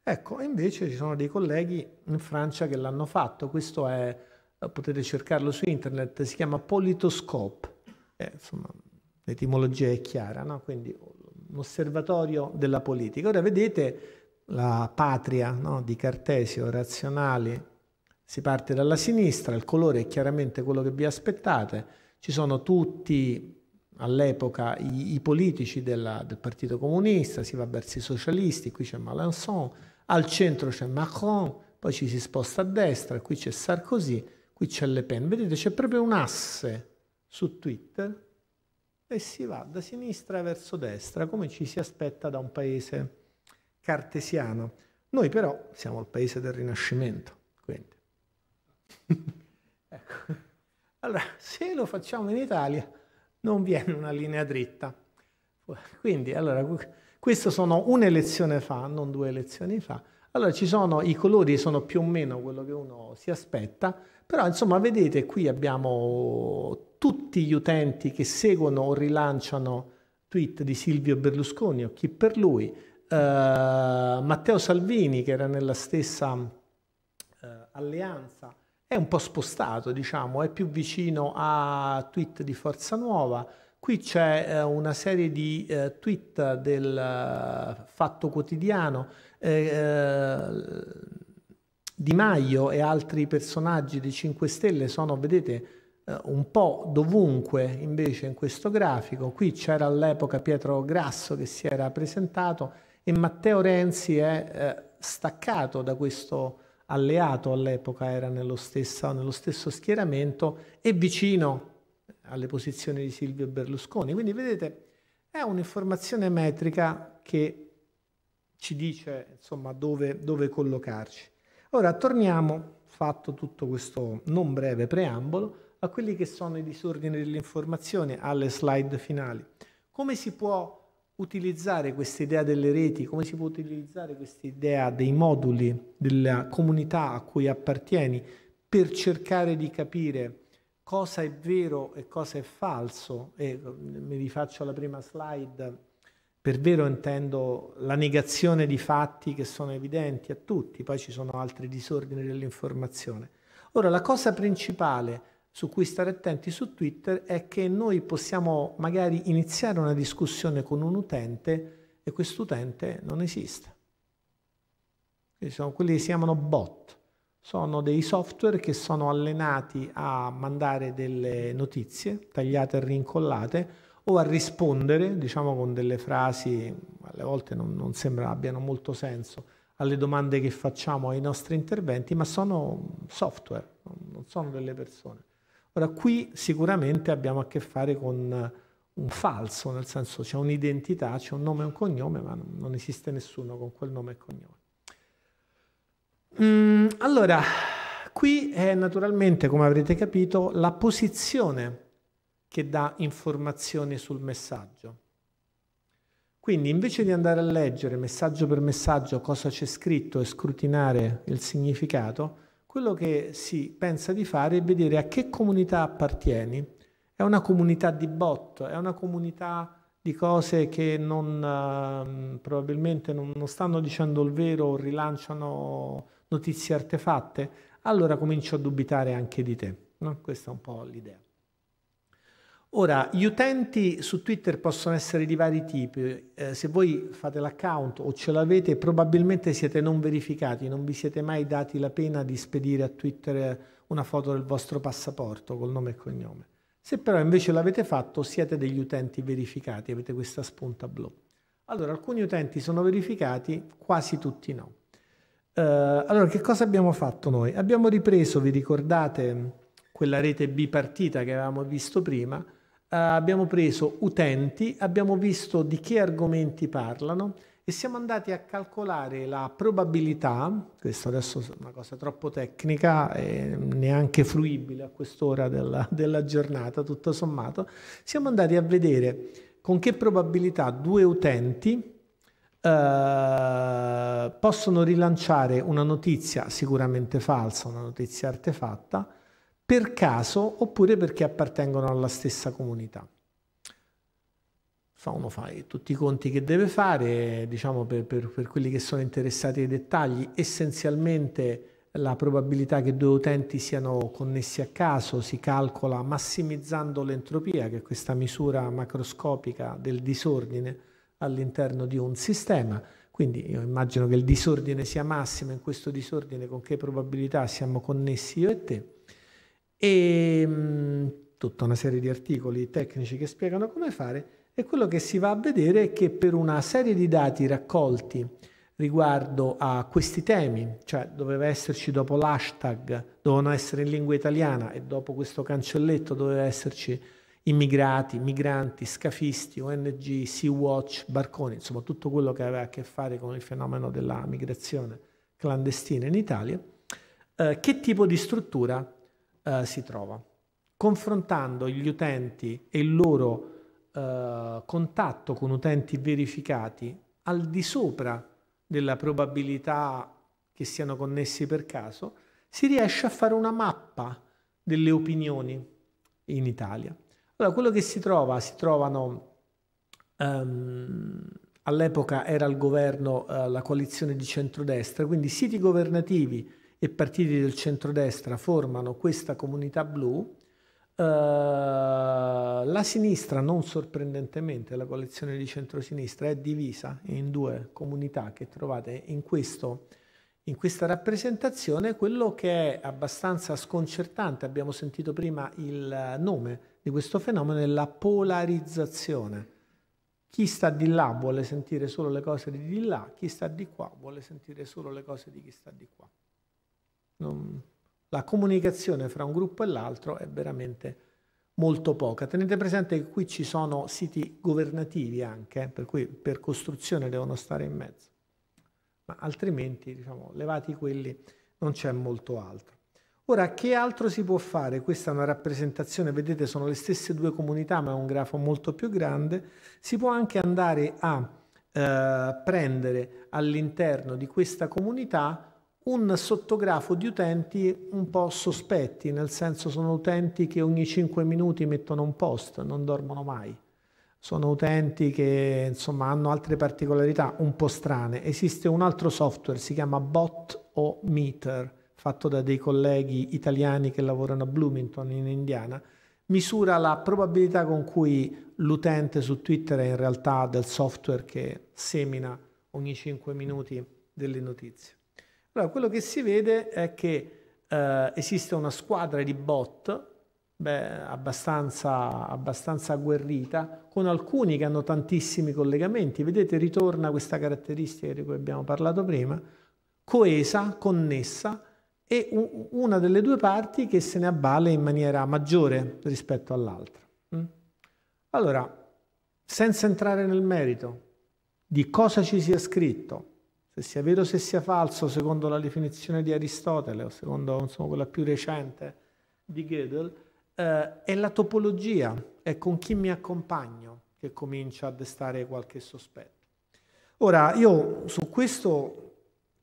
Ecco, invece ci sono dei colleghi in Francia che l'hanno fatto, questo è, eh, potete cercarlo su internet, si chiama politoscope, eh, insomma l'etimologia è chiara, no? quindi un osservatorio della politica. Ora vedete la patria no? di Cartesio, razionali, si parte dalla sinistra, il colore è chiaramente quello che vi aspettate, ci sono tutti all'epoca i, i, politici della, del Partito Comunista, si va verso i socialisti, qui c'è Malençon, al centro c'è Macron, poi ci si sposta a destra, qui c'è Sarkozy, qui c'è Le Pen. Vedete, c'è proprio un asse su Twitter e si va da sinistra verso destra, come ci si aspetta da un paese cartesiano. Noi però siamo il paese del Rinascimento, quindi. ecco. Allora, se lo facciamo in Italia non viene una linea dritta. Quindi, allora, questo sono un'elezione fa, non due elezioni fa. Allora, ci sono, i colori sono più o meno quello che uno si aspetta, però insomma, vedete, qui abbiamo tutti gli utenti che seguono o rilanciano tweet di Silvio Berlusconi o chi per lui, Uh, Matteo Salvini, che era nella stessa uh, alleanza, è un po' spostato, diciamo, è più vicino a tweet di Forza Nuova. Qui c'è eh, una serie di eh, tweet del uh, Fatto Quotidiano. Eh, eh, di Maio e altri personaggi dei 5 Stelle sono, vedete, eh, un po' dovunque invece in questo grafico. Qui c'era all'epoca Pietro Grasso che si era presentato e Matteo Renzi è staccato da questo alleato all'epoca, era nello stesso, nello stesso schieramento e vicino alle posizioni di Silvio Berlusconi. Quindi vedete, è un'informazione metrica che ci dice insomma, dove, dove collocarci. Ora torniamo, fatto tutto questo non breve preambolo, a quelli che sono i disordini dell'informazione, alle slide finali. Come si può utilizzare questa idea delle reti, come si può utilizzare questa idea dei moduli, della comunità a cui appartieni, per cercare di capire cosa è vero e cosa è falso. E mm, mi rifaccio alla prima slide. Per vero intendo la negazione di fatti che sono evidenti a tutti, poi ci sono altri disordini dell'informazione. Ora, la cosa principale è su cui stare attenti su Twitter è che noi possiamo magari iniziare una discussione con un utente e quest'utente non esiste. Quindi sono quelli che si chiamano bot, sono dei software che sono allenati a mandare delle notizie tagliate e rincollate o a rispondere, diciamo con delle frasi, alle volte non, non sembra abbiano molto senso, alle domande che facciamo ai nostri interventi, ma sono software, non sono delle persone. Ora qui sicuramente abbiamo a che fare con un falso, nel senso c'è un'identità, c'è un nome e un cognome, ma non esiste nessuno con quel nome e cognome. Mm, allora, qui è naturalmente, come avrete capito, la posizione che dà informazioni sul messaggio. Quindi invece di andare a leggere messaggio per messaggio cosa c'è scritto e scrutinare il significato, quello che si pensa di fare è vedere a che comunità appartieni. È una comunità di bot, è una comunità di cose che non, ehm, probabilmente non, non stanno dicendo il vero o rilanciano notizie artefatte, allora comincio a dubitare anche di te. No? Questa è un po' l'idea. Ora, gli utenti su Twitter possono essere di vari tipi. Eh, se voi fate l'account o ce l'avete, probabilmente siete non verificati, non vi siete mai dati la pena di spedire a Twitter eh, una foto del vostro passaporto col nome e cognome. Se però invece l'avete fatto, siete degli utenti verificati, avete questa spunta blu. Allora, alcuni utenti sono verificati, quasi tutti no. Eh, allora, che cosa abbiamo fatto noi? Abbiamo ripreso, vi ricordate, quella rete bipartita che avevamo visto prima, eh, abbiamo preso utenti, abbiamo visto di che argomenti parlano e siamo andati a calcolare la probabilità, questa adesso è una cosa troppo tecnica e neanche fruibile a quest'ora della, della giornata, tutto sommato, siamo andati a vedere con che probabilità due utenti eh, possono rilanciare una notizia sicuramente falsa, una notizia artefatta, per caso oppure perché appartengono alla stessa comunità. Fa Uno fa tutti i conti che deve fare, diciamo per, per, per quelli che sono interessati ai dettagli, essenzialmente la probabilità che due utenti siano connessi a caso si calcola massimizzando l'entropia, che è questa misura macroscopica del disordine all'interno di un sistema. Quindi io immagino che il disordine sia massimo, in questo disordine con che probabilità siamo connessi io e te e ehm, mh, tutta una serie di articoli tecnici che spiegano come fare e quello che si va a vedere è che per una serie di dati raccolti riguardo a questi temi, cioè doveva esserci dopo l'hashtag, dovevano essere in lingua italiana e dopo questo cancelletto doveva esserci immigrati, migranti, scafisti, ONG, Sea-Watch, barconi, insomma tutto quello che aveva a che fare con il fenomeno della migrazione clandestina in Italia, eh, che tipo di struttura eh, si trova. Confrontando gli utenti e il loro eh, contatto con utenti verificati al di sopra della probabilità che siano connessi per caso, si riesce a fare una mappa delle opinioni in Italia. Allora, quello che si trova, si trovano um, all'epoca era al governo uh, la coalizione di centrodestra, quindi siti governativi e partiti del centrodestra formano questa comunità blu, eh, la sinistra, non sorprendentemente, la coalizione di centrosinistra è divisa in due comunità che trovate in, questo, in questa rappresentazione. Quello che è abbastanza sconcertante, abbiamo sentito prima il nome di questo fenomeno, è la polarizzazione. Chi sta di là vuole sentire solo le cose di là, chi sta di qua vuole sentire solo le cose di chi sta di qua. Non... La comunicazione fra un gruppo e l'altro è veramente molto poca. Tenete presente che qui ci sono siti governativi anche, eh, per cui per costruzione devono stare in mezzo. Ma altrimenti, diciamo, levati quelli, non c'è molto altro. Ora, che altro si può fare? Questa è una rappresentazione, vedete, sono le stesse due comunità, ma è un grafo molto più grande. Si può anche andare a eh, prendere all'interno di questa comunità un sottografo di utenti un po' sospetti, nel senso sono utenti che ogni 5 minuti mettono un post, non dormono mai. Sono utenti che insomma hanno altre particolarità un po' strane. Esiste un altro software, si chiama Bot o Meter, fatto da dei colleghi italiani che lavorano a Bloomington in Indiana, misura la probabilità con cui l'utente su Twitter è in realtà del software che semina ogni 5 minuti delle notizie. Allora, quello che si vede è che eh, esiste una squadra di bot beh, abbastanza, abbastanza agguerrita, con alcuni che hanno tantissimi collegamenti. Vedete, ritorna questa caratteristica di cui abbiamo parlato prima, coesa, connessa, e una delle due parti che se ne avvale in maniera maggiore rispetto all'altra. Mm? Allora, senza entrare nel merito di cosa ci sia scritto, se sia vero o se sia falso, secondo la definizione di Aristotele o secondo insomma, quella più recente di Gödel, eh, è la topologia, è con chi mi accompagno che comincia a destare qualche sospetto. Ora, io su questo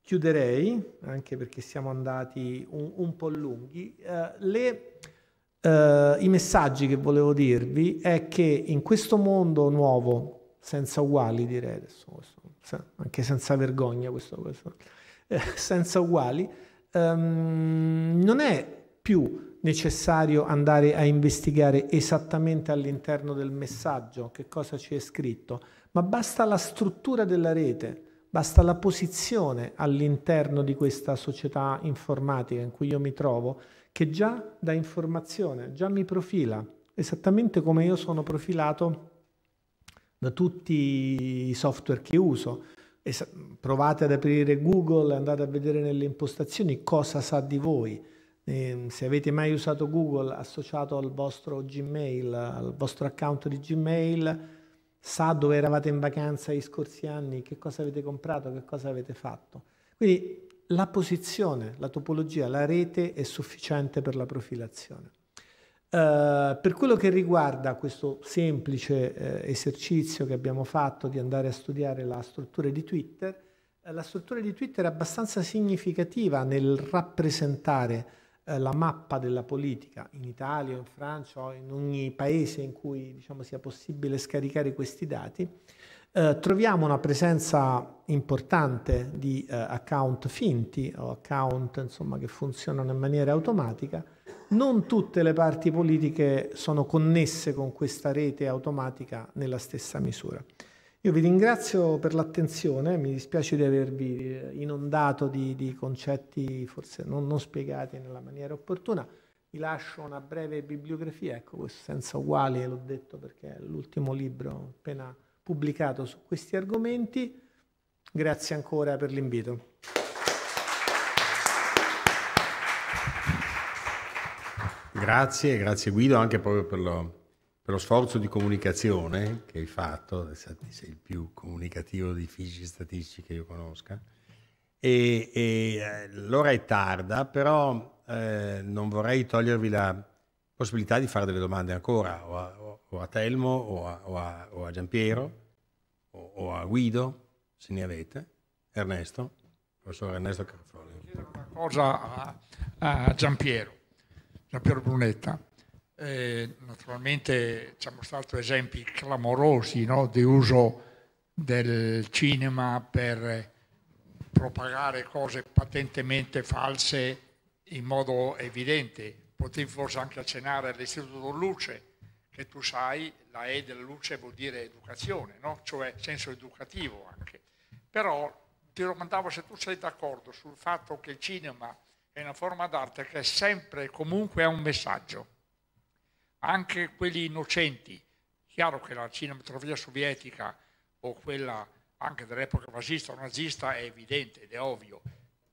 chiuderei, anche perché siamo andati un, un po' lunghi, eh, le, eh, i messaggi che volevo dirvi è che in questo mondo nuovo, senza uguali direi adesso, questo anche senza vergogna questo, questo. Eh, senza uguali, ehm, non è più necessario andare a investigare esattamente all'interno del messaggio che cosa ci è scritto, ma basta la struttura della rete, basta la posizione all'interno di questa società informatica in cui io mi trovo, che già da informazione, già mi profila, esattamente come io sono profilato da tutti i software che uso. provate ad aprire Google, andate a vedere nelle impostazioni cosa sa di voi. E ehm, se avete mai usato Google associato al vostro Gmail, al vostro account di Gmail, sa dove eravate in vacanza i scorsi anni, che cosa avete comprato, che cosa avete fatto. Quindi la posizione, la topologia, la rete è sufficiente per la profilazione. Eh, per quello che riguarda questo semplice eh, esercizio che abbiamo fatto di andare a studiare la struttura di Twitter, eh, la struttura di Twitter è abbastanza significativa nel rappresentare eh, la mappa della politica in Italia, in Francia o in ogni paese in cui diciamo, sia possibile scaricare questi dati. Eh, troviamo una presenza importante di eh, account finti o account insomma, che funzionano in maniera automatica non tutte le parti politiche sono connesse con questa rete automatica nella stessa misura. Io vi ringrazio per l'attenzione, mi dispiace di avervi eh, inondato di, di concetti forse non, non, spiegati nella maniera opportuna. Vi lascio una breve bibliografia, ecco, questo senza uguali, l'ho detto perché è l'ultimo libro appena pubblicato su questi argomenti. Grazie ancora per l'invito. Grazie, grazie Guido anche proprio per lo, per lo sforzo di comunicazione che hai fatto, sei il più comunicativo di fisici statistici che io conosca. E, e eh, l'ora è tarda, però eh, non vorrei togliervi la possibilità di fare delle domande ancora o a, o a Telmo o a, o a, o a Giampiero o, o, a Guido, se ne avete. Ernesto, professore Ernesto Carfroli. Chiedo una cosa a, a Giampiero da Pier Brunetta. Eh, naturalmente ci ha mostrato esempi clamorosi no, di uso del cinema per propagare cose patentemente false in modo evidente. Potrei forse anche accennare all'Istituto Luce, che tu sai, la E della luce vuol dire educazione, no? cioè senso educativo anche. Però ti domandavo se tu sei d'accordo sul fatto che il cinema è una forma d'arte che sempre e comunque ha un messaggio, anche quelli innocenti. Chiaro che la cinematografia sovietica o quella anche dell'epoca fascista o nazista è evidente ed è ovvio,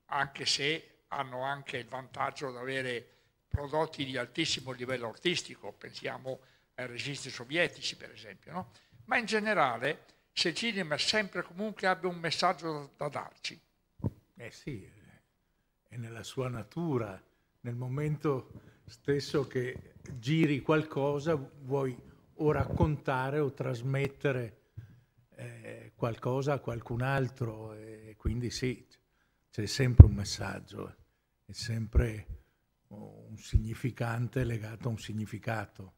anche se hanno anche il vantaggio di avere prodotti di altissimo livello artistico, pensiamo ai registi sovietici per esempio, no? ma in generale se il cinema sempre comunque abbia un messaggio da, da darci. Eh sì, e nella sua natura. Nel momento stesso che giri qualcosa vuoi o raccontare o trasmettere eh, qualcosa a qualcun altro e quindi sì, c'è sempre un messaggio, è sempre un significante legato a un significato.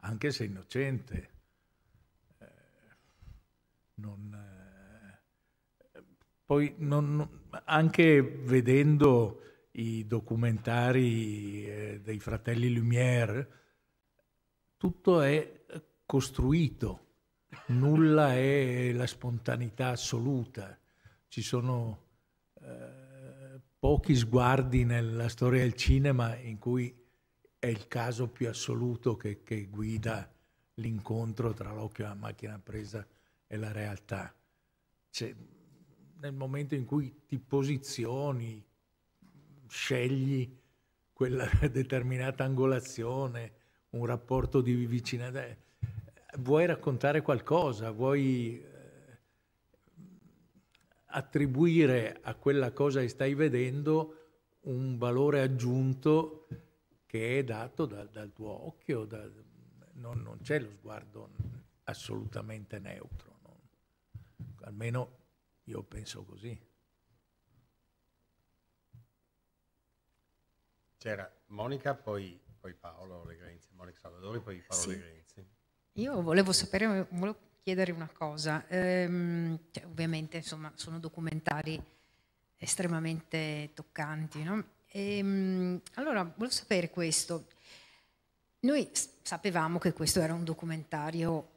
Anche se innocente, eh, non... Eh, poi non, anche vedendo i documentari eh, dei fratelli Lumière, tutto è costruito, nulla è la spontaneità assoluta. Ci sono eh, pochi sguardi nella storia del cinema in cui è il caso più assoluto che, che guida l'incontro tra l'occhio a macchina presa e la realtà. C'è, nel momento in cui ti posizioni, scegli quella determinata angolazione, un rapporto di vicinanza, eh, vuoi raccontare qualcosa, vuoi eh, attribuire a quella cosa che stai vedendo un valore aggiunto che è dato da, dal tuo occhio, da, non, non, c'è lo sguardo assolutamente neutro, no? almeno io penso così. C'era Monica, poi, poi Paolo Legrenzi, Monica Salvadori, poi Paolo sì. Legrenzi. Io volevo sapere, volevo chiedere una cosa. Ehm, cioè, ovviamente, insomma, sono documentari estremamente toccanti, no? ehm, allora, volevo sapere questo. Noi sapevamo che questo era un documentario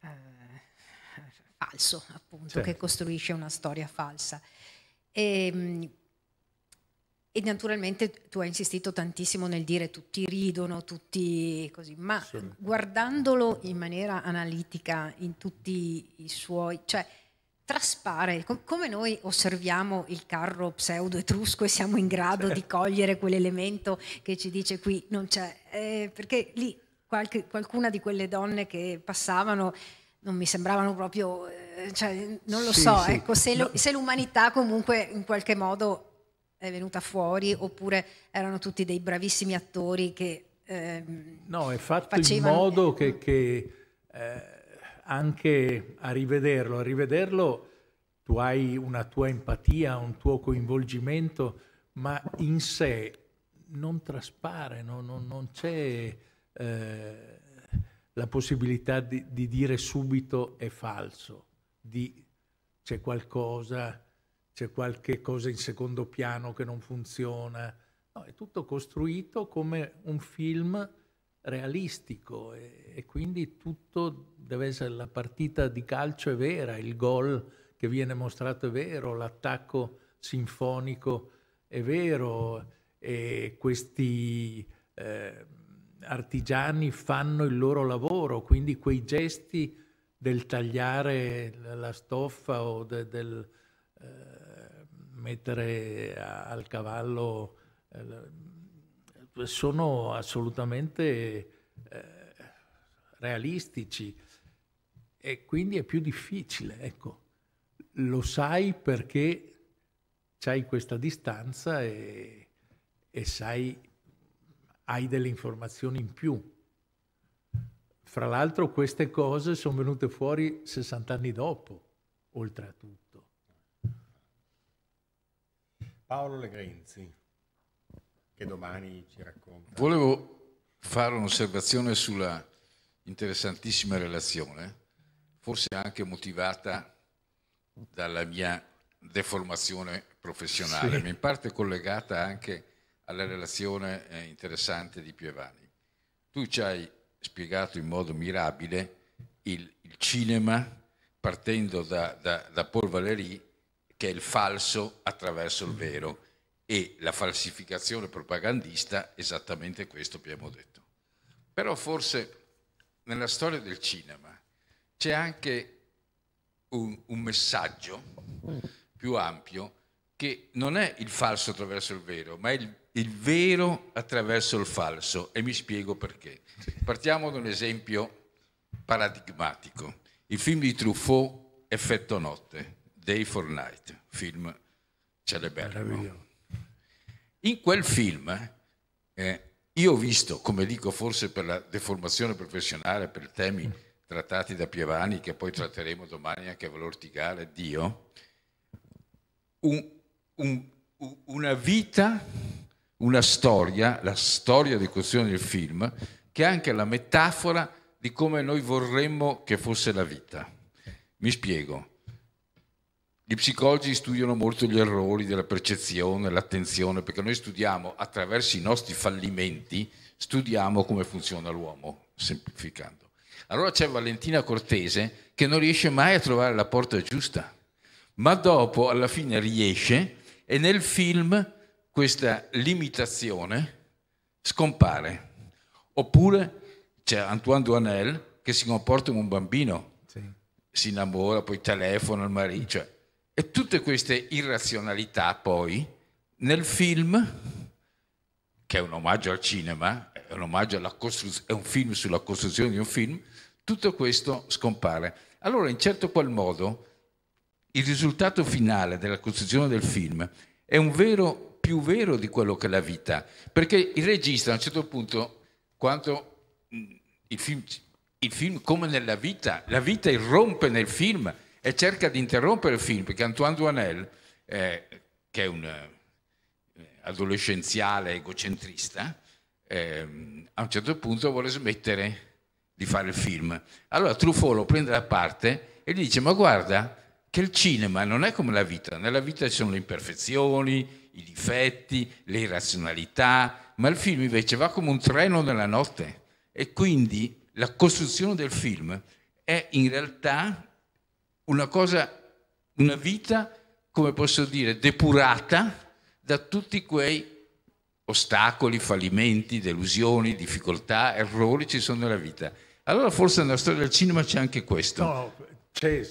eh, falso, appunto, certo. che costruisce una storia falsa. E, ehm, e, naturalmente tu hai insistito tantissimo nel dire tutti ridono, tutti così, ma sì. guardandolo in maniera analitica in tutti i suoi... Cioè, traspare, com come noi osserviamo il carro pseudo-etrusco e siamo in grado certo. di cogliere quell'elemento che ci dice qui non c'è, eh, perché lì qualche, qualcuna di quelle donne che passavano non mi sembravano proprio, eh, cioè, non lo sì, so, sì. Ecco, se, lo, se l'umanità comunque in qualche modo è venuta fuori oppure erano tutti dei bravissimi attori che... Ehm, no, è fatto facevano... in modo che, che eh, anche a rivederlo, a rivederlo tu hai una tua empatia, un tuo coinvolgimento, ma in sé non traspare, no, no, non c'è... Eh, la possibilità di, di dire subito è falso, di c'è qualcosa, c'è qualche cosa in secondo piano che non funziona. No, è tutto costruito come un film realistico e, e, quindi tutto deve essere la partita di calcio è vera, il gol che viene mostrato è vero, l'attacco sinfonico è vero e questi eh, artigiani fanno il loro lavoro, quindi quei gesti del tagliare la stoffa o de, del eh, mettere a, al cavallo eh, sono assolutamente eh, realistici e quindi è più difficile, ecco. Lo sai perché c'hai questa distanza e, e sai hai delle informazioni in più. Fra l'altro queste cose sono venute fuori 60 anni dopo, oltre a tutto. Paolo Legrenzi, che domani ci racconta. Volevo fare un'osservazione sulla interessantissima relazione, forse anche motivata dalla mia deformazione professionale, sì. ma in parte collegata anche a alla relazione eh, interessante di Piovani. Tu ci hai spiegato in modo mirabile il, il cinema partendo da, da, da Paul Valéry che è il falso attraverso il vero e la falsificazione propagandista esattamente questo abbiamo detto. Però forse nella storia del cinema c'è anche un, un messaggio più ampio che non è il falso attraverso il vero, ma il, il vero attraverso il falso e mi spiego perché. Partiamo da un esempio paradigmatico. Il film di Truffaut Effetto Notte, Day for Night, film celeberrimo. In quel film eh, io ho visto, come dico forse per la deformazione professionale, per temi trattati da Pievani, che poi tratteremo domani anche a Valortigale, Dio, un, un, una vita, una storia, la storia di costruzione del film, che è anche la metafora di come noi vorremmo che fosse la vita. Mi spiego. Gli psicologi studiano molto gli errori della percezione, l'attenzione, perché noi studiamo attraverso i nostri fallimenti, studiamo come funziona l'uomo, semplificando. Allora c'è Valentina Cortese che non riesce mai a trovare la porta giusta, ma dopo alla fine riesce e nel film questa limitazione scompare. Oppure c'è Antoine Duanel che si comporta come un bambino, sì. si innamora, poi telefona al marito. Cioè, e tutte queste irrazionalità poi nel film, che è un omaggio al cinema, è un, omaggio alla costru- è un film sulla costruzione di un film, tutto questo scompare. Allora in certo qual modo il risultato finale della costruzione del film è un vero, più vero di quello che è la vita, perché il regista a un certo punto, quando mm, il film, il film come nella vita, la vita irrompe nel film e cerca di interrompere il film, perché Antoine Duanel, eh, che è un eh, adolescenziale egocentrista, eh, a un certo punto vuole smettere di fare il film. Allora Truffaut lo prende da parte e gli dice ma guarda, che il cinema non è come la vita, nella vita ci sono le imperfezioni, i difetti, le irrazionalità, ma il film invece va come un treno nella notte e quindi la costruzione del film è in realtà una cosa, una vita, come posso dire, depurata da tutti quei ostacoli, fallimenti, delusioni, difficoltà, errori ci sono nella vita. Allora forse nella storia del cinema c'è anche questo. No, c'è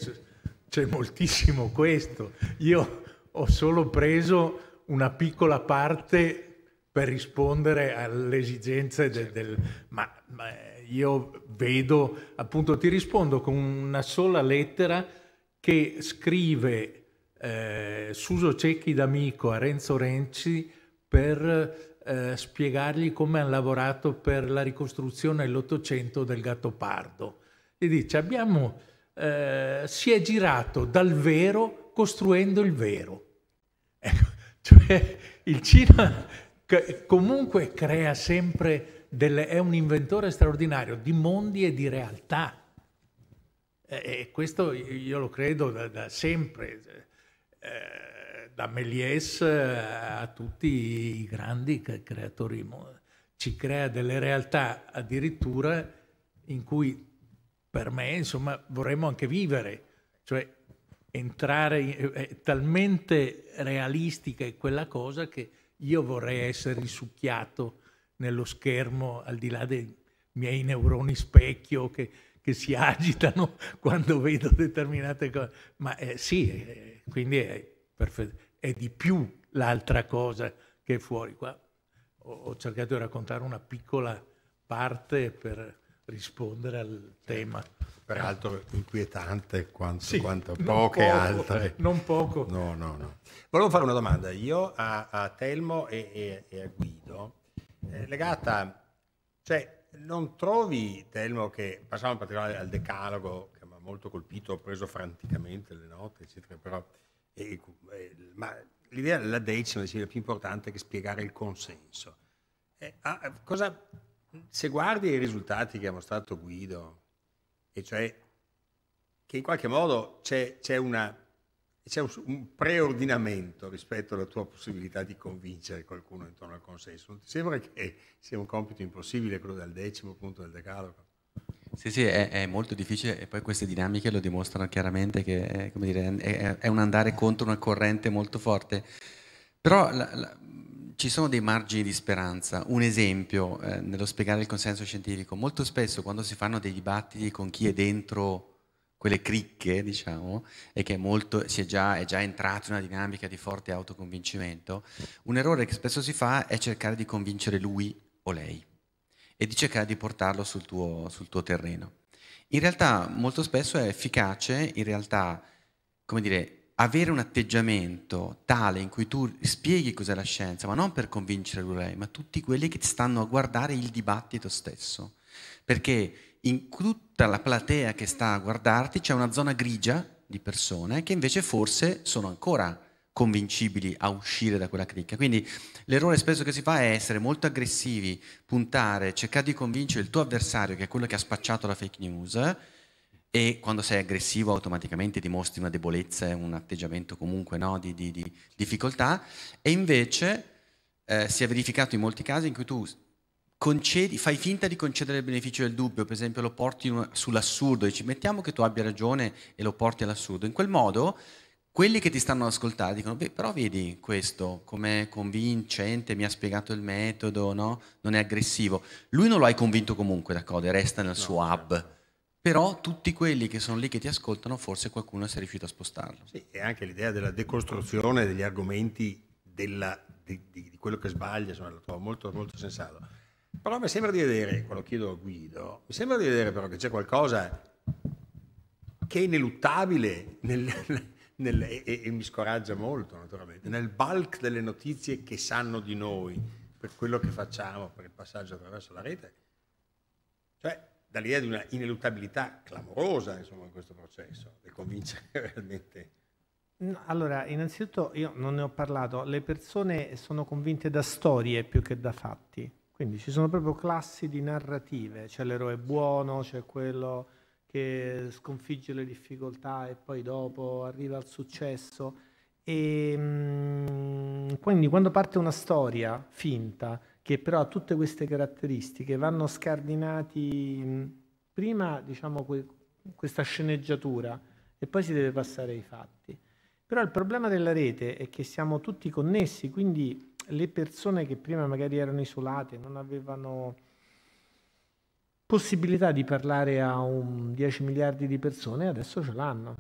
c'è moltissimo questo. Io ho solo preso una piccola parte per rispondere alle esigenze del... Certo. del ma, ma, io vedo, appunto, ti rispondo con una sola lettera che scrive eh, Suso Cecchi d'Amico a Renzo Renzi per eh, spiegargli come hanno lavorato per la ricostruzione dell'Ottocento del Gattopardo. E dice, abbiamo eh, si è girato dal vero costruendo il vero. Ecco, cioè il cinema comunque crea sempre, delle, è un inventore straordinario di mondi e di realtà. E questo io lo credo da, da sempre, eh, da Méliès eh, a tutti i grandi creatori. Ci crea delle realtà addirittura in cui per me, insomma, vorremmo anche vivere, cioè entrare in, è talmente realistica è quella cosa che io vorrei essere risucchiato nello schermo al di là dei miei neuroni specchio che, che si agitano quando vedo determinate cose ma eh, sì eh, quindi è, perfetto. è di più l'altra cosa che è fuori qua ho, ho cercato di raccontare una piccola parte per rispondere al certo. tema. Peraltro inquietante quanto, sì, quanto poche poco, altre. Eh, non poco. No, no, no. Volevo fare una domanda io a, a Telmo e, e, e, a Guido, eh, legata, cioè non trovi Telmo che, passiamo in particolare al decalogo che mi ha molto colpito, ho preso franticamente le note, eccetera, però, e, ma l'idea della decima è più importante che spiegare il consenso. Eh, a, ah, cosa se guardi i risultati che ha mostrato Guido, e cioè che in qualche modo c'è, c'è, una, c'è un, preordinamento rispetto alla tua possibilità di convincere qualcuno intorno al consenso, non ti sembra che sia un compito impossibile quello del decimo punto del decalogo? Sì, sì, è, è, molto difficile e poi queste dinamiche lo dimostrano chiaramente che eh, è, dire, è, è un andare contro una corrente molto forte. Però la, la, ci sono dei margini di speranza. Un esempio, eh, nello spiegare il consenso scientifico, molto spesso quando si fanno dei dibattiti con chi è dentro quelle cricche, diciamo, e che è, molto, è, già, è già entrato in una dinamica di forte autoconvincimento, un errore che spesso si fa è cercare di convincere lui o lei e di cercare di portarlo sul tuo, sul tuo terreno. In realtà molto spesso è efficace, in realtà, come dire, avere un atteggiamento tale in cui tu spieghi cos'è la scienza, ma non per convincere lui, ma tutti quelli che ti stanno a guardare il dibattito stesso. Perché in tutta la platea che sta a guardarti c'è una zona grigia di persone che invece forse sono ancora convincibili a uscire da quella cricca. Quindi l'errore spesso che si fa è essere molto aggressivi, puntare, cercare di convincere il tuo avversario, che è quello che ha spacciato la fake news, e quando sei aggressivo automaticamente dimostri una debolezza e un atteggiamento comunque no, di, di, di, difficoltà e invece eh, si è verificato in molti casi in cui tu concedi, fai finta di concedere il beneficio del dubbio, per esempio lo porti sull'assurdo, dici mettiamo che tu abbia ragione e lo porti all'assurdo, in quel modo quelli che ti stanno ad ascoltare dicono, beh, però vedi questo, com'è convincente, mi ha spiegato il metodo, no? non è aggressivo. Lui non lo hai convinto comunque, d'accordo, e resta nel no, suo hub però tutti quelli che sono lì che ti ascoltano forse qualcuno si è riuscito a spostarlo. Sì, e anche l'idea della decostruzione degli argomenti della, di, di, di, quello che sbaglia, insomma, lo trovo molto, molto sensato. Però mi sembra di vedere, quello chiedo a Guido, mi sembra di vedere però che c'è qualcosa che è ineluttabile nel, nel, e, e, mi scoraggia molto naturalmente, nel bulk delle notizie che sanno di noi, per quello che facciamo, per il passaggio attraverso la rete. Cioè, dall'idea di una ineluttabilità clamorosa insomma, in questo processo, le convincere realmente. No, allora, innanzitutto io non ne ho parlato, le persone sono convinte da storie più che da fatti, quindi ci sono proprio classi di narrative, c'è l'eroe buono, c'è quello che sconfigge le difficoltà e poi dopo arriva al successo. E, ehm, quindi quando parte una storia finta, che però tutte queste caratteristiche vanno scardinati prima diciamo, que questa sceneggiatura e poi si deve passare ai fatti. Però il problema della rete è che siamo tutti connessi, quindi le persone che prima magari erano isolate, non avevano possibilità di parlare a 10 miliardi di persone, adesso ce l'hanno.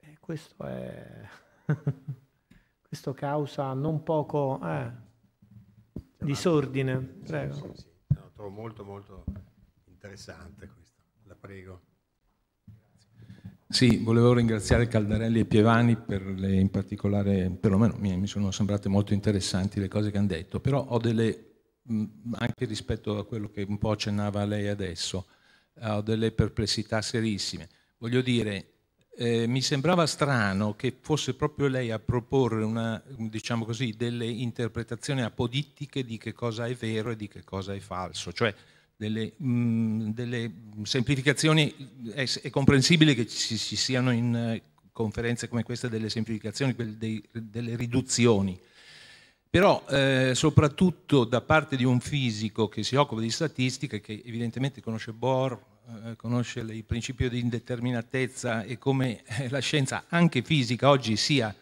E questo è... questo causa non poco... Eh, disordine. Prego. Sì, sì, sì. No, trovo molto, molto interessante questo. La prego. Sì, volevo ringraziare Caldarelli e Pievani per le, in particolare, perlomeno mi, mi sono sembrate molto interessanti le cose che hanno detto, però ho delle, anche rispetto a quello che un po' accennava lei adesso, eh, ho delle perplessità serissime. Voglio dire, eh, mi sembrava strano che fosse proprio lei a proporre una, diciamo così, delle interpretazioni apodittiche di che cosa è vero e di che cosa è falso, cioè delle, mh, mm, delle semplificazioni, è, è, comprensibile che ci, ci siano in eh, conferenze come questa delle semplificazioni, dei, delle riduzioni, però eh, soprattutto da parte di un fisico che si occupa di statistica, e che evidentemente conosce Bohr, eh, conosce il principio di indeterminatezza e come eh, la scienza, anche fisica, oggi sia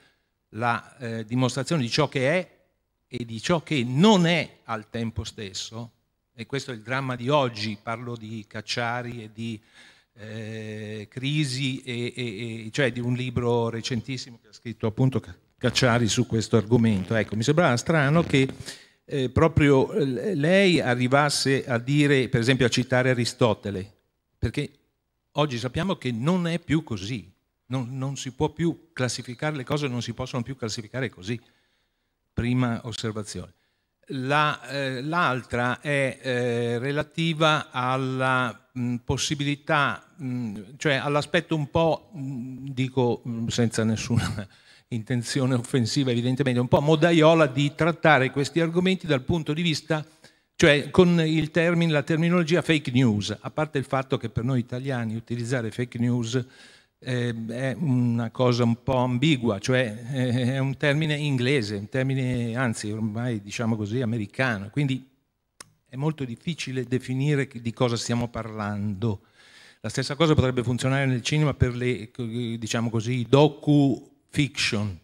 la eh, dimostrazione di ciò che è e di ciò che non è al tempo stesso, e questo è il dramma di oggi, parlo di Cacciari e di eh, Crisi, e, e, e, cioè di un libro recentissimo che ha scritto appunto Cacciari su questo argomento. Ecco, mi sembrava strano che eh, proprio lei arrivasse a dire, per esempio a citare Aristotele, perché oggi sappiamo che non è più così, non, non, si può più classificare le cose, non si possono più classificare così. Prima osservazione. l'altra La, eh, è eh, relativa alla mh, possibilità, mh, cioè all'aspetto un po', mh, dico senza nessuna intenzione offensiva evidentemente, un po' modaiola di trattare questi argomenti dal punto di vista cioè con termine, la terminologia fake news, a parte il fatto che per noi italiani utilizzare fake news eh, è una cosa un po' ambigua, cioè eh, è un termine inglese, un termine anzi ormai diciamo così americano, quindi è molto difficile definire di cosa stiamo parlando. La stessa cosa potrebbe funzionare nel cinema per le, diciamo così, docu-fiction,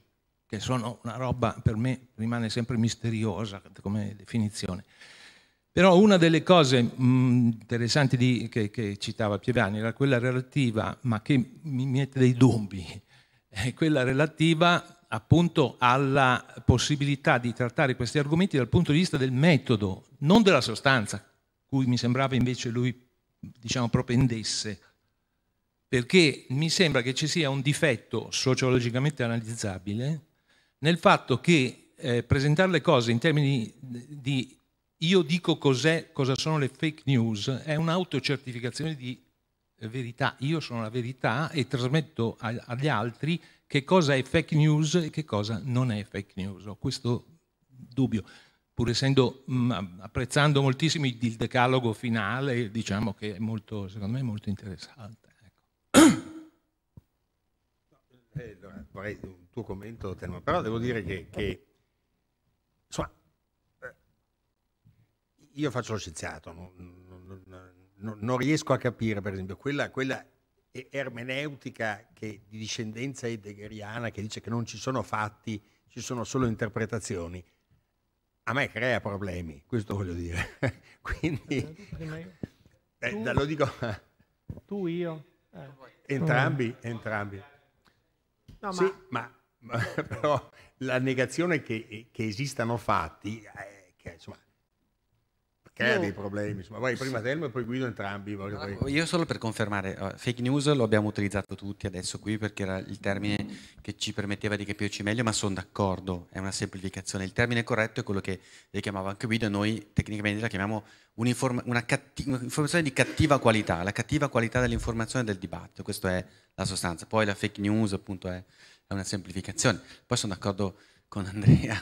che sono una roba per me rimane sempre misteriosa come definizione. Però una delle cose mm, interessanti di, che, che, citava Pievani era quella relativa, ma che mi mette dei dubbi, è quella relativa appunto alla possibilità di trattare questi argomenti dal punto di vista del metodo, non della sostanza, cui mi sembrava invece lui diciamo propendesse, perché mi sembra che ci sia un difetto sociologicamente analizzabile nel fatto che eh, presentare le cose in termini di io dico cos'è, cosa sono le fake news, è un'autocertificazione di eh, verità. Io sono la verità e trasmetto agli altri che cosa è fake news e che cosa non è fake news. Ho questo dubbio. Pur essendo mh, mm, apprezzando moltissimo il decalogo finale, diciamo che è molto, secondo me, molto interessante. Ecco. Eh, vorrei un tuo commento, però devo dire che, che insomma, io faccio lo scienziato, non, non, non, riesco a capire, per esempio, quella, quella ermeneutica che, di discendenza heideggeriana che dice che non ci sono fatti, ci sono solo interpretazioni, a me crea problemi, questo voglio dire. Quindi, eh, eh, tu, lo dico... tu, io? Eh. Entrambi, entrambi. No, sì, ma... ma, però la negazione che, che esistano fatti, eh, che, insomma, crea dei problemi. Insomma, vai prima Telmo e poi Guido entrambi. Poi... Io solo per confermare, eh, fake news lo abbiamo utilizzato tutti adesso qui perché era il termine che ci permetteva di capirci meglio, ma sono d'accordo, è una semplificazione. Il termine corretto è quello che chiamava anche Guido e noi tecnicamente la chiamiamo un'informazione catti- di cattiva qualità, la cattiva qualità dell'informazione e del dibattito, questa è la sostanza. Poi la fake news appunto è, è una semplificazione. Poi sono d'accordo con Andrea, nel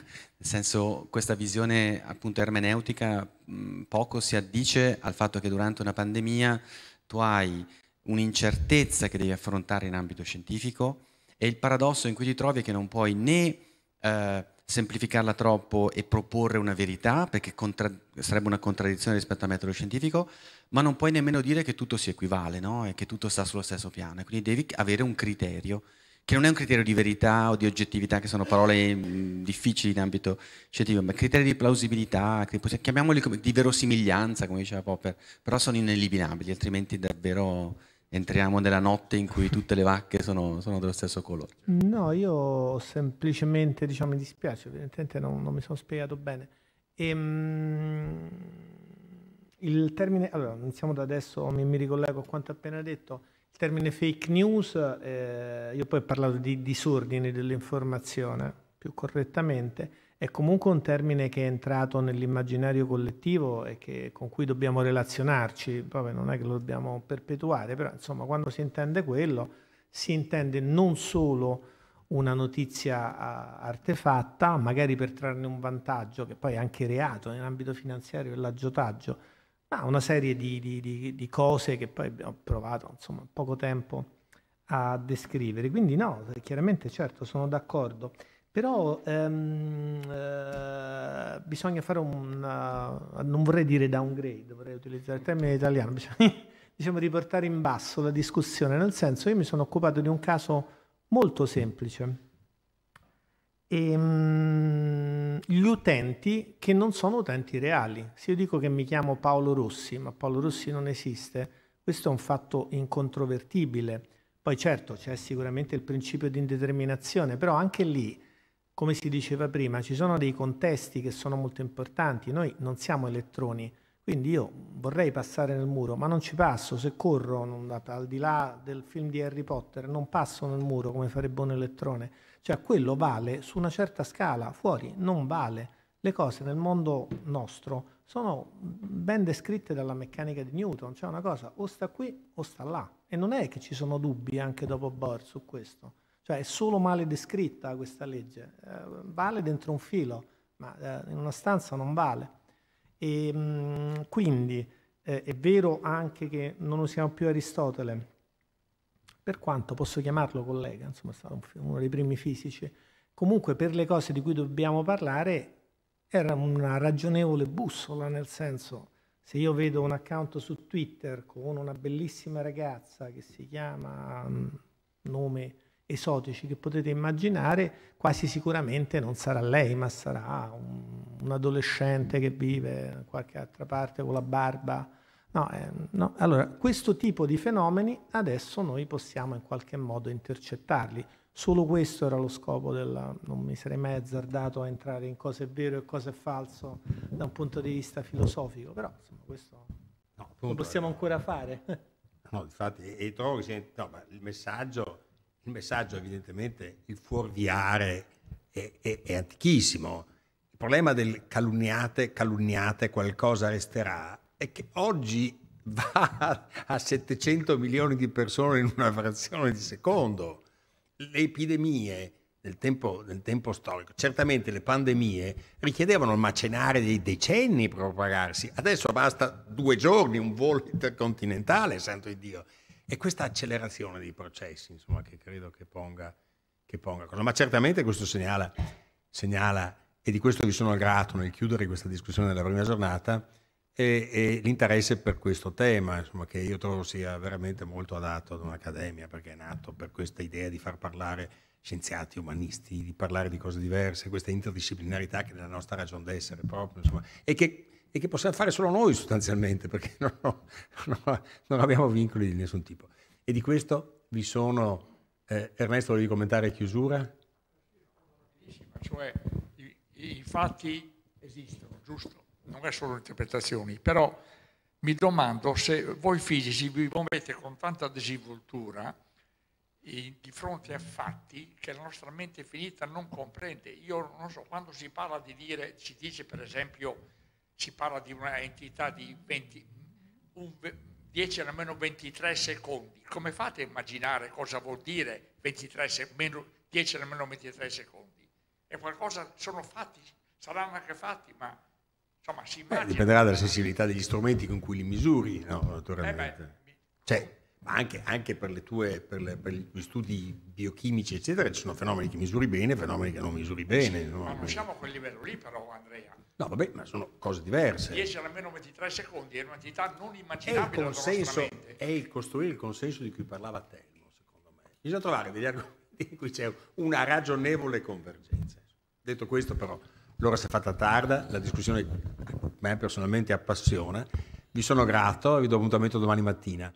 senso questa visione appunto ermeneutica mh, poco si addice al fatto che durante una pandemia tu hai un'incertezza che devi affrontare in ambito scientifico e il paradosso in cui ti trovi è che non puoi né eh, semplificarla troppo e proporre una verità, perché sarebbe una contraddizione rispetto al metodo scientifico, ma non puoi nemmeno dire che tutto si equivale no? e che tutto sta sullo stesso piano. E quindi devi avere un criterio che non è un criterio di verità o di oggettività, che sono parole mm, difficili in ambito scientifico, ma criteri di plausibilità, chiamiamoli come, di verosimiglianza, come diceva Popper, però sono ineliminabili, altrimenti davvero entriamo nella notte in cui tutte le vacche sono, sono dello stesso colore. No, io semplicemente, diciamo, mi dispiace, evidentemente non, non mi sono spiegato bene. Ehm, il termine, allora, iniziamo da adesso, mi, mi ricollego a quanto appena detto, termine fake news, eh, io poi ho parlato di disordine dell'informazione più correttamente, è comunque un termine che è entrato nell'immaginario collettivo e che, con cui dobbiamo relazionarci, proprio non è che lo dobbiamo perpetuare, però insomma quando si intende quello si intende non solo una notizia artefatta, magari per trarne un vantaggio, che poi è anche reato in ambito finanziario, è l'aggiotaggio, ma una serie di, di, di, di, cose che poi abbiamo provato, insomma, poco tempo a descrivere. Quindi no, chiaramente certo, sono d'accordo, però ehm, eh, bisogna fare un, non vorrei dire downgrade, vorrei utilizzare il termine italiano, bisogna diciamo, riportare in basso la discussione, nel senso io mi sono occupato di un caso molto semplice, ehm, gli utenti che non sono utenti reali. Se io dico che mi chiamo Paolo Rossi, ma Paolo Rossi non esiste, questo è un fatto incontrovertibile. Poi certo c'è sicuramente il principio di indeterminazione, però anche lì, come si diceva prima, ci sono dei contesti che sono molto importanti. Noi non siamo elettroni, quindi io vorrei passare nel muro, ma non ci passo. Se corro, non, al di là del film di Harry Potter, non passo nel muro come farebbe un elettrone. Cioè quello vale su una certa scala, fuori non vale. Le cose nel mondo nostro sono ben descritte dalla meccanica di Newton, cioè una cosa o sta qui o sta là. E non è che ci sono dubbi anche dopo Bohr su questo. Cioè è solo male descritta questa legge. Eh, vale dentro un filo, ma eh, in una stanza non vale. E, mh, mm, quindi eh, è vero anche che non usiamo più Aristotele per quanto posso chiamarlo collega, insomma è stato uno dei primi fisici, comunque per le cose di cui dobbiamo parlare era una ragionevole bussola, nel senso se io vedo un account su Twitter con una bellissima ragazza che si chiama um, nome esotici che potete immaginare, quasi sicuramente non sarà lei, ma sarà un, un adolescente che vive da qualche altra parte con la barba No, eh, no. Allora, questo tipo di fenomeni adesso noi possiamo in qualche modo intercettarli. Solo questo era lo scopo della... Non mi sarei mai azzardato a entrare in cosa è vero e cosa è falso da un punto di vista filosofico, però insomma, questo no, appunto, lo possiamo eh, ancora fare. No, infatti, e trovo che no, il, messaggio, il messaggio evidentemente, il fuorviare è, è, è antichissimo. Il problema del calunniate, calunniate, qualcosa resterà è che oggi va a 700 milioni di persone in una frazione di secondo. Le epidemie nel tempo, nel tempo storico, certamente le pandemie richiedevano il macenare dei decenni per propagarsi, adesso basta due giorni, un volo intercontinentale, santo Dio. E questa accelerazione dei processi, insomma, che credo che ponga, che ponga cosa. Ma certamente questo segnala, segnala, e di questo vi sono grato nel chiudere questa discussione della prima giornata, e, e l'interesse per questo tema, insomma, che io trovo sia veramente molto adatto ad un'accademia, perché è nato per questa idea di far parlare scienziati, umanisti, di parlare di cose diverse, questa interdisciplinarità che è la nostra ragione d'essere proprio, insomma, e che e che possiamo fare solo noi sostanzialmente, perché non, non, non, abbiamo vincoli di nessun tipo. E di questo vi sono... Eh, Ernesto, volevi commentare a chiusura? Cioè, i, i fatti esistono, giusto? non è solo interpretazioni, però mi domando se voi fisici vi muovete con tanta disinvoltura eh, di fronte a fatti che la nostra mente finita non comprende. Io non so, quando si parla di dire, si dice per esempio, si parla di una entità di 20, un, 10 alla meno 23 secondi, come fate a immaginare cosa vuol dire 23 meno, 10 alla meno 23 secondi? È qualcosa, sono fatti, saranno anche fatti, ma Insomma, si immagina... Beh, dipenderà dalla sensibilità degli strumenti con cui li misuri, no, naturalmente. Eh cioè, ma anche, anche per, tue, per, le, per, i studi biochimici, eccetera, ci sono fenomeni che misuri bene e fenomeni che non misuri bene. Sì, no? Ma non siamo a quel livello lì, però, Andrea. No, vabbè, ma sono cose diverse. 10 alla meno 23 secondi è un'entità non immaginabile. È il, consenso, è il costruire il consenso di cui parlava Telmo, secondo me. Bisogna trovare degli argomenti in cui c'è una ragionevole convergenza. Detto questo, però. L'ora si è fatta tarda, la discussione a me personalmente appassiona. Vi sono grato e vi do appuntamento domani mattina.